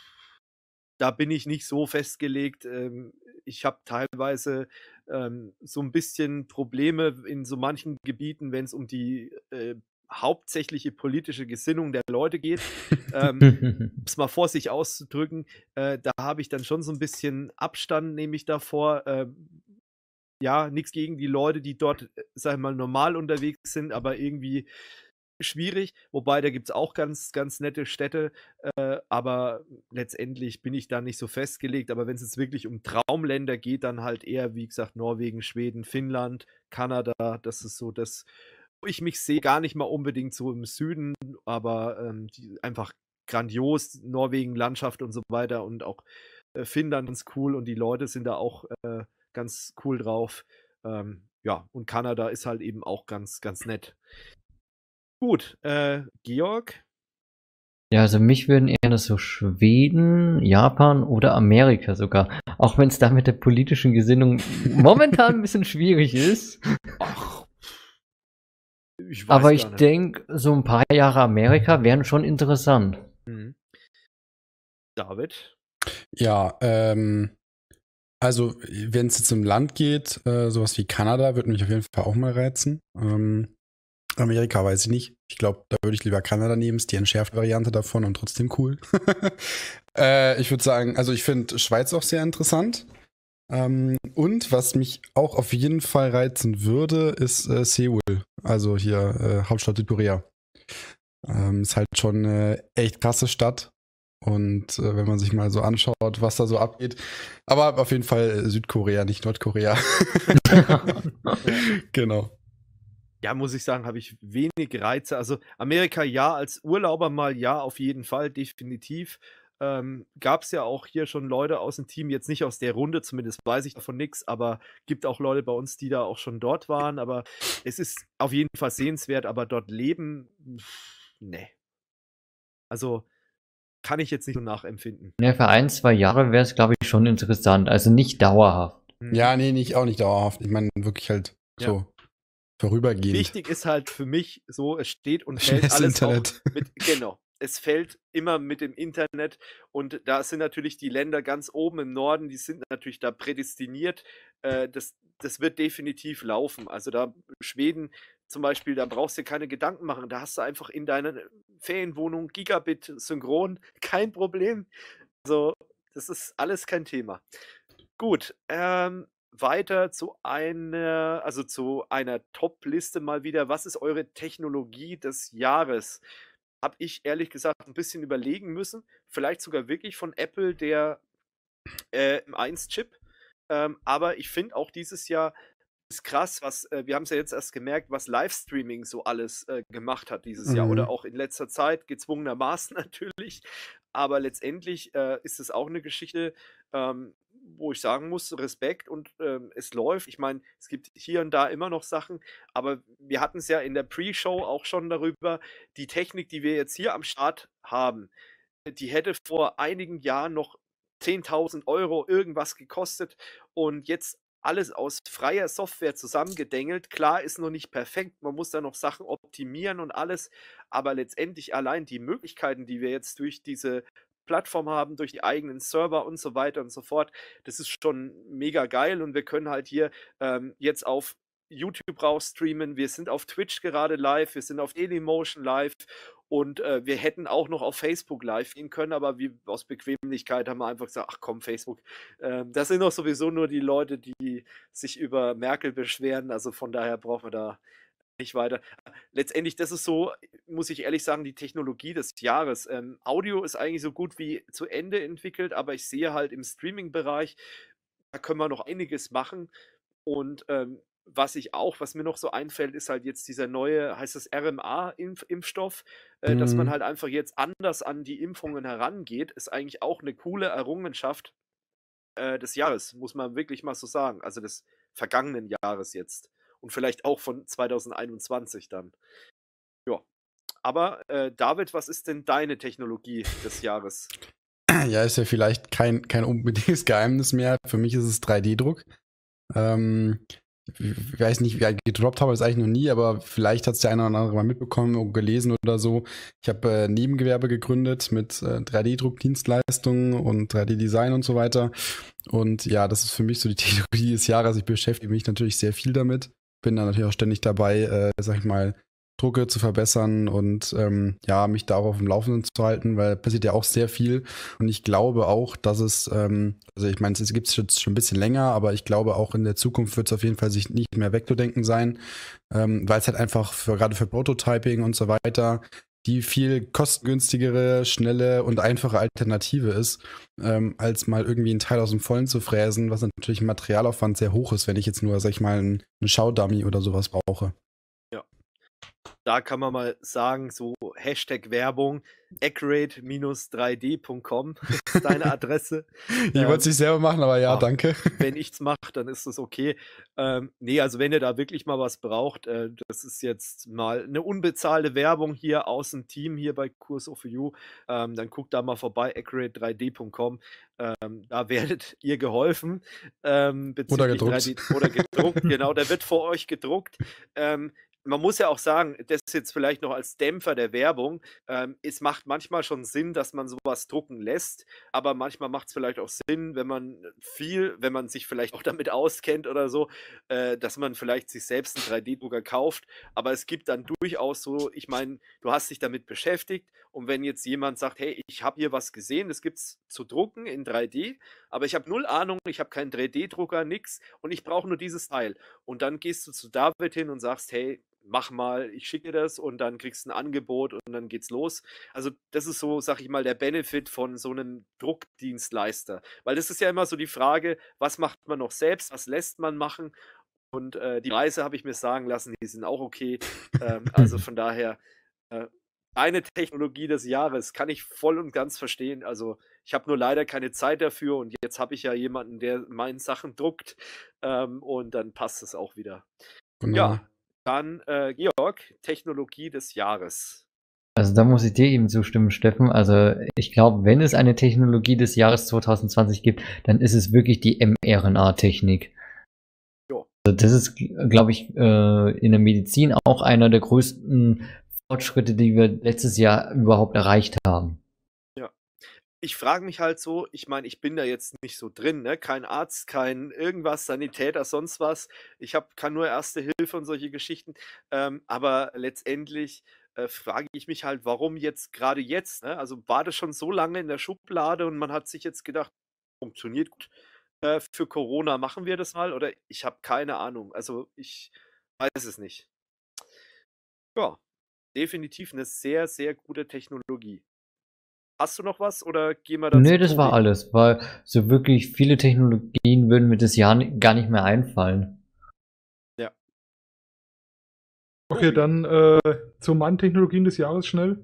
da bin ich nicht so festgelegt. Ähm, ich habe teilweise ähm, so ein bisschen Probleme in so manchen Gebieten, wenn es um die äh, hauptsächliche politische Gesinnung der Leute geht, ähm, um es mal vor sich auszudrücken, äh, da habe ich dann schon so ein bisschen Abstand, nehme ich davor. Äh, ja, nichts gegen die Leute, die dort, äh, sag ich mal, normal unterwegs sind, aber irgendwie schwierig. Wobei, da gibt es auch ganz, ganz nette Städte, äh, aber letztendlich bin ich da nicht so festgelegt. Aber wenn es jetzt wirklich um Traumländer geht, dann halt eher, wie gesagt, Norwegen, Schweden, Finnland, Kanada, das ist so das, ich mich sehe, gar nicht mal unbedingt so im Süden, aber ähm, einfach grandios, Norwegen, Landschaft und so weiter und auch äh, Finnland ganz cool und die Leute sind da auch äh, ganz cool drauf. Ähm, ja, und Kanada ist halt eben auch ganz, ganz nett. Gut, äh, Georg? Ja, also mich würden eher so Schweden, Japan oder Amerika sogar. Auch wenn es da mit der politischen Gesinnung momentan ein bisschen schwierig ist. Ach, ich Aber ich denke, so ein paar Jahre Amerika wären schon interessant. Mhm. David? Ja, ähm, also wenn es jetzt im Land geht, äh, sowas wie Kanada würde mich auf jeden Fall auch mal reizen. Ähm, Amerika weiß ich nicht. Ich glaube, da würde ich lieber Kanada nehmen. Ist die entschärfte Variante davon und trotzdem cool. äh, ich würde sagen, also ich finde Schweiz auch sehr interessant. Ähm, und was mich auch auf jeden Fall reizen würde, ist äh, Seoul, also hier äh, Hauptstadt Südkorea. Ähm, ist halt schon eine echt krasse Stadt. Und äh, wenn man sich mal so anschaut, was da so abgeht. Aber auf jeden Fall äh, Südkorea, nicht Nordkorea. genau. Ja, muss ich sagen, habe ich wenig Reize. Also Amerika ja, als Urlauber mal ja, auf jeden Fall, definitiv ähm, gab es ja auch hier schon Leute aus dem Team, jetzt nicht aus der Runde, zumindest weiß ich davon nichts, aber gibt auch Leute bei uns, die da auch schon dort waren. Aber es ist auf jeden Fall sehenswert, aber dort leben, ne. Also kann ich jetzt nicht so nachempfinden. Ja, für ein, zwei Jahre wäre es, glaube ich, schon interessant. Also nicht dauerhaft. Hm. Ja, nee, nicht, auch nicht dauerhaft. Ich meine, wirklich halt ja. so vorübergehend. Wichtig ist halt für mich so, es steht und fällt alles Internet. mit, genau, es fällt immer mit dem Internet und da sind natürlich die Länder ganz oben im Norden, die sind natürlich da prädestiniert. Äh, das, das wird definitiv laufen. Also da Schweden zum Beispiel, da brauchst du dir keine Gedanken machen. Da hast du einfach in deiner Ferienwohnung Gigabit synchron, kein Problem. Also das ist alles kein Thema. Gut, ähm, weiter zu einer, also zu einer Top-Liste mal wieder. Was ist eure Technologie des Jahres? habe ich ehrlich gesagt ein bisschen überlegen müssen. Vielleicht sogar wirklich von Apple der äh, M1-Chip. Ähm, aber ich finde auch dieses Jahr ist krass, was äh, wir haben es ja jetzt erst gemerkt, was Livestreaming so alles äh, gemacht hat dieses mhm. Jahr oder mhm. auch in letzter Zeit gezwungenermaßen natürlich. Aber letztendlich äh, ist es auch eine Geschichte. Ähm, wo ich sagen muss, Respekt und ähm, es läuft. Ich meine, es gibt hier und da immer noch Sachen, aber wir hatten es ja in der Pre-Show auch schon darüber, die Technik, die wir jetzt hier am Start haben, die hätte vor einigen Jahren noch 10.000 Euro irgendwas gekostet und jetzt alles aus freier Software zusammengedengelt. Klar ist noch nicht perfekt, man muss da noch Sachen optimieren und alles, aber letztendlich allein die Möglichkeiten, die wir jetzt durch diese Plattform haben, durch die eigenen Server und so weiter und so fort. Das ist schon mega geil und wir können halt hier ähm, jetzt auf YouTube raus streamen. Wir sind auf Twitch gerade live, wir sind auf Dailymotion live und äh, wir hätten auch noch auf Facebook live gehen können, aber wie aus Bequemlichkeit haben wir einfach gesagt, ach komm, Facebook, äh, das sind doch sowieso nur die Leute, die sich über Merkel beschweren. Also von daher brauchen wir da nicht weiter. Letztendlich, das ist so, muss ich ehrlich sagen, die Technologie des Jahres. Ähm, Audio ist eigentlich so gut wie zu Ende entwickelt, aber ich sehe halt im Streaming-Bereich, da können wir noch einiges machen. Und ähm, was ich auch, was mir noch so einfällt, ist halt jetzt dieser neue, heißt das RMA-Impfstoff, äh, mhm. dass man mhm. halt einfach jetzt anders an die Impfungen herangeht, ist eigentlich auch eine coole Errungenschaft äh, des Jahres, muss man wirklich mal so sagen. Also des vergangenen Jahres jetzt und vielleicht auch von 2021 dann. Ja. Aber äh, David, was ist denn deine Technologie des Jahres? Ja, ist ja vielleicht kein, kein unbedingtes Geheimnis mehr. Für mich ist es 3D-Druck. Ähm, ich weiß nicht, wie ich gedroppt habe ich es eigentlich noch nie, aber vielleicht hat es der eine oder andere mal mitbekommen oder gelesen oder so. Ich habe äh, Nebengewerbe gegründet mit äh, 3D-Druckdienstleistungen und 3D-Design und so weiter. Und ja, das ist für mich so die Technologie des Jahres. Ich beschäftige mich natürlich sehr viel damit bin da natürlich auch ständig dabei, äh, sag ich mal, Drucke zu verbessern und ähm, ja, mich da auch auf dem Laufenden zu halten, weil passiert ja auch sehr viel. Und ich glaube auch, dass es, ähm, also ich meine, es gibt es jetzt schon ein bisschen länger, aber ich glaube auch in der Zukunft wird es auf jeden Fall sich nicht mehr wegzudenken sein, ähm, weil es halt einfach für, gerade für Prototyping und so weiter die viel kostengünstigere, schnelle und einfache Alternative ist, ähm, als mal irgendwie ein Teil aus dem Vollen zu fräsen, was natürlich im Materialaufwand sehr hoch ist, wenn ich jetzt nur, sag ich mal, einen Schaudummy oder sowas brauche da kann man mal sagen, so Hashtag Werbung, accurate-3d.com ist deine Adresse. ich ähm, wollte es nicht selber machen, aber ja, ach, danke. Wenn ich es mache, dann ist das okay. Ähm, nee, also wenn ihr da wirklich mal was braucht, äh, das ist jetzt mal eine unbezahlte Werbung hier aus dem Team hier bei Kurs of You, ähm, dann guckt da mal vorbei, accurate3d.com. Ähm, da werdet ihr geholfen. Ähm, oder gedruckt. oder gedruckt, genau, da wird vor euch gedruckt. Ähm, man muss ja auch sagen, das ist jetzt vielleicht noch als Dämpfer der Werbung, ähm, es macht manchmal schon Sinn, dass man sowas drucken lässt, aber manchmal macht es vielleicht auch Sinn, wenn man viel, wenn man sich vielleicht auch damit auskennt oder so, äh, dass man vielleicht sich selbst einen 3D-Drucker kauft, aber es gibt dann durchaus so, ich meine, du hast dich damit beschäftigt und wenn jetzt jemand sagt, hey, ich habe hier was gesehen, das es zu drucken in 3D, aber ich habe null Ahnung, ich habe keinen 3D-Drucker, nix und ich brauche nur dieses Teil und dann gehst du zu David hin und sagst, hey, mach mal, ich schicke dir das und dann kriegst du ein Angebot und dann geht's los. Also das ist so, sag ich mal, der Benefit von so einem Druckdienstleister. Weil das ist ja immer so die Frage, was macht man noch selbst, was lässt man machen? Und äh, die Reise habe ich mir sagen lassen, die sind auch okay. ähm, also von daher, äh, eine Technologie des Jahres kann ich voll und ganz verstehen. Also ich habe nur leider keine Zeit dafür und jetzt habe ich ja jemanden, der meinen Sachen druckt ähm, und dann passt es auch wieder. Genau. Ja, dann äh, Georg, Technologie des Jahres. Also da muss ich dir eben zustimmen, Steffen. Also ich glaube, wenn es eine Technologie des Jahres 2020 gibt, dann ist es wirklich die mRNA-Technik. Also das ist, glaube ich, äh, in der Medizin auch einer der größten Fortschritte, die wir letztes Jahr überhaupt erreicht haben ich frage mich halt so, ich meine, ich bin da jetzt nicht so drin, ne? Kein Arzt, kein irgendwas, Sanitäter, sonst was. Ich hab, kann nur Erste Hilfe und solche Geschichten. Ähm, aber letztendlich äh, frage ich mich halt, warum jetzt gerade jetzt? Ne? Also war das schon so lange in der Schublade und man hat sich jetzt gedacht, funktioniert gut. Äh, für Corona machen wir das mal oder ich habe keine Ahnung. Also ich weiß es nicht. Ja, definitiv eine sehr, sehr gute Technologie. Hast du noch was oder gehen wir dazu? Nee, das war alles, weil so wirklich viele Technologien würden mir das Jahr gar nicht mehr einfallen. Ja. Okay, dann äh, zu meinen Technologien des Jahres schnell.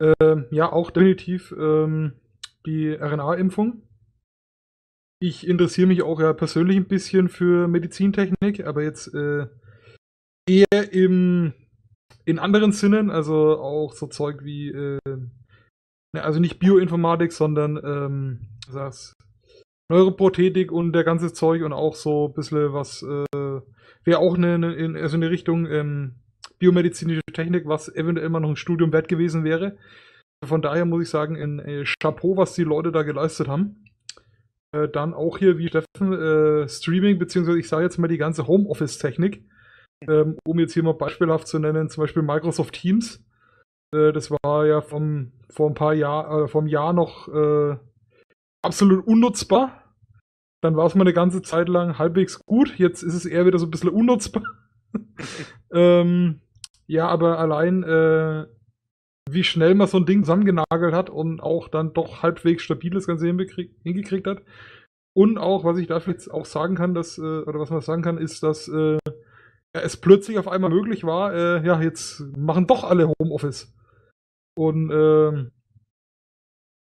Ähm, ja, auch definitiv ähm, die RNA-Impfung. Ich interessiere mich auch ja persönlich ein bisschen für Medizintechnik, aber jetzt äh, eher im, in anderen Sinnen, also auch so Zeug wie äh, Ne, also nicht Bioinformatik, sondern ähm, das Neuroprothetik und der ganze Zeug und auch so ein bisschen was, äh, wäre auch eine, eine, also eine Richtung ähm, biomedizinische Technik, was eventuell immer noch ein Studium wert gewesen wäre. Von daher muss ich sagen, ein äh, Chapeau, was die Leute da geleistet haben. Äh, dann auch hier, wie Steffen, äh, Streaming, beziehungsweise ich sage jetzt mal die ganze Homeoffice-Technik, ähm, um jetzt hier mal beispielhaft zu nennen, zum Beispiel Microsoft Teams. Äh, das war ja vom, vor ein paar Jahren, äh, vom Jahr noch äh, absolut unnutzbar. Dann war es mal eine ganze Zeit lang halbwegs gut. Jetzt ist es eher wieder so ein bisschen unnutzbar. ähm, ja, aber allein, äh, wie schnell man so ein Ding zusammengenagelt hat und auch dann doch halbwegs stabil das Ganze hingekriegt hat. Und auch, was ich dafür jetzt auch sagen kann, dass, äh, oder was man sagen kann, ist, dass äh, es plötzlich auf einmal möglich war, äh, ja, jetzt machen doch alle Homeoffice. Und ähm,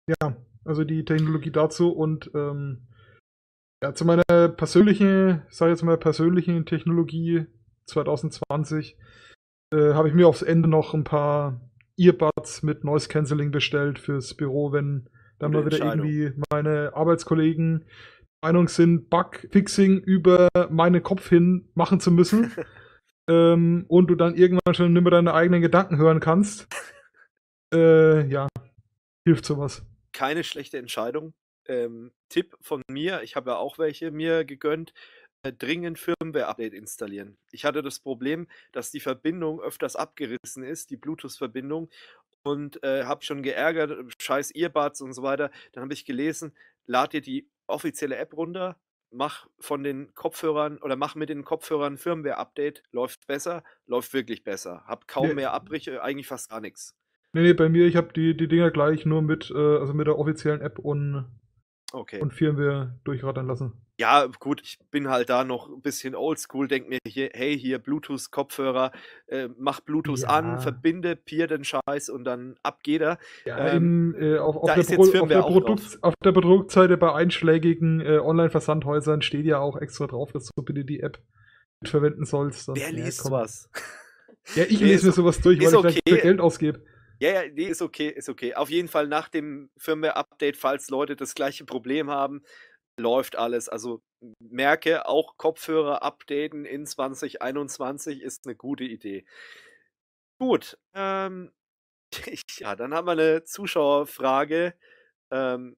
ja, also die Technologie dazu und ähm, ja, zu meiner persönlichen, sage jetzt mal persönlichen Technologie 2020 äh, habe ich mir aufs Ende noch ein paar Earbuds mit Noise Cancelling bestellt fürs Büro, wenn dann mal wieder irgendwie meine Arbeitskollegen Meinung sind, Bugfixing über meinen Kopf hin machen zu müssen ähm, und du dann irgendwann schon nicht mehr deine eigenen Gedanken hören kannst äh, ja, hilft sowas. Keine schlechte Entscheidung. Ähm, Tipp von mir, ich habe ja auch welche mir gegönnt, äh, dringend Firmware-Update installieren. Ich hatte das Problem, dass die Verbindung öfters abgerissen ist, die Bluetooth-Verbindung, und äh, habe schon geärgert, scheiß Earbuds und so weiter. Dann habe ich gelesen, lad dir die offizielle App runter, mach von den Kopfhörern oder mach mit den Kopfhörern Firmware-Update, läuft besser, läuft wirklich besser. Hab kaum nee. mehr Abbrüche, eigentlich fast gar nichts. Nee, nee, bei mir, ich habe die, die Dinger gleich nur mit, äh, also mit der offiziellen App und, okay. und Firmware durchrattern lassen. Ja, gut, ich bin halt da noch ein bisschen oldschool, denk mir hier, hey, hier Bluetooth-Kopfhörer, äh, mach Bluetooth ja. an, verbinde, peer den Scheiß und dann ab geht er. auf, der Produktseite bei einschlägigen äh, Online-Versandhäusern steht ja auch extra drauf, dass du bitte die App verwenden sollst. Wer liest ja, was? Ja, ich lese mir sowas durch, weil okay. ich dafür Geld ausgebe. Ja, ja, nee, ist okay, ist okay. Auf jeden Fall nach dem Firmware-Update, falls Leute das gleiche Problem haben, läuft alles. Also merke, auch Kopfhörer updaten in 2021 ist eine gute Idee. Gut, ähm, ja, dann haben wir eine Zuschauerfrage. Ähm,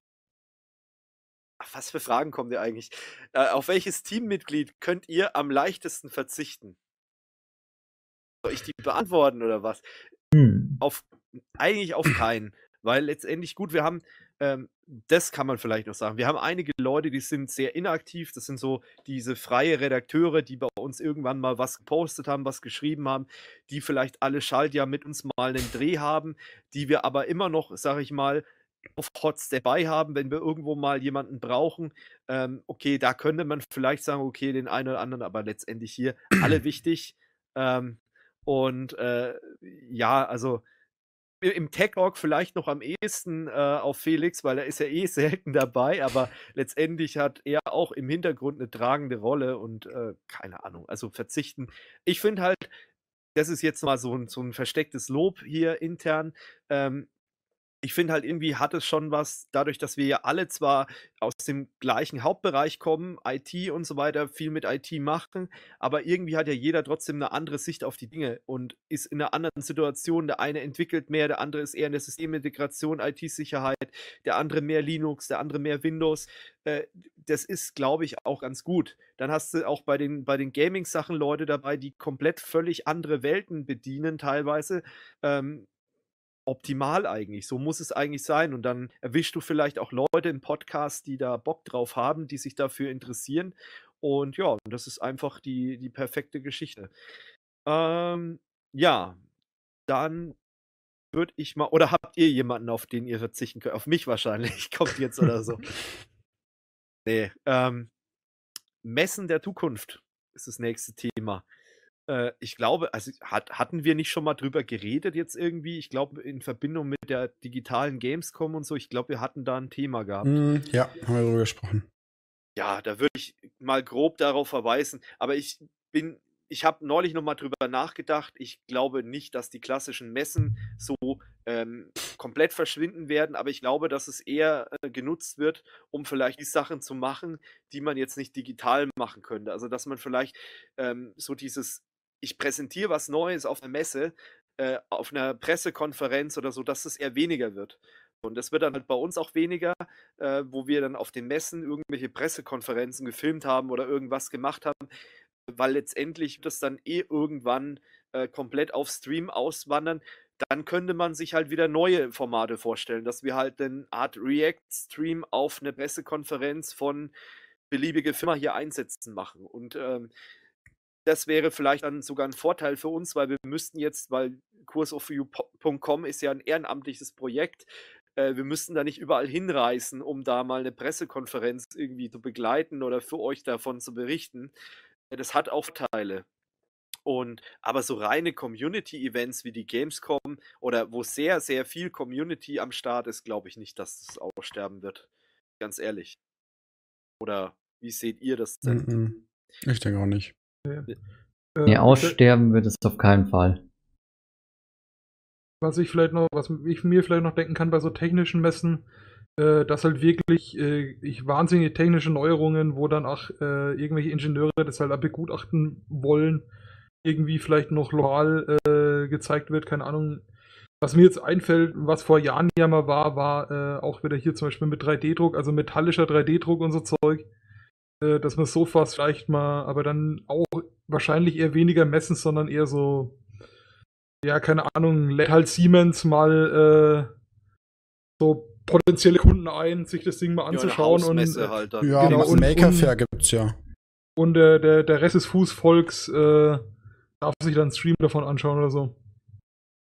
was für Fragen kommen dir eigentlich? Äh, auf welches Teammitglied könnt ihr am leichtesten verzichten? Soll ich die beantworten oder was? Hm. Auf eigentlich auf keinen. Weil letztendlich, gut, wir haben, ähm, das kann man vielleicht noch sagen, wir haben einige Leute, die sind sehr inaktiv, das sind so diese freie Redakteure, die bei uns irgendwann mal was gepostet haben, was geschrieben haben, die vielleicht alle Schaltjahr mit uns mal einen Dreh haben, die wir aber immer noch, sag ich mal, auf Hots dabei haben, wenn wir irgendwo mal jemanden brauchen. Ähm, okay, da könnte man vielleicht sagen, okay, den einen oder anderen, aber letztendlich hier alle wichtig. Ähm, und äh, ja, also im Tech-Org vielleicht noch am ehesten äh, auf Felix, weil er ist ja eh selten dabei, aber letztendlich hat er auch im Hintergrund eine tragende Rolle und äh, keine Ahnung, also verzichten. Ich finde halt, das ist jetzt mal so ein, so ein verstecktes Lob hier intern. Ähm, ich finde halt irgendwie hat es schon was, dadurch, dass wir ja alle zwar aus dem gleichen Hauptbereich kommen, IT und so weiter, viel mit IT machen, aber irgendwie hat ja jeder trotzdem eine andere Sicht auf die Dinge und ist in einer anderen Situation. Der eine entwickelt mehr, der andere ist eher in der Systemintegration, IT-Sicherheit, der andere mehr Linux, der andere mehr Windows. Äh, das ist, glaube ich, auch ganz gut. Dann hast du auch bei den, bei den Gaming-Sachen Leute dabei, die komplett völlig andere Welten bedienen, teilweise. Ähm, optimal eigentlich. So muss es eigentlich sein. Und dann erwischst du vielleicht auch Leute im Podcast, die da Bock drauf haben, die sich dafür interessieren. Und ja, das ist einfach die, die perfekte Geschichte. Ähm, ja, dann würde ich mal. Oder habt ihr jemanden, auf den ihr verzichten könnt? Auf mich wahrscheinlich. Kommt jetzt oder so. nee. Ähm, Messen der Zukunft ist das nächste Thema. Äh, ich glaube, also hat, hatten wir nicht schon mal drüber geredet jetzt irgendwie? Ich glaube, in Verbindung mit der digitalen Gamescom und so, ich glaube, wir hatten da ein Thema gehabt. Mm, ja, haben wir drüber gesprochen. Ja, da würde ich mal grob darauf verweisen, aber ich bin ich habe neulich nochmal drüber nachgedacht. Ich glaube nicht, dass die klassischen Messen so ähm, komplett verschwinden werden, aber ich glaube, dass es eher äh, genutzt wird, um vielleicht die Sachen zu machen, die man jetzt nicht digital machen könnte. Also, dass man vielleicht ähm, so dieses ich präsentiere was Neues auf einer Messe, äh, auf einer Pressekonferenz oder so, dass es eher weniger wird. Und das wird dann halt bei uns auch weniger, äh, wo wir dann auf den Messen irgendwelche Pressekonferenzen gefilmt haben oder irgendwas gemacht haben, weil letztendlich das dann eh irgendwann äh, komplett auf Stream auswandern. Dann könnte man sich halt wieder neue Formate vorstellen, dass wir halt eine Art React-Stream auf eine Pressekonferenz von beliebige Firma hier einsetzen machen. Und ähm, das wäre vielleicht dann sogar ein Vorteil für uns, weil wir müssten jetzt, weil coursofyou.com ist ja ein ehrenamtliches Projekt, äh, wir müssten da nicht überall hinreisen, um da mal eine Pressekonferenz irgendwie zu begleiten oder für euch davon zu berichten. Äh, das hat auch Teile. Und aber so reine Community-Events wie die Gamescom oder wo sehr, sehr viel Community am Start ist, glaube ich nicht, dass es das aussterben wird. Ganz ehrlich. Oder wie seht ihr das denn? Mm, mm. Ich denke auch nicht. Nee, nee äh, äh, aussterben wird es auf keinen Fall. Was ich vielleicht noch, was ich mir vielleicht noch denken kann bei so technischen Messen, äh, dass halt wirklich äh, ich wahnsinnige technische Neuerungen, wo dann auch äh, irgendwelche Ingenieure das halt begutachten wollen, irgendwie vielleicht noch lokal äh, gezeigt wird, keine Ahnung. Was mir jetzt einfällt, was vor Jahren ja mal war, war auch wieder hier zum Beispiel mit 3D-Druck, also metallischer 3D-Druck und so Zeug. Äh, dass man Sofas vielleicht mal, aber dann auch wahrscheinlich eher weniger messen, sondern eher so, ja, keine Ahnung, lädt halt Siemens mal äh, so potenzielle Kunden ein, sich das Ding mal anzuschauen. Ja, und, äh, halt dann. ja genau, und, Maker Fair gibt's ja. Und äh, der, der Rest des Fußvolks äh, darf sich dann Stream davon anschauen oder so.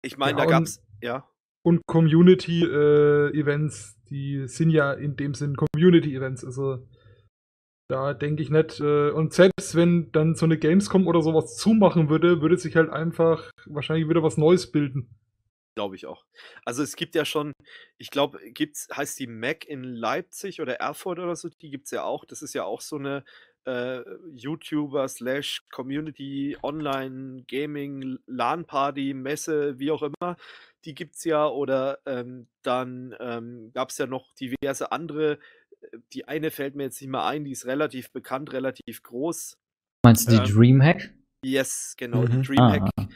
Ich meine, ja, da gab's, ja. Und Community-Events, äh, die sind ja in dem Sinn Community-Events, also da denke ich nicht. Äh, und selbst wenn dann so eine Gamescom oder sowas zumachen würde, würde sich halt einfach wahrscheinlich wieder was Neues bilden. Glaube ich auch. Also es gibt ja schon, ich glaube, gibt's, heißt die Mac in Leipzig oder Erfurt oder so, die gibt es ja auch. Das ist ja auch so eine äh, YouTuber slash Community Online Gaming LAN Party Messe, wie auch immer. Die gibt es ja. Oder ähm, dann ähm, gab es ja noch diverse andere äh, die eine fällt mir jetzt nicht mehr ein, die ist relativ bekannt, relativ groß. Meinst du die ähm, Dreamhack? Yes, genau, mhm. die ah, Dreamhack. Ah.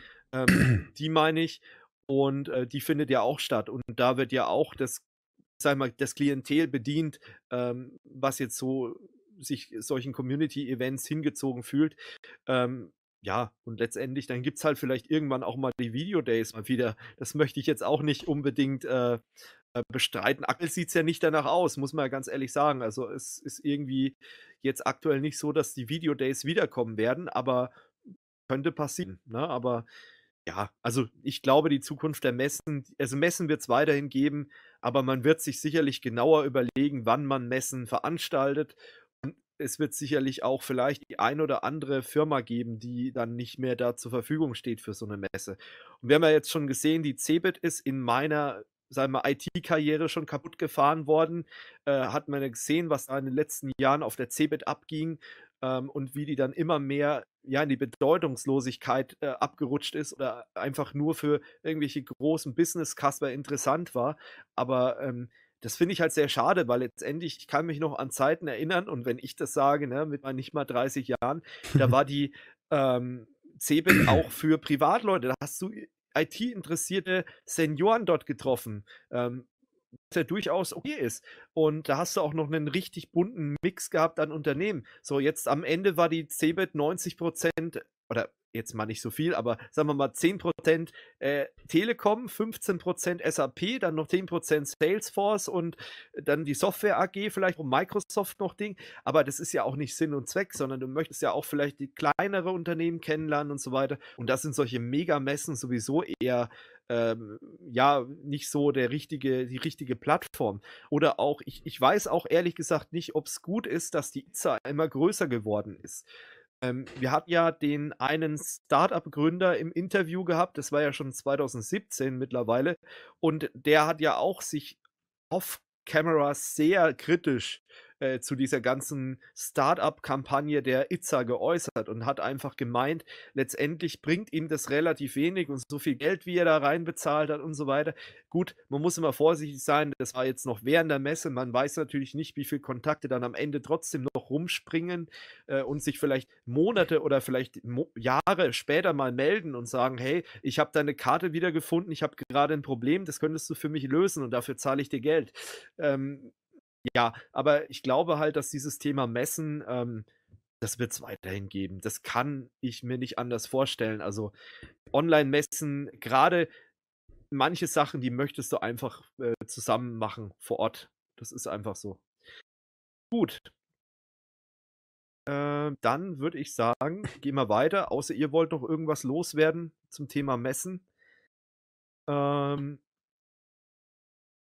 Ähm, die meine ich. Und äh, die findet ja auch statt. Und da wird ja auch das, sag mal, das Klientel bedient, ähm, was jetzt so sich solchen Community-Events hingezogen fühlt. Ähm, ja, und letztendlich, dann gibt es halt vielleicht irgendwann auch mal die Video Days mal wieder. Das möchte ich jetzt auch nicht unbedingt äh, äh, bestreiten. Aktuell sieht es ja nicht danach aus, muss man ja ganz ehrlich sagen. Also es ist irgendwie jetzt aktuell nicht so, dass die Videodays wiederkommen werden, aber könnte passieren. Ne? Aber ja, also ich glaube, die Zukunft der Messen, also Messen wird es weiterhin geben, aber man wird sich sicherlich genauer überlegen, wann man Messen veranstaltet. Und es wird sicherlich auch vielleicht die ein oder andere Firma geben, die dann nicht mehr da zur Verfügung steht für so eine Messe. Und wir haben ja jetzt schon gesehen, die CeBIT ist in meiner sagen wir, IT-Karriere schon kaputt gefahren worden. Äh, hat man gesehen, was da in den letzten Jahren auf der CeBIT abging ähm, und wie die dann immer mehr ja, in die Bedeutungslosigkeit äh, abgerutscht ist oder einfach nur für irgendwelche großen Business-Kasper interessant war. Aber ähm, das finde ich halt sehr schade, weil letztendlich, ich kann mich noch an Zeiten erinnern und wenn ich das sage, ne, mit meinen nicht mal 30 Jahren, da war die ähm, CeBIT auch für Privatleute. Da hast du IT-interessierte Senioren dort getroffen. Ähm, was ja durchaus okay ist. Und da hast du auch noch einen richtig bunten Mix gehabt an Unternehmen. So, jetzt am Ende war die CeBIT 90% Prozent oder jetzt mal nicht so viel, aber sagen wir mal 10% äh, Telekom, 15% Prozent SAP, dann noch 10% Prozent Salesforce und dann die Software AG vielleicht und Microsoft noch Ding. Aber das ist ja auch nicht Sinn und Zweck, sondern du möchtest ja auch vielleicht die kleinere Unternehmen kennenlernen und so weiter. Und das sind solche Megamessen sowieso eher ähm, ja nicht so der richtige, die richtige Plattform. Oder auch, ich, ich weiß auch ehrlich gesagt nicht, ob es gut ist, dass die IZA immer größer geworden ist. Ähm, wir hatten ja den einen Startup-Gründer im Interview gehabt, das war ja schon 2017 mittlerweile, und der hat ja auch sich off-camera sehr kritisch äh, zu dieser ganzen Start-up-Kampagne der Itza geäußert und hat einfach gemeint, letztendlich bringt ihm das relativ wenig und so viel Geld, wie er da reinbezahlt hat und so weiter. Gut, man muss immer vorsichtig sein, das war jetzt noch während der Messe, man weiß natürlich nicht, wie viele Kontakte dann am Ende trotzdem noch rumspringen äh, und sich vielleicht Monate oder vielleicht Mo Jahre später mal melden und sagen, hey, ich habe deine Karte wiedergefunden, ich habe gerade ein Problem, das könntest du für mich lösen und dafür zahle ich dir Geld. Ähm, ja, aber ich glaube halt, dass dieses Thema Messen, ähm, das wird es weiterhin geben. Das kann ich mir nicht anders vorstellen. Also Online-Messen, gerade manche Sachen, die möchtest du einfach äh, zusammen machen vor Ort. Das ist einfach so. Gut. Äh, dann würde ich sagen, gehen wir weiter. Außer ihr wollt noch irgendwas loswerden zum Thema Messen. Ähm,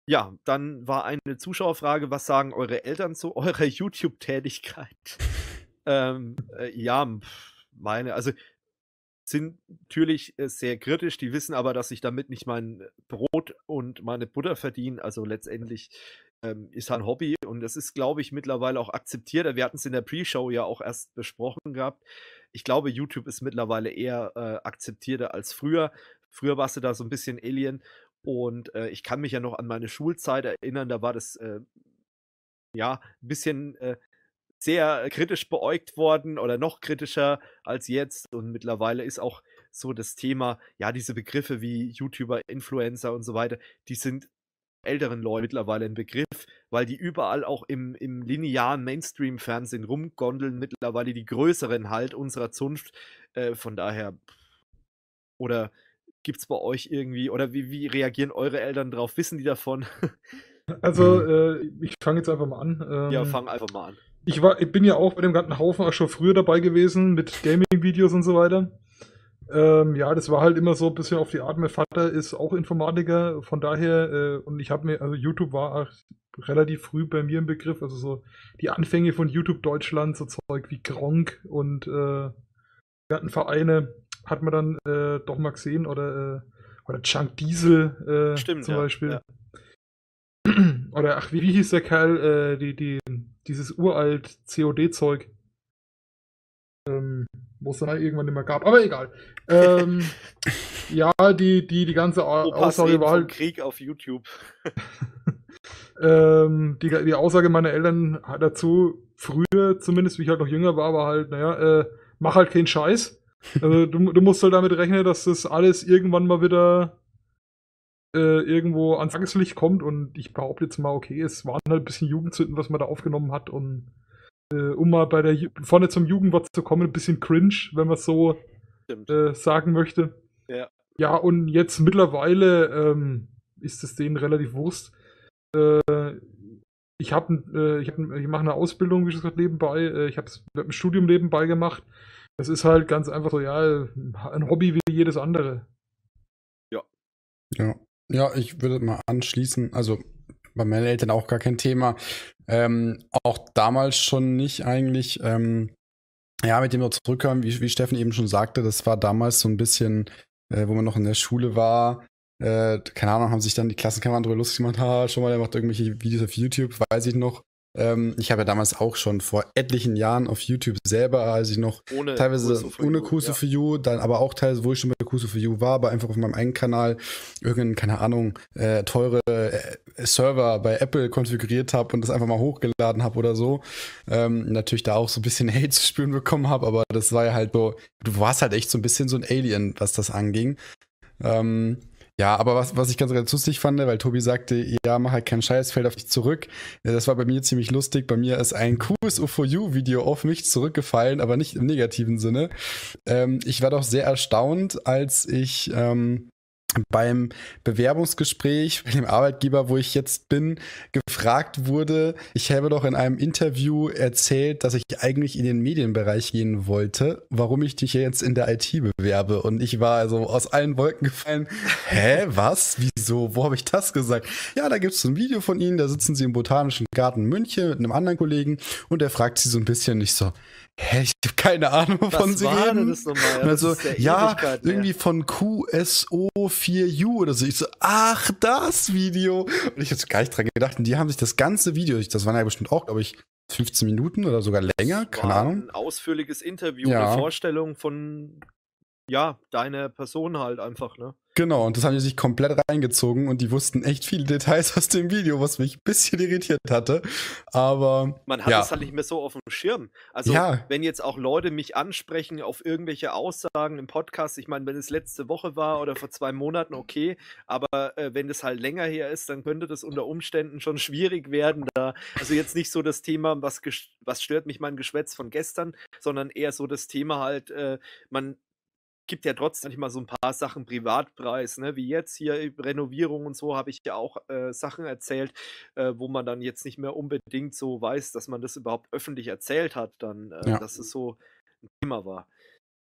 ja, dann war eine Zuschauerfrage, was sagen eure Eltern zu eurer YouTube-Tätigkeit? ähm, äh, ja, meine, also sind natürlich äh, sehr kritisch, die wissen aber, dass ich damit nicht mein Brot und meine Butter verdiene. Also letztendlich ähm, ist halt ein Hobby und das ist, glaube ich, mittlerweile auch akzeptiert. Wir hatten es in der Pre-Show ja auch erst besprochen gehabt. Ich glaube, YouTube ist mittlerweile eher äh, akzeptierter als früher. Früher warst du da so ein bisschen Alien und äh, ich kann mich ja noch an meine Schulzeit erinnern, da war das äh, ja ein bisschen äh, sehr kritisch beäugt worden oder noch kritischer als jetzt. Und mittlerweile ist auch so das Thema, ja, diese Begriffe wie YouTuber, Influencer und so weiter, die sind älteren Leuten mittlerweile ein Begriff, weil die überall auch im, im linearen Mainstream-Fernsehen rumgondeln, mittlerweile die größeren halt unserer Zunft. Äh, von daher, oder Gibt es bei euch irgendwie, oder wie, wie reagieren eure Eltern drauf? Wissen die davon? Also, äh, ich fange jetzt einfach mal an. Ähm, ja, fang einfach mal an. Ich, war, ich bin ja auch bei dem ganzen Haufen auch schon früher dabei gewesen mit Gaming-Videos und so weiter. Ähm, ja, das war halt immer so ein bisschen auf die Art. Mein Vater ist auch Informatiker, von daher, äh, und ich habe mir, also YouTube war auch relativ früh bei mir im Begriff, also so die Anfänge von YouTube Deutschland, so Zeug wie Gronk und äh, ganzen Vereine, hat man dann äh, doch mal gesehen oder, äh, oder Chunk Diesel äh, Stimmt, zum ja, Beispiel. Ja. Oder ach, wie, wie hieß der Kerl, äh, die, die, dieses uralt COD-Zeug, ähm, wo es dann halt irgendwann nicht mehr gab, aber egal. Ähm, ja, die, die, die ganze Aussage war halt. Krieg auf YouTube. ähm, die, die Aussage meiner Eltern dazu, früher zumindest, wie ich halt noch jünger war, war halt, naja, äh, mach halt keinen Scheiß. Also du, du musst halt damit rechnen, dass das alles irgendwann mal wieder äh, irgendwo ans Tageslicht kommt und ich behaupte jetzt mal, okay, es waren halt ein bisschen Jugendzünden, was man da aufgenommen hat und äh, um mal bei der vorne zum Jugendwort zu kommen, ein bisschen cringe, wenn man es so äh, sagen möchte. Ja. ja, und jetzt mittlerweile ähm, ist es denen relativ Wurst. Äh, ich habe äh, ich, ich mache eine Ausbildung, wie ich es gerade nebenbei. Äh, ich habe ein Studium nebenbei gemacht es ist halt ganz einfach so, ja, ein Hobby wie jedes andere. Ja. Ja, ja ich würde mal anschließen, also bei meinen Eltern auch gar kein Thema. Ähm, auch damals schon nicht eigentlich. Ähm, ja, mit dem wir zurückkommen, wie, wie Steffen eben schon sagte, das war damals so ein bisschen, äh, wo man noch in der Schule war. Äh, keine Ahnung, haben sich dann die Klassenkameraden darüber lustig gemacht, ha, schon mal, der macht irgendwelche Videos auf YouTube, weiß ich noch. Ähm, ich habe ja damals auch schon vor etlichen Jahren auf YouTube selber, als ich noch ohne teilweise Kurse ohne Kurse für You, ja. dann aber auch teilweise, wo ich schon bei Kurse für You war, aber einfach auf meinem eigenen Kanal irgendeinen, keine Ahnung, äh, teure äh, Server bei Apple konfiguriert habe und das einfach mal hochgeladen habe oder so. Ähm, natürlich da auch so ein bisschen Hate zu spüren bekommen habe, aber das war ja halt so, du warst halt echt so ein bisschen so ein Alien, was das anging. Ähm, ja, aber was, was ich ganz, ganz lustig fand, weil Tobi sagte, ja, mach halt keinen Scheiß, fällt auf dich zurück. Äh, das war bei mir ziemlich lustig. Bei mir ist ein cooles U4U-Video auf mich zurückgefallen, aber nicht im negativen Sinne. Ähm, ich war doch sehr erstaunt, als ich ähm, beim Bewerbungsgespräch bei dem Arbeitgeber, wo ich jetzt bin, gefragt wurde, ich habe doch in einem Interview erzählt, dass ich eigentlich in den Medienbereich gehen wollte, warum ich dich jetzt in der IT bewerbe. Und ich war also aus allen Wolken gefallen. Hä, was? Wieso? Wo habe ich das gesagt? Ja, da gibt es ein Video von Ihnen, da sitzen Sie im Botanischen Garten München mit einem anderen Kollegen und er fragt Sie so ein bisschen, ich so, hä, ich habe keine Ahnung, wovon sie reden. Das nochmal? Ja, also, ja, ja, irgendwie von QSO4U oder so. Ich so, ach, das Video. Und ich habe gar nicht dran gedacht. Und die haben sich das ganze Video, das waren ja bestimmt auch, glaube ich, 15 Minuten oder sogar länger, keine Ahnung. Ein ausführliches Interview, ja. eine Vorstellung von ja, deiner Person halt einfach, ne? Genau, und das haben die sich komplett reingezogen und die wussten echt viele Details aus dem Video, was mich ein bisschen irritiert hatte. Aber. Man hat es ja. halt nicht mehr so auf dem Schirm. Also, ja. wenn jetzt auch Leute mich ansprechen auf irgendwelche Aussagen im Podcast, ich meine, wenn es letzte Woche war oder vor zwei Monaten, okay, aber äh, wenn das halt länger her ist, dann könnte das unter Umständen schon schwierig werden. Da, also, jetzt nicht so das Thema, was, was stört mich mein Geschwätz von gestern, sondern eher so das Thema halt, äh, man gibt ja trotzdem manchmal so ein paar Sachen Privatpreis, ne? wie jetzt hier äh, Renovierung und so, habe ich ja auch äh, Sachen erzählt, äh, wo man dann jetzt nicht mehr unbedingt so weiß, dass man das überhaupt öffentlich erzählt hat, dann, äh, ja. dass es so ein Thema war.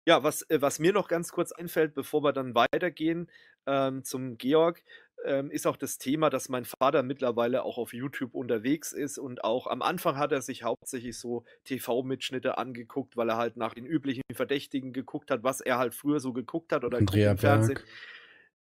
Ja, was, äh, was mir noch ganz kurz einfällt, bevor wir dann weitergehen ähm, zum Georg, ähm, ist auch das Thema, dass mein Vater mittlerweile auch auf YouTube unterwegs ist und auch am Anfang hat er sich hauptsächlich so TV-Mitschnitte angeguckt, weil er halt nach den üblichen Verdächtigen geguckt hat, was er halt früher so geguckt hat oder im Fernsehen.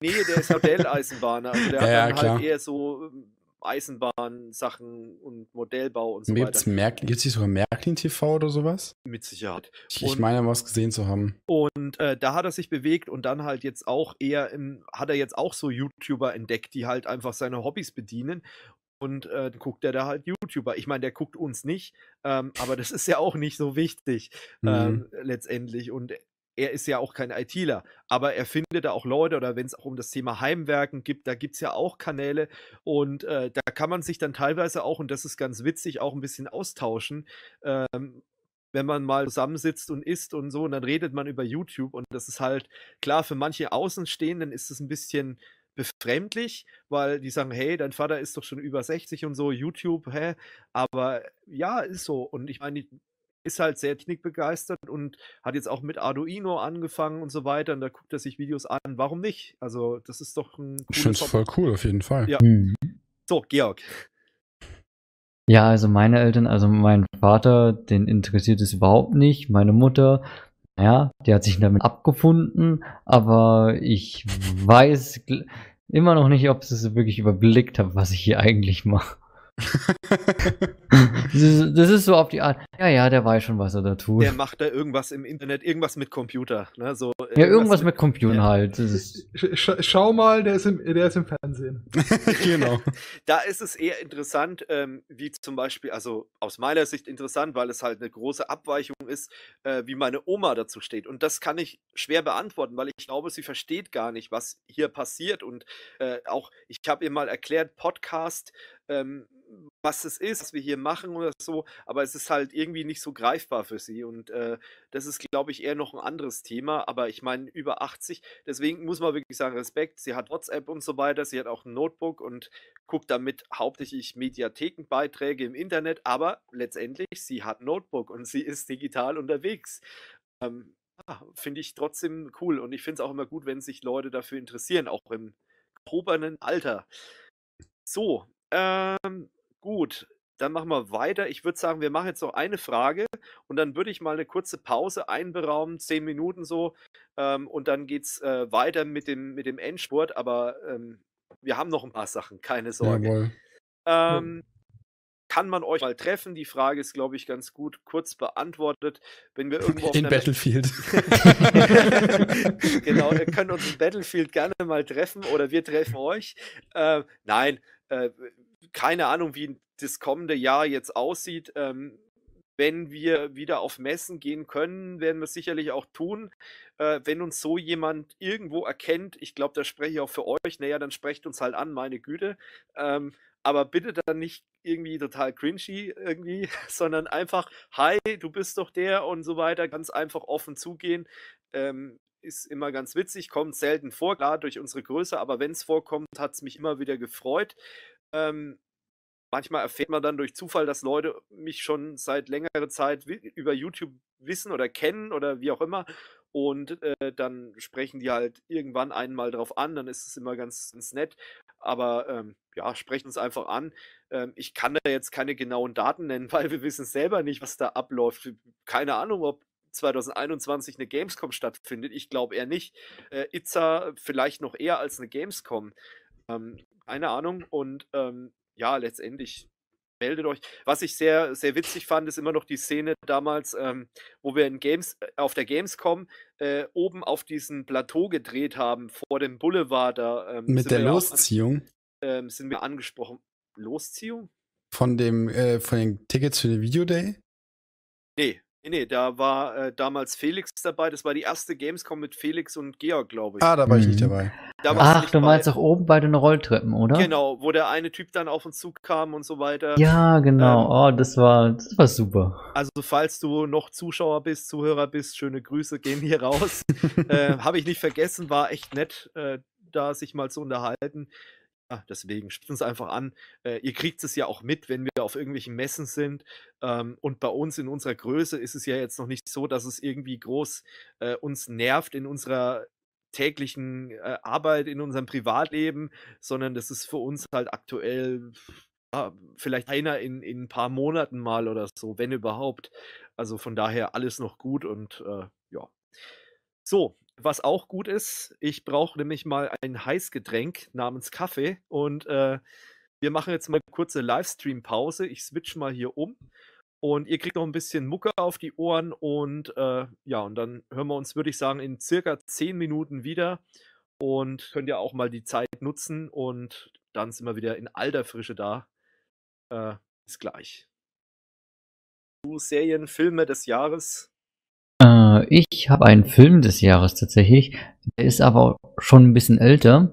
Nee, der ist Modelleisenbahner. Also der ja, hat dann ja, halt eher so ähm, Eisenbahnsachen und Modellbau und so gibt's weiter. Gibt es sogar Märklin TV oder sowas? Mit Sicherheit. Ich, und, ich meine, was gesehen zu haben. Und äh, da hat er sich bewegt und dann halt jetzt auch eher im, hat er jetzt auch so YouTuber entdeckt, die halt einfach seine Hobbys bedienen und äh, guckt er da halt YouTuber. Ich meine, der guckt uns nicht, ähm, aber das ist ja auch nicht so wichtig mhm. ähm, mhm. letztendlich. Und er ist ja auch kein ITler, aber er findet da auch Leute oder wenn es auch um das Thema Heimwerken gibt, da gibt es ja auch Kanäle und äh, da kann man sich dann teilweise auch, und das ist ganz witzig, auch ein bisschen austauschen. Ähm, wenn man mal zusammensitzt und isst und so, und dann redet man über YouTube und das ist halt klar, für manche Außenstehenden ist es ein bisschen befremdlich, weil die sagen, hey, dein Vater ist doch schon über 60 und so, YouTube, hä? Aber ja, ist so. Und ich meine, ist halt sehr technikbegeistert und hat jetzt auch mit Arduino angefangen und so weiter. Und da guckt er sich Videos an. Warum nicht? Also, das ist doch ein Ich finde es voll cool, auf jeden Fall. Ja. Mhm. So, Georg. Ja, also meine Eltern, also mein Vater, den interessiert es überhaupt nicht. Meine Mutter, ja, die hat sich damit abgefunden, aber ich weiß immer noch nicht, ob sie es wirklich überblickt hat, was ich hier eigentlich mache das, ist, das, ist, so auf die Art. Ja, ja, der weiß schon, was er da tut. Der macht da irgendwas im Internet, irgendwas mit Computer. Ne? So, irgendwas äh, ja, irgendwas mit, mit Computern ja. halt. Sch schau mal, der ist im, der ist im Fernsehen. genau. da ist es eher interessant, ähm, wie zum Beispiel, also aus meiner Sicht interessant, weil es halt eine große Abweichung ist, äh, wie meine Oma dazu steht. Und das kann ich schwer beantworten, weil ich glaube, sie versteht gar nicht, was hier passiert. Und äh, auch, ich habe ihr mal erklärt, Podcast ähm, was es ist, was wir hier machen oder so, aber es ist halt irgendwie nicht so greifbar für sie und äh, das ist, glaube ich, eher noch ein anderes Thema, aber ich meine, über 80, deswegen muss man wirklich sagen, Respekt, sie hat WhatsApp und so weiter, sie hat auch ein Notebook und guckt damit hauptsächlich Mediathekenbeiträge im Internet, aber letztendlich, sie hat Notebook und sie ist digital unterwegs. Ähm, ja, finde ich trotzdem cool und ich finde es auch immer gut, wenn sich Leute dafür interessieren, auch im probernen Alter. So, ähm, gut, dann machen wir weiter. Ich würde sagen, wir machen jetzt noch eine Frage und dann würde ich mal eine kurze Pause einberaumen, zehn Minuten so. Ähm, und dann geht's äh, weiter mit dem, mit dem Endspurt, aber ähm, wir haben noch ein paar Sachen, keine Sorge. Ähm, kann man euch mal treffen? Die Frage ist, glaube ich, ganz gut kurz beantwortet. Wenn wir irgendwo in Battlefield. genau, ihr könnt uns in Battlefield gerne mal treffen oder wir treffen euch. Äh, nein, äh, keine Ahnung, wie das kommende Jahr jetzt aussieht. Ähm, wenn wir wieder auf Messen gehen können, werden wir es sicherlich auch tun. Äh, wenn uns so jemand irgendwo erkennt, ich glaube, da spreche ich auch für euch, naja, dann sprecht uns halt an, meine Güte. Ähm, aber bitte dann nicht irgendwie total cringy irgendwie, sondern einfach, hi, du bist doch der und so weiter, ganz einfach offen zugehen. Ähm, ist immer ganz witzig, kommt selten vor, klar durch unsere Größe, aber wenn es vorkommt, hat es mich immer wieder gefreut. Ähm, manchmal erfährt man dann durch Zufall, dass Leute mich schon seit längerer Zeit über YouTube wissen oder kennen oder wie auch immer. Und äh, dann sprechen die halt irgendwann einmal drauf an, dann ist es immer ganz, ganz nett. Aber ähm, ja, sprechen uns einfach an. Ähm, ich kann da jetzt keine genauen Daten nennen, weil wir wissen selber nicht, was da abläuft. Keine Ahnung, ob 2021 eine Gamescom stattfindet. Ich glaube eher nicht. Äh, Itza vielleicht noch eher als eine Gamescom. Ähm, keine Ahnung. Und ähm, ja, letztendlich meldet euch. Was ich sehr, sehr witzig fand, ist immer noch die Szene damals, ähm, wo wir in Games, äh, auf der Gamescom äh, oben auf diesem Plateau gedreht haben, vor dem Boulevard da. Ähm, Mit der Losziehung? ähm, sind wir angesprochen. Losziehung? Von dem, äh, von den Tickets für den Videoday? Nee, Nee, äh, nee, da war äh, damals Felix dabei. Das war die erste Gamescom mit Felix und Georg, glaube ich. Ah, da war mhm. ich nicht mhm. dabei. Ach, du meinst auch oben bei den Rolltreppen, oder? Genau, wo der eine Typ dann auf uns zukam und so weiter. Ja, genau. Ähm, oh, das war, das war super. Also, falls du noch Zuschauer bist, Zuhörer bist, schöne Grüße gehen hier raus. äh, Habe ich nicht vergessen, war echt nett, äh, da sich mal zu unterhalten. Ah, deswegen schaut uns einfach an. Äh, ihr kriegt es ja auch mit, wenn wir auf irgendwelchen Messen sind. Ähm, und bei uns in unserer Größe ist es ja jetzt noch nicht so, dass es irgendwie groß äh, uns nervt in unserer täglichen äh, Arbeit, in unserem Privatleben, sondern das ist für uns halt aktuell ja, vielleicht einer in, in ein paar Monaten mal oder so, wenn überhaupt. Also von daher alles noch gut und äh, ja. So, was auch gut ist, ich brauche nämlich mal ein Heißgetränk namens Kaffee und äh, wir machen jetzt mal eine kurze Livestream-Pause. Ich switch mal hier um und ihr kriegt noch ein bisschen Mucke auf die Ohren und äh, ja, und dann hören wir uns, würde ich sagen, in circa 10 Minuten wieder und könnt ihr auch mal die Zeit nutzen und dann sind wir wieder in alter Frische da. Äh, bis gleich. Du Serien, Filme des Jahres. Äh, ich habe einen Film des Jahres tatsächlich. Der ist aber schon ein bisschen älter.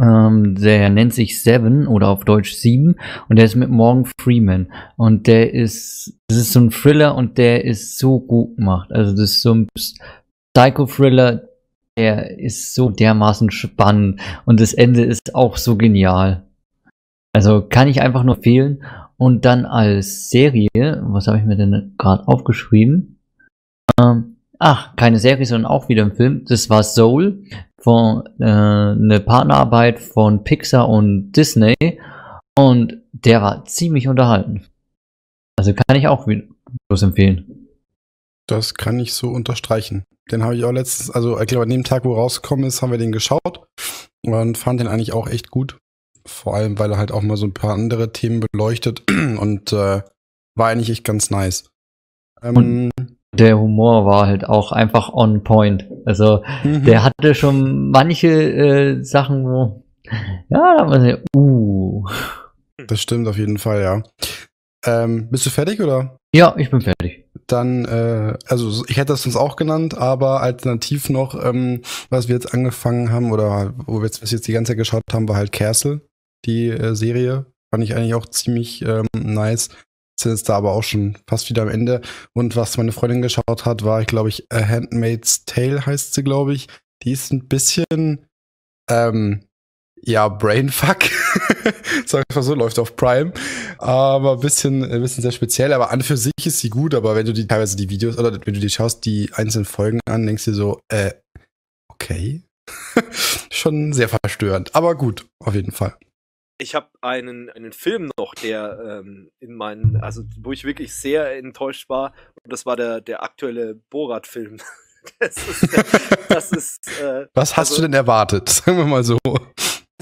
Ähm, der nennt sich Seven oder auf Deutsch Sieben und der ist mit Morgan Freeman. Und der ist, das ist so ein Thriller und der ist so gut gemacht. Also das ist so ein Psycho-Thriller, der ist so dermaßen spannend und das Ende ist auch so genial. Also kann ich einfach nur fehlen. Und dann als Serie, was habe ich mir denn gerade aufgeschrieben? Ähm, Ach, keine Serie, sondern auch wieder ein Film. Das war Soul, von, äh, eine Partnerarbeit von Pixar und Disney. Und der war ziemlich unterhalten. Also kann ich auch bloß empfehlen. Das kann ich so unterstreichen. Den habe ich auch letztens, also ich glaube, an dem Tag, wo rausgekommen ist, haben wir den geschaut und fand den eigentlich auch echt gut. Vor allem, weil er halt auch mal so ein paar andere Themen beleuchtet und äh, war eigentlich echt ganz nice. Ähm, und der Humor war halt auch einfach on point. Also mhm. der hatte schon manche äh, Sachen, wo ja, da war sie, uh. Das stimmt auf jeden Fall, ja. Ähm, bist du fertig oder? Ja, ich bin fertig. Dann, äh, also ich hätte das sonst auch genannt, aber alternativ noch, ähm, was wir jetzt angefangen haben oder wo wir jetzt, was jetzt die ganze Zeit geschaut haben, war halt Castle, die äh, Serie. Fand ich eigentlich auch ziemlich ähm, nice sind jetzt da aber auch schon fast wieder am Ende. Und was meine Freundin geschaut hat, war, glaube ich, A Handmaid's Tale heißt sie, glaube ich. Die ist ein bisschen, ähm, ja, Brainfuck. Sag ich mal so, läuft auf Prime. Aber ein bisschen, ein bisschen sehr speziell. Aber an für sich ist sie gut. Aber wenn du die teilweise die Videos oder wenn du die schaust, die einzelnen Folgen an, denkst du so, äh, okay. schon sehr verstörend. Aber gut, auf jeden Fall ich habe einen, einen Film noch, der ähm, in meinen, also wo ich wirklich sehr enttäuscht war, und das war der, der aktuelle Borat-Film. Das ist, das ist äh, Was hast also, du denn erwartet? Sagen wir mal so.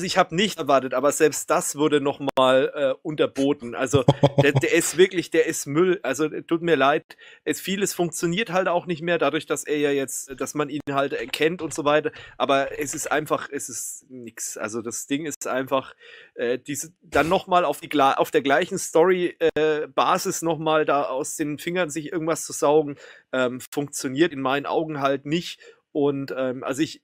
Also ich habe nicht erwartet, aber selbst das wurde nochmal äh, unterboten. Also der, der, ist wirklich, der ist Müll. Also tut mir leid, es, vieles funktioniert halt auch nicht mehr, dadurch, dass er ja jetzt, dass man ihn halt erkennt und so weiter. Aber es ist einfach, es ist nichts. Also das Ding ist einfach, äh, diese, dann nochmal auf, die, auf der gleichen Story-Basis äh, nochmal da aus den Fingern sich irgendwas zu saugen, ähm, funktioniert in meinen Augen halt nicht. Und ähm, also ich,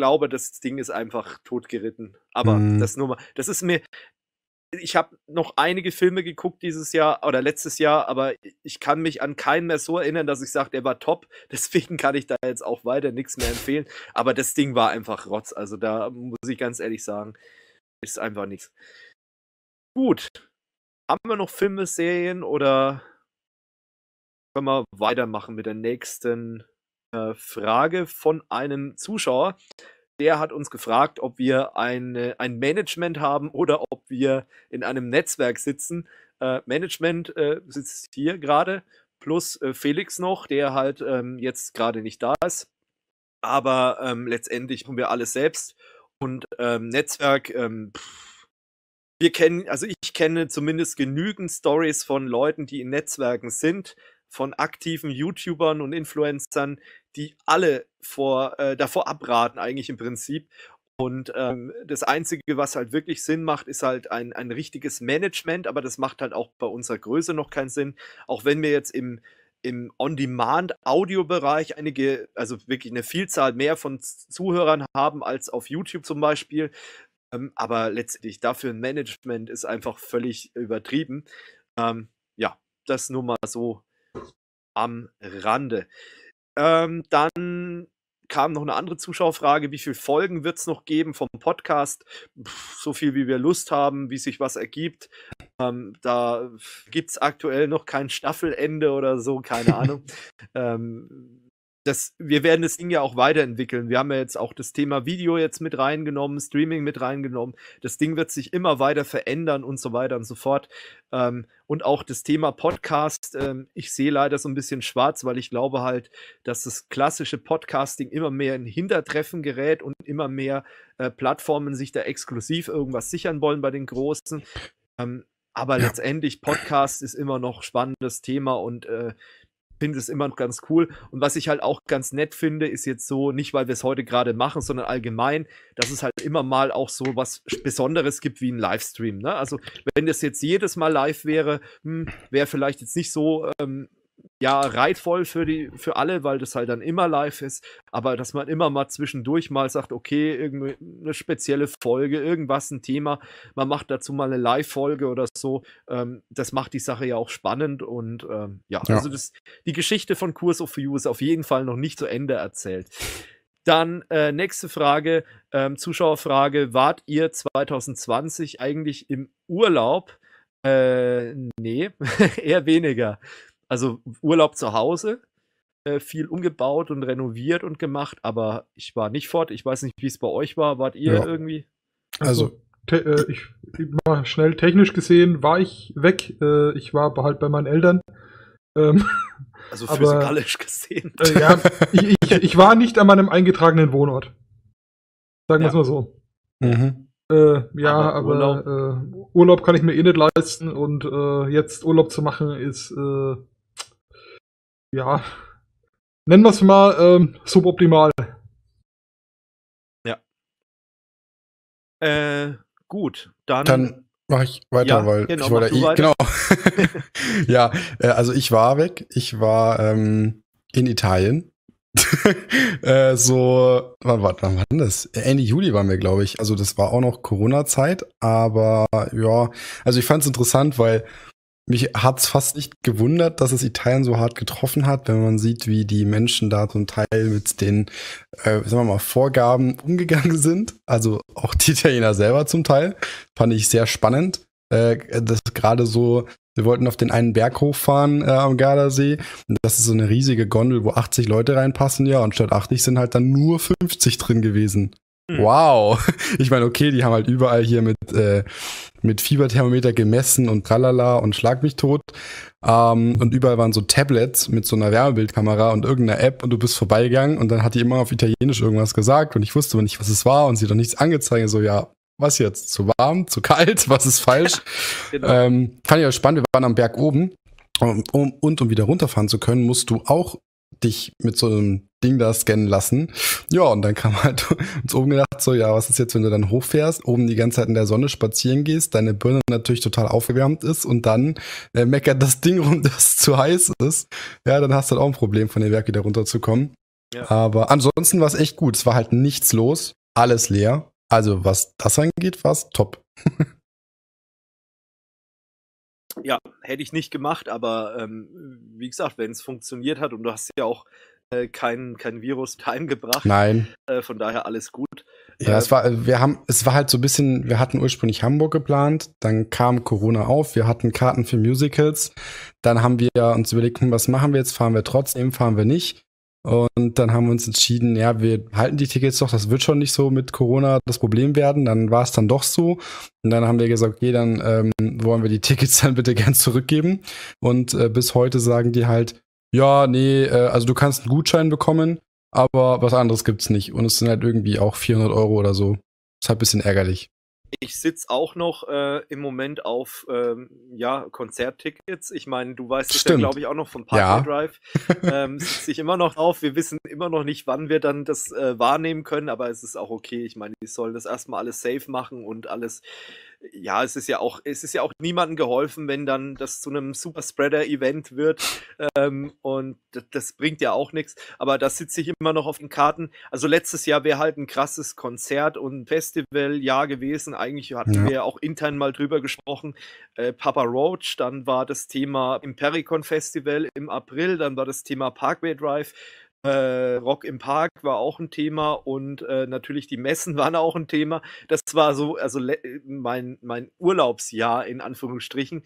glaube, das Ding ist einfach totgeritten. Aber mhm. das nur mal, das ist mir, ich habe noch einige Filme geguckt dieses Jahr oder letztes Jahr, aber ich kann mich an keinen mehr so erinnern, dass ich sage, der war top. Deswegen kann ich da jetzt auch weiter nichts mehr empfehlen. Aber das Ding war einfach Rotz. Also da muss ich ganz ehrlich sagen, ist einfach nichts. Gut. Haben wir noch Filme, Serien oder können wir weitermachen mit der nächsten Frage von einem Zuschauer. Der hat uns gefragt, ob wir eine, ein Management haben oder ob wir in einem Netzwerk sitzen. Äh, Management äh, sitzt hier gerade, plus äh, Felix noch, der halt ähm, jetzt gerade nicht da ist. Aber ähm, letztendlich machen wir alles selbst. Und ähm, Netzwerk, ähm, pff, wir kennen, also ich kenne zumindest genügend Stories von Leuten, die in Netzwerken sind, von aktiven YouTubern und Influencern, die alle vor, äh, davor abraten, eigentlich im Prinzip. Und ähm, das Einzige, was halt wirklich Sinn macht, ist halt ein, ein richtiges Management, aber das macht halt auch bei unserer Größe noch keinen Sinn. Auch wenn wir jetzt im, im On-Demand-Audio-Bereich einige, also wirklich eine Vielzahl mehr von Zuhörern haben als auf YouTube zum Beispiel. Ähm, aber letztlich dafür ein Management ist einfach völlig übertrieben. Ähm, ja, das nur mal so am Rande. Ähm, dann kam noch eine andere Zuschauerfrage, wie viele Folgen wird es noch geben vom Podcast? Pff, so viel, wie wir Lust haben, wie sich was ergibt. Ähm, da gibt es aktuell noch kein Staffelende oder so, keine Ahnung. ähm, das, wir werden das Ding ja auch weiterentwickeln. Wir haben ja jetzt auch das Thema Video jetzt mit reingenommen, Streaming mit reingenommen. Das Ding wird sich immer weiter verändern und so weiter und so fort. Ähm, und auch das Thema Podcast, ähm, ich sehe leider so ein bisschen schwarz, weil ich glaube halt, dass das klassische Podcasting immer mehr in Hintertreffen gerät und immer mehr äh, Plattformen sich da exklusiv irgendwas sichern wollen bei den Großen. Ähm, aber ja. letztendlich, Podcast ist immer noch spannendes Thema und äh, finde es immer noch ganz cool. Und was ich halt auch ganz nett finde, ist jetzt so, nicht weil wir es heute gerade machen, sondern allgemein, dass es halt immer mal auch so was Besonderes gibt wie ein Livestream. Ne? Also wenn das jetzt jedes Mal live wäre, hm, wäre vielleicht jetzt nicht so ähm, ja, reizvoll für die, für alle, weil das halt dann immer live ist, aber dass man immer mal zwischendurch mal sagt, okay, irgendeine spezielle Folge, irgendwas, ein Thema, man macht dazu mal eine Live-Folge oder so, ähm, das macht die Sache ja auch spannend und ähm, ja, ja, also das, die Geschichte von Kurs of You ist auf jeden Fall noch nicht zu Ende erzählt. Dann äh, nächste Frage, ähm, Zuschauerfrage, wart ihr 2020 eigentlich im Urlaub? Äh, nee, eher weniger. Also Urlaub zu Hause, äh, viel umgebaut und renoviert und gemacht, aber ich war nicht fort. Ich weiß nicht, wie es bei euch war. Wart ihr ja. irgendwie? Also, äh, ich, mal schnell technisch gesehen war ich weg. Äh, ich war halt bei meinen Eltern. Ähm, also physikalisch aber, gesehen. Äh, ja, ich, ich, ich, war nicht an meinem eingetragenen Wohnort. Sagen wir es mal so. Mhm. Äh, ja, aber, aber Urlaub. Äh, Urlaub. kann ich mir eh nicht leisten und äh, jetzt Urlaub zu machen ist äh, ja, nennen wir es mal ähm, suboptimal. Ja. Äh, gut, dann. Dann mache ich weiter, ja, weil genau, ich wollte. Ich, genau. ja, äh, also ich war weg. Ich war ähm, in Italien. äh, so, wann, wann, wann war denn das? Ende Juli waren wir, glaube ich. Also das war auch noch Corona-Zeit, aber ja, also ich fand es interessant, weil mich hat es fast nicht gewundert, dass es Italien so hart getroffen hat, wenn man sieht, wie die Menschen da zum Teil mit den, äh, sagen wir mal, Vorgaben umgegangen sind. Also auch die Italiener selber zum Teil. Fand ich sehr spannend. Äh, das gerade so, wir wollten auf den einen Berg hochfahren äh, am Gardasee. Und das ist so eine riesige Gondel, wo 80 Leute reinpassen, ja. Und statt 80 sind halt dann nur 50 drin gewesen. Hm. Wow. Ich meine, okay, die haben halt überall hier mit äh, mit Fieberthermometer gemessen und tralala und schlag mich tot. Ähm, und überall waren so Tablets mit so einer Wärmebildkamera und irgendeiner App und du bist vorbeigegangen und dann hat die immer auf Italienisch irgendwas gesagt und ich wusste aber nicht, was es war und sie hat doch nichts angezeigt. So, ja, was jetzt? Zu warm, zu kalt, was ist falsch? genau. ähm, fand ich auch spannend, wir waren am Berg oben. Um, um, und um wieder runterfahren zu können, musst du auch dich mit so einem Ding da scannen lassen. Ja, und dann kam halt uns oben gedacht, so, ja, was ist jetzt, wenn du dann hochfährst, oben die ganze Zeit in der Sonne spazieren gehst, deine Birne natürlich total aufgewärmt ist und dann äh, meckert das Ding rum, dass es zu heiß ist. Ja, dann hast du halt auch ein Problem, von dem Werk wieder runterzukommen. Ja. Aber ansonsten war es echt gut. Es war halt nichts los, alles leer. Also, was das angeht, war es top. ja, hätte ich nicht gemacht, aber ähm, wie gesagt, wenn es funktioniert hat und du hast ja auch äh, kein, kein Virus heimgebracht. Nein. Äh, von daher alles gut. Ja, es äh, war, wir haben, es war halt so ein bisschen, wir hatten ursprünglich Hamburg geplant, dann kam Corona auf, wir hatten Karten für Musicals, dann haben wir uns überlegt, hm, was machen wir jetzt, fahren wir trotzdem, fahren wir nicht. Und dann haben wir uns entschieden, ja, wir halten die Tickets doch, das wird schon nicht so mit Corona das Problem werden. Dann war es dann doch so. Und dann haben wir gesagt, okay, dann ähm, wollen wir die Tickets dann bitte gern zurückgeben. Und äh, bis heute sagen die halt, ja, nee, äh, also du kannst einen Gutschein bekommen, aber was anderes gibt es nicht. Und es sind halt irgendwie auch 400 Euro oder so. Ist halt ein bisschen ärgerlich ich sitze auch noch äh, im Moment auf ähm, ja, Konzerttickets. Ich meine, du weißt es ja, glaube ich, auch noch vom Parkway Drive. ähm, sitze ich immer noch auf. Wir wissen immer noch nicht, wann wir dann das äh, wahrnehmen können, aber es ist auch okay. Ich meine, die sollen das erstmal alles safe machen und alles ja, es ist ja auch, es ist ja auch niemandem geholfen, wenn dann das zu einem super spreader event wird. Ähm, und das bringt ja auch nichts. Aber das sitze ich immer noch auf den Karten. Also letztes Jahr wäre halt ein krasses Konzert und Festivaljahr gewesen. Eigentlich hatten ja. wir ja auch intern mal drüber gesprochen. Äh, Papa Roach, dann war das Thema Impericon Festival im April, dann war das Thema Parkway Drive äh, Rock im Park war auch ein Thema und äh, natürlich die Messen waren auch ein Thema. Das war so, also äh, mein, mein Urlaubsjahr in Anführungsstrichen.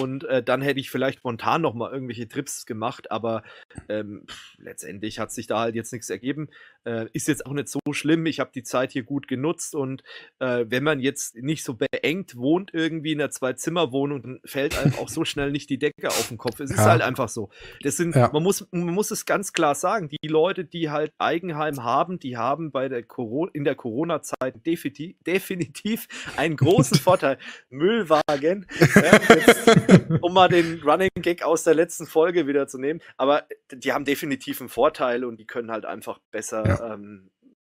Und äh, dann hätte ich vielleicht spontan nochmal irgendwelche Trips gemacht, aber ähm, pff, letztendlich hat sich da halt jetzt nichts ergeben äh, ist jetzt auch nicht so schlimm. Ich habe die Zeit hier gut genutzt und äh, wenn man jetzt nicht so beengt wohnt, irgendwie in einer Zwei-Zimmer-Wohnung, dann fällt einem auch so schnell nicht die Decke auf den Kopf. Es ja. ist halt einfach so. Das sind, ja. man, muss, man muss es ganz klar sagen, die Leute, die halt Eigenheim haben, die haben bei der Corona, in der Corona-Zeit definitiv, definitiv einen großen Vorteil. Müllwagen, jetzt, um mal den Running Gag aus der letzten Folge wieder zu nehmen, aber die haben definitiv einen Vorteil und die können halt einfach besser ja. ähm,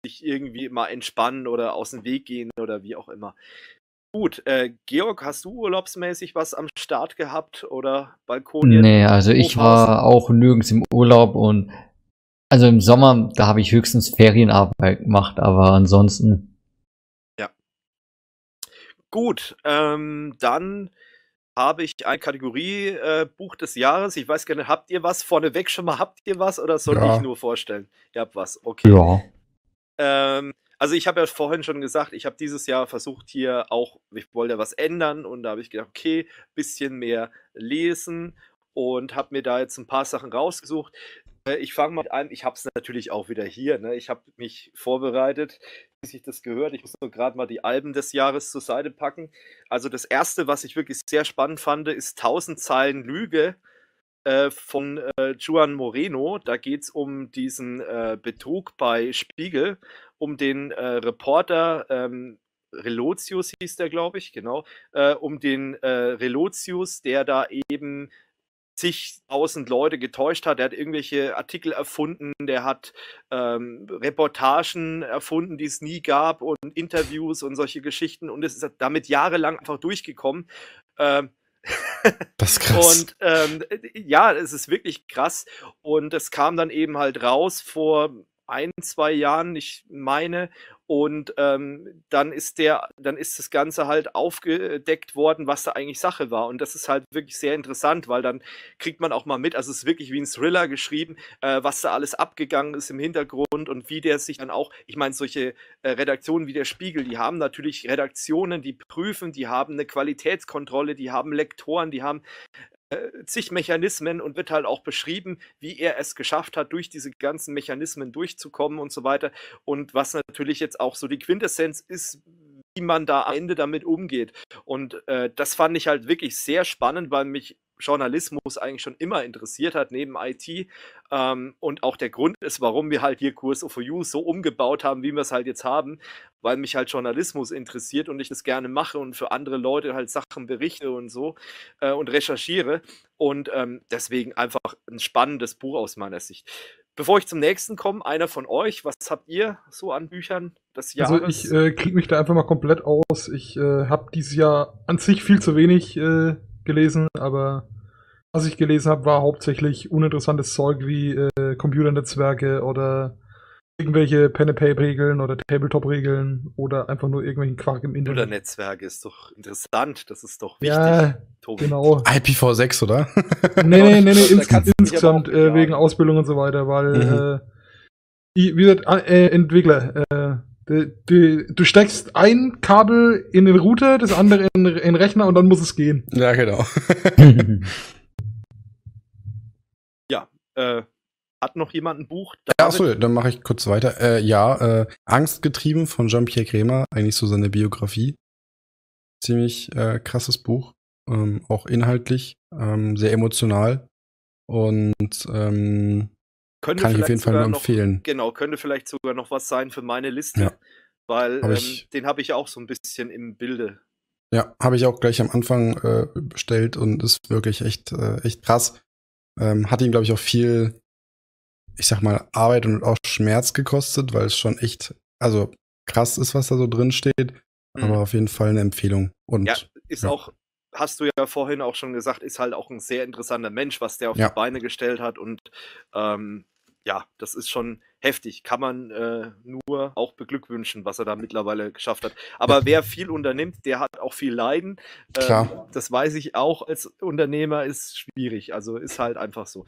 sich irgendwie mal entspannen oder aus dem Weg gehen oder wie auch immer. Gut, äh, Georg, hast du urlaubsmäßig was am Start gehabt oder Balkonien? Nee, also ich war auch nirgends im Urlaub und also im Sommer, da habe ich höchstens Ferienarbeit gemacht, aber ansonsten. Ja. Gut, ähm, dann habe ich eine Kategorie äh, Buch des Jahres. Ich weiß gerne, habt ihr was vorneweg schon mal? Habt ihr was oder soll ja. ich nur vorstellen? Ihr habt was, okay. Ja. Ähm, also ich habe ja vorhin schon gesagt, ich habe dieses Jahr versucht hier auch, ich wollte was ändern und da habe ich gedacht, okay, bisschen mehr lesen und habe mir da jetzt ein paar Sachen rausgesucht. Äh, ich fange mal an, ich habe es natürlich auch wieder hier, ne? ich habe mich vorbereitet wie sich das gehört. Ich muss nur gerade mal die Alben des Jahres zur Seite packen. Also das erste, was ich wirklich sehr spannend fand, ist Tausend Zeilen Lüge äh, von äh, Juan Moreno. Da geht es um diesen äh, Betrug bei Spiegel, um den äh, Reporter ähm, Relotius hieß der, glaube ich, genau, äh, um den äh, Relotius, der da eben zigtausend Leute getäuscht hat. Er hat irgendwelche Artikel erfunden, der hat ähm, Reportagen erfunden, die es nie gab und Interviews und solche Geschichten und es ist damit jahrelang einfach durchgekommen. Ähm, das ist krass. Und ähm, ja, es ist wirklich krass. Und es kam dann eben halt raus vor ein, zwei Jahren, ich meine. Und ähm, dann ist der, dann ist das Ganze halt aufgedeckt worden, was da eigentlich Sache war. Und das ist halt wirklich sehr interessant, weil dann kriegt man auch mal mit, also es ist wirklich wie ein Thriller geschrieben, äh, was da alles abgegangen ist im Hintergrund und wie der sich dann auch, ich meine, solche äh, Redaktionen wie der Spiegel, die haben natürlich Redaktionen, die prüfen, die haben eine Qualitätskontrolle, die haben Lektoren, die haben äh, zig Mechanismen und wird halt auch beschrieben, wie er es geschafft hat, durch diese ganzen Mechanismen durchzukommen und so weiter. Und was natürlich jetzt auch so die Quintessenz ist, wie man da am Ende damit umgeht. Und äh, das fand ich halt wirklich sehr spannend, weil mich Journalismus eigentlich schon immer interessiert hat, neben IT. Ähm, und auch der Grund ist, warum wir halt hier Kurs of You so umgebaut haben, wie wir es halt jetzt haben, weil mich halt Journalismus interessiert und ich das gerne mache und für andere Leute halt Sachen berichte und so äh, und recherchiere. Und ähm, deswegen einfach ein spannendes Buch aus meiner Sicht. Bevor ich zum nächsten komme, einer von euch, was habt ihr so an Büchern das Jahr? Also ich äh, kriege mich da einfach mal komplett aus. Ich äh, habe dieses Jahr an sich viel zu wenig äh, gelesen, aber was ich gelesen habe, war hauptsächlich uninteressantes Zeug wie äh, Computernetzwerke oder irgendwelche Pen-and-Paper-Regeln oder Tabletop-Regeln oder einfach nur irgendwelchen Quark im Internet. Oder Netzwerke ist doch interessant, das ist doch wichtig. Ja, Tobi. genau. IPv6, oder? nee, nee, nee, nee ins insgesamt äh, wegen Ausbildung und so weiter, weil, mhm. äh, wie gesagt, äh, Entwickler, äh, Du, du, du steckst ein Kabel in den Router, das andere in, den Rechner und dann muss es gehen. Ja, genau. ja, äh, hat noch jemand ein Buch? Ja, achso, dann mache ich kurz weiter. Äh, ja, äh, getrieben von Jean-Pierre Kremer, eigentlich so seine Biografie. Ziemlich äh, krasses Buch, ähm, auch inhaltlich, ähm, sehr emotional und ähm, könnte Kann ich auf jeden Fall nur empfehlen. Noch, genau, könnte vielleicht sogar noch was sein für meine Liste, ja. weil hab ähm, ich, ähm, den habe ich auch so ein bisschen im Bilde. Ja, habe ich auch gleich am Anfang äh, bestellt und ist wirklich echt, äh, echt krass. Ähm, hat ihm, glaube ich, auch viel, ich sag mal, Arbeit und auch Schmerz gekostet, weil es schon echt, also krass ist, was da so drin steht. Mhm. Aber auf jeden Fall eine Empfehlung. Und, ja, ist ja. auch hast du ja vorhin auch schon gesagt, ist halt auch ein sehr interessanter Mensch, was der auf ja. die Beine gestellt hat. Und ähm, ja, das ist schon heftig. Kann man äh, nur auch beglückwünschen, was er da mittlerweile geschafft hat. Aber wer viel unternimmt, der hat auch viel Leiden. Ähm, das weiß ich auch. Als Unternehmer ist schwierig. Also ist halt einfach so.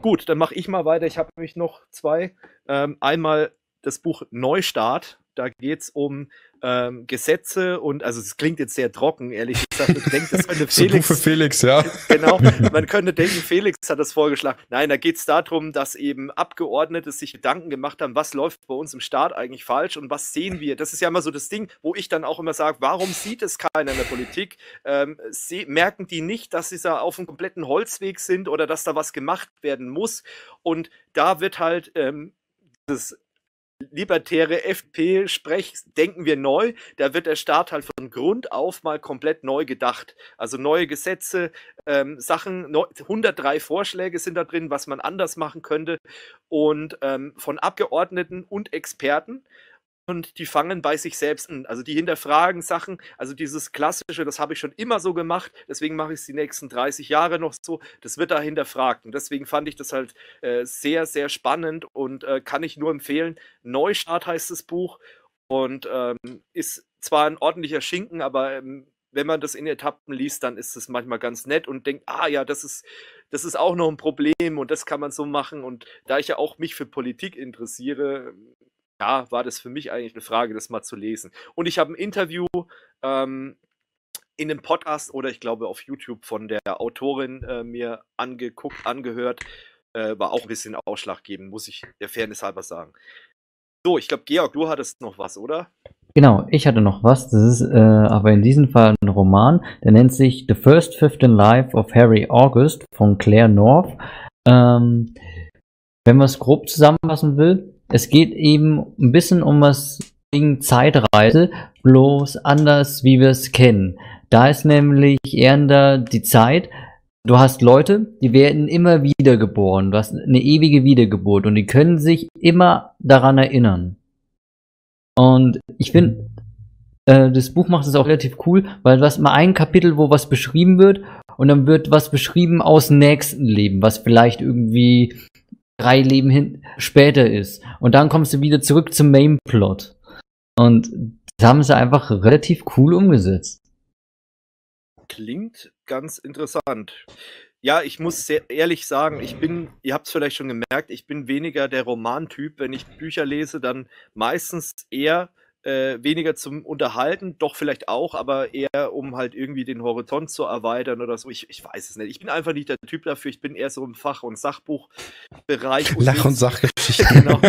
Gut, dann mache ich mal weiter. Ich habe nämlich noch zwei. Ähm, einmal das Buch Neustart. Da geht es um ähm, Gesetze und, also es klingt jetzt sehr trocken, ehrlich gesagt. Ich denke, das könnte Felix. für Felix, ja. genau. Man könnte denken, Felix hat das vorgeschlagen. Nein, da geht es darum, dass eben Abgeordnete sich Gedanken gemacht haben, was läuft bei uns im Staat eigentlich falsch und was sehen wir. Das ist ja immer so das Ding, wo ich dann auch immer sage, warum sieht es keiner in der Politik? Ähm, sie, merken die nicht, dass sie da auf einem kompletten Holzweg sind oder dass da was gemacht werden muss? Und da wird halt ähm, das libertäre FP sprechst, denken wir neu, da wird der Staat halt von Grund auf mal komplett neu gedacht. Also neue Gesetze, ähm, Sachen, 103 Vorschläge sind da drin, was man anders machen könnte und ähm, von Abgeordneten und Experten und die fangen bei sich selbst an. Also die hinterfragen Sachen, also dieses Klassische, das habe ich schon immer so gemacht, deswegen mache ich es die nächsten 30 Jahre noch so, das wird da hinterfragt. Und deswegen fand ich das halt äh, sehr, sehr spannend und äh, kann ich nur empfehlen. Neustart heißt das Buch und ähm, ist zwar ein ordentlicher Schinken, aber ähm, wenn man das in Etappen liest, dann ist es manchmal ganz nett und denkt, ah ja, das ist, das ist auch noch ein Problem und das kann man so machen. Und da ich ja auch mich für Politik interessiere, ja, war das für mich eigentlich eine Frage, das mal zu lesen. Und ich habe ein Interview ähm, in einem Podcast oder ich glaube auf YouTube von der Autorin äh, mir angeguckt, angehört. Äh, war auch ein bisschen ausschlaggebend, muss ich der Fairness halber sagen. So, ich glaube, Georg, du hattest noch was, oder? Genau, ich hatte noch was. Das ist äh, aber in diesem Fall ein Roman. Der nennt sich The First Fifth in Life of Harry August von Claire North. Ähm, wenn man es grob zusammenfassen will, es geht eben ein bisschen um was gegen Zeitreise, bloß anders, wie wir es kennen. Da ist nämlich eher die Zeit. Du hast Leute, die werden immer wieder geboren. Du hast eine ewige Wiedergeburt und die können sich immer daran erinnern. Und ich finde, äh, das Buch macht es auch relativ cool, weil du hast mal ein Kapitel, wo was beschrieben wird und dann wird was beschrieben aus nächsten Leben, was vielleicht irgendwie drei Leben hin später ist. Und dann kommst du wieder zurück zum Main-Plot. Und das haben sie einfach relativ cool umgesetzt. Klingt ganz interessant. Ja, ich muss sehr ehrlich sagen, ich bin, ihr habt es vielleicht schon gemerkt, ich bin weniger der Romantyp. Wenn ich Bücher lese, dann meistens eher äh, weniger zum Unterhalten, doch vielleicht auch, aber eher um halt irgendwie den Horizont zu erweitern oder so. Ich, ich weiß es nicht. Ich bin einfach nicht der Typ dafür. Ich bin eher so im Fach- und Sachbuchbereich. Lach- und Sachgeschichte. Genau.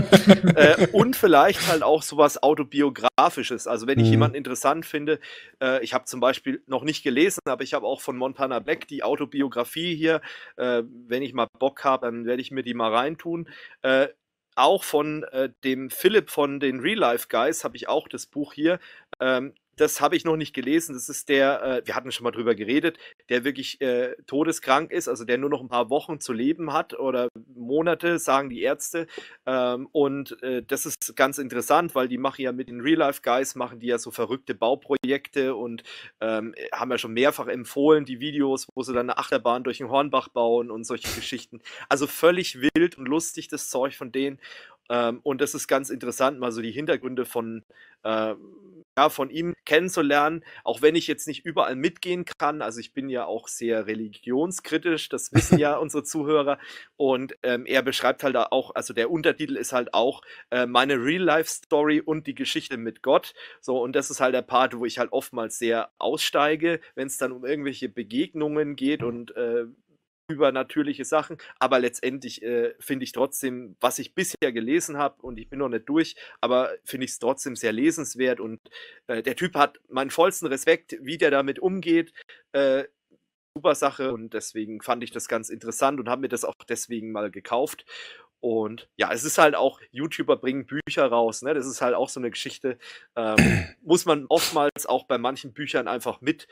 äh, und vielleicht halt auch sowas autobiografisches. Also wenn ich mhm. jemanden interessant finde, äh, ich habe zum Beispiel noch nicht gelesen, aber ich habe auch von Montana Black die Autobiografie hier. Äh, wenn ich mal Bock habe, dann werde ich mir die mal reintun. Äh, auch von äh, dem Philipp von den Real Life Guys habe ich auch das Buch hier. Ähm, das habe ich noch nicht gelesen. Das ist der, äh, wir hatten schon mal drüber geredet, der wirklich äh, todeskrank ist, also der nur noch ein paar Wochen zu leben hat oder Monate, sagen die Ärzte. Ähm, und äh, das ist ganz interessant, weil die machen ja mit den Real-Life-Guys, machen die ja so verrückte Bauprojekte und ähm, haben ja schon mehrfach empfohlen, die Videos, wo sie dann eine Achterbahn durch den Hornbach bauen und solche Geschichten. Also völlig wild und lustig das Zeug von denen. Ähm, und das ist ganz interessant, mal so die Hintergründe von ähm, ja, von ihm kennenzulernen, auch wenn ich jetzt nicht überall mitgehen kann. Also ich bin ja auch sehr religionskritisch, das wissen ja unsere Zuhörer. Und ähm, er beschreibt halt auch, also der Untertitel ist halt auch äh, meine Real-Life-Story und die Geschichte mit Gott. So, und das ist halt der Part, wo ich halt oftmals sehr aussteige, wenn es dann um irgendwelche Begegnungen geht und äh, übernatürliche Sachen, aber letztendlich äh, finde ich trotzdem, was ich bisher gelesen habe, und ich bin noch nicht durch, aber finde ich es trotzdem sehr lesenswert und äh, der Typ hat meinen vollsten Respekt, wie der damit umgeht. Äh, super Sache und deswegen fand ich das ganz interessant und habe mir das auch deswegen mal gekauft. Und ja, es ist halt auch, YouTuber bringen Bücher raus, ne? Das ist halt auch so eine Geschichte. Ähm, muss man oftmals auch bei manchen Büchern einfach mit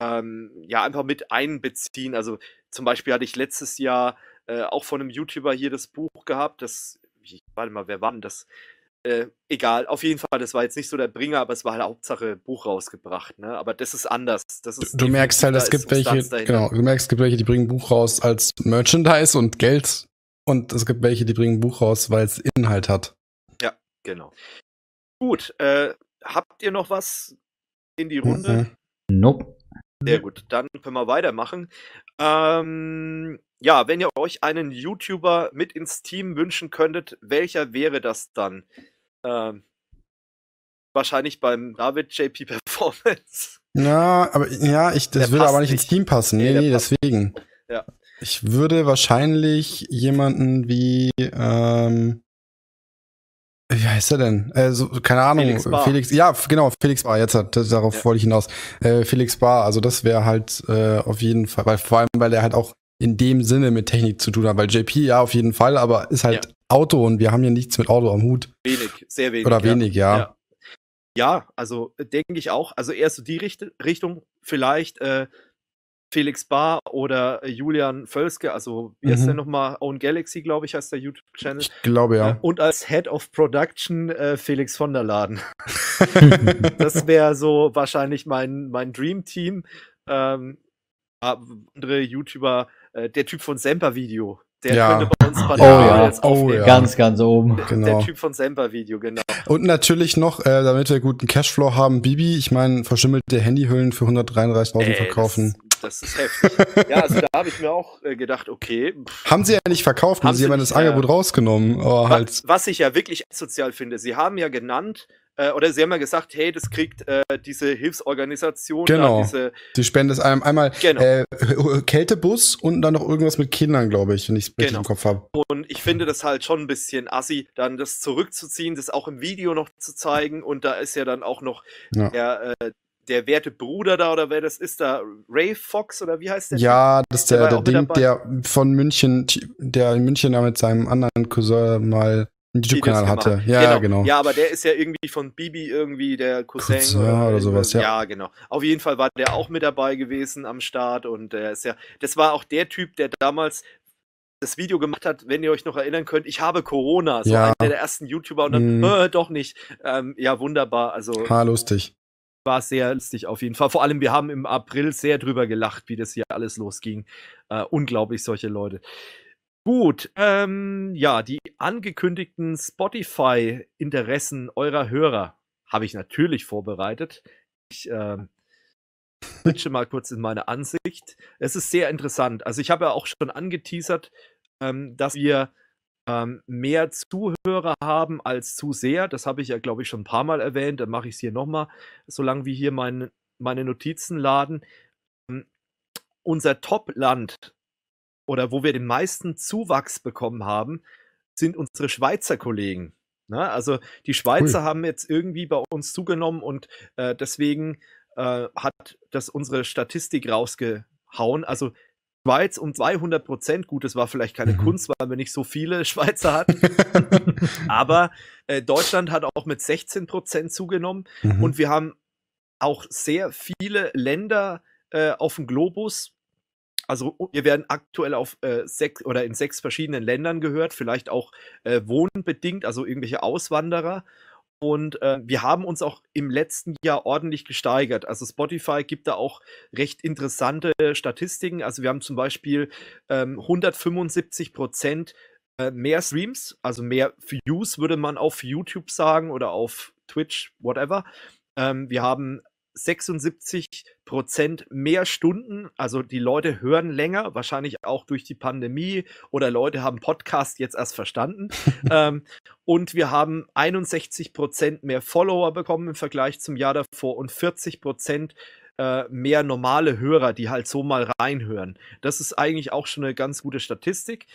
ähm, ja, einfach mit einbeziehen. Also zum Beispiel hatte ich letztes Jahr äh, auch von einem YouTuber hier das Buch gehabt, das, ich, warte mal, wer war denn das? Äh, egal, auf jeden Fall, das war jetzt nicht so der Bringer, aber es war halt Hauptsache Buch rausgebracht, ne? Aber das ist anders. Das ist du merkst halt, es gibt welche, genau, du merkst, es gibt welche, die bringen Buch raus als Merchandise und Geld und es gibt welche, die bringen Buch raus, weil es Inhalt hat. Ja, genau. Gut, äh, habt ihr noch was in die Runde? Mhm. Nope. Sehr mhm. gut, dann können wir weitermachen. Ähm, ja, wenn ihr euch einen YouTuber mit ins Team wünschen könntet, welcher wäre das dann? Ähm, wahrscheinlich beim David JP Performance. Ja, aber ja, ich, das der würde aber nicht, nicht ins Team passen. Nee, nee, nee deswegen. Ja. Ich würde wahrscheinlich jemanden wie ähm, wie heißt er denn? Also, keine Ahnung. Felix, Felix ja, genau, Felix Bar, jetzt hat, darauf ja. wollte ich hinaus. Äh, Felix Bar, also das wäre halt äh, auf jeden Fall, weil, vor allem, weil er halt auch in dem Sinne mit Technik zu tun hat, weil JP ja auf jeden Fall, aber ist halt ja. Auto und wir haben hier nichts mit Auto am Hut. Wenig, sehr wenig. Oder wenig, ja. Ja, ja also denke ich auch. Also eher so die Richt Richtung vielleicht. Äh, Felix Bar oder äh, Julian Völske, also wie mhm. heißt der mhm. nochmal? Own Galaxy, glaube ich, heißt der YouTube-Channel. Ich glaube ja. Äh, und als Head of Production äh, Felix von der Laden. das wäre so wahrscheinlich mein, mein Dream-Team. Ähm, andere YouTuber, äh, der Typ von Semper Video, der ja. könnte bei uns bei der oh, ja. oh, ja. Ganz, ganz oben. Der, genau. der Typ von Semper-Video, genau. Und natürlich noch, äh, damit wir guten Cashflow haben, Bibi, ich meine, verschimmelte Handyhüllen für 133.000 verkaufen. Das ist heftig. ja, also da habe ich mir auch äh, gedacht, okay. Pff. Haben sie ja nicht verkauft, haben sie jemand das Angebot äh, rausgenommen. Oh, halt. was, ich ja wirklich sozial finde. Sie haben ja genannt, äh, oder sie haben ja gesagt, hey, das kriegt äh, diese Hilfsorganisation. Genau. Da, diese die spenden es einem einmal genau. äh, Kältebus und dann noch irgendwas mit Kindern, glaube ich, wenn ich es richtig genau. im Kopf habe. Und ich finde das halt schon ein bisschen assi, dann das zurückzuziehen, das auch im Video noch zu zeigen und da ist ja dann auch noch ja. der, äh, der werte Bruder da oder wer das ist da, Ray Fox oder wie heißt der? Ja, das ist der, der, der Ding, der von München, der in München da mit seinem anderen Cousin mal einen YouTube-Kanal hatte. Ja, genau. ja, genau. Ja, aber der ist ja irgendwie von Bibi irgendwie der Cousin, Cousin oder, oder sowas. Ja. ja, genau. Auf jeden Fall war der auch mit dabei gewesen am Start und der ist ja, das war auch der Typ, der damals das Video gemacht hat, wenn ihr euch noch erinnern könnt, ich habe Corona, so ja. einer der ersten YouTuber und dann, mm. äh, doch nicht. Ähm, ja, wunderbar. Also, ha, lustig war sehr lustig auf jeden Fall. Vor allem, wir haben im April sehr drüber gelacht, wie das hier alles losging. Äh, unglaublich, solche Leute. Gut, ähm, ja, die angekündigten Spotify-Interessen eurer Hörer habe ich natürlich vorbereitet. Ich äh, switche mal kurz in meine Ansicht. Es ist sehr interessant. Also ich habe ja auch schon angeteasert, ähm, dass wir ähm, mehr Zuhörer haben als Zuseher. Das habe ich ja, glaube ich, schon ein paar Mal erwähnt. Dann mache ich es hier nochmal, solange wir hier mein, meine Notizen laden. Ähm, unser Top-Land oder wo wir den meisten Zuwachs bekommen haben, sind unsere Schweizer Kollegen. Na, ne? also die Schweizer cool. haben jetzt irgendwie bei uns zugenommen und äh, deswegen äh, hat das unsere Statistik rausgehauen. Also Schweiz um 200 Prozent. Gut, das war vielleicht keine mhm. Kunst, weil wir nicht so viele Schweizer hatten. Aber äh, Deutschland hat auch mit 16 Prozent zugenommen. Mhm. Und wir haben auch sehr viele Länder äh, auf dem Globus. Also wir werden aktuell auf äh, sechs oder in sechs verschiedenen Ländern gehört, vielleicht auch äh, wohnbedingt, also irgendwelche Auswanderer. Und äh, wir haben uns auch im letzten Jahr ordentlich gesteigert. Also Spotify gibt da auch recht interessante Statistiken. Also wir haben zum Beispiel ähm, 175 Prozent äh, mehr Streams, also mehr Views würde man auf YouTube sagen oder auf Twitch, whatever. Ähm, wir haben 76 Prozent mehr Stunden. Also die Leute hören länger, wahrscheinlich auch durch die Pandemie oder Leute haben Podcast jetzt erst verstanden. ähm, und wir haben 61 Prozent mehr Follower bekommen im Vergleich zum Jahr davor und 40 Prozent äh, mehr normale Hörer, die halt so mal reinhören. Das ist eigentlich auch schon eine ganz gute Statistik.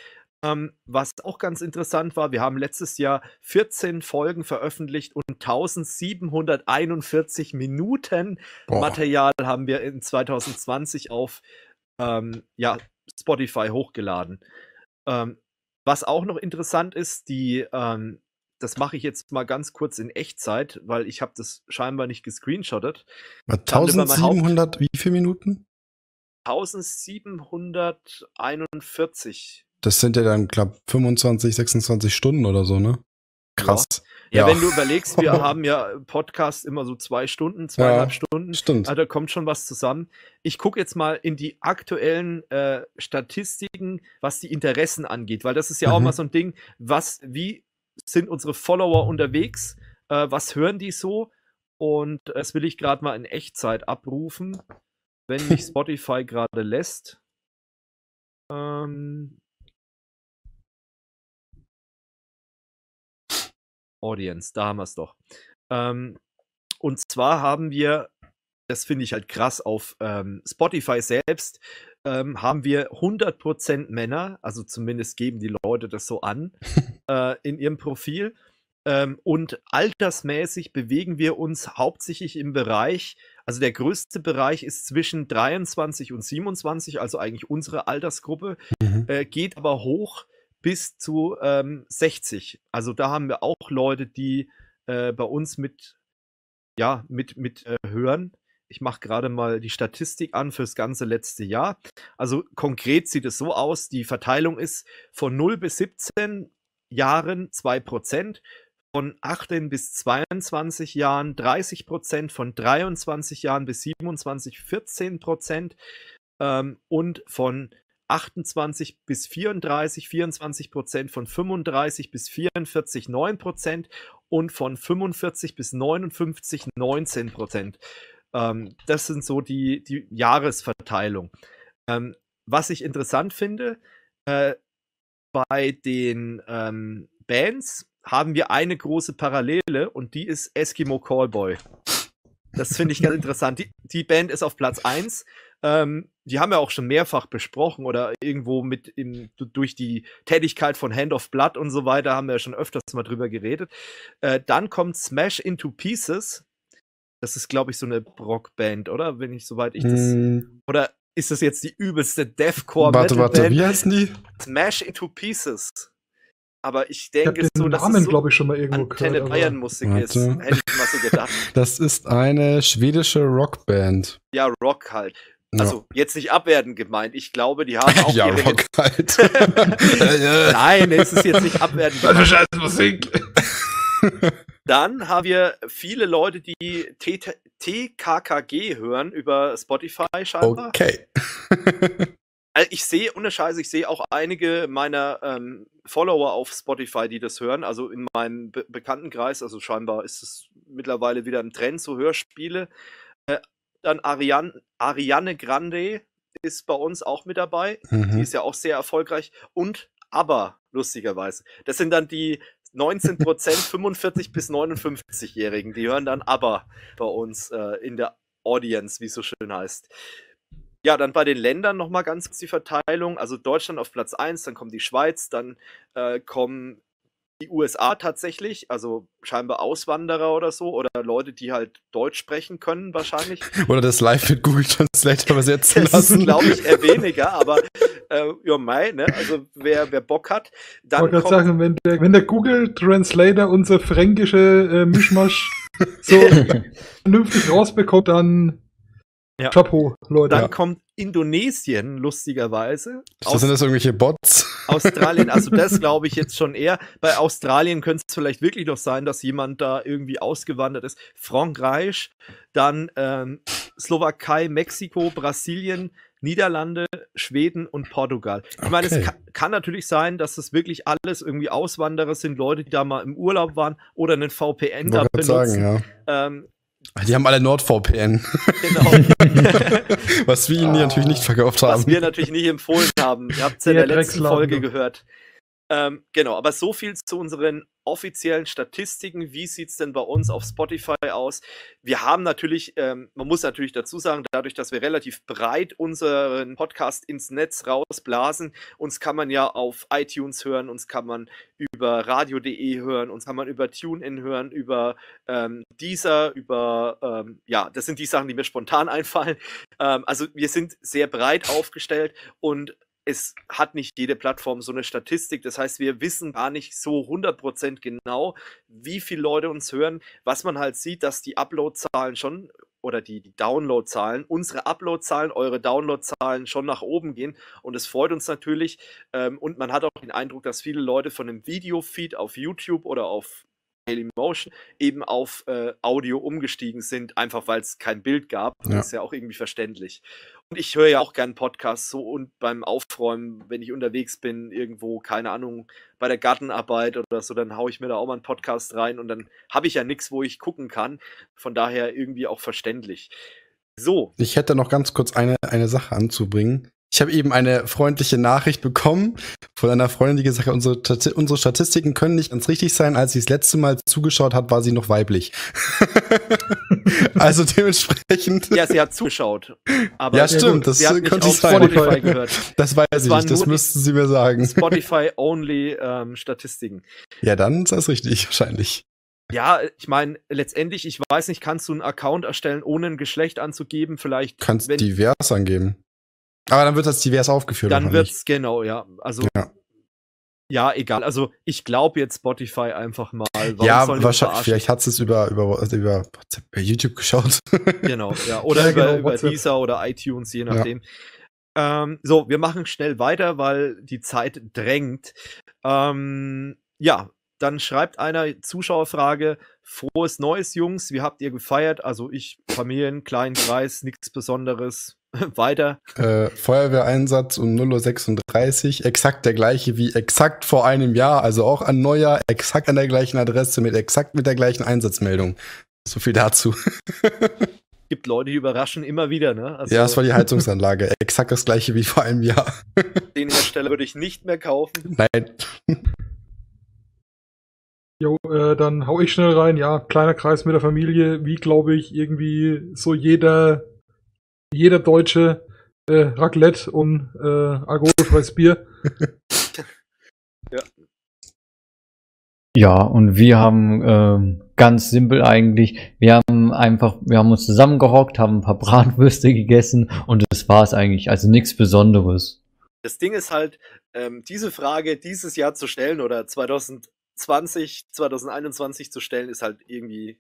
Ähm, was auch ganz interessant war, wir haben letztes Jahr 14 Folgen veröffentlicht und 1741 Minuten Boah. Material haben wir in 2020 auf ähm, ja, Spotify hochgeladen. Ähm, was auch noch interessant ist, die, ähm, das mache ich jetzt mal ganz kurz in Echtzeit, weil ich habe das scheinbar nicht gescreenshottet. 1700, wie viele Minuten? 1741 das sind ja dann, glaube 25, 26 Stunden oder so, ne? Krass. Ja, ja, wenn du überlegst, wir haben ja Podcasts immer so zwei Stunden, zweieinhalb ja, Stunden. Stimmt. Also da kommt schon was zusammen. Ich gucke jetzt mal in die aktuellen äh, Statistiken, was die Interessen angeht, weil das ist ja mhm. auch mal so ein Ding, was, wie sind unsere Follower unterwegs? Äh, was hören die so? Und das will ich gerade mal in Echtzeit abrufen, wenn mich Spotify gerade lässt. Ähm, Audience, da haben wir es doch. Ähm, und zwar haben wir, das finde ich halt krass, auf ähm, Spotify selbst ähm, haben wir 100% Männer, also zumindest geben die Leute das so an äh, in ihrem Profil. Ähm, und altersmäßig bewegen wir uns hauptsächlich im Bereich, also der größte Bereich ist zwischen 23 und 27, also eigentlich unsere Altersgruppe, mhm. äh, geht aber hoch bis zu ähm, 60. Also da haben wir auch Leute, die äh, bei uns mit, ja, mit, mit äh, hören. Ich mache gerade mal die Statistik an fürs ganze letzte Jahr. Also konkret sieht es so aus, die Verteilung ist von 0 bis 17 Jahren 2%, von 18 bis 22 Jahren 30%, von 23 Jahren bis 27 14% ähm, und von 28 bis 34, 24 Prozent, von 35 bis 44 9 Prozent und von 45 bis 59 19 Prozent. Ähm, das sind so die, die Jahresverteilung. Ähm, was ich interessant finde, äh, bei den ähm, Bands haben wir eine große Parallele und die ist Eskimo Callboy. Das finde ich ganz interessant. Die, die Band ist auf Platz 1 ähm, die haben wir auch schon mehrfach besprochen oder irgendwo mit im, durch die Tätigkeit von Hand of Blood und so weiter haben wir schon öfters mal drüber geredet. Äh, dann kommt Smash into Pieces. Das ist, glaube ich, so eine Rockband, oder? Wenn ich soweit ich das. Mm. Oder ist das jetzt die übelste Deathcore band Warte, warte, wie heißen die? Smash into Pieces. Aber ich denke ich so, dass Namen, so ich schon mal irgendwo Antenne gehört, Bayern Musik warte. ist. Hätte ich mal so gedacht. das ist eine schwedische Rockband. Ja, Rock halt. Also jetzt nicht abwertend gemeint. Ich glaube, die haben auch ja, ihre. Rock halt. Äh, äh. Nein, es ist jetzt nicht abwertend. Gemeint. Scheiß Musik. Dann haben wir viele Leute, die TKKG hören über Spotify scheinbar. Okay. Also ich sehe, ohne Scheiße, ich sehe auch einige meiner ähm, Follower auf Spotify, die das hören. Also in meinem Be Bekanntenkreis, also scheinbar ist es mittlerweile wieder im Trend, so Hörspiele. Äh, dann Ariane, Ariane Grande ist bei uns auch mit dabei. Mhm. Die ist ja auch sehr erfolgreich. Und aber, lustigerweise. Das sind dann die 19 Prozent 45 bis 59-Jährigen. Die hören dann aber bei uns äh, in der Audience, wie es so schön heißt. Ja, dann bei den Ländern nochmal ganz kurz die Verteilung. Also Deutschland auf Platz 1, dann kommt die Schweiz, dann äh, kommen die USA tatsächlich, also scheinbar Auswanderer oder so, oder Leute, die halt Deutsch sprechen können wahrscheinlich. oder das live mit Google Translate übersetzen das lassen. glaube ich eher weniger, aber äh, ja, mei, ne? Also wer, wer Bock hat, dann. Ich wollte gerade sagen, wenn der, wenn der Google Translator unser fränkische äh, Mischmasch so vernünftig rausbekommt, dann ja. Chapeau, Leute. Dann ja. kommt Indonesien, lustigerweise. Das sind das irgendwelche Bots? Australien, also das glaube ich jetzt schon eher. Bei Australien könnte es vielleicht wirklich noch sein, dass jemand da irgendwie ausgewandert ist. Frankreich, dann ähm, Slowakei, Mexiko, Brasilien, Niederlande, Schweden und Portugal. Ich okay. meine, es kann, kann, natürlich sein, dass das wirklich alles irgendwie Auswanderer sind, Leute, die da mal im Urlaub waren oder einen VPN Wollte da benutzen. Sagen, ja. ähm, also, die haben alle NordVPN. Genau. was wir ihnen ah, natürlich nicht verkauft haben. Was wir natürlich nicht empfohlen haben. Ihr habt es ja in der letzten Folge gehört. Ähm, genau, aber so viel zu unseren offiziellen Statistiken. Wie sieht es denn bei uns auf Spotify aus? Wir haben natürlich, ähm, man muss natürlich dazu sagen, dadurch, dass wir relativ breit unseren Podcast ins Netz rausblasen, uns kann man ja auf iTunes hören, uns kann man über radio.de hören, uns kann man über TuneIn hören, über ähm, dieser, über, ähm, ja, das sind die Sachen, die mir spontan einfallen. Ähm, also wir sind sehr breit aufgestellt und es hat nicht jede Plattform so eine Statistik. Das heißt, wir wissen gar nicht so 100% genau, wie viele Leute uns hören. Was man halt sieht, dass die Upload-Zahlen schon oder die, die Download-Zahlen, unsere Upload-Zahlen, eure Download-Zahlen schon nach oben gehen. Und es freut uns natürlich. Ähm, und man hat auch den Eindruck, dass viele Leute von dem Video-Feed auf YouTube oder auf Daily Motion eben auf äh, Audio umgestiegen sind, einfach weil es kein Bild gab. Ja. Das ist ja auch irgendwie verständlich. Und ich höre ja auch gern Podcasts so und beim Aufräumen, wenn ich unterwegs bin, irgendwo, keine Ahnung, bei der Gartenarbeit oder so, dann haue ich mir da auch mal einen Podcast rein und dann habe ich ja nichts, wo ich gucken kann. Von daher irgendwie auch verständlich. So. Ich hätte noch ganz kurz eine, eine Sache anzubringen. Ich habe eben eine freundliche Nachricht bekommen von einer Freundin, die gesagt hat, unsere, unsere Statistiken können nicht ganz richtig sein. Als sie das letzte Mal zugeschaut hat, war sie noch weiblich. also dementsprechend. Ja, sie hat zugeschaut. Aber ja, stimmt, das konnte ich sein. Spotify gehört. Das weiß das ich nicht, das müssten sie mir sagen. Spotify-only ähm, Statistiken. Ja, dann ist das richtig, wahrscheinlich. Ja, ich meine, letztendlich, ich weiß nicht, kannst du einen Account erstellen, ohne ein Geschlecht anzugeben? Vielleicht. Kannst du divers angeben. Aber dann wird das divers aufgeführt. Dann wird's, genau, ja. Also. Ja. ja egal. Also ich glaube jetzt Spotify einfach mal. Warum ja, wahrscheinlich. Vielleicht hat es über, über, also über äh, YouTube geschaut. Genau, ja. Oder ja, genau, über, über Deezer oder iTunes, je nachdem. Ja. Ähm, so, wir machen schnell weiter, weil die Zeit drängt. Ähm, ja, dann schreibt einer Zuschauerfrage, frohes Neues, Jungs, wie habt ihr gefeiert? Also ich, Familien, kleinen Kreis, nichts Besonderes, Weiter. Äh, Feuerwehreinsatz um 0.36 Uhr, exakt der gleiche wie exakt vor einem Jahr, also auch an Neujahr, exakt an der gleichen Adresse, mit exakt mit der gleichen Einsatzmeldung. So viel dazu. Gibt Leute, die überraschen immer wieder, ne? Also, ja, es war die Heizungsanlage. exakt das gleiche wie vor einem Jahr. Den Hersteller würde ich nicht mehr kaufen. Nein. Jo, äh, dann hau ich schnell rein. Ja, kleiner Kreis mit der Familie, wie glaube ich irgendwie so jeder jeder Deutsche äh, Raclette und äh, alkoholfreies Bier. ja. Ja, und wir haben äh, ganz simpel eigentlich, wir haben einfach, wir haben uns zusammengehockt, haben ein paar Bratwürste gegessen und das war es eigentlich. Also nichts Besonderes. Das Ding ist halt, ähm, diese Frage dieses Jahr zu stellen oder 2020, 2021 zu stellen, ist halt irgendwie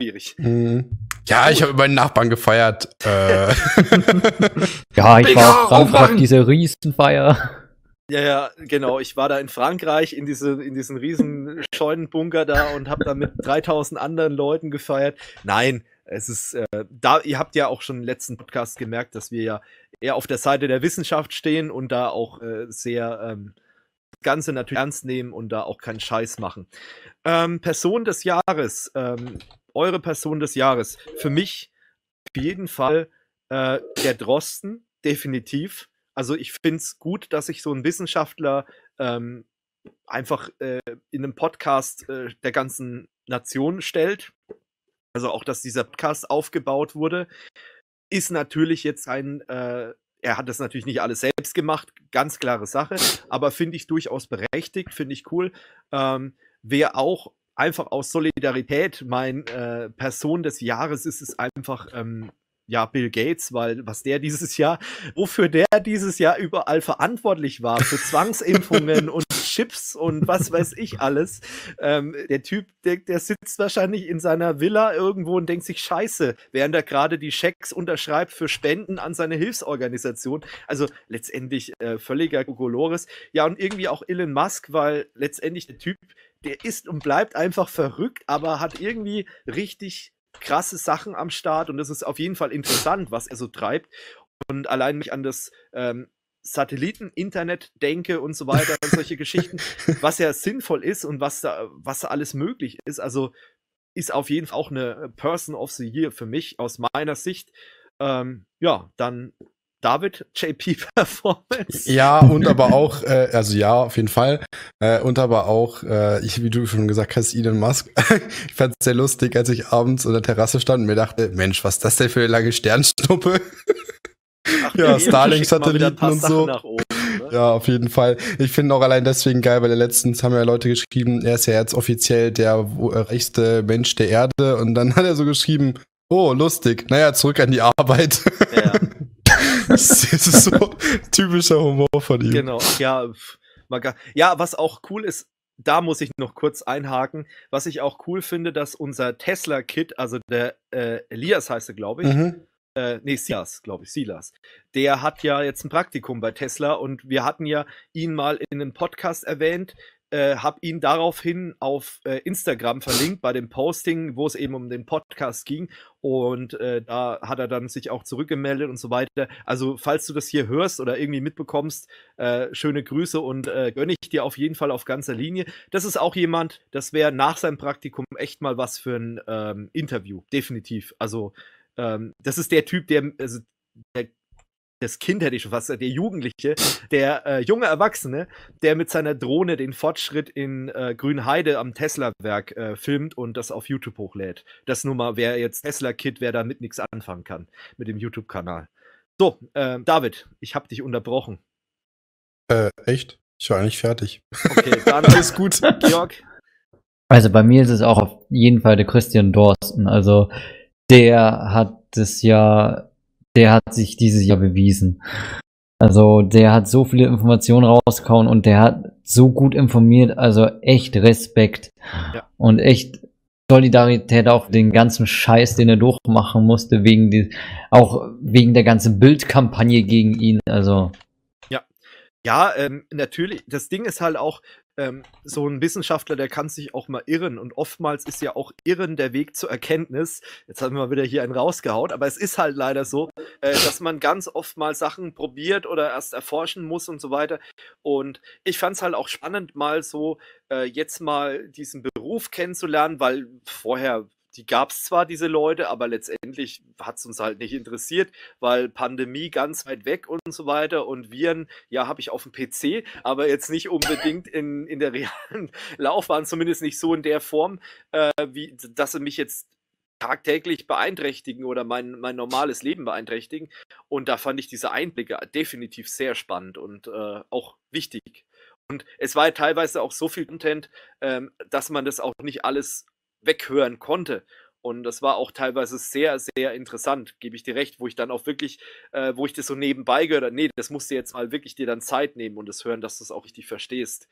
schwierig. Mhm. Ja, ich habe meinen Nachbarn gefeiert. Äh. ja, ich war auf Frankreich diese Riesenfeier. Ja, ja, genau. Ich war da in Frankreich in, diese, in diesen riesen Scheunenbunker da und habe da mit 3000 anderen Leuten gefeiert. Nein, es ist, äh, da, ihr habt ja auch schon im letzten Podcast gemerkt, dass wir ja eher auf der Seite der Wissenschaft stehen und da auch äh, sehr ähm, das Ganze natürlich ernst nehmen und da auch keinen Scheiß machen. Ähm, Person des Jahres. Ähm, eure Person des Jahres. Für mich auf jeden Fall äh, der Drosten, definitiv. Also ich finde es gut, dass sich so ein Wissenschaftler ähm, einfach äh, in einem Podcast äh, der ganzen Nation stellt. Also auch, dass dieser Podcast aufgebaut wurde, ist natürlich jetzt ein, äh, er hat das natürlich nicht alles selbst gemacht, ganz klare Sache, aber finde ich durchaus berechtigt, finde ich cool. Ähm, wer auch einfach aus Solidarität, mein äh, Person des Jahres ist es einfach ähm, ja, Bill Gates, weil was der dieses Jahr, wofür der dieses Jahr überall verantwortlich war, für Zwangsimpfungen und Chips und was weiß ich alles. Ähm, der Typ, der, der, sitzt wahrscheinlich in seiner Villa irgendwo und denkt sich Scheiße, während er gerade die Schecks unterschreibt für Spenden an seine Hilfsorganisation. Also letztendlich äh, völliger Gogolores. Ja, und irgendwie auch Elon Musk, weil letztendlich der Typ, der ist und bleibt einfach verrückt, aber hat irgendwie richtig krasse Sachen am Start und das ist auf jeden Fall interessant, was er so treibt. Und allein mich an das ähm, Satelliten-Internet denke und so weiter und solche Geschichten, was ja sinnvoll ist und was da, was da alles möglich ist. Also ist auf jeden Fall auch eine Person of the Year für mich aus meiner Sicht. Ähm, ja, dann David JP Performance. Ja, und aber auch, äh, also ja, auf jeden Fall. Äh, und aber auch, äh, ich, wie du schon gesagt hast, Elon Musk. ich fand es sehr lustig, als ich abends unter der Terrasse stand und mir dachte, Mensch, was ist das denn für eine lange Sternschnuppe? Ach, ja, Starlink-Satelliten und so. Oben, ne? ja, auf jeden Fall. Ich finde auch allein deswegen geil, weil letztens haben ja Leute geschrieben, er ist ja jetzt offiziell der äh, reichste Mensch der Erde und dann hat er so geschrieben, oh, lustig, naja, zurück an die Arbeit. Ja das ist so typischer Humor von ihm. Genau, ja. Ja, was auch cool ist, da muss ich noch kurz einhaken, was ich auch cool finde, dass unser tesla kit also der äh, Elias heißt er, glaube ich, mhm. äh, nee, Silas, glaube ich, Silas, der hat ja jetzt ein Praktikum bei Tesla und wir hatten ja ihn mal in einem Podcast erwähnt, äh, habe ihn daraufhin auf äh, Instagram verlinkt bei dem Posting, wo es eben um den Podcast ging. Und äh, da hat er dann sich auch zurückgemeldet und so weiter. Also, falls du das hier hörst oder irgendwie mitbekommst, äh, schöne Grüße und äh, gönne ich dir auf jeden Fall auf ganzer Linie. Das ist auch jemand, das wäre nach seinem Praktikum echt mal was für ein ähm, Interview, definitiv. Also, ähm, das ist der Typ, der, also, der das Kind hätte ich schon fast der Jugendliche, der äh, junge Erwachsene, der mit seiner Drohne den Fortschritt in äh, Grünheide am Tesla-Werk äh, filmt und das auf YouTube hochlädt. Das nur mal, wer jetzt Tesla-Kid, wer damit nichts anfangen kann, mit dem YouTube-Kanal. So, ähm, David, ich habe dich unterbrochen. Äh, echt? Ich war eigentlich fertig. Okay, dann alles gut. Georg? Also bei mir ist es auch auf jeden Fall der Christian Dorsten. Also der hat es ja der hat sich dieses Jahr bewiesen. Also der hat so viele Informationen rausgehauen und der hat so gut informiert, also echt Respekt ja. und echt Solidarität auch den ganzen Scheiß, den er durchmachen musste, wegen die, auch wegen der ganzen Bildkampagne gegen ihn. Also ja, ähm, natürlich. Das Ding ist halt auch, ähm, so ein Wissenschaftler, der kann sich auch mal irren. Und oftmals ist ja auch Irren der Weg zur Erkenntnis. Jetzt haben wir mal wieder hier einen rausgehaut, aber es ist halt leider so, äh, dass man ganz oft mal Sachen probiert oder erst erforschen muss und so weiter. Und ich fand es halt auch spannend, mal so äh, jetzt mal diesen Beruf kennenzulernen, weil vorher die gab es zwar, diese Leute, aber letztendlich hat es uns halt nicht interessiert, weil Pandemie ganz weit weg und so weiter und Viren, ja, habe ich auf dem PC, aber jetzt nicht unbedingt in, in der realen Laufbahn, zumindest nicht so in der Form, äh, wie, dass sie mich jetzt tagtäglich beeinträchtigen oder mein, mein normales Leben beeinträchtigen. Und da fand ich diese Einblicke definitiv sehr spannend und äh, auch wichtig. Und es war ja teilweise auch so viel Content, ähm, dass man das auch nicht alles weghören konnte. Und das war auch teilweise sehr, sehr interessant, gebe ich dir recht, wo ich dann auch wirklich, äh, wo ich das so nebenbei gehört habe, nee, das musst du jetzt mal wirklich dir dann Zeit nehmen und das hören, dass du es auch richtig verstehst.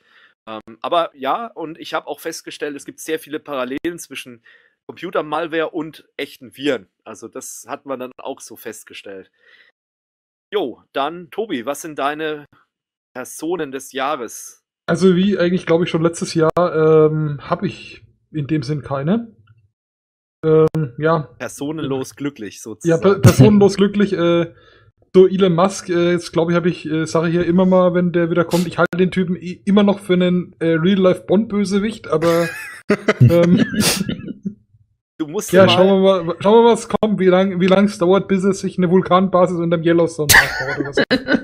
Ähm, aber ja, und ich habe auch festgestellt, es gibt sehr viele Parallelen zwischen Computermalware und echten Viren. Also das hat man dann auch so festgestellt. Jo, dann Tobi, was sind deine Personen des Jahres? Also wie eigentlich, glaube ich, schon letztes Jahr ähm, habe ich in dem Sinn keine. Ähm, ja. Personenlos glücklich sozusagen. Ja, per personenlos glücklich. Äh, so Elon Musk, äh, jetzt glaube ich, habe ich äh, Sache hier immer mal, wenn der wieder kommt, ich halte den Typen immer noch für einen äh, Real-Life-Bond-Bösewicht, aber ähm, du musst ja, mal schauen wir mal, schauen wir mal, was kommt, wie lange wie lang es dauert, bis es sich eine Vulkanbasis unterm Yellowstone aufbaut oder so.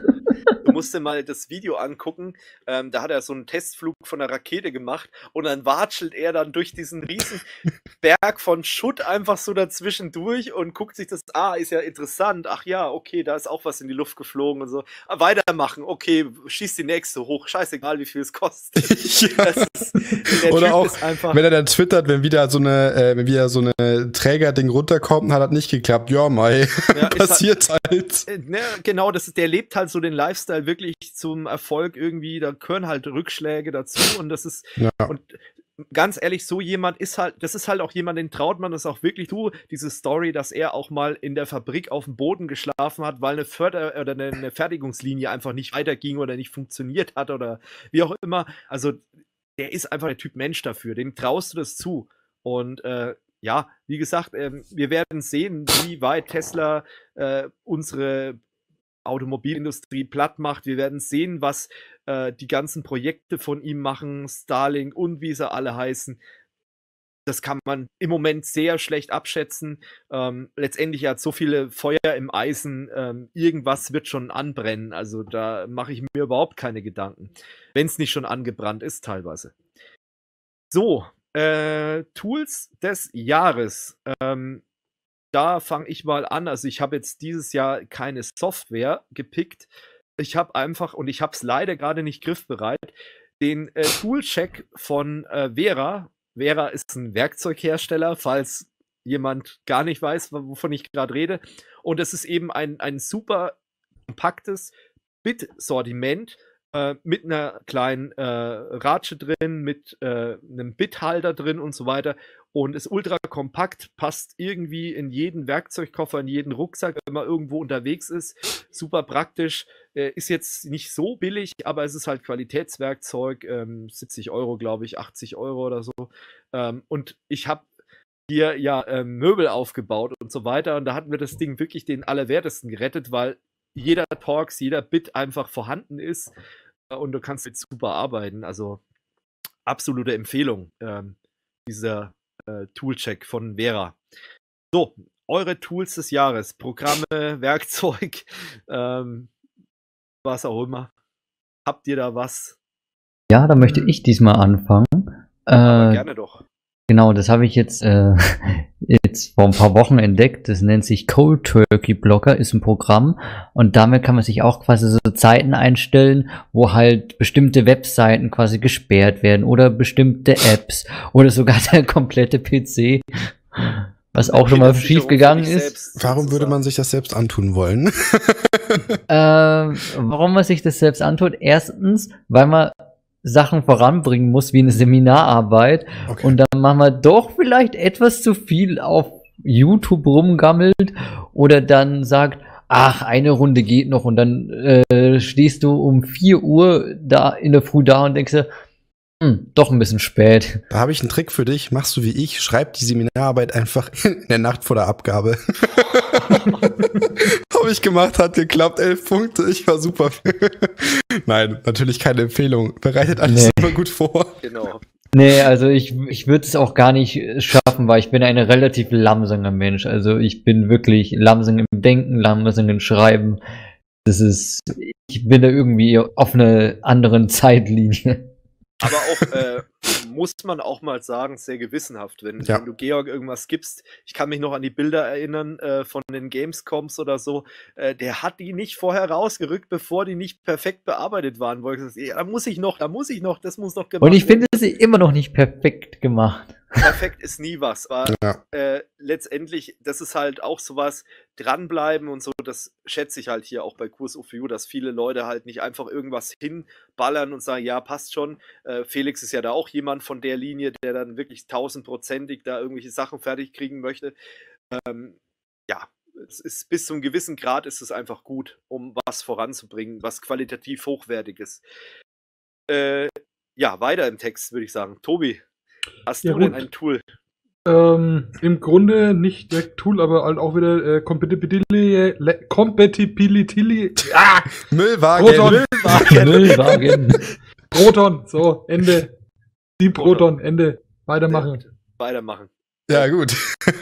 Mhm. musst dir mal das Video angucken. Ähm, da hat er so einen Testflug von der Rakete gemacht und dann watschelt er dann durch diesen riesen Berg von Schutt einfach so dazwischen durch und guckt sich das, ah, ist ja interessant, ach ja, okay, da ist auch was in die Luft geflogen und so. Ah, weitermachen, okay, schießt die nächste hoch, scheißegal, wie viel es kostet. ja. ist, Oder typ auch, wenn er dann twittert, wenn wieder so eine, äh, wenn wieder so eine Trägerding runterkommt, hat das nicht geklappt. Ja, Mai, ja, halt passiert halt. halt. Ne, genau, das ist, der lebt halt so den Lifestyle wirklich zum Erfolg irgendwie, da gehören halt Rückschläge dazu und das ist ja. und ganz ehrlich, so jemand ist halt, das ist halt auch jemand, den traut man das auch wirklich zu, diese Story, dass er auch mal in der Fabrik auf dem Boden geschlafen hat, weil eine Förder- oder eine, eine Fertigungslinie einfach nicht weiterging oder nicht funktioniert hat oder wie auch immer. Also der ist einfach der Typ Mensch dafür, dem traust du das zu und äh, ja, wie gesagt, ähm, wir werden sehen, wie weit Tesla äh, unsere Automobilindustrie platt macht. Wir werden sehen, was äh, die ganzen Projekte von ihm machen, Starlink und wie sie alle heißen. Das kann man im Moment sehr schlecht abschätzen. Ähm, letztendlich hat so viele Feuer im Eisen, ähm, irgendwas wird schon anbrennen. Also da mache ich mir überhaupt keine Gedanken, wenn es nicht schon angebrannt ist teilweise. So, äh, Tools des Jahres. Ähm, da fange ich mal an. Also ich habe jetzt dieses Jahr keine Software gepickt. Ich habe einfach, und ich habe es leider gerade nicht griffbereit, den äh, Toolcheck von äh, Vera. Vera ist ein Werkzeughersteller, falls jemand gar nicht weiß, wovon ich gerade rede. Und es ist eben ein, ein super kompaktes Bit-Sortiment äh, mit einer kleinen äh, Ratsche drin, mit äh, einem Bithalter drin und so weiter. Und ist ultra kompakt, passt irgendwie in jeden Werkzeugkoffer, in jeden Rucksack, wenn man irgendwo unterwegs ist. Super praktisch. Äh, ist jetzt nicht so billig, aber es ist halt Qualitätswerkzeug. Ähm, 70 Euro, glaube ich, 80 Euro oder so. Ähm, und ich habe hier ja ähm, Möbel aufgebaut und so weiter. Und da hatten wir das Ding wirklich den allerwertesten gerettet, weil jeder Talks, jeder Bit einfach vorhanden ist äh, und du kannst jetzt super arbeiten. Also absolute Empfehlung, ähm, dieser äh, Toolcheck von Vera. So, eure Tools des Jahres, Programme, Werkzeug, ähm, was auch immer. Habt ihr da was? Ja, da möchte äh, ich diesmal anfangen. Äh, gerne doch. Genau, das habe ich jetzt, äh, jetzt vor ein paar Wochen entdeckt. Das nennt sich Cold Turkey Blocker, ist ein Programm. Und damit kann man sich auch quasi so Zeiten einstellen, wo halt bestimmte Webseiten quasi gesperrt werden oder bestimmte Apps oder sogar der komplette PC. Was auch schon mal schief gegangen ist. Warum würde man sich das selbst antun wollen? äh, warum man sich das selbst antut? Erstens, weil man Sachen voranbringen muss, wie eine Seminararbeit. Okay. Und dann machen wir doch vielleicht etwas zu viel auf YouTube rumgammelt oder dann sagt, ach, eine Runde geht noch und dann äh, stehst du um 4 Uhr da in der Früh da und denkst dir, hm, doch ein bisschen spät. Da habe ich einen Trick für dich. Machst du wie ich, schreib die Seminararbeit einfach in der Nacht vor der Abgabe. habe ich gemacht, hat geklappt, elf Punkte, ich war super. Nein, natürlich keine Empfehlung. Bereitet alles nee. immer gut vor. Genau. Nee, also ich, ich würde es auch gar nicht schaffen, weil ich bin ein relativ lamsinger Mensch. Also ich bin wirklich lamsing im Denken, lamsing im Schreiben. Das ist, ich bin da irgendwie auf einer anderen Zeitlinie. Aber auch, äh, muss man auch mal sagen, sehr gewissenhaft, wenn, ja. wenn, du Georg irgendwas gibst. Ich kann mich noch an die Bilder erinnern äh, von den Gamescoms oder so. Äh, der hat die nicht vorher rausgerückt, bevor die nicht perfekt bearbeitet waren. Wo ich gesagt, da muss ich noch, da muss ich noch, das muss noch gemacht werden. Und ich finde sie immer noch nicht perfekt gemacht perfekt ist nie was. Aber ja. äh, letztendlich, das ist halt auch sowas, dranbleiben und so, das schätze ich halt hier auch bei Kurs of You, dass viele Leute halt nicht einfach irgendwas hinballern und sagen, ja, passt schon. Äh, Felix ist ja da auch jemand von der Linie, der dann wirklich tausendprozentig da irgendwelche Sachen fertig kriegen möchte. Ähm, ja, es ist bis zum gewissen Grad ist es einfach gut, um was voranzubringen, was qualitativ hochwertig ist. Äh, ja, weiter im Text, würde ich sagen. Tobi, Hast ja, du denn ein Tool? Ähm, Im Grunde nicht direkt Tool, aber halt auch wieder äh, Compatibility. Äh, Compatibility. Ah! Müllwagen! Proton. Müllwagen! Müllwagen. Proton! So, Ende. Die Proton, Ende. Weitermachen. Weitermachen. Ja, gut.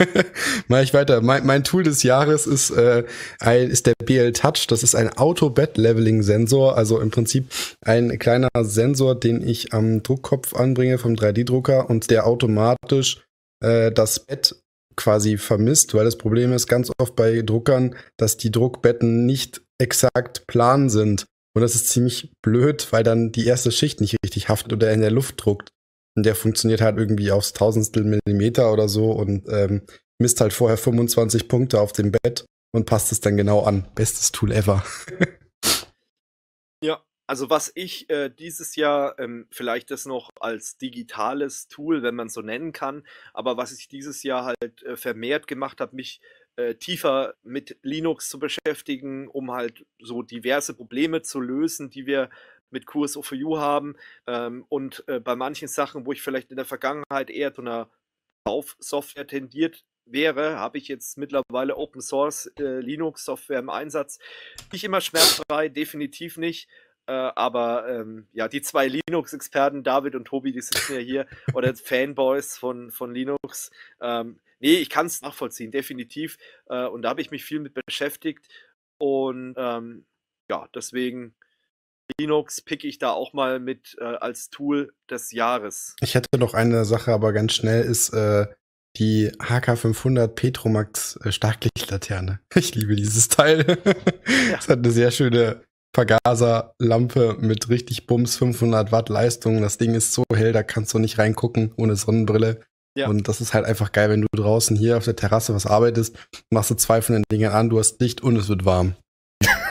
Mach ich weiter. Mein, mein, Tool des Jahres ist, äh, ein, ist der BL Touch. Das ist ein Auto-Bed-Leveling-Sensor. Also im Prinzip ein kleiner Sensor, den ich am Druckkopf anbringe vom 3D-Drucker und der automatisch äh, das Bett quasi vermisst, weil das Problem ist ganz oft bei Druckern, dass die Druckbetten nicht exakt plan sind. Und das ist ziemlich blöd, weil dann die erste Schicht nicht richtig haftet oder in der Luft druckt. Und der funktioniert halt irgendwie aufs Tausendstel Millimeter oder so und ähm, misst halt vorher 25 Punkte auf dem Bett und passt es dann genau an. Bestes Tool ever. ja, also was ich äh, dieses Jahr, ähm, vielleicht das noch als digitales Tool, wenn man so nennen kann, aber was ich dieses Jahr halt äh, vermehrt gemacht habe, mich äh, tiefer mit Linux zu beschäftigen, um halt so diverse Probleme zu lösen, die wir mit QSO4U haben ähm, und äh, bei manchen Sachen, wo ich vielleicht in der Vergangenheit eher zu einer Kaufsoftware tendiert wäre, habe ich jetzt mittlerweile Open Source äh, Linux Software im Einsatz. Nicht immer schmerzfrei, definitiv nicht. Äh, aber ähm, ja, die zwei Linux-Experten, David und Tobi, die sitzen ja hier, oder Fanboys von, von Linux. Ähm, nee, ich kann es nachvollziehen, definitiv. Äh, und da habe ich mich viel mit beschäftigt. Und ähm, ja, deswegen Linux picke ich da auch mal mit äh, als Tool des Jahres. Ich hätte noch eine Sache, aber ganz schnell ist äh, die HK500 Petromax äh, Starklichtlaterne. Ich liebe dieses Teil. Ja. Es hat eine sehr schöne Vergaserlampe mit richtig Bums 500 Watt Leistung. Das Ding ist so hell, da kannst du nicht reingucken ohne Sonnenbrille. Ja. Und das ist halt einfach geil, wenn du draußen hier auf der Terrasse was arbeitest, machst du zwei von den Dingen an, du hast Licht und es wird warm.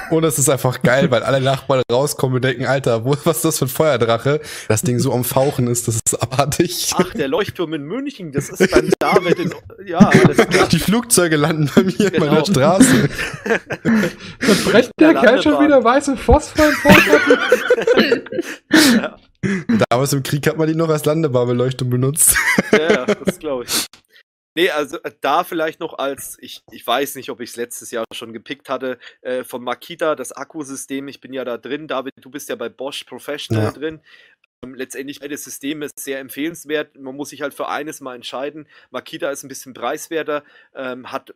Und es ist einfach geil, weil alle Nachbarn rauskommen und denken, Alter, wo, was ist das für ein Feuerdrache? Das Ding so am Fauchen ist, das ist abartig. Ach, der Leuchtturm in München, das ist beim David in, ja, alles klar. Die Flugzeuge landen bei mir genau. in meiner genau. Straße. Dann brecht der, der Kerl schon wieder weiße Phosphor im Damals im Krieg hat man die noch als Landebarbeleuchtung benutzt. Ja, das glaube ich. Nee, also äh, da vielleicht noch als, ich, ich weiß nicht, ob ich es letztes Jahr schon gepickt hatte, äh, von Makita, das Akkusystem, ich bin ja da drin, David, du bist ja bei Bosch Professional ja. drin. Ähm, letztendlich beide Systeme sehr empfehlenswert. Man muss sich halt für eines mal entscheiden. Makita ist ein bisschen preiswerter, ähm, hat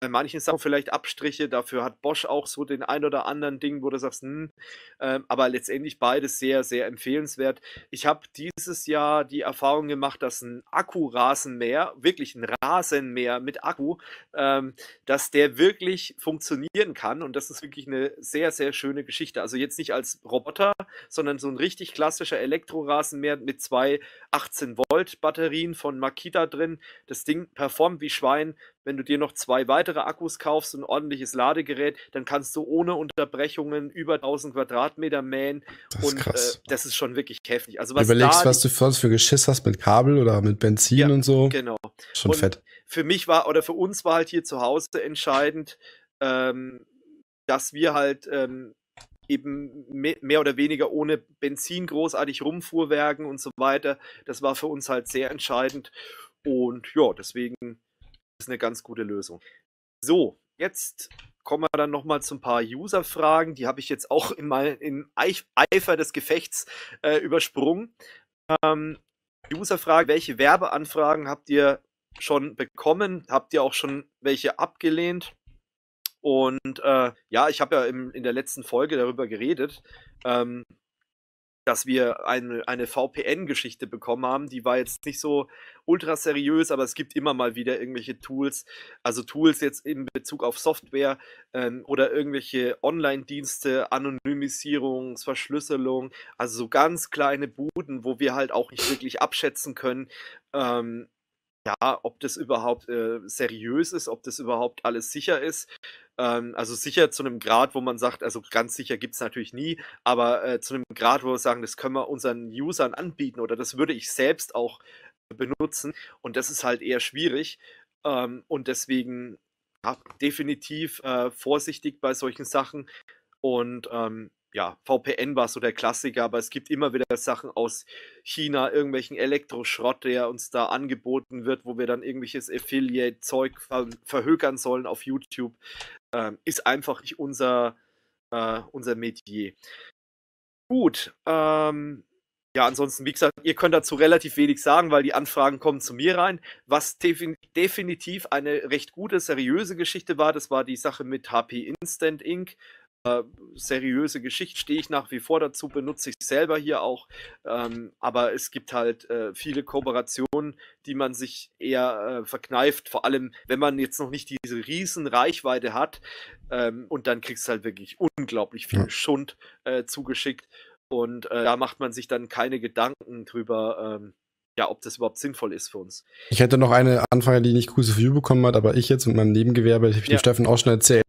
bei manchen Sachen vielleicht Abstriche, dafür hat Bosch auch so den ein oder anderen Ding, wo du sagst, hm, ähm, aber letztendlich beides sehr, sehr empfehlenswert. Ich habe dieses Jahr die Erfahrung gemacht, dass ein Akku-Rasenmäher, wirklich ein Rasenmäher mit Akku, ähm, dass der wirklich funktionieren kann und das ist wirklich eine sehr, sehr schöne Geschichte. Also jetzt nicht als Roboter, sondern so ein richtig klassischer Elektrorasenmäher mit zwei 18 Volt Batterien von Makita drin. Das Ding performt wie Schwein, wenn du dir noch zwei weitere Akkus kaufst und ein ordentliches Ladegerät, dann kannst du ohne Unterbrechungen über 1000 Quadratmeter mähen. Das ist und äh, krass. Äh, das ist schon wirklich heftig. Also was Überlegst, was du sonst für Geschiss hast mit Kabel oder mit Benzin ja, und so. Genau. Schon und fett. Für mich war oder für uns war halt hier zu Hause entscheidend, ähm, dass wir halt ähm, eben mehr oder weniger ohne Benzin großartig rumfuhrwerken und so weiter. Das war für uns halt sehr entscheidend. Und ja, deswegen ist eine ganz gute Lösung. So, jetzt kommen wir dann nochmal zu ein paar User-Fragen. Die habe ich jetzt auch in mal im Eifer des Gefechts äh, übersprungen. Ähm, User-Frage, welche Werbeanfragen habt ihr schon bekommen? Habt ihr auch schon welche abgelehnt? Und äh, ja, ich habe ja im, in der letzten Folge darüber geredet. Ähm, dass wir eine, eine VPN-Geschichte bekommen haben. Die war jetzt nicht so ultra seriös, aber es gibt immer mal wieder irgendwelche Tools, also Tools jetzt in Bezug auf Software ähm, oder irgendwelche Online-Dienste, Anonymisierungsverschlüsselung, also so ganz kleine Buden, wo wir halt auch nicht wirklich abschätzen können, ähm, ja, ob das überhaupt äh, seriös ist, ob das überhaupt alles sicher ist. Ähm, also sicher zu einem Grad, wo man sagt, also ganz sicher gibt es natürlich nie, aber äh, zu einem Grad, wo wir sagen, das können wir unseren Usern anbieten oder das würde ich selbst auch benutzen. Und das ist halt eher schwierig. Ähm, und deswegen ja, definitiv äh, vorsichtig bei solchen Sachen. Und ähm, ja, VPN war so der Klassiker, aber es gibt immer wieder Sachen aus China, irgendwelchen Elektroschrott, der uns da angeboten wird, wo wir dann irgendwelches Affiliate-Zeug ver verhökern sollen auf YouTube. Ähm, ist einfach nicht unser, äh, unser Metier. Gut, ähm, ja, ansonsten, wie gesagt, ihr könnt dazu relativ wenig sagen, weil die Anfragen kommen zu mir rein. Was definitiv eine recht gute, seriöse Geschichte war, das war die Sache mit HP Instant Inc., äh, seriöse Geschichte, stehe ich nach wie vor dazu, benutze ich selber hier auch. Ähm, aber es gibt halt äh, viele Kooperationen, die man sich eher äh, verkneift, vor allem wenn man jetzt noch nicht diese riesen Reichweite hat. Ähm, und dann kriegst du halt wirklich unglaublich viel ja. Schund äh, zugeschickt. Und äh, da macht man sich dann keine Gedanken drüber. Ähm, ja, ob das überhaupt sinnvoll ist für uns. Ich hätte noch eine Anfrage, die nicht Grüße für You bekommen hat, aber ich jetzt mit meinem Nebengewerbe, ich habe ja. dem Steffen auch schon erzählt,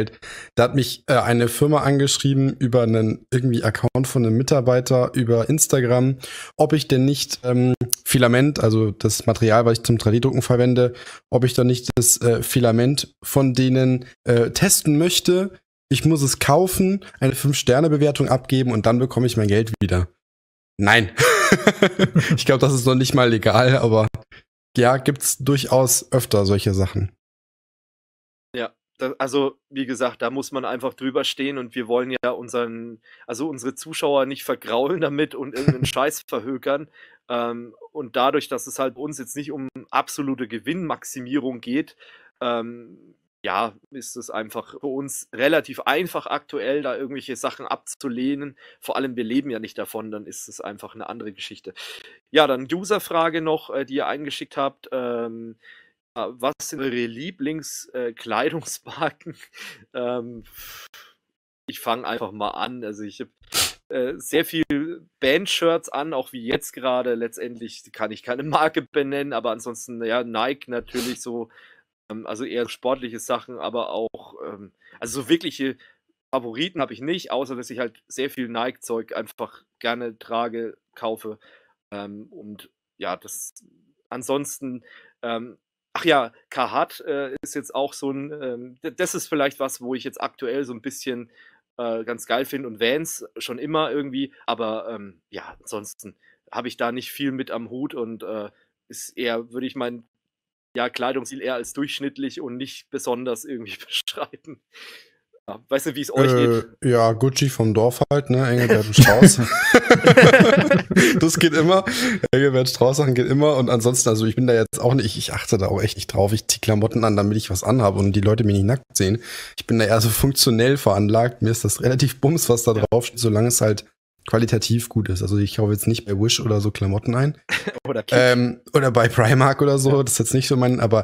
da hat mich äh, eine Firma angeschrieben über einen irgendwie Account von einem Mitarbeiter über Instagram, ob ich denn nicht ähm, Filament, also das Material, was ich zum 3D-Drucken verwende, ob ich dann nicht das äh, Filament von denen äh, testen möchte. Ich muss es kaufen, eine 5-Sterne-Bewertung abgeben und dann bekomme ich mein Geld wieder. Nein. ich glaube, das ist noch nicht mal legal, aber ja, gibt es durchaus öfter solche Sachen. Ja, da, also wie gesagt, da muss man einfach drüber stehen und wir wollen ja unseren, also unsere Zuschauer nicht vergraulen damit und irgendeinen Scheiß verhökern. Ähm, und dadurch, dass es halt bei uns jetzt nicht um absolute Gewinnmaximierung geht, ähm, ja, ist es einfach für uns relativ einfach aktuell, da irgendwelche Sachen abzulehnen. Vor allem, wir leben ja nicht davon, dann ist es einfach eine andere Geschichte. Ja, dann User-Frage noch, äh, die ihr eingeschickt habt. Ähm, äh, was sind eure Lieblingskleidungsmarken? Äh, ähm, ich fange einfach mal an. Also ich habe äh, sehr viel Band-Shirts an, auch wie jetzt gerade. Letztendlich kann ich keine Marke benennen, aber ansonsten, ja, Nike natürlich so ähm, also eher sportliche Sachen, aber auch, ähm, also so wirkliche Favoriten habe ich nicht, außer dass ich halt sehr viel Nike-Zeug einfach gerne trage, kaufe. Ähm, und ja, das ansonsten, ach ja, Kahat äh, ist jetzt auch so ein, das ist vielleicht was, wo ich jetzt aktuell so ein bisschen äh, ganz geil finde und Vans schon immer irgendwie, aber ja, ansonsten habe ich da nicht viel mit am Hut und äh, ist eher, würde ich meinen ja, Kleidungsstil eher als durchschnittlich und nicht besonders irgendwie beschreiben. Ja, weißt du, wie es euch äh, geht? Ja, Gucci vom Dorf halt, ne? Engelbert Strauß. das geht immer. Engelbert Strauß Sachen geht immer. Und ansonsten, also ich bin da jetzt auch nicht, ich achte da auch echt nicht drauf. Ich ziehe Klamotten an, damit ich was anhabe und die Leute mich nicht nackt sehen. Ich bin da eher so funktionell veranlagt. Mir ist das relativ bums, was da ja. drauf steht, solange es halt qualitativ gut ist. Also ich kaufe jetzt nicht bei Wish oder so Klamotten ein. oder, ähm, oder bei Primark oder so, das ist jetzt nicht so mein, aber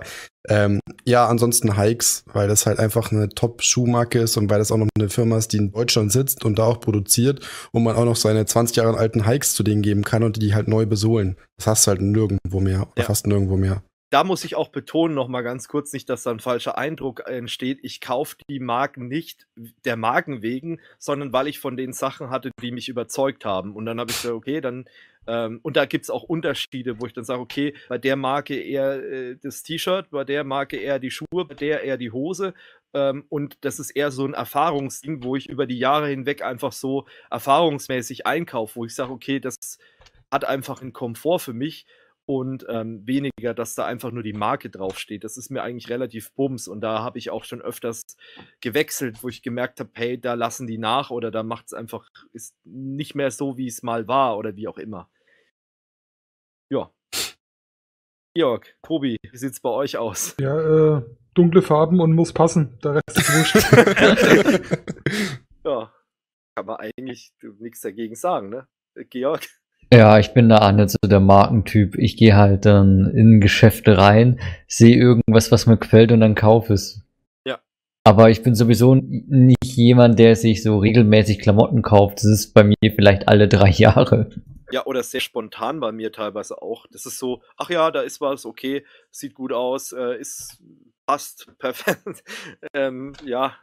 ähm, ja, ansonsten Hikes, weil das halt einfach eine Top-Schuhmarke ist und weil das auch noch eine Firma ist, die in Deutschland sitzt und da auch produziert und man auch noch seine 20 Jahre alten Hikes zu denen geben kann und die, die halt neu besohlen. Das hast du halt nirgendwo mehr, ja. fast nirgendwo mehr da muss ich auch betonen, nochmal ganz kurz, nicht, dass da ein falscher Eindruck entsteht. Ich kaufe die Marken nicht der Marken wegen, sondern weil ich von den Sachen hatte, die mich überzeugt haben. Und dann habe ich gesagt, okay, dann. Ähm, und da gibt es auch Unterschiede, wo ich dann sage, okay, bei der Marke eher äh, das T-Shirt, bei der Marke eher die Schuhe, bei der eher die Hose. Ähm, und das ist eher so ein Erfahrungsding, wo ich über die Jahre hinweg einfach so erfahrungsmäßig einkaufe, wo ich sage, okay, das hat einfach einen Komfort für mich und ähm, weniger, dass da einfach nur die Marke draufsteht. Das ist mir eigentlich relativ bums und da habe ich auch schon öfters gewechselt, wo ich gemerkt habe, hey, da lassen die nach oder da macht es einfach ist nicht mehr so, wie es mal war oder wie auch immer. Ja. Georg, Tobi, wie sieht es bei euch aus? Ja, äh, dunkle Farben und muss passen. Der Rest ist wurscht. ja, kann man eigentlich nichts dagegen sagen, ne? Georg? Ja, ich bin da auch nicht so der Markentyp. Ich gehe halt dann in Geschäfte rein, sehe irgendwas, was mir gefällt und dann kaufe es. Ja. Aber ich bin sowieso nicht jemand, der sich so regelmäßig Klamotten kauft. Das ist bei mir vielleicht alle drei Jahre. Ja, oder sehr spontan bei mir teilweise auch. Das ist so, ach ja, da ist was, okay, sieht gut aus, äh, ist, passt, perfekt. ähm, ja,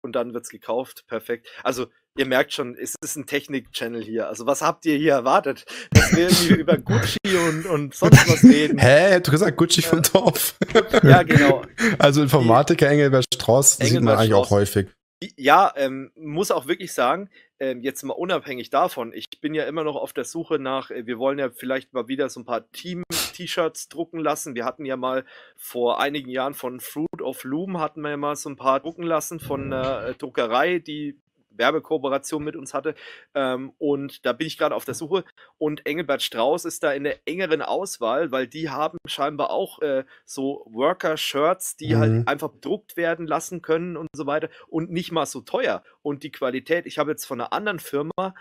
und dann wird es gekauft, perfekt. Also ihr merkt schon, es ist ein Technik-Channel hier. Also was habt ihr hier erwartet? Dass wir irgendwie über Gucci und, und sonst was reden. Hä? Hättest du gesagt, Gucci ja. von Dorf. ja, genau. Also Informatiker Engelbert Strauß Engelbert sieht man eigentlich Strauß. auch häufig. Ja, ähm, muss auch wirklich sagen, ähm, jetzt mal unabhängig davon, ich bin ja immer noch auf der Suche nach, äh, wir wollen ja vielleicht mal wieder so ein paar Team-T-Shirts drucken lassen. Wir hatten ja mal vor einigen Jahren von Fruit of Loom hatten wir ja mal so ein paar drucken lassen von einer äh, Druckerei, die Werbekooperation mit uns hatte. Ähm, und da bin ich gerade auf der Suche. Und Engelbert Strauß ist da in der engeren Auswahl, weil die haben scheinbar auch äh, so Worker-Shirts, die halt mhm. halt einfach bedruckt werden lassen können und so weiter und nicht mal so teuer. Und die Qualität, ich habe jetzt von einer anderen Firma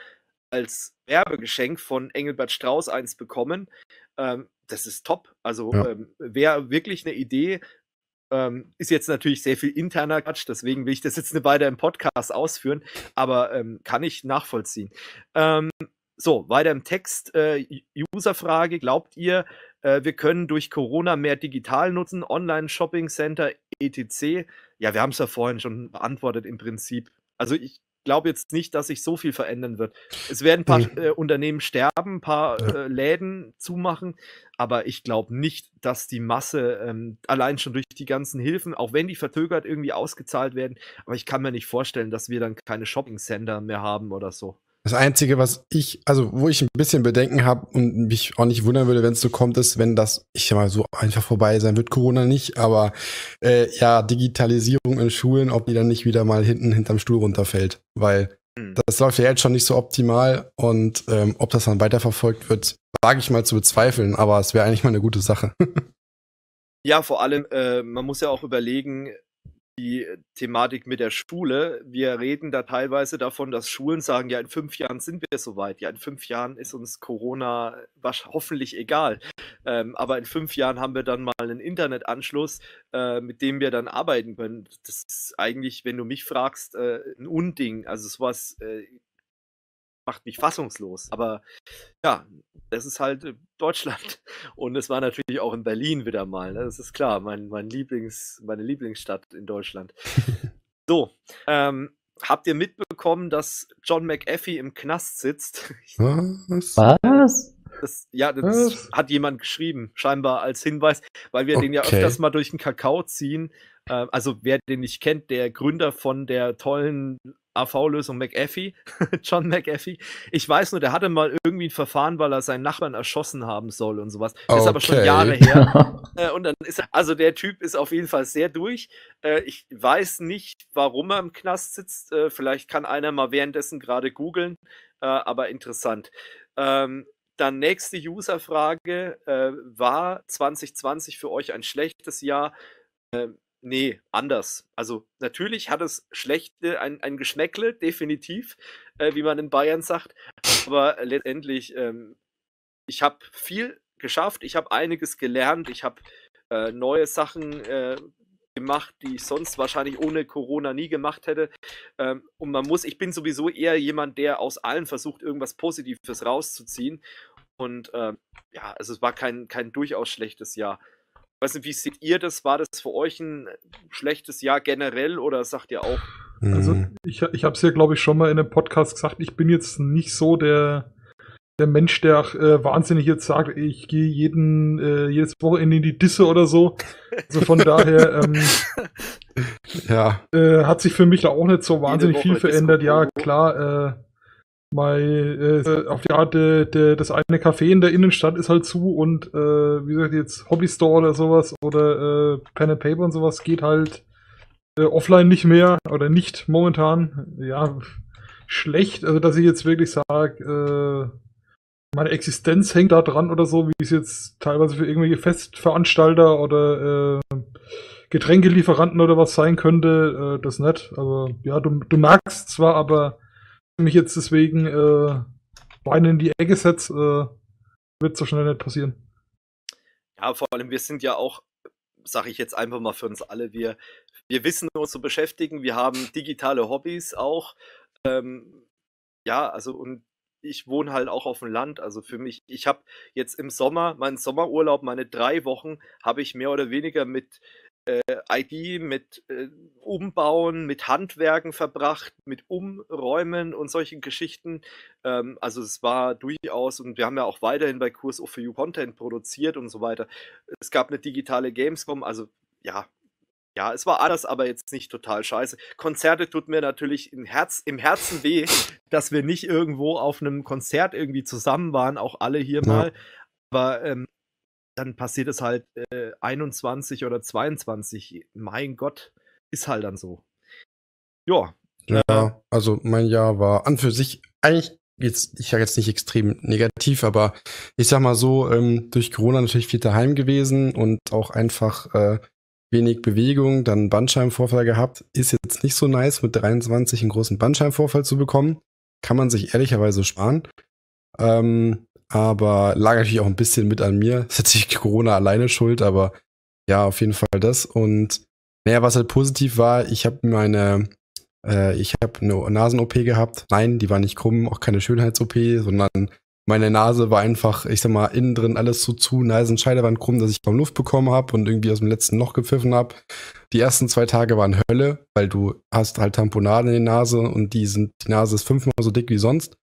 als Werbegeschenk von Engelbert Strauß eins bekommen. Ähm, das ist top. Also ja. ähm, wäre wirklich eine Idee, ähm, ist jetzt natürlich sehr viel interner Quatsch, deswegen will ich das jetzt nicht weiter im Podcast ausführen, aber ähm, kann ich nachvollziehen. Ähm, so, weiter im Text. Äh, Userfrage, glaubt ihr, äh, wir können durch Corona mehr digital nutzen, Online-Shopping-Center, etc.? Ja, wir haben es ja vorhin schon beantwortet im Prinzip. Also ich glaube jetzt nicht, dass sich so viel verändern wird. Es werden ein paar mhm. äh, Unternehmen sterben, ein paar ja. äh, Läden zumachen, aber ich glaube nicht, dass die Masse ähm, allein schon durch die ganzen Hilfen, auch wenn die verzögert irgendwie ausgezahlt werden, aber ich kann mir nicht vorstellen, dass wir dann keine Shopping-Center mehr haben oder so. Das Einzige, was ich, also wo ich ein bisschen Bedenken habe und mich auch nicht wundern würde, wenn es so kommt, ist, wenn das, ich sag mal so einfach vorbei sein wird, Corona nicht, aber äh, ja, Digitalisierung in Schulen, ob die dann nicht wieder mal hinten hinterm Stuhl runterfällt, weil mhm. das läuft ja jetzt schon nicht so optimal und ähm, ob das dann weiterverfolgt wird, wage ich mal zu bezweifeln, aber es wäre eigentlich mal eine gute Sache. ja, vor allem, äh, man muss ja auch überlegen, die Thematik mit der Schule. Wir reden da teilweise davon, dass Schulen sagen, ja, in fünf Jahren sind wir soweit. Ja, in fünf Jahren ist uns Corona hoffentlich egal. Ähm, aber in fünf Jahren haben wir dann mal einen Internetanschluss, äh, mit dem wir dann arbeiten können. Das ist eigentlich, wenn du mich fragst, äh, ein Unding. Also sowas äh, macht mich fassungslos. Aber ja, das ist halt äh, Deutschland. Und es war natürlich auch in Berlin wieder mal. Ne? Das ist klar, mein, mein Lieblings, meine Lieblingsstadt in Deutschland. so, ähm, habt ihr mitbekommen, dass John McAfee im Knast sitzt? Was? Was? Das, ja, das Was? hat jemand geschrieben, scheinbar als Hinweis, weil wir okay. den ja öfters mal durch den Kakao ziehen. Äh, also wer den nicht kennt, der Gründer von der tollen AV-Lösung McAfee, John McAfee. Ich weiß nur, der hatte mal irgendwie ein Verfahren, weil er seinen Nachbarn erschossen haben soll und sowas. Okay. Ist aber schon Jahre her. Äh, und dann ist er, also der Typ ist auf jeden Fall sehr durch. Äh, ich weiß nicht, warum er im Knast sitzt. Äh, vielleicht kann einer mal währenddessen gerade googeln, aber interessant. Ähm, dann nächste User-Frage. war 2020 für euch ein schlechtes Jahr? Äh, nee, anders. Also natürlich hat es schlechte, ein, ein Geschmäckle, definitiv, äh, wie man in Bayern sagt. Aber letztendlich, ähm, ich habe viel geschafft, ich habe einiges gelernt, ich habe äh, neue Sachen äh, gemacht, die ich sonst wahrscheinlich ohne Corona nie gemacht hätte. Ähm, und man muss, ich bin sowieso eher jemand, der aus allen versucht, irgendwas Positives rauszuziehen. Und ähm, ja, also es war kein, kein durchaus schlechtes Jahr weiß nicht, wie seht ihr das? War das für euch ein äh, schlechtes Jahr generell oder sagt ihr auch? Also mhm. ich, ich habe es ja, glaube ich, schon mal in einem Podcast gesagt, ich bin jetzt nicht so der, der Mensch, der äh, wahnsinnig jetzt sagt, ich gehe jeden, äh, jedes Wochenende in die Disse oder so. Also von daher ähm, ja. äh, hat sich für mich da auch nicht so wahnsinnig viel verändert. Ja, klar, äh, weil äh, äh, auf die Art de, de, das eine Café in der Innenstadt ist halt zu und äh, wie gesagt jetzt Hobby Store oder sowas oder äh, Pen and Paper und sowas geht halt äh, offline nicht mehr oder nicht momentan. Ja, schlecht. Also dass ich jetzt wirklich sage, äh, meine Existenz hängt da dran oder so, wie es jetzt teilweise für irgendwelche Festveranstalter oder äh, Getränkelieferanten oder was sein könnte, äh, das nicht. Aber ja, du, du merkst zwar, aber mich jetzt deswegen äh, Beine in die Ecke setze, äh, wird so schnell nicht passieren. Ja, vor allem, wir sind ja auch, sage ich jetzt einfach mal für uns alle, wir, wir wissen uns zu beschäftigen, wir haben digitale Hobbys auch. Ähm, ja, also und ich wohne halt auch auf dem Land. Also für mich, ich habe jetzt im Sommer, meinen Sommerurlaub, meine drei Wochen, habe ich mehr oder weniger mit äh, ID mit äh, Umbauen, mit Handwerken verbracht, mit Umräumen und solchen Geschichten. Ähm, also es war durchaus, und wir haben ja auch weiterhin bei Kurs of für You Content produziert und so weiter. Es gab eine digitale Gamescom, also ja, ja, es war alles, aber jetzt nicht total scheiße. Konzerte tut mir natürlich im, Herz, im Herzen weh, dass wir nicht irgendwo auf einem Konzert irgendwie zusammen waren, auch alle hier ja. mal. Aber ähm, dann passiert es halt äh, 21 oder 22. Mein Gott, ist halt dann so. Ja. Ja, also mein Jahr war an für sich eigentlich jetzt, ich sage jetzt nicht extrem negativ, aber ich sag mal so, ähm, durch Corona natürlich viel daheim gewesen und auch einfach äh, wenig Bewegung, dann Bandscheibenvorfall gehabt. Ist jetzt nicht so nice, mit 23 einen großen Bandscheibenvorfall zu bekommen. Kann man sich ehrlicherweise sparen. Ähm, aber lag natürlich auch ein bisschen mit an mir. Ist natürlich Corona alleine schuld, aber ja, auf jeden Fall das. Und naja, was halt positiv war, ich habe meine, äh, ich habe eine Nasen-OP gehabt. Nein, die war nicht krumm, auch keine Schönheits-OP, sondern meine Nase war einfach, ich sag mal, innen drin alles so zu, Nasenscheide waren krumm, dass ich kaum Luft bekommen habe und irgendwie aus dem letzten Loch gepfiffen habe. Die ersten zwei Tage waren Hölle, weil du hast halt Tamponade in der Nase und die sind, die Nase ist fünfmal so dick wie sonst.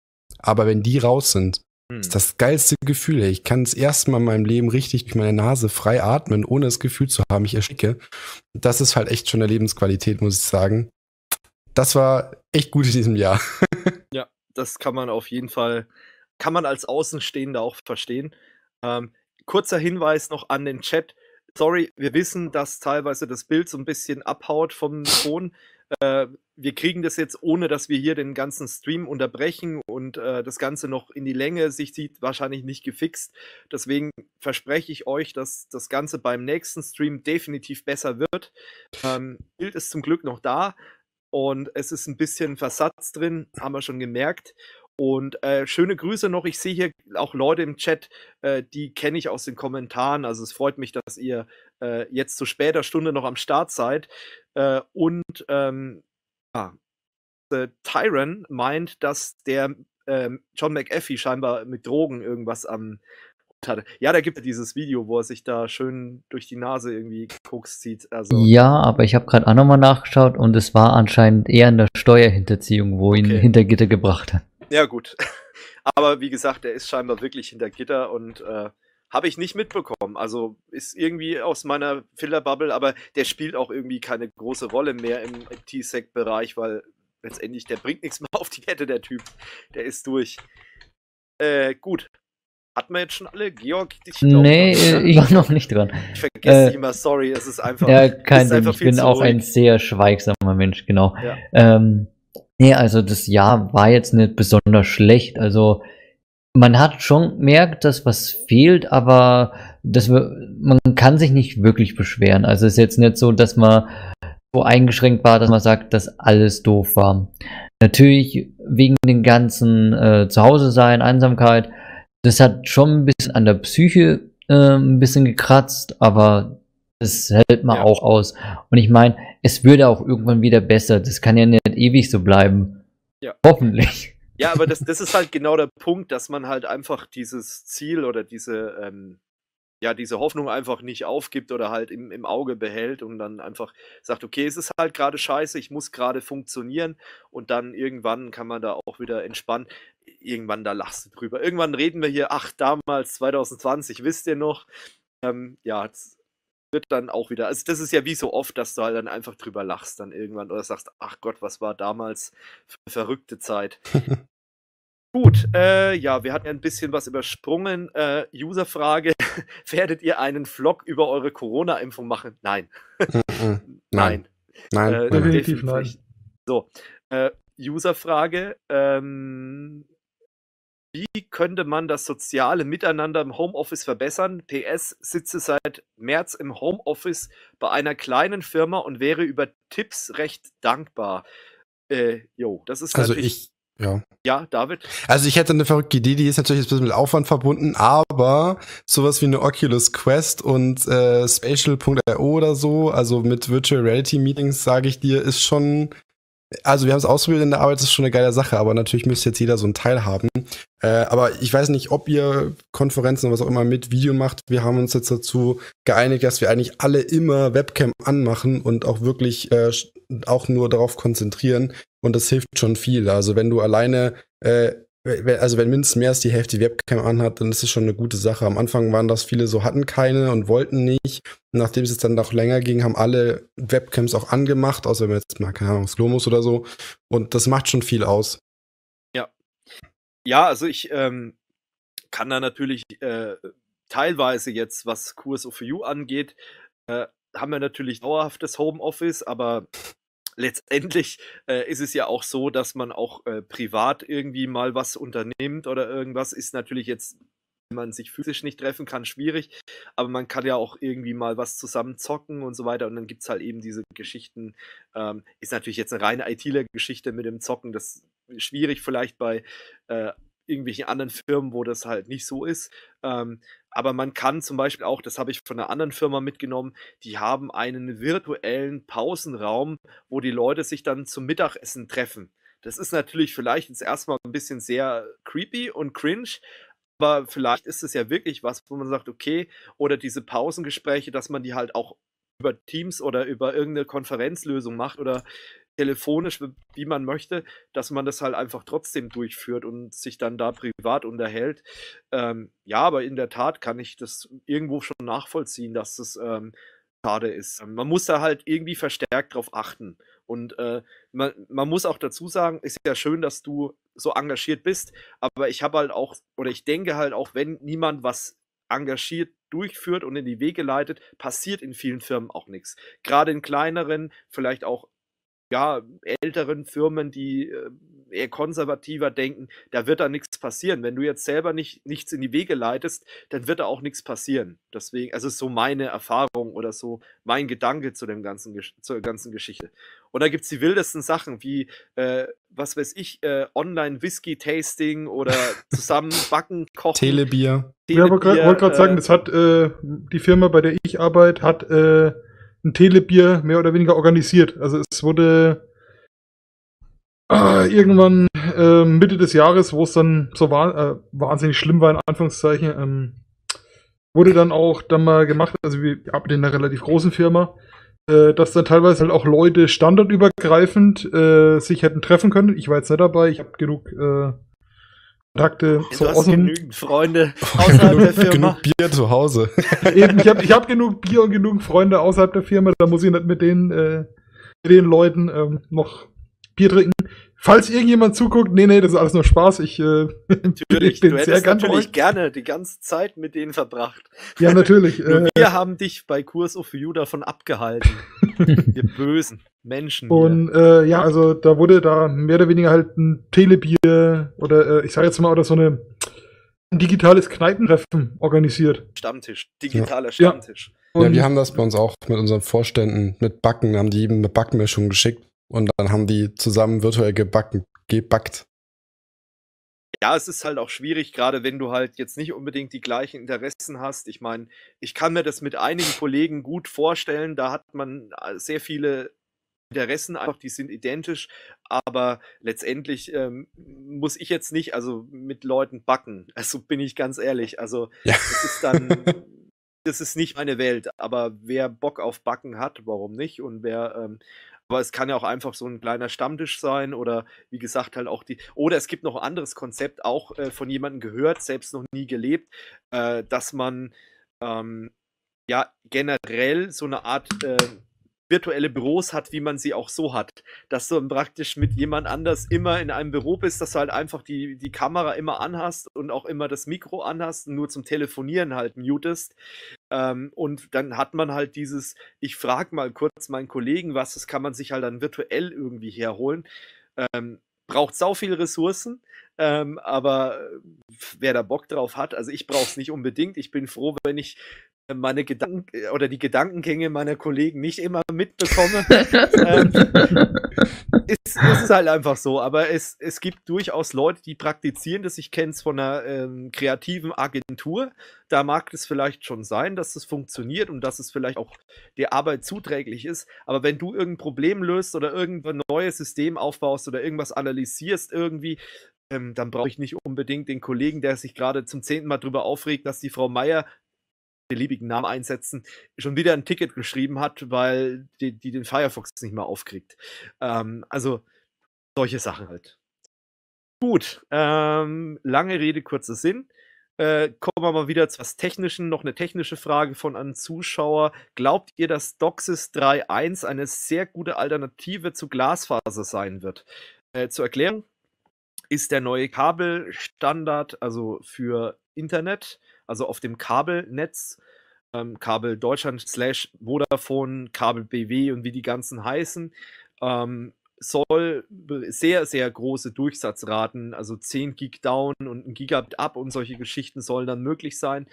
Aber wenn die raus sind, hm. ist das geilste Gefühl. Ey. Ich kann das erste Mal in meinem Leben richtig durch meine Nase frei atmen, ohne das Gefühl zu haben, ich ersticke. Das ist halt echt schon eine Lebensqualität, muss ich sagen. Das war echt gut in diesem Jahr. ja, das kann man auf jeden Fall, kann man als Außenstehender auch verstehen. Ähm, kurzer Hinweis noch an den Chat. Sorry, wir wissen, dass teilweise das Bild so ein bisschen abhaut vom Ton. Äh, wir kriegen das jetzt, ohne dass wir hier den ganzen Stream unterbrechen und äh, das Ganze noch in die Länge sich zieht, wahrscheinlich nicht gefixt. Deswegen verspreche ich euch, dass das Ganze beim nächsten Stream definitiv besser wird. Ähm, Bild ist zum Glück noch da und es ist ein bisschen Versatz drin, haben wir schon gemerkt. Und äh, schöne Grüße noch. Ich sehe hier auch Leute im Chat, äh, die kenne ich aus den Kommentaren. Also es freut mich, dass ihr äh, jetzt zu später Stunde noch am Start seid. Äh, und ähm, ja, äh, Tyron meint, dass der ähm, John McAfee scheinbar mit Drogen irgendwas am hatte. Ja, da gibt es dieses Video, wo er sich da schön durch die Nase irgendwie Koks zieht. Also ja, aber ich habe gerade auch nochmal nachgeschaut und es war anscheinend eher in der Steuerhinterziehung, wo okay. ihn hinter Gitter gebracht hat. Ja, gut. Aber wie gesagt, er ist scheinbar wirklich hinter Gitter und äh, habe ich nicht mitbekommen. Also ist irgendwie aus meiner Filler-Bubble, aber der spielt auch irgendwie keine große Rolle mehr im T-Sec-Bereich, weil letztendlich der bringt nichts mehr auf die Kette, der Typ. Der ist durch. Äh, gut. Hat man jetzt schon alle? Georg? Ich glaub, nee, ne? ich war noch nicht dran. Ich vergesse äh, immer, sorry, es ist einfach. Ja, kein Ding, ich bin auch ruhig. ein sehr schweigsamer Mensch, genau. Ja. Ähm, nee, also das Jahr war jetzt nicht besonders schlecht. Also man hat schon gemerkt, dass was fehlt, aber das, man kann sich nicht wirklich beschweren. Also es ist jetzt nicht so, dass man so eingeschränkt war, dass man sagt, dass alles doof war. Natürlich wegen den ganzen äh, Zuhause-Sein, Einsamkeit, das hat schon ein bisschen an der Psyche äh, ein bisschen gekratzt, aber das hält man ja. auch aus. Und ich meine, es würde auch irgendwann wieder besser. Das kann ja nicht ewig so bleiben. Ja. Hoffentlich. Ja, aber das, das ist halt genau der Punkt, dass man halt einfach dieses Ziel oder diese, ähm, ja, diese Hoffnung einfach nicht aufgibt oder halt im, im Auge behält und dann einfach sagt, okay, es ist halt gerade scheiße, ich muss gerade funktionieren und dann irgendwann kann man da auch wieder entspannen. Irgendwann da lachst du drüber. Irgendwann reden wir hier, ach, damals 2020, wisst ihr noch? Ähm, ja, das, wird dann auch wieder, also das ist ja wie so oft, dass du halt dann einfach drüber lachst dann irgendwann oder sagst, ach Gott, was war damals für eine verrückte Zeit. Gut, äh, ja, wir hatten ja ein bisschen was übersprungen. Äh, Userfrage: Werdet ihr einen Vlog über eure Corona-Impfung machen? Nein. Mm, mm. nein. Nein. Äh, definitiv nein. So, äh, Userfrage: ähm, wie könnte man das soziale Miteinander im Homeoffice verbessern? PS sitze seit März im Homeoffice bei einer kleinen Firma und wäre über Tipps recht dankbar. Äh, jo, das ist also ich. Ja. ja, David. Also ich hätte eine verrückte Idee, die ist natürlich ein bisschen mit Aufwand verbunden, aber sowas wie eine Oculus Quest und äh, Spatial.io oder so, also mit Virtual Reality Meetings, sage ich dir, ist schon also wir haben es ausprobiert in der Arbeit, das ist schon eine geile Sache, aber natürlich müsste jetzt jeder so einen Teil haben. Äh, aber ich weiß nicht, ob ihr Konferenzen oder was auch immer mit Video macht. Wir haben uns jetzt dazu geeinigt, dass wir eigentlich alle immer Webcam anmachen und auch wirklich äh, auch nur darauf konzentrieren. Und das hilft schon viel. Also wenn du alleine äh, also wenn mindestens mehr als die Hälfte die Webcam anhat, dann ist es schon eine gute Sache. Am Anfang waren das viele so, hatten keine und wollten nicht. Nachdem es jetzt dann noch länger ging, haben alle Webcams auch angemacht, außer wenn man jetzt mal, keine Ahnung, Slomus oder so. Und das macht schon viel aus. Ja. Ja, also ich ähm, kann da natürlich äh, teilweise jetzt, was QSO for You angeht, äh, haben wir natürlich dauerhaftes Homeoffice, aber letztendlich äh, ist es ja auch so, dass man auch äh, privat irgendwie mal was unternimmt oder irgendwas. Ist natürlich jetzt, wenn man sich physisch nicht treffen kann, schwierig. Aber man kann ja auch irgendwie mal was zusammen zocken und so weiter. Und dann gibt es halt eben diese Geschichten. Ähm, ist natürlich jetzt eine reine ITler-Geschichte mit dem Zocken. Das ist schwierig vielleicht bei äh, irgendwelchen anderen Firmen, wo das halt nicht so ist. Ähm, aber man kann zum Beispiel auch, das habe ich von einer anderen Firma mitgenommen, die haben einen virtuellen Pausenraum, wo die Leute sich dann zum Mittagessen treffen. Das ist natürlich vielleicht jetzt erstmal ein bisschen sehr creepy und cringe, aber vielleicht ist es ja wirklich was, wo man sagt, okay, oder diese Pausengespräche, dass man die halt auch über Teams oder über irgendeine Konferenzlösung macht oder telefonisch, wie man möchte, dass man das halt einfach trotzdem durchführt und sich dann da privat unterhält. Ähm, ja, aber in der Tat kann ich das irgendwo schon nachvollziehen, dass das ähm, schade ist. Ähm, man muss da halt irgendwie verstärkt drauf achten. Und äh, man, man muss auch dazu sagen, ist ja schön, dass du so engagiert bist, aber ich habe halt auch, oder ich denke halt auch, wenn niemand was engagiert durchführt und in die Wege leitet, passiert in vielen Firmen auch nichts. Gerade in kleineren, vielleicht auch ja, älteren Firmen, die ähm, eher konservativer denken, da wird da nichts passieren. Wenn du jetzt selber nicht, nichts in die Wege leitest, dann wird da auch nichts passieren. Deswegen, also so meine Erfahrung oder so mein Gedanke zu dem ganzen, zur ganzen Geschichte. Und da gibt es die wildesten Sachen wie, äh, was weiß ich, äh, Online-Whisky-Tasting oder zusammenbacken, kochen. Telebier. Telebier. Ja, aber wollte gerade äh, sagen, das hat äh, die Firma, bei der ich arbeite, hat äh, ein Telebier mehr oder weniger organisiert. Also es wurde äh, irgendwann äh, Mitte des Jahres, wo es dann so war, äh, wahnsinnig schlimm war, in Anführungszeichen, ähm, wurde dann auch dann mal gemacht, also wir arbeiten in einer relativ großen Firma, äh, dass dann teilweise halt auch Leute standardübergreifend äh, sich hätten treffen können. Ich war jetzt nicht dabei, ich habe genug äh, Kontakte. Ja, so du hast genügend Freunde außerhalb der Firma. Genug Bier zu Hause. Eben, ich habe ich hab genug Bier und genug Freunde außerhalb der Firma, da muss ich nicht mit den, äh, mit den Leuten ähm, noch Bier trinken. Falls irgendjemand zuguckt, nee, nee, das ist alles nur Spaß. Ich, äh, ich bin du hättest sehr gern natürlich euch. gerne die ganze Zeit mit denen verbracht. Ja, natürlich. nur äh, wir haben dich bei Kurs of You davon abgehalten. Wir bösen Menschen. Und äh, ja, also da wurde da mehr oder weniger halt ein Telebier oder äh, ich sage jetzt mal, oder so eine, ein digitales Kneipentreffen organisiert. Stammtisch, digitaler ja. Stammtisch. Ja. ja. wir haben das bei uns auch mit unseren Vorständen mit Backen, haben die eben eine Backmischung geschickt und dann haben die zusammen virtuell gebacken, gebackt. Ja, es ist halt auch schwierig, gerade wenn du halt jetzt nicht unbedingt die gleichen Interessen hast. Ich meine, ich kann mir das mit einigen Kollegen gut vorstellen. Da hat man äh, sehr viele Interessen einfach, die sind identisch, aber letztendlich ähm, muss ich jetzt nicht, also mit Leuten backen. Also bin ich ganz ehrlich. Also ja. das ist dann. das ist nicht meine Welt, aber wer Bock auf Backen hat, warum nicht? Und wer ähm, aber es kann ja auch einfach so ein kleiner Stammtisch sein oder wie gesagt halt auch die. Oder es gibt noch ein anderes Konzept, auch äh, von jemandem gehört, selbst noch nie gelebt, äh, dass man ähm, ja generell so eine Art äh, virtuelle Büros hat, wie man sie auch so hat. Dass du praktisch mit jemand anders immer in einem Büro bist, dass du halt einfach die, die Kamera immer anhast und auch immer das Mikro anhast, und nur zum Telefonieren halt mutest. Ähm, und dann hat man halt dieses, ich frage mal kurz meinen Kollegen was, das kann man sich halt dann virtuell irgendwie herholen. Ähm, braucht sau viel Ressourcen, ähm, aber äh, wer da Bock drauf hat, also ich brauche es nicht unbedingt. Ich bin froh, wenn ich meine Gedanken äh, oder die Gedankengänge meiner Kollegen nicht immer mitbekomme, ähm, ist, ist, halt einfach so. Aber es, es gibt durchaus Leute, die praktizieren das. Ich kenne es von einer ähm, kreativen Agentur. Da mag es vielleicht schon sein, dass es funktioniert und dass es vielleicht auch der Arbeit zuträglich ist. Aber wenn du irgendein Problem löst oder irgendein neues System aufbaust oder irgendwas analysierst irgendwie, ähm, dann brauche ich nicht unbedingt den Kollegen, der sich gerade zum zehnten Mal darüber aufregt, dass die Frau Meier beliebigen Namen einsetzen, schon wieder ein Ticket geschrieben hat, weil die, die den Firefox nicht mehr aufkriegt. Ähm, also solche Sachen halt. Gut, ähm, lange Rede, kurzer Sinn. Äh, kommen wir mal wieder zu was Technischen. Noch eine technische Frage von einem Zuschauer. Glaubt ihr, dass DOCSIS 3.1 eine sehr gute Alternative zu Glasfaser sein wird? Äh, zur Erklärung ist der neue Kabelstandard, also für Internet, also auf dem Kabelnetz, ähm, Kabel Deutschland slash Vodafone, Kabel BW und wie die ganzen heißen, ähm, soll sehr, sehr große Durchsatzraten, also 10 Gig down und ein Gigabit up und solche Geschichten sollen dann möglich sein.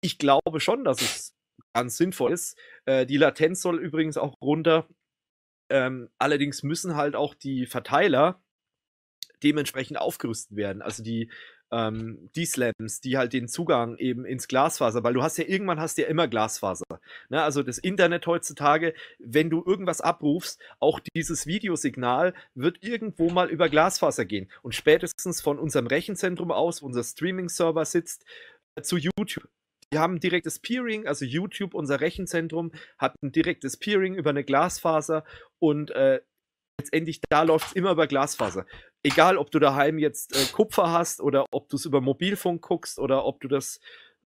Ich glaube schon, dass es ganz sinnvoll ist. Äh, die Latenz soll übrigens auch runter. Ähm, allerdings müssen halt auch die Verteiler dementsprechend aufgerüstet werden. Also die ähm, die Slams, die halt den Zugang eben ins Glasfaser, weil du hast ja irgendwann hast du ja immer Glasfaser. Ne? Also das Internet heutzutage, wenn du irgendwas abrufst, auch dieses Videosignal wird irgendwo mal über Glasfaser gehen. Und spätestens von unserem Rechenzentrum aus, unser Streaming-Server sitzt, äh, zu YouTube. Die haben direktes Peering, also YouTube, unser Rechenzentrum, hat ein direktes Peering über eine Glasfaser und äh, letztendlich, da läuft es immer über Glasfaser. Egal, ob du daheim jetzt äh, Kupfer hast oder ob du es über Mobilfunk guckst oder ob du das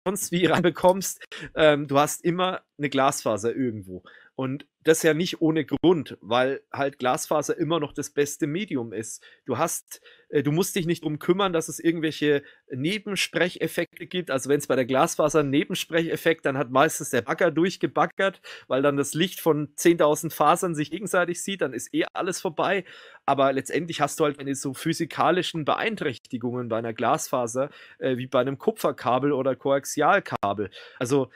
sonst wie reinbekommst, ähm, du hast immer eine Glasfaser irgendwo. Und das ja nicht ohne Grund, weil halt Glasfaser immer noch das beste Medium ist. Du hast, äh, du musst dich nicht darum kümmern, dass es irgendwelche Nebensprecheffekte gibt. Also wenn es bei der Glasfaser einen Nebensprecheffekt, dann hat meistens der Bagger durchgebaggert, weil dann das Licht von 10.000 Fasern sich gegenseitig sieht, dann ist eh alles vorbei. Aber letztendlich hast du halt keine so physikalischen Beeinträchtigungen bei einer Glasfaser äh, wie bei einem Kupferkabel oder Koaxialkabel. Also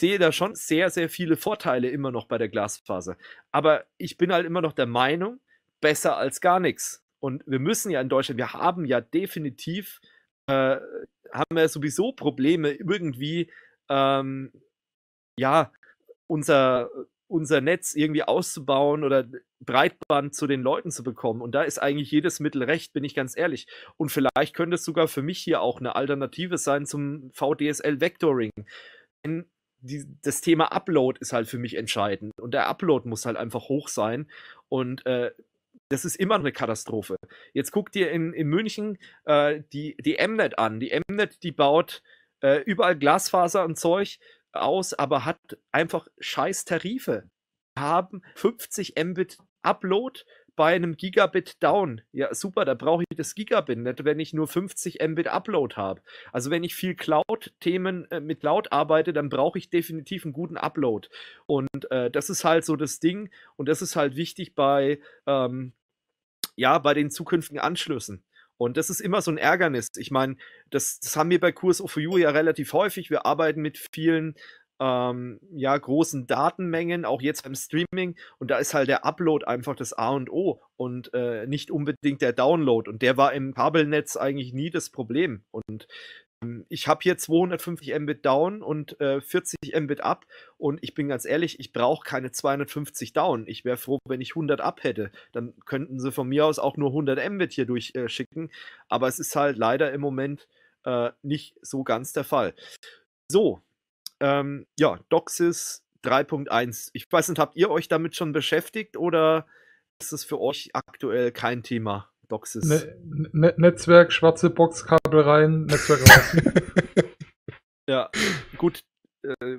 sehe da schon sehr, sehr viele Vorteile immer noch bei der Glasfaser. Aber ich bin halt immer noch der Meinung, besser als gar nichts. Und wir müssen ja in Deutschland, wir haben ja definitiv, äh, haben wir ja sowieso Probleme, irgendwie, ähm, ja, unser, unser Netz irgendwie auszubauen oder Breitband zu den Leuten zu bekommen. Und da ist eigentlich jedes Mittel recht, bin ich ganz ehrlich. Und vielleicht könnte es sogar für mich hier auch eine Alternative sein zum VDSL Vectoring. Denn die, das Thema Upload ist halt für mich entscheidend. Und der Upload muss halt einfach hoch sein. Und äh, das ist immer eine Katastrophe. Jetzt guck dir in, in München äh, die, die Mnet an. Die Mnet, die baut äh, überall Glasfaser und Zeug aus, aber hat einfach scheiß Tarife. haben 50 Mbit Upload bei einem Gigabit down. Ja, super, da brauche ich das Gigabit nicht, wenn ich nur 50 Mbit Upload habe. Also wenn ich viel Cloud-Themen äh, mit Cloud arbeite, dann brauche ich definitiv einen guten Upload. Und äh, das ist halt so das Ding und das ist halt wichtig bei, ähm, ja, bei den zukünftigen Anschlüssen. Und das ist immer so ein Ärgernis. Ich meine, das, das haben wir bei Kurs of u ja relativ häufig. Wir arbeiten mit vielen ähm, ja, großen Datenmengen, auch jetzt beim Streaming. Und da ist halt der Upload einfach das A und O und äh, nicht unbedingt der Download. Und der war im Kabelnetz eigentlich nie das Problem. Und ähm, ich habe hier 250 Mbit down und äh, 40 Mbit up. Und ich bin ganz ehrlich, ich brauche keine 250 down. Ich wäre froh, wenn ich 100 up hätte. Dann könnten sie von mir aus auch nur 100 Mbit hier durchschicken. Äh, Aber es ist halt leider im Moment äh, nicht so ganz der Fall. So, ähm, ja, Doxis 3.1. Ich weiß nicht, habt ihr euch damit schon beschäftigt oder ist es für euch aktuell kein Thema? Doxis. Ne ne, ne Netzwerk, schwarze Box, Kabel rein, Netzwerk raus. ja, gut. Äh,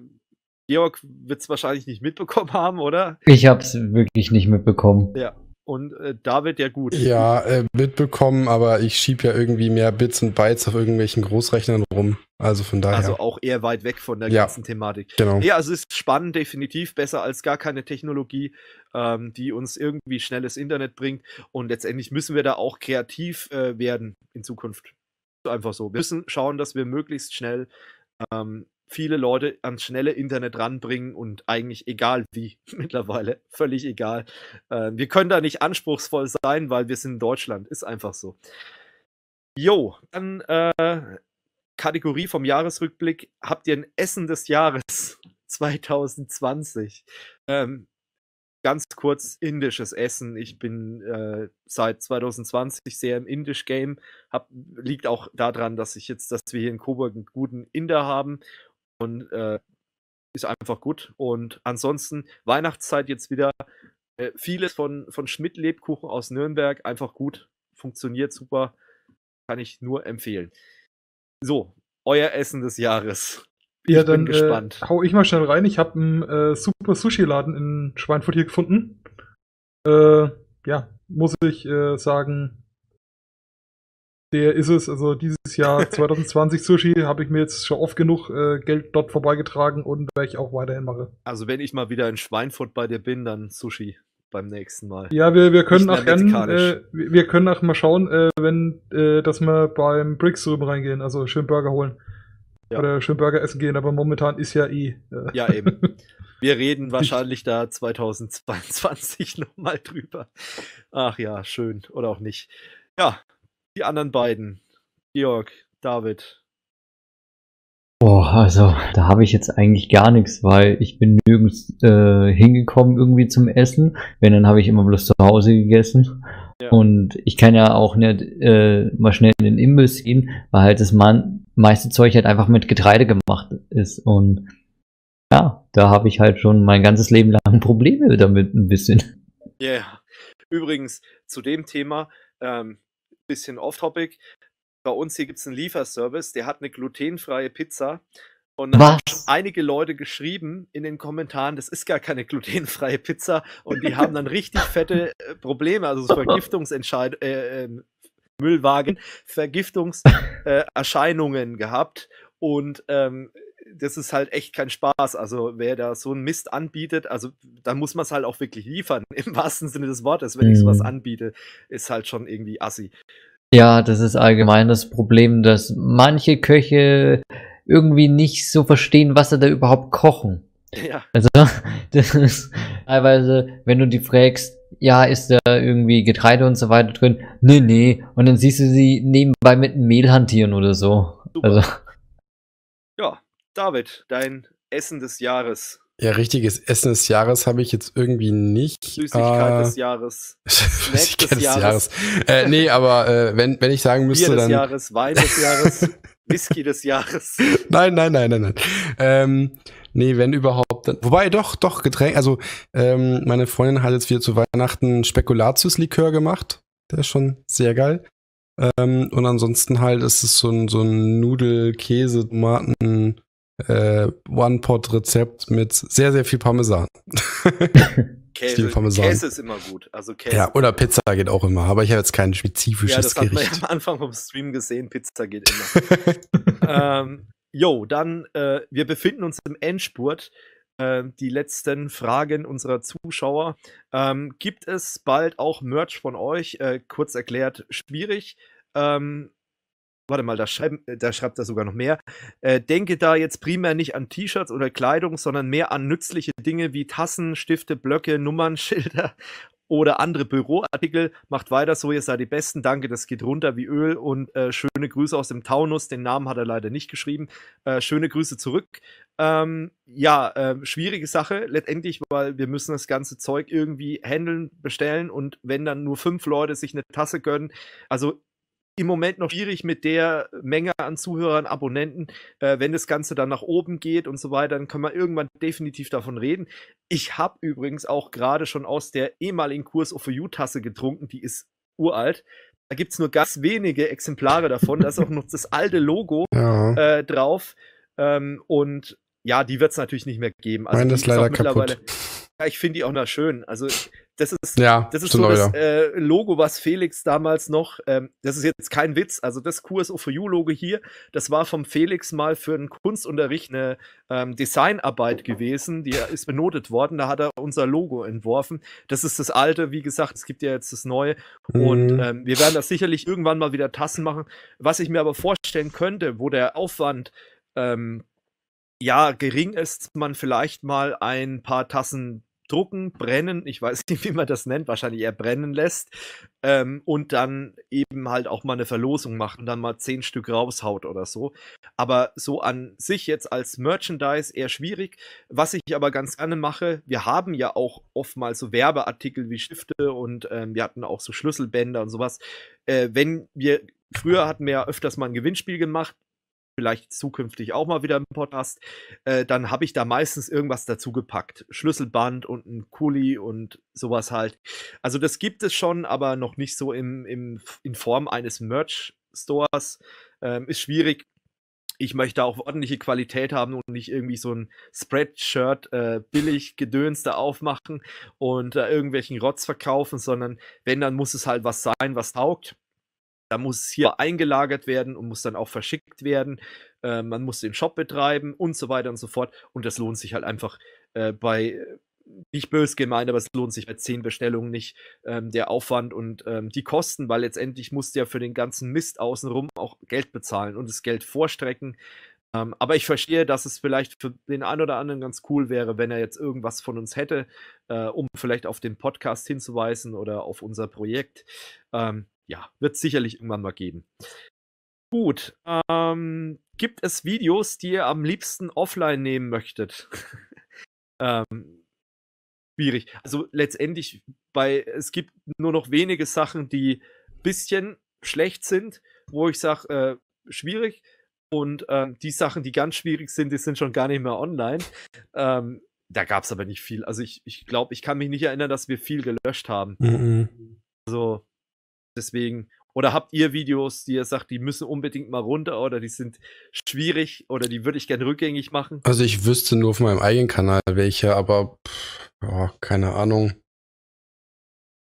Georg wird es wahrscheinlich nicht mitbekommen haben, oder? Ich habe es wirklich nicht mitbekommen. Ja, und äh, da wird ja gut. Ja, äh, mitbekommen, aber ich schiebe ja irgendwie mehr Bits und Bytes auf irgendwelchen Großrechnern rum. Also von daher. Also auch eher weit weg von der ja, ganzen Thematik. Genau. Ja, also es ist spannend, definitiv besser als gar keine Technologie, ähm, die uns irgendwie schnelles Internet bringt. Und letztendlich müssen wir da auch kreativ äh, werden in Zukunft. Einfach so. Wir müssen schauen, dass wir möglichst schnell ähm, viele Leute ans schnelle Internet ranbringen und eigentlich egal wie mittlerweile, völlig egal. Äh, wir können da nicht anspruchsvoll sein, weil wir sind in Deutschland, ist einfach so. Jo, dann äh, Kategorie vom Jahresrückblick, habt ihr ein Essen des Jahres 2020? Ähm, ganz kurz indisches Essen. Ich bin äh, seit 2020 sehr im Indisch-Game. Liegt auch daran, dass ich jetzt, dass wir hier in Coburg einen guten Inder haben und äh, ist einfach gut. Und ansonsten Weihnachtszeit jetzt wieder. Äh, vieles von, von Schmidt-Lebkuchen aus Nürnberg einfach gut. Funktioniert super. Kann ich nur empfehlen. So, euer Essen des Jahres. Ja, ich dann bin äh, gespannt. Äh, hau ich mal schnell rein. Ich habe einen äh, super Sushi-Laden in Schweinfurt hier gefunden. Äh, ja, muss ich äh, sagen, der ist es. Also dieses Jahr 2020 Sushi habe ich mir jetzt schon oft genug äh, Geld dort vorbeigetragen und werde ich auch weiterhin machen. Also wenn ich mal wieder in Schweinfurt bei dir bin, dann Sushi beim nächsten Mal. Ja, wir, wir können auch gern, äh, wir können auch mal schauen, äh, wenn, äh, dass wir beim Bricks drüben reingehen, also schön Burger holen. Ja. Oder schön Burger essen gehen, aber momentan ist ja eh. Äh. Ja, eben. Wir reden wahrscheinlich da 2022 nochmal drüber. Ach ja, schön. Oder auch nicht. Ja, die anderen beiden? Georg, David. Boah, also da habe ich jetzt eigentlich gar nichts, weil ich bin nirgends äh, hingekommen irgendwie zum Essen. Wenn, dann habe ich immer bloß zu Hause gegessen. Ja. Und ich kann ja auch nicht äh, mal schnell in den Imbiss gehen, weil halt das man meiste Zeug halt einfach mit Getreide gemacht ist. Und ja, da habe ich halt schon mein ganzes Leben lang Probleme damit ein bisschen. Ja, yeah. übrigens zu dem Thema, ähm, bisschen off-topic. Bei uns hier gibt es einen Lieferservice, der hat eine glutenfreie Pizza. Und dann einige Leute geschrieben in den Kommentaren, das ist gar keine glutenfreie Pizza. Und die haben dann richtig fette äh, Probleme, also so Vergiftungsentscheid äh, ähm, äh, Müllwagen, Vergiftungserscheinungen gehabt. Und ähm, das ist halt echt kein Spaß. Also wer da so einen Mist anbietet, also da muss man es halt auch wirklich liefern, im wahrsten Sinne des Wortes, wenn mhm. ich sowas mhm. anbiete, ist halt schon irgendwie assi. Ja, das ist allgemein das Problem, dass manche Köche irgendwie nicht so verstehen, was sie da überhaupt kochen. Ja. Also, das ist teilweise, wenn du die fragst, ja, ist da irgendwie Getreide und so weiter drin? Nee, nee. Und dann siehst du sie nebenbei mit einem Mehl hantieren oder so. Super. Also. Ja, David, dein Essen des Jahres. Ja, richtiges Essen des Jahres habe ich jetzt irgendwie nicht. Süßigkeit äh, des Jahres. Süßigkeit des, des Jahres. äh, nee, aber äh, wenn, wenn ich sagen müsste, Bier des Jahres, Wein des Jahres, Whisky des Jahres. Nein, nein, nein, nein, nein. Ähm, nee, wenn überhaupt. Dann, wobei doch, doch, Getränk. Also, ähm, meine Freundin hat jetzt wieder zu Weihnachten Spekulatius-Likör gemacht. Der ist schon sehr geil. Ähm, und ansonsten halt ist es so ein, so ein Nudel-Käse-Tomaten- äh, One-Pot-Rezept mit sehr, sehr viel Parmesan. Käse, Parmesan. Käse ist immer gut. Also Käse. Ja, oder Pizza geht auch immer, aber ich habe jetzt kein spezifisches Gericht. Ja, das Gericht. hat man ja am Anfang vom Stream gesehen, Pizza geht immer. Ähm, jo, ähm, dann, äh, wir befinden uns im Endspurt. Äh, die letzten Fragen unserer Zuschauer. Ähm, gibt es bald auch Merch von euch? Äh, kurz erklärt, schwierig. Ähm, warte mal, da, schreib, äh, da schreibt er sogar noch mehr. Äh, denke da jetzt primär nicht an T-Shirts oder Kleidung, sondern mehr an nützliche Dinge wie Tassen, Stifte, Blöcke, Nummern, Schilder oder andere Büroartikel. Macht weiter so, ihr seid die Besten. Danke, das geht runter wie Öl. Und äh, schöne Grüße aus dem Taunus. Den Namen hat er leider nicht geschrieben. Äh, schöne Grüße zurück. Ähm, ja, äh, schwierige Sache letztendlich, weil wir müssen das ganze Zeug irgendwie handeln, bestellen und wenn dann nur fünf Leute sich eine Tasse gönnen, also im Moment noch schwierig mit der Menge an Zuhörern, Abonnenten. Äh, wenn das Ganze dann nach oben geht und so weiter, dann kann man irgendwann definitiv davon reden. Ich habe übrigens auch gerade schon aus der ehemaligen Kurs of You Tasse getrunken, die ist uralt. Da gibt es nur ganz wenige Exemplare davon. Da ist auch noch das alte Logo ja. äh, drauf. Ähm, und ja, die wird es natürlich nicht mehr geben. Also Meine ist leider kaputt. Ja, ich finde die auch noch schön. Also das ist, ja, das ist so das äh, Logo, was Felix damals noch, ähm, das ist jetzt kein Witz, also das QSO for You Logo hier, das war vom Felix mal für einen Kunstunterricht eine ähm, Designarbeit gewesen, die ist benotet worden, da hat er unser Logo entworfen. Das ist das alte, wie gesagt, es gibt ja jetzt das neue und mhm. ähm, wir werden das sicherlich irgendwann mal wieder Tassen machen. Was ich mir aber vorstellen könnte, wo der Aufwand ähm, ja, gering ist man vielleicht mal ein paar Tassen drucken, brennen, ich weiß nicht, wie man das nennt, wahrscheinlich eher brennen lässt ähm, und dann eben halt auch mal eine Verlosung macht und dann mal zehn Stück raushaut oder so. Aber so an sich jetzt als Merchandise eher schwierig. Was ich aber ganz gerne mache, wir haben ja auch oftmals so Werbeartikel wie Stifte und ähm, wir hatten auch so Schlüsselbänder und sowas. Äh, wenn wir Früher hatten wir ja öfters mal ein Gewinnspiel gemacht, vielleicht zukünftig auch mal wieder im Podcast, äh, dann habe ich da meistens irgendwas dazu gepackt. Schlüsselband und ein Kuli und sowas halt. Also das gibt es schon, aber noch nicht so im, im, in Form eines Merch-Stores. Ähm, ist schwierig. Ich möchte auch ordentliche Qualität haben und nicht irgendwie so ein Spreadshirt äh, billig Gedöns da aufmachen und äh, irgendwelchen Rotz verkaufen, sondern wenn, dann muss es halt was sein, was taugt da muss es hier eingelagert werden und muss dann auch verschickt werden. Äh, man muss den Shop betreiben und so weiter und so fort. Und das lohnt sich halt einfach äh, bei, äh, nicht bös gemeint, aber es lohnt sich bei zehn Bestellungen nicht ähm, der Aufwand und ähm, die Kosten, weil letztendlich musst du ja für den ganzen Mist außenrum auch Geld bezahlen und das Geld vorstrecken. Ähm, aber ich verstehe, dass es vielleicht für den einen oder anderen ganz cool wäre, wenn er jetzt irgendwas von uns hätte, äh, um vielleicht auf den Podcast hinzuweisen oder auf unser Projekt. Ähm, ja, wird sicherlich irgendwann mal geben. Gut, ähm, gibt es Videos, die ihr am liebsten offline nehmen möchtet? ähm, schwierig. Also letztendlich bei es gibt nur noch wenige Sachen, die ein bisschen schlecht sind, wo ich sage, äh, schwierig. Und ähm, die Sachen, die ganz schwierig sind, die sind schon gar nicht mehr online. Ähm, da gab es aber nicht viel. Also ich, ich glaube, ich kann mich nicht erinnern, dass wir viel gelöscht haben. Mhm. Also Deswegen, oder habt ihr Videos, die ihr sagt, die müssen unbedingt mal runter oder die sind schwierig oder die würde ich gerne rückgängig machen? Also ich wüsste nur auf meinem eigenen Kanal welche, aber pff, oh, keine Ahnung.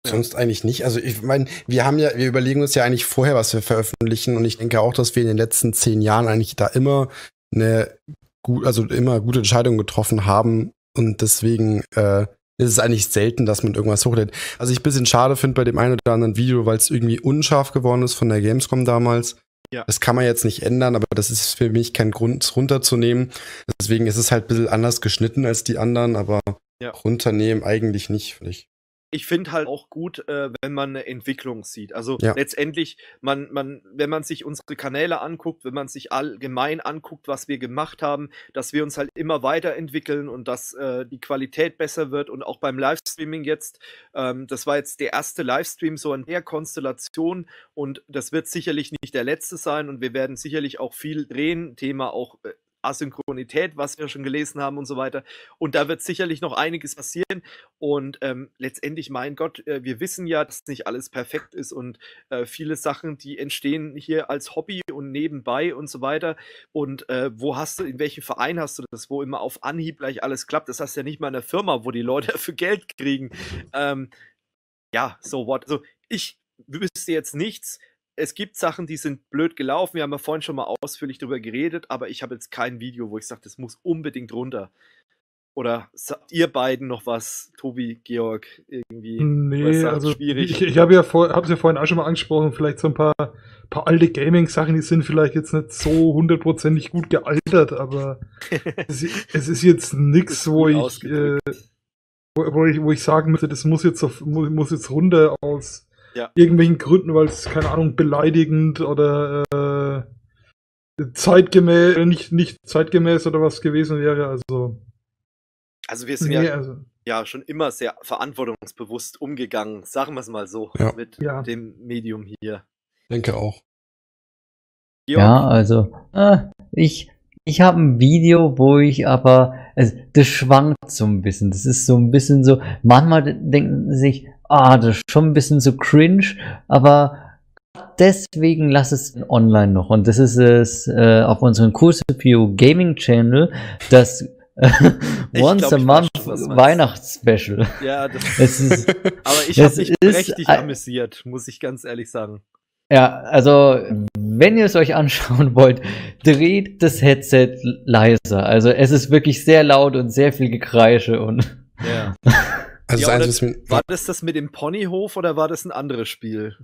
Sonst eigentlich nicht. Also ich meine, wir haben ja, wir überlegen uns ja eigentlich vorher, was wir veröffentlichen und ich denke auch, dass wir in den letzten zehn Jahren eigentlich da immer eine gut, also immer gute Entscheidungen getroffen haben und deswegen äh, ist es eigentlich selten, dass man irgendwas hochlädt. Also ich ein bisschen schade finde bei dem einen oder anderen Video, weil es irgendwie unscharf geworden ist von der Gamescom damals. Ja. Das kann man jetzt nicht ändern, aber das ist für mich kein Grund, es runterzunehmen. Deswegen ist es halt ein bisschen anders geschnitten als die anderen, aber ja. runternehmen eigentlich nicht, ich ich finde halt auch gut, äh, wenn man eine Entwicklung sieht. Also ja. letztendlich, man, man, wenn man sich unsere Kanäle anguckt, wenn man sich allgemein anguckt, was wir gemacht haben, dass wir uns halt immer weiterentwickeln und dass äh, die Qualität besser wird und auch beim Livestreaming jetzt, ähm, das war jetzt der erste Livestream so in der Konstellation und das wird sicherlich nicht der letzte sein und wir werden sicherlich auch viel drehen, Thema auch äh, Asynchronität, was wir schon gelesen haben und so weiter. Und da wird sicherlich noch einiges passieren. Und ähm, letztendlich, mein Gott, äh, wir wissen ja, dass nicht alles perfekt ist und äh, viele Sachen, die entstehen hier als Hobby und nebenbei und so weiter. Und äh, wo hast du, in welchem Verein hast du das, wo immer auf Anhieb gleich alles klappt? Das hast du ja nicht mal in der Firma, wo die Leute dafür Geld kriegen. Ähm, ja, so what. Also ich wüsste jetzt nichts, es gibt Sachen, die sind blöd gelaufen. Wir haben ja vorhin schon mal ausführlich darüber geredet, aber ich habe jetzt kein Video, wo ich sage, das muss unbedingt runter. Oder habt ihr beiden noch was, Tobi, Georg, irgendwie? Nee, also schwierig. Ich, ich habe ja vor, ja vorhin auch schon mal angesprochen, vielleicht so ein paar, paar alte Gaming-Sachen, die sind vielleicht jetzt nicht so hundertprozentig gut gealtert, aber es, es, ist jetzt nichts, wo ich, äh, wo, wo, ich, wo ich sagen müsste, das muss jetzt, auf, muss, muss jetzt runter aus ja. Irgendwelchen Gründen, weil es, keine Ahnung, beleidigend oder äh, zeitgemäß, nicht, nicht zeitgemäß oder was gewesen wäre. Also, also wir sind nee, ja, also. ja schon immer sehr verantwortungsbewusst umgegangen, sagen wir es mal so, ja. mit ja. dem Medium hier. Denke auch. Jo. Ja, also, äh, ich ich habe ein Video, wo ich aber, also das schwankt so ein bisschen. Das ist so ein bisschen so, manchmal denken sie sich, ah, das ist schon ein bisschen so cringe, aber deswegen lass es online noch. Und das ist es äh, auf unserem Crucifio Gaming Channel, das äh, Once glaub, a Month schon, Weihnachtsspecial. Ja, das, das ist, aber ich habe mich prächtig amüsiert, muss ich ganz ehrlich sagen. Ja, also wenn ihr es euch anschauen wollt, dreht das Headset leiser. Also es ist wirklich sehr laut und sehr viel Gekreische und. Ja. also ja, das, war das das mit dem Ponyhof oder war das ein anderes Spiel?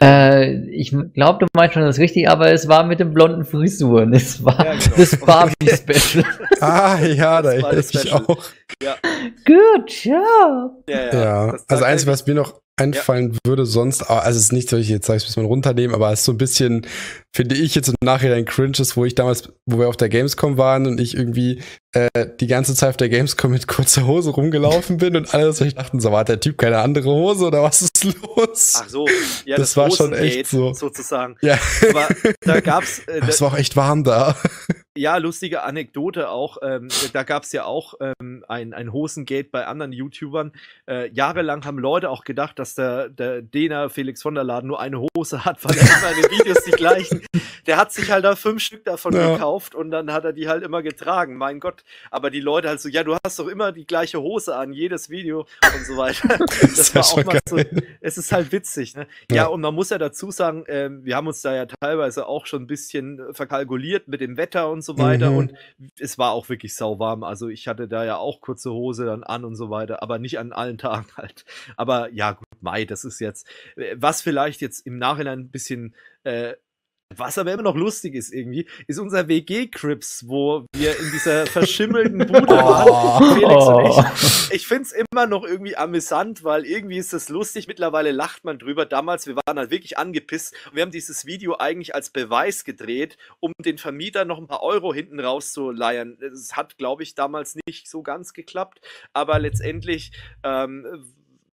Äh, ich glaube, du meinst schon das richtig, aber es war mit den blonden Frisuren. Es war ja, genau. das Barbie-Special. ah, ja, da erinnere ich auch. Ja. Gut, ja. ja, ja. also, eins, was mir noch einfallen ja. würde sonst, ah, also es ist nicht, dass ich jetzt sage, ich muss mal runternehmen, aber es ist so ein bisschen, finde ich jetzt im Nachhinein cringes, wo ich damals, wo wir auf der Gamescom waren und ich irgendwie äh, die ganze Zeit auf der Gamescom mit kurzer Hose rumgelaufen bin und alles, so, ich dachte so war der Typ keine andere Hose oder was ist los? Ach so, ja, das, das war schon echt so. Sozusagen. Ja. Aber da gab's. Äh, es war auch echt warm da. Ja, lustige Anekdote auch. Ähm, da gab es ja auch ähm, ein, ein Hosengate bei anderen YouTubern. Äh, jahrelang haben Leute auch gedacht, dass der, der Dena Felix von der Laden nur eine Hose hat, weil er seine Videos die gleichen. Der hat sich halt da fünf Stück davon ja. gekauft und dann hat er die halt immer getragen. Mein Gott. Aber die Leute halt so, ja, du hast doch immer die gleiche Hose an, jedes Video und so weiter. Das, das war auch mal so. Es ist halt witzig. Ne? Ja. ja. und man muss ja dazu sagen, äh, wir haben uns da ja teilweise auch schon ein bisschen verkalkuliert mit dem Wetter und so so weiter. Mhm. Und es war auch wirklich sauwarm. Also ich hatte da ja auch kurze Hose dann an und so weiter, aber nicht an allen Tagen halt. Aber ja, gut, Mai, das ist jetzt, äh, was vielleicht jetzt im Nachhinein ein bisschen äh, was aber immer noch lustig ist irgendwie, ist unser WG-Crips, wo wir in dieser verschimmelten Bude oh. waren, Felix und ich. Ich find's immer noch irgendwie amüsant, weil irgendwie ist das lustig. Mittlerweile lacht man drüber. Damals, wir waren halt wirklich angepisst und wir haben dieses Video eigentlich als Beweis gedreht, um den Vermieter noch ein paar Euro hinten rauszuleiern. Es hat, glaube ich, damals nicht so ganz geklappt, aber letztendlich ähm,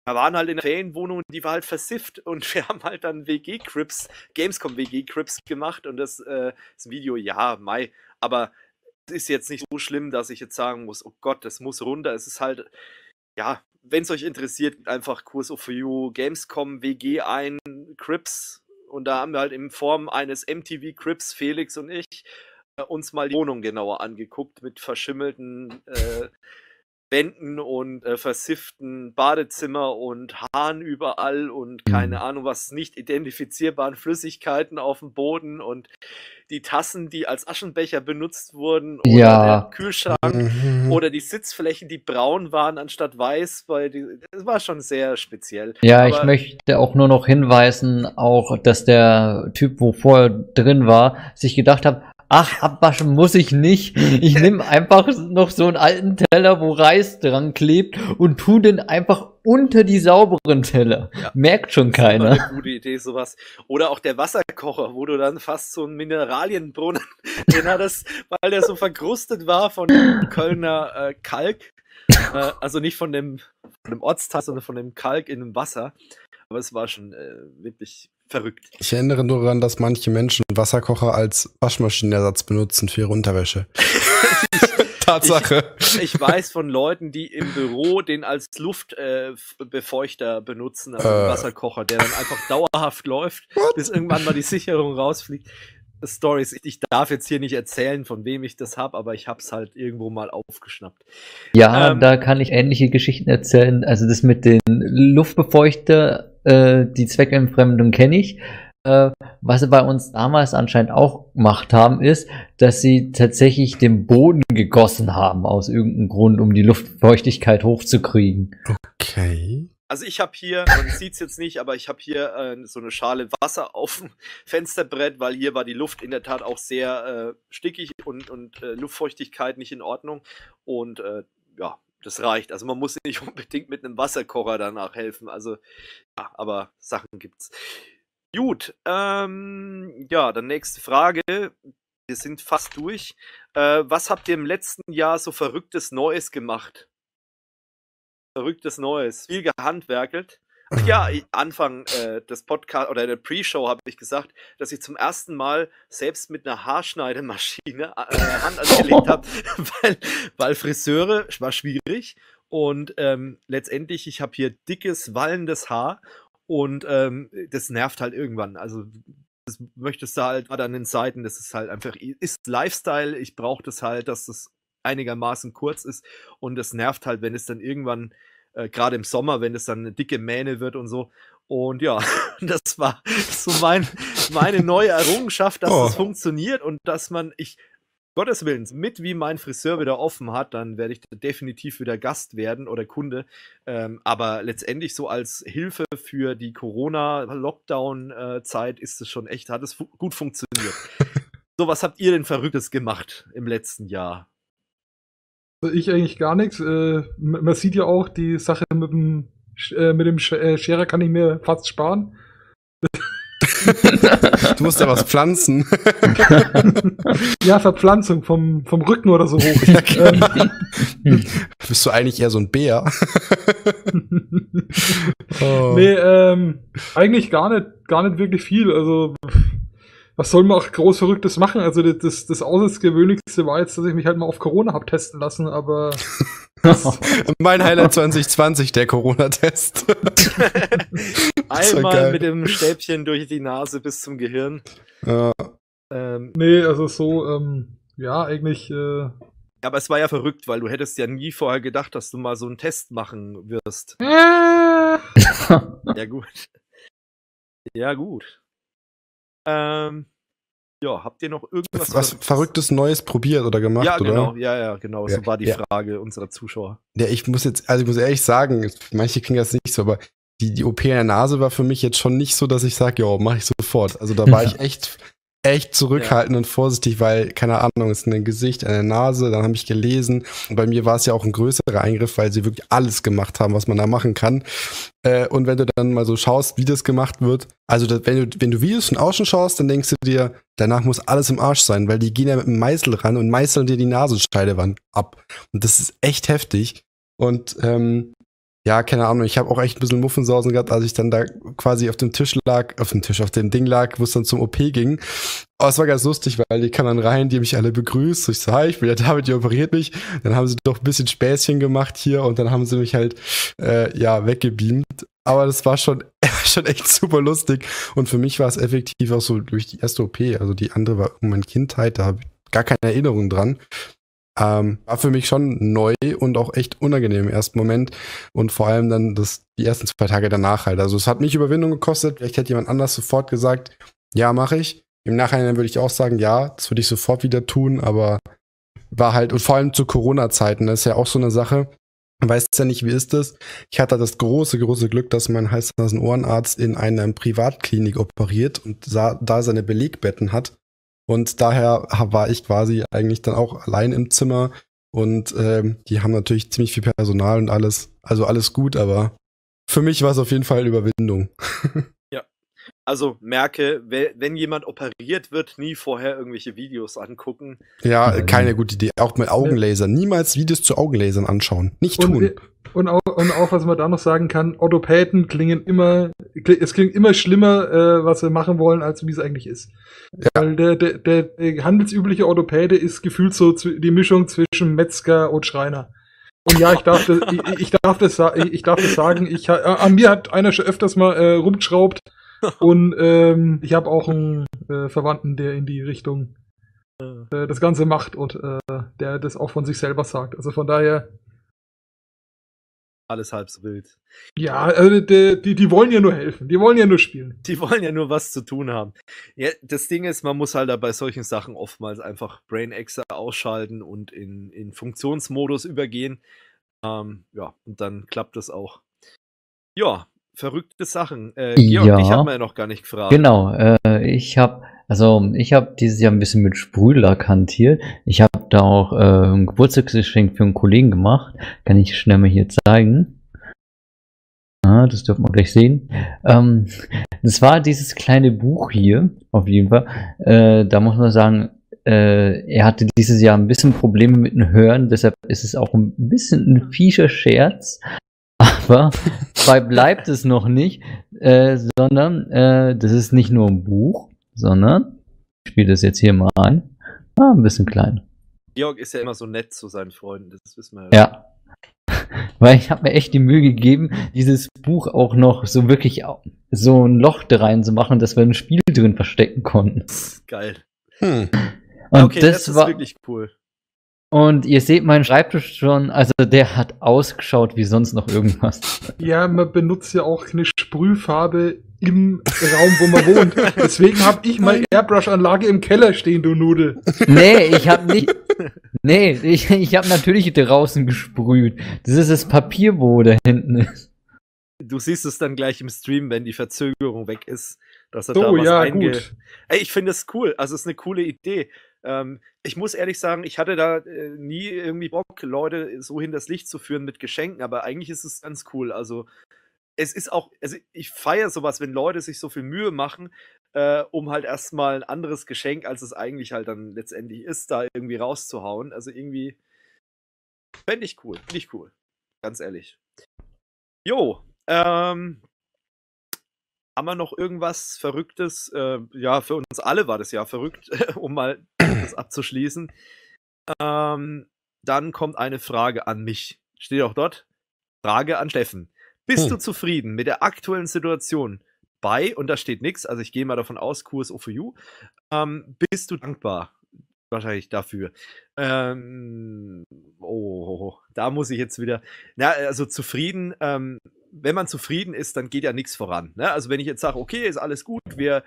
wir waren halt in der Ferienwohnung, die war halt versifft und wir haben halt dann WG-Crips, Gamescom-WG-Crips gemacht und das, äh, das Video, ja, Mai, aber es ist jetzt nicht so schlimm, dass ich jetzt sagen muss, oh Gott, das muss runter. Es ist halt, ja, wenn es euch interessiert, einfach Kurs of You, Gamescom, WG ein, Crips und da haben wir halt in Form eines MTV Crips, Felix und ich, äh, uns mal die Wohnung genauer angeguckt mit verschimmelten. Äh, Wänden und äh, versifften Badezimmer und Haaren überall und keine mhm. Ahnung was nicht identifizierbaren Flüssigkeiten auf dem Boden und die Tassen, die als Aschenbecher benutzt wurden oder ja. der Kühlschrank mhm. oder die Sitzflächen, die braun waren anstatt weiß, weil die, das war schon sehr speziell. Ja, Aber ich möchte auch nur noch hinweisen, auch dass der Typ, wo vorher drin war, sich gedacht hat, ach, abwaschen muss ich nicht. Ich nehme einfach noch so einen alten Teller, wo Reis dran klebt und tu den einfach unter die sauberen Teller. Ja. Merkt schon keiner. eine gute Idee, sowas. Oder auch der Wasserkocher, wo du dann fast so einen Mineralienbrunnen drin hattest, weil der so verkrustet war von Kölner äh, Kalk. Äh, also nicht von dem, von dem Ortsteil, sondern von dem Kalk in dem Wasser. Aber es war schon äh, wirklich verrückt. Ich erinnere nur daran, dass manche Menschen Wasserkocher als Waschmaschinenersatz benutzen für ihre Unterwäsche. Tatsache. Ich, ich, weiß von Leuten, die im Büro den als Luftbefeuchter äh, benutzen, also äh. Wasserkocher, der dann einfach dauerhaft läuft, What? bis irgendwann mal die Sicherung rausfliegt. Stories. Ich darf jetzt hier nicht erzählen, von wem ich das habe, aber ich habe es halt irgendwo mal aufgeschnappt. Ja, ähm, da kann ich ähnliche Geschichten erzählen. Also das mit den Luftbefeuchter äh, die Zweckentfremdung kenne ich. Äh, was sie bei uns damals anscheinend auch gemacht haben, ist, dass sie tatsächlich den Boden gegossen haben aus irgendeinem Grund, um die Luftfeuchtigkeit hochzukriegen. Okay. Also ich habe hier, man sieht es jetzt nicht, aber ich habe hier äh, so eine Schale Wasser auf dem Fensterbrett, weil hier war die Luft in der Tat auch sehr äh, stickig und, und äh, Luftfeuchtigkeit nicht in Ordnung. Und äh, ja, das reicht. Also man muss nicht unbedingt mit einem Wasserkocher danach helfen. Also, ja, aber Sachen gibt's. Gut, ähm, ja, dann nächste Frage. Wir sind fast durch. Äh, was habt ihr im letzten Jahr so verrücktes Neues gemacht? Verrücktes Neues. Viel gehandwerkelt ja, ähm. Anfang äh, des Podcasts oder der Pre-Show habe ich gesagt, dass ich zum ersten Mal selbst mit einer Haarschneidemaschine äh, äh, Hand angelegt habe, weil, weil Friseure war schwierig und ähm, letztendlich, ich habe hier dickes, wallendes Haar und ähm, das nervt halt irgendwann. Also das möchtest du halt gerade an den Seiten, das ist halt einfach, ist Lifestyle, ich brauche das halt, dass das einigermaßen kurz ist und das nervt halt, wenn es dann irgendwann äh, gerade im Sommer, wenn es dann eine dicke Mähne wird und so. Und ja, das war so mein, meine neue Errungenschaft, dass oh. es oh. das funktioniert und dass man, ich, Gottes Willens, mit wie mein Friseur wieder offen hat, dann werde ich definitiv wieder Gast werden oder Kunde. Ähm, aber letztendlich so als Hilfe für die Corona-Lockdown-Zeit ist es schon echt, hat es fu gut funktioniert. so, was habt ihr denn Verrücktes gemacht im letzten Jahr? Ich eigentlich gar nichts. Äh, man sieht ja auch, die Sache mit dem, äh, mit dem Sch äh, Scherer kann ich mir fast sparen. du musst ja was pflanzen. ja, Verpflanzung vom, vom Rücken oder so hoch. Ja, genau. ähm, Bist du eigentlich eher so ein Bär? oh. Nee, ähm, eigentlich gar nicht, gar nicht wirklich viel. Also was soll man auch groß Verrücktes machen? Also das, das das Außergewöhnlichste war jetzt, dass ich mich halt mal auf Corona hab testen lassen, aber. mein Highlight 2020, der Corona-Test. Einmal ja mit dem Stäbchen durch die Nase bis zum Gehirn. Ja. Ähm, nee, also so, ähm, ja, eigentlich. Äh, aber es war ja verrückt, weil du hättest ja nie vorher gedacht, dass du mal so einen Test machen wirst. Ah! ja, gut. Ja, gut. Ähm, ja, habt ihr noch irgendwas? Was Verrücktes Neues probiert oder gemacht, ja, genau, oder? Ja, ja, genau. Ja, so war die ja. Frage unserer Zuschauer. Ja, ich muss jetzt, also ich muss ehrlich sagen, manche kriegen das nicht so, aber die, die OP in der Nase war für mich jetzt schon nicht so, dass ich sage, ja, mache ich sofort. Also da war ich echt echt zurückhaltend ja. und vorsichtig, weil, keine Ahnung, es ist ein Gesicht, eine Nase, dann habe ich gelesen. Und bei mir war es ja auch ein größerer Eingriff, weil sie wirklich alles gemacht haben, was man da machen kann. Äh, und wenn du dann mal so schaust, wie das gemacht wird, also das, wenn, du, wenn du Videos von außen schaust, dann denkst du dir, danach muss alles im Arsch sein, weil die gehen ja mit dem Meißel ran und meißeln dir die Nasenscheidewand ab. Und das ist echt heftig. Und ähm, ja, keine Ahnung, ich habe auch echt ein bisschen Muffensausen gehabt, als ich dann da quasi auf dem Tisch lag, auf dem Tisch, auf dem Ding lag, wo es dann zum OP ging. Aber es war ganz lustig, weil die kamen dann rein, die haben mich alle begrüßt. Ich so, ich bin der David, ihr operiert mich. Dann haben sie doch ein bisschen Späßchen gemacht hier und dann haben sie mich halt, äh, ja, weggebeamt. Aber das war schon, schon echt super lustig. Und für mich war es effektiv auch so durch die erste OP. Also die andere war um mein Kindheit, da habe ich gar keine Erinnerung dran. Ähm, war für mich schon neu und auch echt unangenehm im ersten Moment und vor allem dann das, die ersten zwei Tage danach halt. Also es hat mich Überwindung gekostet. Vielleicht hätte jemand anders sofort gesagt, ja, mache ich. Im Nachhinein würde ich auch sagen, ja, das würde ich sofort wieder tun, aber war halt, und vor allem zu Corona-Zeiten, das ist ja auch so eine Sache. Man weiß ja nicht, wie ist das. Ich hatte das große, große Glück, dass mein hals ohrenarzt in einer Privatklinik operiert und da seine Belegbetten hat. Und daher war ich quasi eigentlich dann auch allein im Zimmer. Und ähm, die haben natürlich ziemlich viel Personal und alles. Also alles gut, aber für mich war es auf jeden Fall eine Überwindung. Also merke, wenn jemand operiert wird, nie vorher irgendwelche Videos angucken. Ja, keine gute Idee. Auch mit Augenlasern. Niemals Videos zu Augenlasern anschauen. Nicht tun. Und auch, und auch, was man da noch sagen kann, Orthopäden klingen immer, es klingt immer schlimmer, äh, was sie machen wollen, als wie es eigentlich ist. Ja. Weil der, der, der handelsübliche Orthopäde ist gefühlt so die Mischung zwischen Metzger und Schreiner. Und ja, ich darf das, ich, ich darf das, ich, darf das sagen. Ich, äh, an mir hat einer schon öfters mal äh, rumgeschraubt. Und ähm, ich habe auch einen äh, Verwandten, der in die Richtung äh, das Ganze macht und äh, der das auch von sich selber sagt. Also von daher. Alles halb so wild. Ja, also die, die, die, wollen ja nur helfen. Die wollen ja nur spielen. Die wollen ja nur was zu tun haben. Ja, das Ding ist, man muss halt da bei solchen Sachen oftmals einfach Brain Exer ausschalten und in, in Funktionsmodus übergehen. Ähm, ja, und dann klappt das auch. Ja, verrückte Sachen. Äh, Georg, ja. dich haben wir ja noch gar nicht gefragt. Genau, äh, ich habe also ich habe dieses Jahr ein bisschen mit Sprühlack hantiert. Ich habe da auch äh, ein Geburtstagsgeschenk für einen Kollegen gemacht. Kann ich schnell mal hier zeigen. Ah, das dürfen wir gleich sehen. Ähm, das war dieses kleine Buch hier, auf jeden Fall. Äh, da muss man sagen, äh, er hatte dieses Jahr ein bisschen Probleme mit dem Hören, deshalb ist es auch ein bisschen ein fiescher Scherz etwa. Bei bleibt es noch nicht, äh, sondern äh, das ist nicht nur ein Buch, sondern ich spiele das jetzt hier mal ein. Ah, ein bisschen klein. Georg ist ja immer so nett zu seinen Freunden, das wissen wir ja. ja. Weil ich habe mir echt die Mühe gegeben, dieses Buch auch noch so wirklich so ein Loch reinzumachen, dass wir ein Spiel drin verstecken konnten. Geil. Hm. Und okay, das, das ist war, wirklich cool. Und ihr seht meinen Schreibtisch schon, also der hat ausgeschaut wie sonst noch irgendwas. Ja, man benutzt ja auch eine Sprühfarbe im Raum, wo man wohnt. Deswegen habe ich meine Airbrush-Anlage im Keller stehen, du Nudel. Nee, ich habe nicht. Nee, ich, ich habe natürlich draußen gesprüht. Das ist das Papier, wo da hinten ist. Du siehst es dann gleich im Stream, wenn die Verzögerung weg ist, dass er so, oh da was ja, gut. Ey, ich finde es cool. Also es ist eine coole Idee ähm, ich muss ehrlich sagen, ich hatte da äh, nie irgendwie Bock, Leute so hinters Licht zu führen mit Geschenken, aber eigentlich ist es ganz cool. Also es ist auch, also ich feiere sowas, wenn Leute sich so viel Mühe machen, äh, um halt erstmal ein anderes Geschenk, als es eigentlich halt dann letztendlich ist, da irgendwie rauszuhauen. Also irgendwie fände ich cool, nicht cool. Ganz ehrlich. Jo, ähm, haben wir noch irgendwas Verrücktes? Äh, ja, für uns alle war das ja verrückt, um mal das abzuschließen. Ähm, dann kommt eine Frage an mich. Steht auch dort. Frage an Steffen. Bist hm. du zufrieden mit der aktuellen Situation bei, und da steht nichts, also ich gehe mal davon aus, Kurs for You, ähm, bist du dankbar wahrscheinlich dafür. Ähm, oh, da muss ich jetzt wieder. Na, also zufrieden. Ähm, wenn man zufrieden ist, dann geht ja nichts voran. Ne? Also wenn ich jetzt sage, okay, ist alles gut, wir,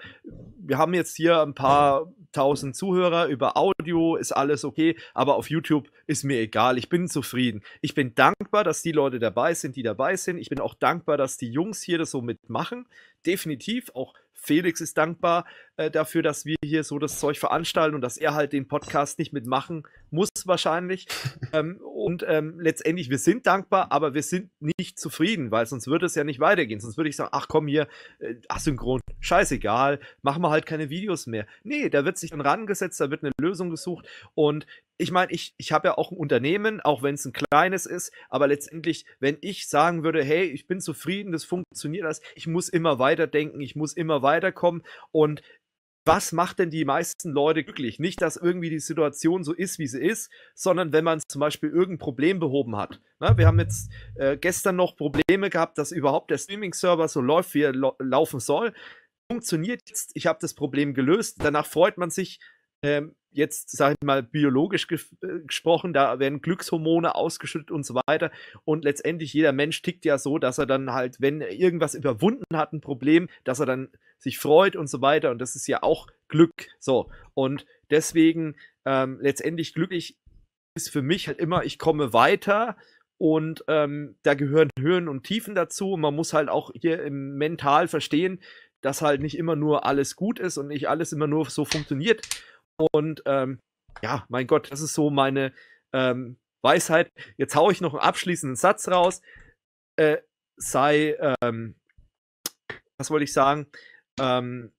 wir haben jetzt hier ein paar tausend Zuhörer über Audio, ist alles okay, aber auf YouTube ist mir egal, ich bin zufrieden. Ich bin dankbar, dass die Leute dabei sind, die dabei sind. Ich bin auch dankbar, dass die Jungs hier das so mitmachen. Definitiv, auch Felix ist dankbar. Äh, dafür, dass wir hier so das Zeug veranstalten und dass er halt den Podcast nicht mitmachen muss wahrscheinlich. ähm, und ähm, letztendlich, wir sind dankbar, aber wir sind nicht zufrieden, weil sonst würde es ja nicht weitergehen. Sonst würde ich sagen, ach komm hier, äh, asynchron, scheißegal, machen wir halt keine Videos mehr. Nee, da wird sich dann rangesetzt, da wird eine Lösung gesucht und ich meine, ich, ich habe ja auch ein Unternehmen, auch wenn es ein kleines ist, aber letztendlich, wenn ich sagen würde, hey, ich bin zufrieden, das funktioniert das, ich muss immer weiterdenken, ich muss immer weiterkommen und was macht denn die meisten Leute glücklich? Nicht, dass irgendwie die Situation so ist, wie sie ist, sondern wenn man zum Beispiel irgendein Problem behoben hat. Na, ne, wir haben jetzt äh, gestern noch Probleme gehabt, dass überhaupt der Streaming-Server so läuft, wie er laufen soll. Funktioniert jetzt, ich habe das Problem gelöst. Danach freut man sich, ähm, jetzt, sage ich mal, biologisch ge äh, gesprochen, da werden Glückshormone ausgeschüttet und so weiter. Und letztendlich jeder Mensch tickt ja so, dass er dann halt, wenn er irgendwas überwunden hat, ein Problem, dass er dann sich freut und so weiter. Und das ist ja auch Glück. So. Und deswegen ähm, letztendlich glücklich ist für mich halt immer, ich komme weiter. Und ähm, da gehören Höhen und Tiefen dazu. Und man muss halt auch hier im mental verstehen, dass halt nicht immer nur alles gut ist und nicht alles immer nur so funktioniert. Und ähm, ja, mein Gott, das ist so meine ähm, Weisheit. Jetzt haue ich noch einen abschließenden Satz raus. Äh, sei, ähm, was wollte ich sagen? Ähm,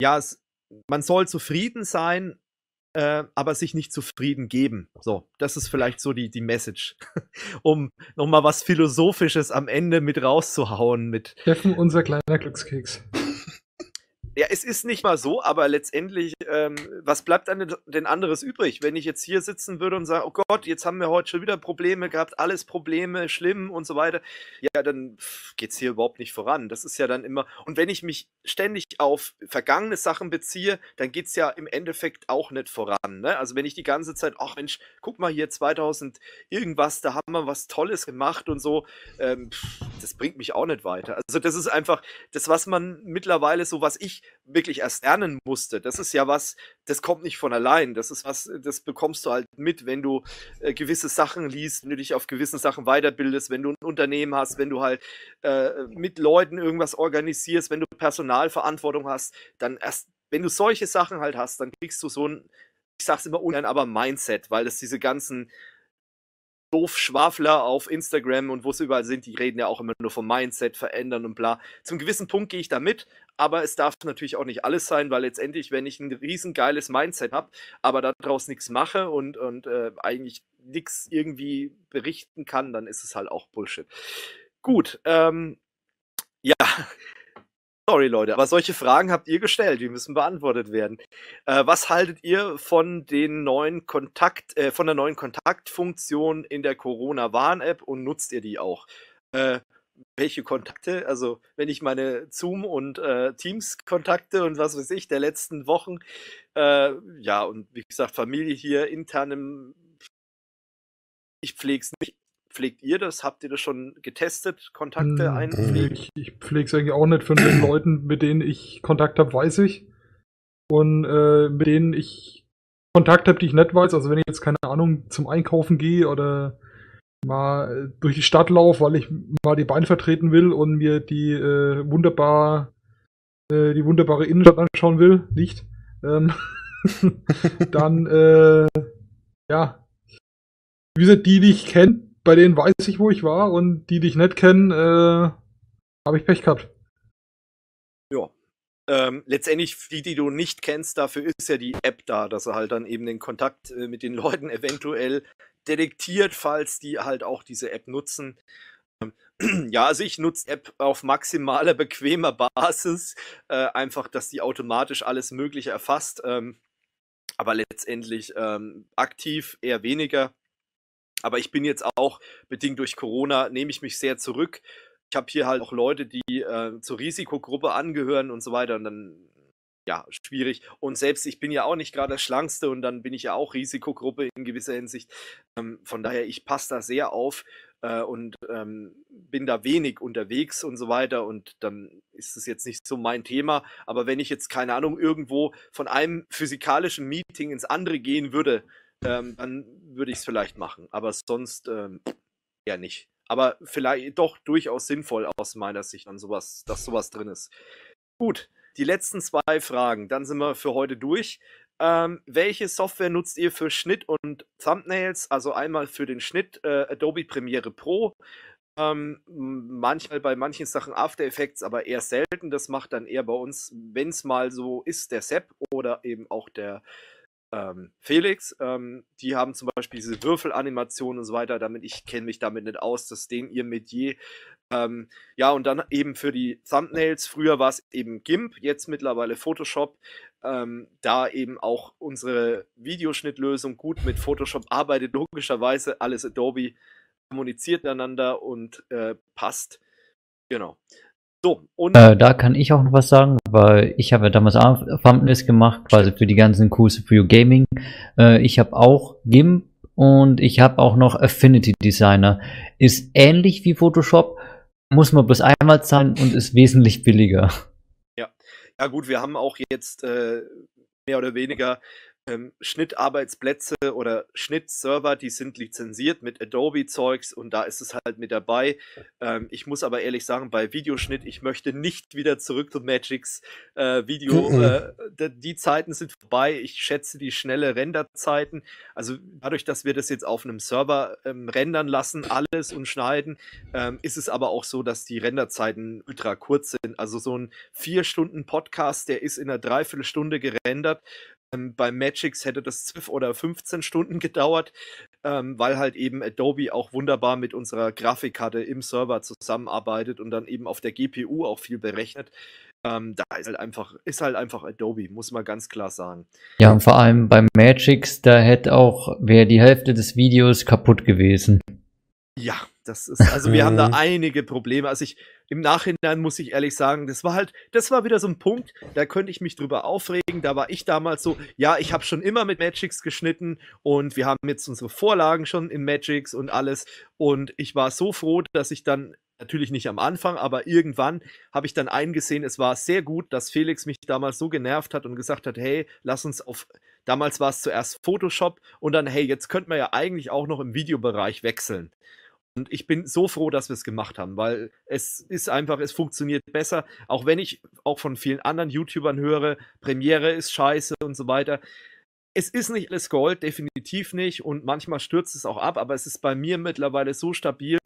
ja, es, man soll zufrieden sein, äh, aber sich nicht zufrieden geben. So, das ist vielleicht so die, die Message, um nochmal was Philosophisches am Ende mit rauszuhauen. Mit Steffen, unser kleiner Glückskeks. Ja, es ist nicht mal so, aber letztendlich, ähm, was bleibt denn, denn anderes übrig? Wenn ich jetzt hier sitzen würde und sage, oh Gott, jetzt haben wir heute schon wieder Probleme gehabt, alles Probleme, schlimm und so weiter, ja, dann geht es hier überhaupt nicht voran. Das ist ja dann immer, und wenn ich mich ständig auf vergangene Sachen beziehe, dann geht es ja im Endeffekt auch nicht voran. Ne? Also wenn ich die ganze Zeit, ach Mensch, guck mal hier 2000 irgendwas, da haben wir was Tolles gemacht und so, ähm, das bringt mich auch nicht weiter. Also das ist einfach das, was man mittlerweile so, was ich wirklich erst lernen musste. Das ist ja was, das kommt nicht von allein. Das ist was, das bekommst du halt mit, wenn du äh, gewisse Sachen liest, wenn du dich auf gewissen Sachen weiterbildest, wenn du ein Unternehmen hast, wenn du halt äh, mit Leuten irgendwas organisierst, wenn du Personalverantwortung hast, dann erst, wenn du solche Sachen halt hast, dann kriegst du so ein, ich sag's immer ungern, aber Mindset, weil das diese ganzen doof Schwafler auf Instagram und wo sie überall sind, die reden ja auch immer nur vom Mindset verändern und bla. Zum gewissen Punkt gehe ich da mit, aber es darf natürlich auch nicht alles sein, weil letztendlich, wenn ich ein riesengeiles Mindset habe, aber daraus nichts mache und, und äh, eigentlich nichts irgendwie berichten kann, dann ist es halt auch Bullshit. Gut, ähm, ja. Sorry, Leute, aber solche Fragen habt ihr gestellt, die müssen beantwortet werden. Äh, was haltet ihr von den neuen Kontakt, äh, von der neuen Kontaktfunktion in der Corona-Warn-App und nutzt ihr die auch? Äh, welche Kontakte, also wenn ich meine Zoom- und äh, Teams-Kontakte und was weiß ich der letzten Wochen, äh, ja, und wie gesagt, Familie hier internem, ich pflege es nicht. Pflegt ihr das? Habt ihr das schon getestet? Kontakte hm, einpflegen? Ich, ich pflege es eigentlich auch nicht. Von den Leuten, mit denen ich Kontakt habe, weiß ich. Und äh, mit denen ich Kontakt habe, die ich nicht weiß, also wenn ich jetzt keine Ahnung zum Einkaufen gehe oder mal äh, durch die Stadt laufe, weil ich mal die Beine vertreten will und mir die äh, wunderbar äh, die wunderbare Innenstadt anschauen will, nicht, ähm, dann äh, ja, wie gesagt, die, die ich kenne, bei denen weiß ich, wo ich war und die, die ich nicht kenne, äh, habe ich Pech gehabt. Ja ähm, letztendlich, die, die du nicht kennst, dafür ist ja die App da, dass er halt dann eben den Kontakt äh, mit den Leuten eventuell detektiert, falls die halt auch diese App nutzen. Ähm, ja, also ich nutze App auf maximaler bequemer Basis, äh, einfach, dass die automatisch alles Mögliche erfasst, ähm, aber letztendlich ähm, aktiv eher weniger. Aber ich bin jetzt auch bedingt durch Corona, nehme ich mich sehr zurück, ich habe hier halt auch Leute, die äh, zur Risikogruppe angehören und so weiter und dann ja, schwierig. Und selbst ich bin ja auch nicht gerade der Schlankste und dann bin ich ja auch Risikogruppe in gewisser Hinsicht. Ähm, von daher, ich passe da sehr auf äh, und ähm, bin da wenig unterwegs und so weiter. Und dann ist es jetzt nicht so mein Thema. Aber wenn ich jetzt, keine Ahnung, irgendwo von einem physikalischen Meeting ins andere gehen würde, ähm, dann würde ich es vielleicht machen. Aber sonst ähm, eher nicht aber vielleicht doch durchaus sinnvoll aus meiner Sicht, dann sowas, dass sowas drin ist. Gut, die letzten zwei Fragen, dann sind wir für heute durch. Ähm, welche Software nutzt ihr für Schnitt und Thumbnails? Also einmal für den Schnitt äh, Adobe Premiere Pro, ähm, manchmal bei manchen Sachen After Effects, aber eher selten. Das macht dann eher bei uns, wenn es mal so ist, der Sepp oder eben auch der ähm, Felix. Ähm, die haben zum Beispiel diese Würfelanimation und so weiter, damit ich kenne mich damit nicht aus, das ist ihr Metier. Ähm, ja, und dann eben für die Thumbnails, früher war es eben GIMP, jetzt mittlerweile Photoshop. Ähm, da eben auch unsere Videoschnittlösung gut mit Photoshop arbeitet, logischerweise alles Adobe kommuniziert miteinander und äh, passt. Genau. So, und äh, da kann ich auch noch was sagen, weil ich habe ja damals Thumbnails gemacht, quasi für die ganzen Kurse für Gaming. Äh, ich habe auch GIMP und ich habe auch noch Affinity Designer. Ist ähnlich wie Photoshop, muss man bloß einmal zahlen und ist wesentlich billiger. Ja, ja gut, wir haben auch jetzt äh, mehr oder weniger ähm, Schnittarbeitsplätze oder Schnittserver, die sind lizenziert mit Adobe-Zeugs und da ist es halt mit dabei. Ähm, ich muss aber ehrlich sagen, bei Videoschnitt, ich möchte nicht wieder zurück zu Magics äh, Video. Mhm. Äh, die Zeiten sind vorbei. Ich schätze die schnelle Renderzeiten. Also dadurch, dass wir das jetzt auf einem Server ähm, rendern lassen, alles und schneiden, ähm, ist es aber auch so, dass die Renderzeiten ultra kurz sind. Also so ein vier Stunden Podcast, der ist in einer Dreiviertelstunde gerendert. Ähm, bei Magix hätte das 12 oder 15 Stunden gedauert, ähm, weil halt eben Adobe auch wunderbar mit unserer Grafikkarte im Server zusammenarbeitet und dann eben auf der GPU auch viel berechnet. Ähm, da ist halt einfach, ist halt einfach Adobe, muss man ganz klar sagen. Ja, und vor allem bei Magix, da hätte auch, wäre die Hälfte des Videos kaputt gewesen. Ja, das ist, also wir haben da einige Probleme. Also ich im Nachhinein muss ich ehrlich sagen, das war halt, das war wieder so ein Punkt, da könnte ich mich drüber aufregen. Da war ich damals so, ja, ich habe schon immer mit Magics geschnitten und wir haben jetzt unsere Vorlagen schon in Magics und alles. Und ich war so froh, dass ich dann natürlich nicht am Anfang, aber irgendwann habe ich dann eingesehen, es war sehr gut, dass Felix mich damals so genervt hat und gesagt hat, hey, lass uns auf, damals war es zuerst Photoshop und dann, hey, jetzt könnten wir ja eigentlich auch noch im Videobereich wechseln. Und ich bin so froh, dass wir es gemacht haben, weil es ist einfach, es funktioniert besser. Auch wenn ich auch von vielen anderen YouTubern höre, Premiere ist scheiße und so weiter. Es ist nicht alles Gold, definitiv nicht. Und manchmal stürzt es auch ab, aber es ist bei mir mittlerweile so stabil,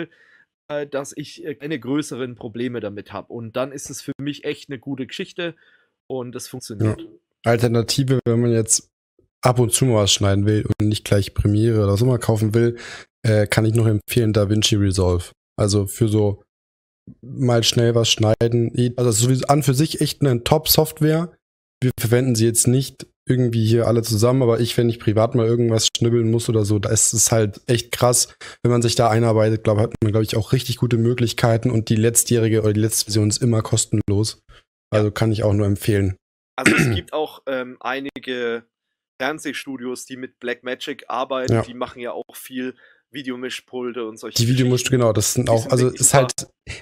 äh, dass ich äh, keine größeren Probleme damit habe. Und dann ist es für mich echt eine gute Geschichte und es funktioniert. Ja. Alternative, wenn man jetzt ab und zu mal was schneiden will und nicht gleich Premiere oder so mal kaufen will, äh, kann ich noch empfehlen DaVinci Resolve. Also für so mal schnell was schneiden. Also sowieso an für sich echt eine Top-Software. Wir verwenden sie jetzt nicht irgendwie hier alle zusammen, aber ich, wenn ich privat mal irgendwas schnibbeln muss oder so, da ist es halt echt krass. Wenn man sich da einarbeitet, glaube hat man, glaube ich, auch richtig gute Möglichkeiten und die letztjährige oder die letzte Version ist immer kostenlos. Also ja. kann ich auch nur empfehlen. Also es gibt auch ähm, einige Fernsehstudios, die mit Blackmagic arbeiten, ja. die machen ja auch viel Videomischpulte und solche. Die Videomisch, genau, das sind auch, also ist halt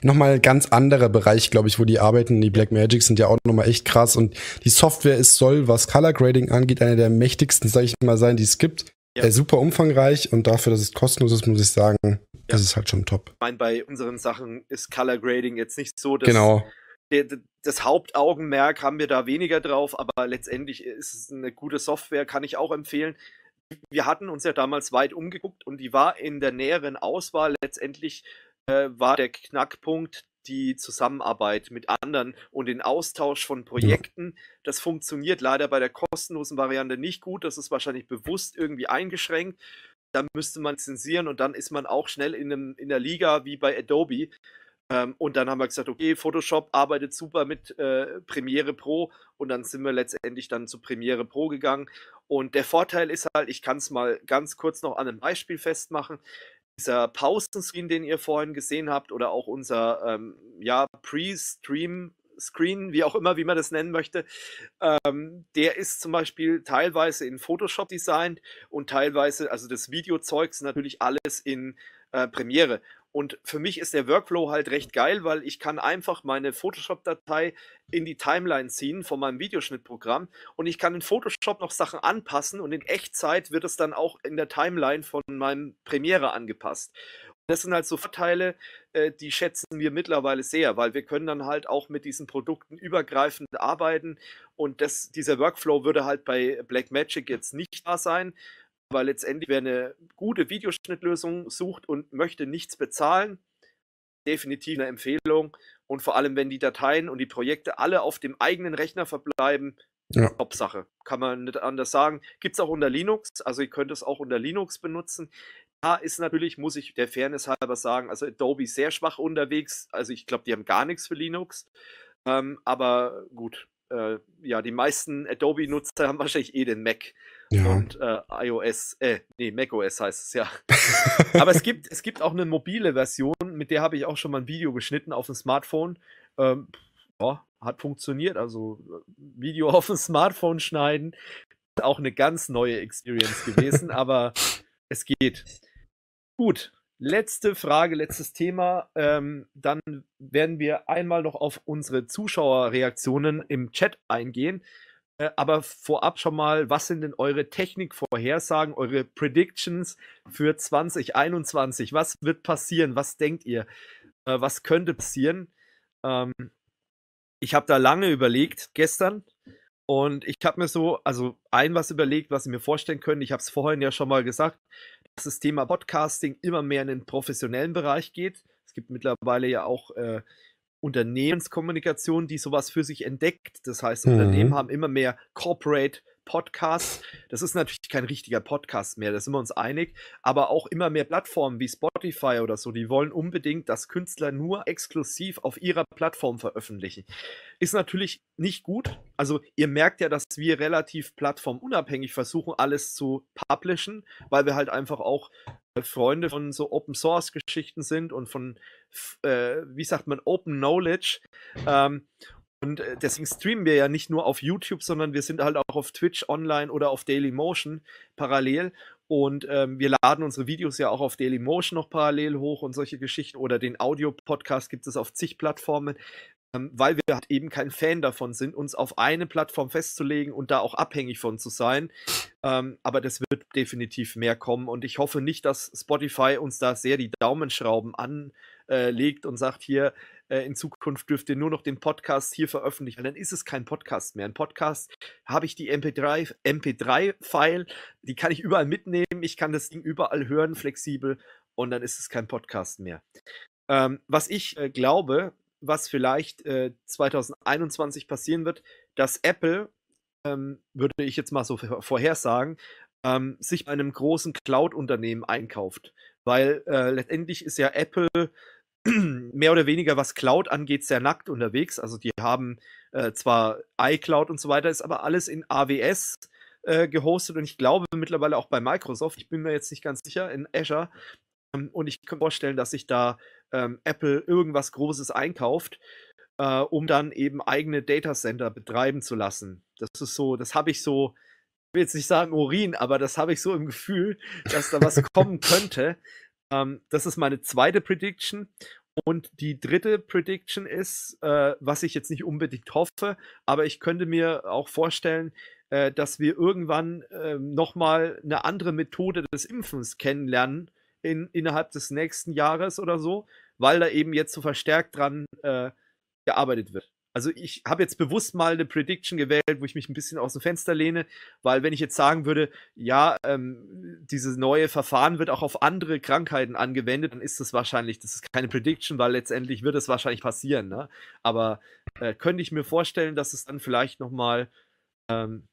nochmal ein ganz anderer Bereich, glaube ich, wo die arbeiten. Die Blackmagic sind ja auch nochmal echt krass und die Software ist, soll, was Color Grading angeht, eine der mächtigsten, sage ich mal, sein, die es gibt. Ja. Äh, super umfangreich und dafür, dass es kostenlos ist, muss ich sagen, ja. das ist halt schon top. Ich meine, bei unseren Sachen ist Color Grading jetzt nicht so, dass genau das Hauptaugenmerk haben wir da weniger drauf, aber letztendlich ist es eine gute Software, kann ich auch empfehlen. Wir hatten uns ja damals weit umgeguckt und die war in der näheren Auswahl. Letztendlich äh, war der Knackpunkt die Zusammenarbeit mit anderen und den Austausch von Projekten. Das funktioniert leider bei der kostenlosen Variante nicht gut. Das ist wahrscheinlich bewusst irgendwie eingeschränkt. Da müsste man zensieren und dann ist man auch schnell in, einem, in der Liga wie bei Adobe, ähm, und dann haben wir gesagt, okay, Photoshop arbeitet super mit äh, Premiere Pro und dann sind wir letztendlich dann zu Premiere Pro gegangen. Und der Vorteil ist halt, ich kann es mal ganz kurz noch an einem Beispiel festmachen. Dieser Pausenscreen, den ihr vorhin gesehen habt, oder auch unser ähm, ja, Pre-Stream Screen, wie auch immer, wie man das nennen möchte, ähm, der ist zum Beispiel teilweise in Photoshop designt und teilweise, also das Videozeug ist natürlich alles in äh, Premiere. Und für mich ist der Workflow halt recht geil, weil ich kann einfach meine Photoshop-Datei in die Timeline ziehen von meinem Videoschnittprogramm und ich kann in Photoshop noch Sachen anpassen und in Echtzeit wird es dann auch in der Timeline von meinem Premiere angepasst. Das sind halt so Vorteile, äh, die schätzen wir mittlerweile sehr, weil wir können dann halt auch mit diesen Produkten übergreifend arbeiten und das, dieser Workflow würde halt bei Blackmagic jetzt nicht da sein weil letztendlich, wer eine gute Videoschnittlösung sucht und möchte nichts bezahlen, definitiv eine Empfehlung. Und vor allem, wenn die Dateien und die Projekte alle auf dem eigenen Rechner verbleiben, ja. Top-Sache. Kann man nicht anders sagen. Gibt es auch unter Linux, also ihr könnt es auch unter Linux benutzen. Da ist natürlich, muss ich der Fairness halber sagen, also Adobe sehr schwach unterwegs. Also ich glaube, die haben gar nichts für Linux. Ähm, aber gut, äh, ja, die meisten Adobe-Nutzer haben wahrscheinlich eh den Mac. Ja. Und äh, iOS, äh, nee, macOS heißt es ja. Aber es gibt, es gibt auch eine mobile Version, mit der habe ich auch schon mal ein Video geschnitten auf dem Smartphone. Ähm, ja, hat funktioniert. Also Video auf dem Smartphone schneiden. Ist auch eine ganz neue Experience gewesen, aber es geht. Gut, letzte Frage, letztes Thema. Ähm, dann werden wir einmal noch auf unsere Zuschauerreaktionen im Chat eingehen. Äh, aber vorab schon mal, was sind denn eure Technikvorhersagen, eure Predictions für 2021? Was wird passieren? Was denkt ihr? Äh, was könnte passieren? Ähm, ich habe da lange überlegt gestern und ich habe mir so, also ein was überlegt, was ich mir vorstellen könnte. Ich habe es vorhin ja schon mal gesagt, dass das Thema Podcasting immer mehr in den professionellen Bereich geht. Es gibt mittlerweile ja auch äh, Unternehmenskommunikation, die sowas für sich entdeckt. Das heißt, mhm. Unternehmen haben immer mehr Corporate Podcasts. Das ist natürlich kein richtiger Podcast mehr, da sind wir uns einig. Aber auch immer mehr Plattformen wie Spotify oder so, die wollen unbedingt, dass Künstler nur exklusiv auf ihrer Plattform veröffentlichen. Ist natürlich nicht gut. Also ihr merkt ja, dass wir relativ plattformunabhängig versuchen, alles zu publishen, weil wir halt einfach auch Freunde von so Open Source Geschichten sind und von, äh, wie sagt man, Open Knowledge. Ähm, und äh, deswegen streamen wir ja nicht nur auf YouTube, sondern wir sind halt auch auf Twitch online oder auf Daily Motion parallel. Und ähm, wir laden unsere Videos ja auch auf Daily Motion noch parallel hoch und solche Geschichten. Oder den Audio-Podcast gibt es auf zig Plattformen. Ähm, weil wir halt eben kein Fan davon sind, uns auf eine Plattform festzulegen und da auch abhängig von zu sein. Ähm, aber das wird definitiv mehr kommen und ich hoffe nicht, dass Spotify uns da sehr die Daumenschrauben anlegt äh, und sagt hier, äh, in Zukunft dürft ihr nur noch den Podcast hier veröffentlichen. Und dann ist es kein Podcast mehr. Ein Podcast habe ich die MP3-File, MP3 die kann ich überall mitnehmen, ich kann das Ding überall hören, flexibel und dann ist es kein Podcast mehr. Ähm, was ich äh, glaube, was vielleicht äh, 2021 passieren wird, dass Apple, ähm, würde ich jetzt mal so vorhersagen, ähm, sich bei einem großen Cloud-Unternehmen einkauft. Weil äh, letztendlich ist ja Apple mehr oder weniger, was Cloud angeht, sehr nackt unterwegs. Also die haben äh, zwar iCloud und so weiter, ist aber alles in AWS äh, gehostet und ich glaube mittlerweile auch bei Microsoft, ich bin mir jetzt nicht ganz sicher, in Azure. Ähm, und ich kann mir vorstellen, dass sich da ähm, Apple irgendwas Großes einkauft, äh, um dann eben eigene Datacenter betreiben zu lassen. Das ist so, das habe ich so, ich will jetzt nicht sagen Urin, aber das habe ich so im Gefühl, dass da was kommen könnte. Ähm, das ist meine zweite Prediction. Und die dritte Prediction ist, äh, was ich jetzt nicht unbedingt hoffe, aber ich könnte mir auch vorstellen, äh, dass wir irgendwann äh, nochmal eine andere Methode des Impfens kennenlernen in, innerhalb des nächsten Jahres oder so, weil da eben jetzt so verstärkt dran äh, gearbeitet wird. Also ich habe jetzt bewusst mal eine Prediction gewählt, wo ich mich ein bisschen aus dem Fenster lehne, weil wenn ich jetzt sagen würde, ja, ähm, dieses neue Verfahren wird auch auf andere Krankheiten angewendet, dann ist das wahrscheinlich, das ist keine Prediction, weil letztendlich wird es wahrscheinlich passieren. Ne? Aber äh, könnte ich mir vorstellen, dass es dann vielleicht nochmal ähm,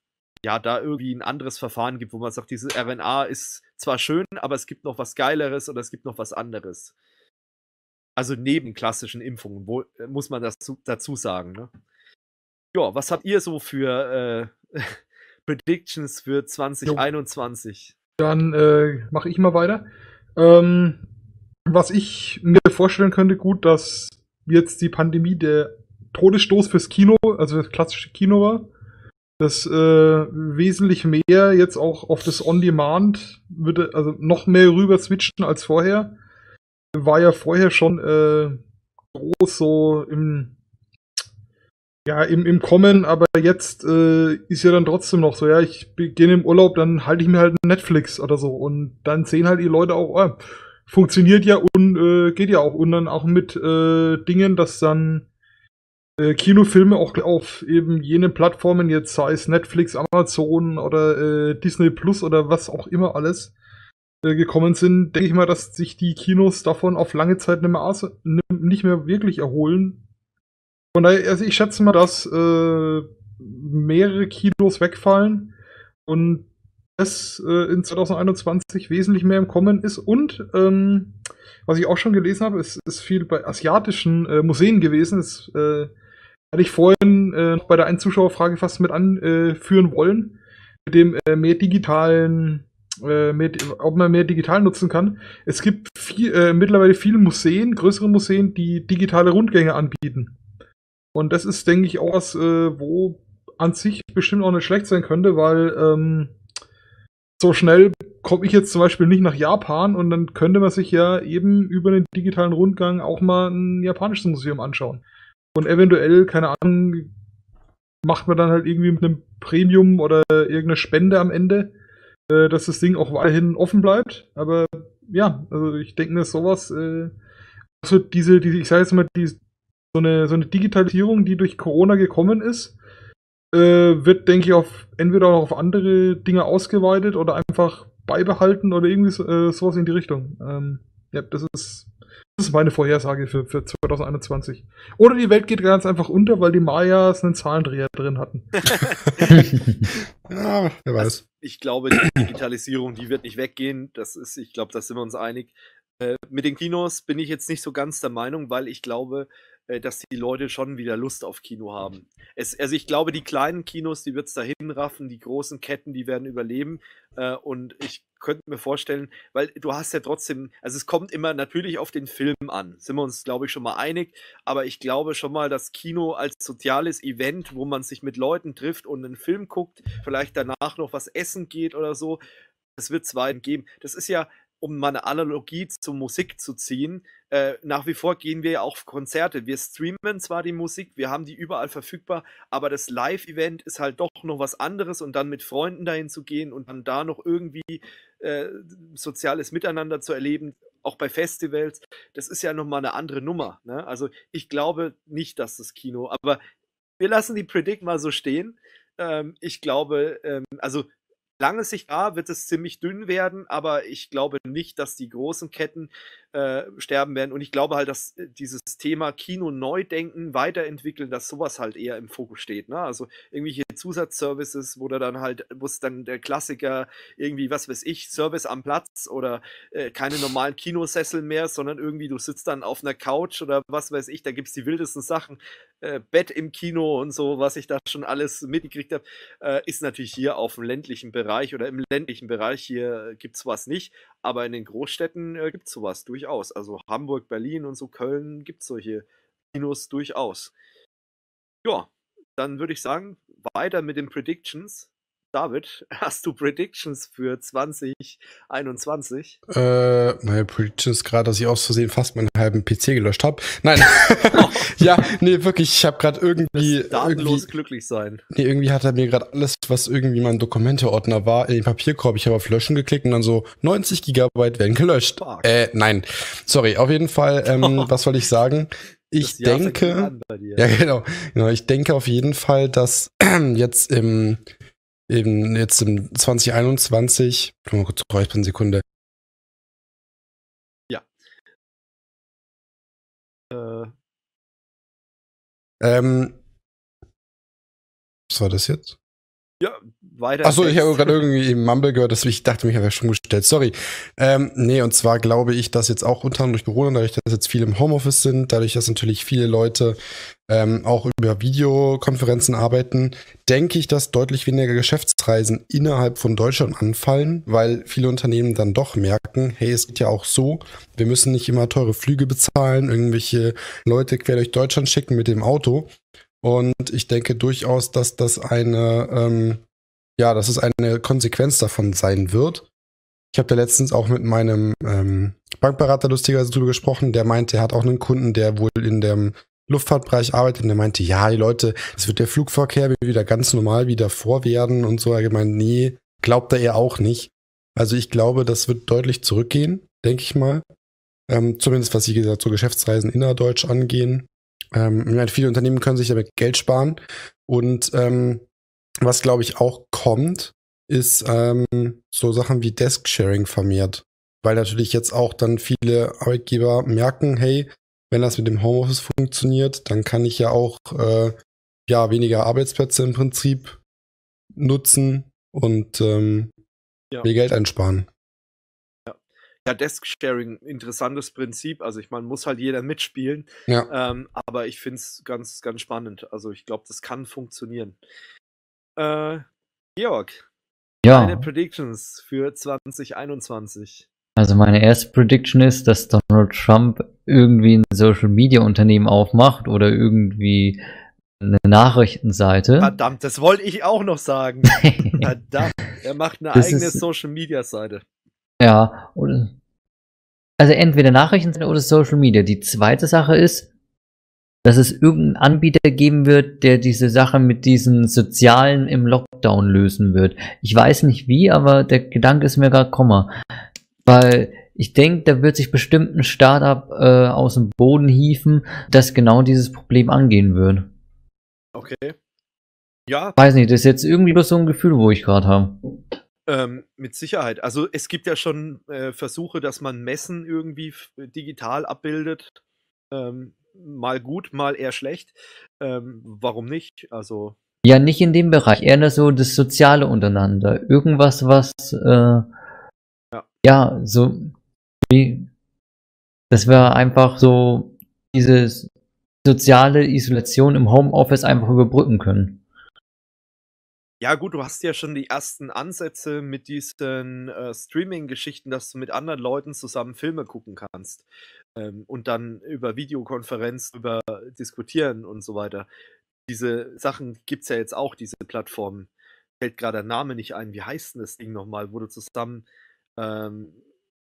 ja, da irgendwie ein anderes Verfahren gibt, wo man sagt, diese RNA ist zwar schön, aber es gibt noch was Geileres oder es gibt noch was anderes. Also neben klassischen Impfungen, wo, äh, muss man das dazu sagen. Ne? Ja, was habt ihr so für äh, Predictions für 2021? Dann äh, mache ich mal weiter. Ähm, was ich mir vorstellen könnte, gut, dass jetzt die Pandemie der Todesstoß fürs Kino, also das klassische Kino war dass äh, wesentlich mehr jetzt auch auf das On-Demand würde, also noch mehr rüber switchen als vorher. War ja vorher schon äh, groß so im ja, im, im Kommen, aber jetzt äh, ist ja dann trotzdem noch so, ja, ich gehe im Urlaub, dann halte ich mir halt Netflix oder so und dann sehen halt die Leute auch, oh, funktioniert ja und äh, geht ja auch und dann auch mit äh, Dingen, dass dann äh, Kinofilme auch auf eben jenen Plattformen, jetzt sei es Netflix, Amazon oder äh, Disney Plus oder was auch immer alles äh, gekommen sind, denke ich mal, dass sich die Kinos davon auf lange Zeit nicht mehr, nicht mehr wirklich erholen. Von daher, also ich schätze mal, dass äh, mehrere Kinos wegfallen und das äh, in 2021 wesentlich mehr im Kommen ist. Und ähm, was ich auch schon gelesen habe, es ist, ist viel bei asiatischen äh, Museen gewesen. Es äh, hatte ich vorhin äh, bei der einen Zuschauerfrage fast mit anführen wollen, mit dem äh, mehr digitalen, äh, mit, ob man mehr digital nutzen kann. Es gibt viel, äh, mittlerweile viele Museen, größere Museen, die digitale Rundgänge anbieten. Und das ist, denke ich, auch was, wo an sich bestimmt auch nicht schlecht sein könnte, weil ähm, so schnell komme ich jetzt zum Beispiel nicht nach Japan und dann könnte man sich ja eben über den digitalen Rundgang auch mal ein japanisches Museum anschauen. Und eventuell, keine Ahnung, macht man dann halt irgendwie mit einem Premium oder irgendeiner Spende am Ende, äh, dass das Ding auch weiterhin offen bleibt. Aber ja, also ich denke mir sowas, äh, also diese, diese, ich sage jetzt mal, die, so, eine, so eine Digitalisierung, die durch Corona gekommen ist, äh, wird, denke ich, auf entweder auch auf andere Dinge ausgeweitet oder einfach beibehalten oder irgendwie so, äh, sowas in die Richtung. Ähm, ja, das ist das ist meine Vorhersage für, für 2021. Oder die Welt geht ganz einfach unter, weil die Mayas einen Zahlendreher drin hatten. ja, wer weiß. Also, ich glaube, die Digitalisierung, die wird nicht weggehen. Das ist, ich glaube, da sind wir uns einig. Äh, mit den Kinos bin ich jetzt nicht so ganz der Meinung, weil ich glaube, äh, dass die Leute schon wieder Lust auf Kino haben. Es, also ich glaube, die kleinen Kinos, die wird es dahin raffen, die großen Ketten, die werden überleben. Äh, und ich könnte mir vorstellen, weil du hast ja trotzdem, also es kommt immer natürlich auf den Film an, sind wir uns, glaube ich, schon mal einig, aber ich glaube schon mal, dass Kino als soziales Event, wo man sich mit Leuten trifft und einen Film guckt, vielleicht danach noch was essen geht oder so, es wird zweiten geben. Das ist ja, um mal eine Analogie zur Musik zu ziehen, äh, nach wie vor gehen wir ja auch auf Konzerte. Wir streamen zwar die Musik, wir haben die überall verfügbar, aber das Live-Event ist halt doch noch was anderes und dann mit Freunden dahin zu gehen und dann da noch irgendwie äh, soziales Miteinander zu erleben, auch bei Festivals, das ist ja nochmal eine andere Nummer. Ne? Also ich glaube nicht, dass das Kino, aber wir lassen die Predict mal so stehen. Ähm, ich glaube, ähm, also lange Sicht A wird es ziemlich dünn werden, aber ich glaube nicht, dass die großen Ketten äh, sterben werden. Und ich glaube halt, dass äh, dieses Thema Kino neu denken, weiterentwickeln, dass sowas halt eher im Fokus steht. Ne? Also irgendwelche Zusatzservices, wo dann halt, wo es dann der Klassiker irgendwie, was weiß ich, Service am Platz oder äh, keine normalen Kinosessel mehr, sondern irgendwie du sitzt dann auf einer Couch oder was weiß ich, da gibt es die wildesten Sachen. Äh, Bett im Kino und so, was ich da schon alles mitgekriegt habe, äh, ist natürlich hier auf dem ländlichen Bereich oder im ländlichen Bereich hier gibt es was nicht, aber in den Großstädten äh, gibt es sowas durch durchaus. Also Hamburg, Berlin und so Köln gibt es solche Kinos durchaus. Ja, dann würde ich sagen, weiter mit den Predictions. David, hast du Predictions für 2021? Äh, meine Predictions gerade, dass ich aus Versehen fast meinen halben PC gelöscht habe. Nein. Oh. ja, nee, wirklich, ich habe gerade irgendwie. Datenlos glücklich sein. Nee, irgendwie hat er mir gerade alles, was irgendwie mein Dokumenteordner war, in den Papierkorb. Ich habe auf Löschen geklickt und dann so 90 Gigabyte werden gelöscht. Fuck. Äh, nein. Sorry, auf jeden Fall, ähm, was soll ich sagen? Ich denke. Ja, genau, genau. Ich denke auf jeden Fall, dass jetzt im eben jetzt im 2021, ich mal kurz räuspern, Sekunde. Ja. Äh. Ähm, was war das jetzt? Ja, weiter. Achso, ich habe gerade irgendwie im Mumble gehört, dass ich dachte, mich habe ich schon gestellt. Sorry. Ähm, nee, und zwar glaube ich, dass jetzt auch unter anderem durch Corona, dadurch, dass jetzt viele im Homeoffice sind, dadurch, dass natürlich viele Leute ähm, auch über Videokonferenzen arbeiten, denke ich, dass deutlich weniger Geschäftsreisen innerhalb von Deutschland anfallen, weil viele Unternehmen dann doch merken, hey, es geht ja auch so, wir müssen nicht immer teure Flüge bezahlen, irgendwelche Leute quer durch Deutschland schicken mit dem Auto. Und ich denke durchaus, dass das eine ähm, ja, dass es eine Konsequenz davon sein wird. Ich habe da letztens auch mit meinem ähm, Bankberater lustigerweise drüber gesprochen, der meinte, er hat auch einen Kunden, der wohl in dem Luftfahrtbereich arbeitet und der meinte, ja, die Leute, es wird der Flugverkehr wieder ganz normal wieder vor werden und so. Er gemeint, nee, glaubt er eher auch nicht. Also ich glaube, das wird deutlich zurückgehen, denke ich mal. Ähm, zumindest was, wie gesagt, so Geschäftsreisen innerdeutsch angehen. Ähm, meine, viele Unternehmen können sich damit Geld sparen und ähm, was, glaube ich, auch kommt, ist ähm, so Sachen wie Desk-Sharing vermehrt. Weil natürlich jetzt auch dann viele Arbeitgeber merken, hey, wenn das mit dem Homeoffice funktioniert, dann kann ich ja auch äh, ja, weniger Arbeitsplätze im Prinzip nutzen und ähm, ja. mehr Geld einsparen. Ja, ja Desk-Sharing, interessantes Prinzip. Also ich meine, muss halt jeder mitspielen. Ja. Ähm, aber ich finde es ganz, ganz spannend. Also ich glaube, das kann funktionieren. Äh, Georg, ja. deine Predictions für 2021. Also meine erste Prediction ist, dass Donald Trump irgendwie ein Social Media Unternehmen aufmacht oder irgendwie eine Nachrichtenseite. Verdammt, das wollte ich auch noch sagen. Verdammt, er macht eine das eigene Social Media Seite. Ja, oder, also entweder Nachrichtenseite oder Social Media. Die zweite Sache ist, dass es irgendeinen Anbieter geben wird, der diese Sache mit diesen Sozialen im Lockdown lösen wird. Ich weiß nicht wie, aber der Gedanke ist mir gerade Komma. Weil ich denke, da wird sich bestimmt ein Startup äh, aus dem Boden hieven, das genau dieses Problem angehen wird. Okay. Ja. Weiß nicht, das ist jetzt irgendwie bloß so ein Gefühl, wo ich gerade habe. Ähm, mit Sicherheit. Also es gibt ja schon äh, Versuche, dass man Messen irgendwie digital abbildet. Ähm, mal gut, mal eher schlecht. Ähm, warum nicht? Also. Ja, nicht in dem Bereich, eher so das Soziale untereinander. Irgendwas, was äh, ja. ja, so wie das wäre einfach so diese soziale Isolation im Homeoffice einfach überbrücken können. Ja gut, du hast ja schon die ersten Ansätze mit diesen äh, Streaming-Geschichten, dass du mit anderen Leuten zusammen Filme gucken kannst ähm, und dann über Videokonferenz über diskutieren und so weiter. Diese Sachen gibt es ja jetzt auch, diese Plattformen. Fällt gerade der Name nicht ein. Wie heißt denn das Ding nochmal, wo du zusammen ähm,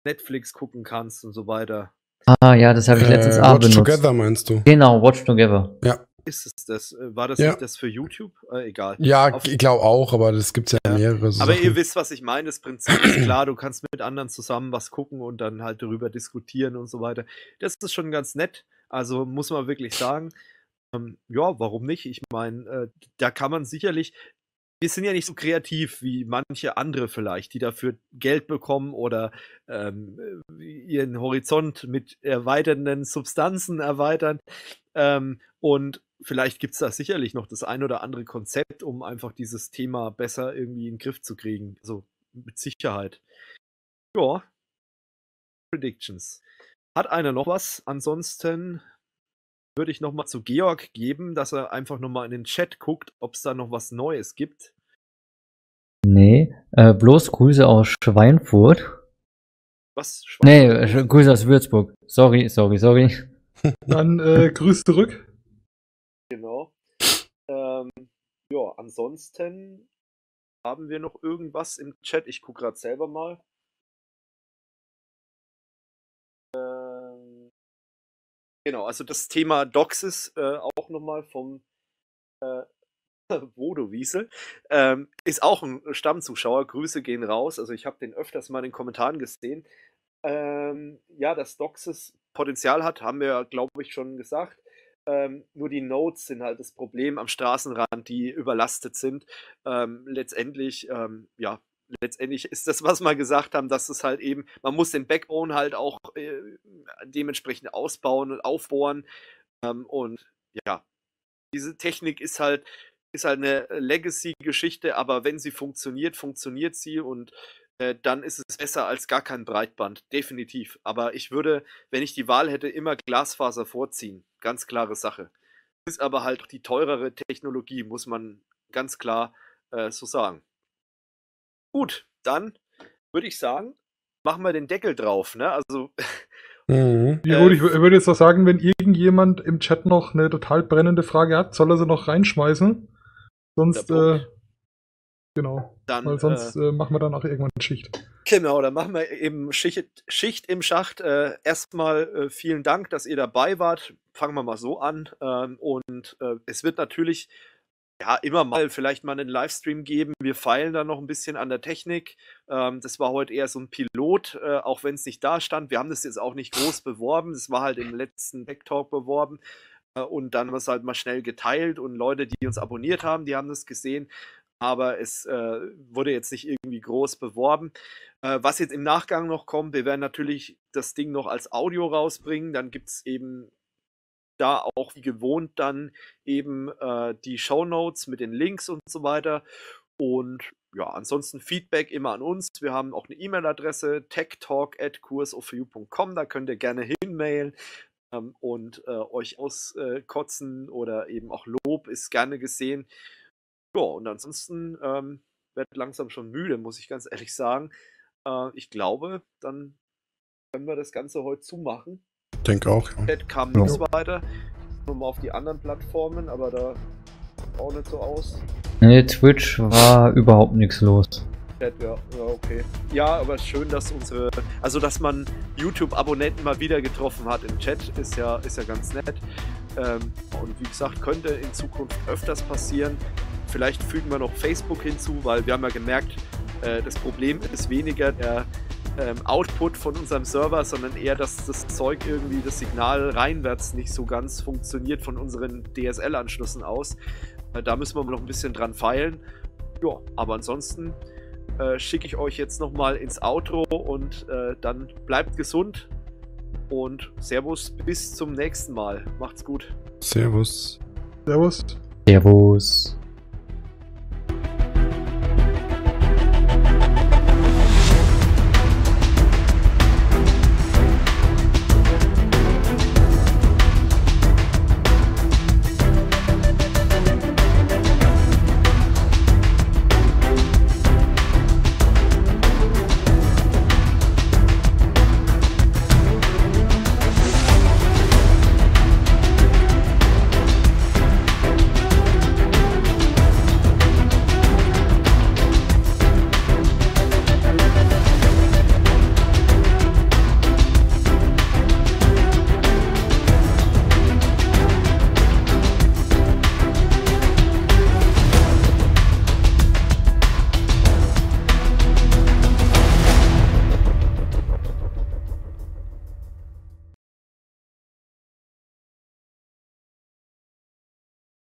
Netflix gucken kannst und so weiter? Ah ja, das habe ich letztens äh, Abend Watch benutzt. Together meinst du? Genau, Watch Together. Ja ist es das? Äh, war das ja. nicht das für YouTube? Äh, egal. Ja, Auf ich glaube auch, aber das gibt es ja, ja, mehrere. So aber Sachen. ihr wisst, was ich meine. Das Prinzip ist klar, du kannst mit anderen zusammen was gucken und dann halt darüber diskutieren und so weiter. Das ist schon ganz nett. Also muss man wirklich sagen. Ähm, ja, warum nicht? Ich meine, äh, da kann man sicherlich. Wir sind ja nicht so kreativ wie manche andere vielleicht, die dafür Geld bekommen oder ähm, ihren Horizont mit erweiternden Substanzen erweitern. Ähm, und vielleicht gibt es da sicherlich noch das ein oder andere Konzept, um einfach dieses Thema besser irgendwie in den Griff zu kriegen. Also mit Sicherheit. Ja. Predictions. Hat einer noch was? Ansonsten würde ich nochmal zu Georg geben, dass er einfach nochmal in den Chat guckt, ob es da noch was Neues gibt. Nee, äh, bloß Grüße aus Schweinfurt. Was? Schweinfurt? Nee, äh, Grüße aus Würzburg. Sorry, sorry, sorry. Dann äh, Grüß zurück. Genau. Ähm, ja, ansonsten haben wir noch irgendwas im Chat. Ich gucke gerade selber mal. Ähm, genau, also das Thema Doxis äh, auch nochmal vom äh, Bodo Wiesel, ähm, ist auch ein Stammzuschauer. Grüße gehen raus. Also ich habe den öfters mal in den Kommentaren gesehen. Ähm, ja, dass Doxis Potenzial hat, haben wir, glaube ich, schon gesagt. Ähm, nur die Nodes sind halt das Problem am Straßenrand, die überlastet sind. Ähm, letztendlich, ähm, ja, letztendlich ist das, was wir gesagt haben, dass es halt eben, man muss den Backbone halt auch äh, dementsprechend ausbauen und aufbohren. Ähm, und ja, diese Technik ist halt, ist halt eine Legacy-Geschichte, aber wenn sie funktioniert, funktioniert sie und äh, dann ist es besser als gar kein Breitband, definitiv. Aber ich würde, wenn ich die Wahl hätte, immer Glasfaser vorziehen. Ganz klare Sache. Ist aber halt die teurere Technologie, muss man ganz klar äh, so sagen. Gut, dann würde ich sagen, machen wir den Deckel drauf. Ne? Also Mhm. Ja, gut, ich würde jetzt auch sagen, wenn irgendjemand im Chat noch eine total brennende Frage hat, soll er sie noch reinschmeißen. Sonst äh, genau. Dann, Weil sonst äh, äh, machen wir dann auch irgendwann Schicht. Genau, dann machen wir eben Schicht, Schicht im Schacht. Äh, erstmal äh, vielen Dank, dass ihr dabei wart. Fangen wir mal so an. Ähm, und äh, es wird natürlich ja immer mal vielleicht mal einen Livestream geben. Wir feilen da noch ein bisschen an der Technik. Ähm, das war heute eher so ein Pilot, äh, auch wenn es nicht da stand. Wir haben das jetzt auch nicht groß beworben. Das war halt im letzten Tech Talk beworben und dann es halt mal schnell geteilt und Leute, die uns abonniert haben, die haben das gesehen aber es äh, wurde jetzt nicht irgendwie groß beworben. Äh, was jetzt im Nachgang noch kommt, wir werden natürlich das Ding noch als Audio rausbringen. Dann gibt es eben da auch wie gewohnt dann eben äh, die Show Notes mit den Links und so weiter. Und ja, ansonsten Feedback immer an uns. Wir haben auch eine E-Mail-Adresse techtalk.curseofyou.com. Da könnt ihr gerne hinmailen ähm, und äh, euch auskotzen oder eben auch Lob ist gerne gesehen. Ja, und ansonsten ähm, werde langsam schon müde, muss ich ganz ehrlich sagen. Äh, ich glaube, dann können wir das Ganze heute zumachen. denke auch, ja. kam ja. nicht weiter. mal auf die anderen Plattformen, aber da auch nicht so aus. Nee, Twitch war überhaupt nichts los. ja, ja, okay. Ja, aber schön, dass unsere, also dass man YouTube-Abonnenten mal wieder getroffen hat im Chat, ist ja, ist ja ganz nett. Ähm, und wie gesagt, könnte in Zukunft öfters passieren. Vielleicht fügen wir noch Facebook hinzu, weil wir haben ja gemerkt, äh, das Problem ist weniger der ähm, Output von unserem Server, sondern eher, dass das Zeug irgendwie das Signal reinwärts nicht so ganz funktioniert von unseren DSL-Anschlüssen aus. Äh, da müssen wir noch ein bisschen dran feilen. Ja, aber ansonsten äh, schicke ich euch jetzt nochmal ins Outro und äh, dann bleibt gesund und Servus bis zum nächsten Mal. Macht's gut. Servus. Servus. Servus.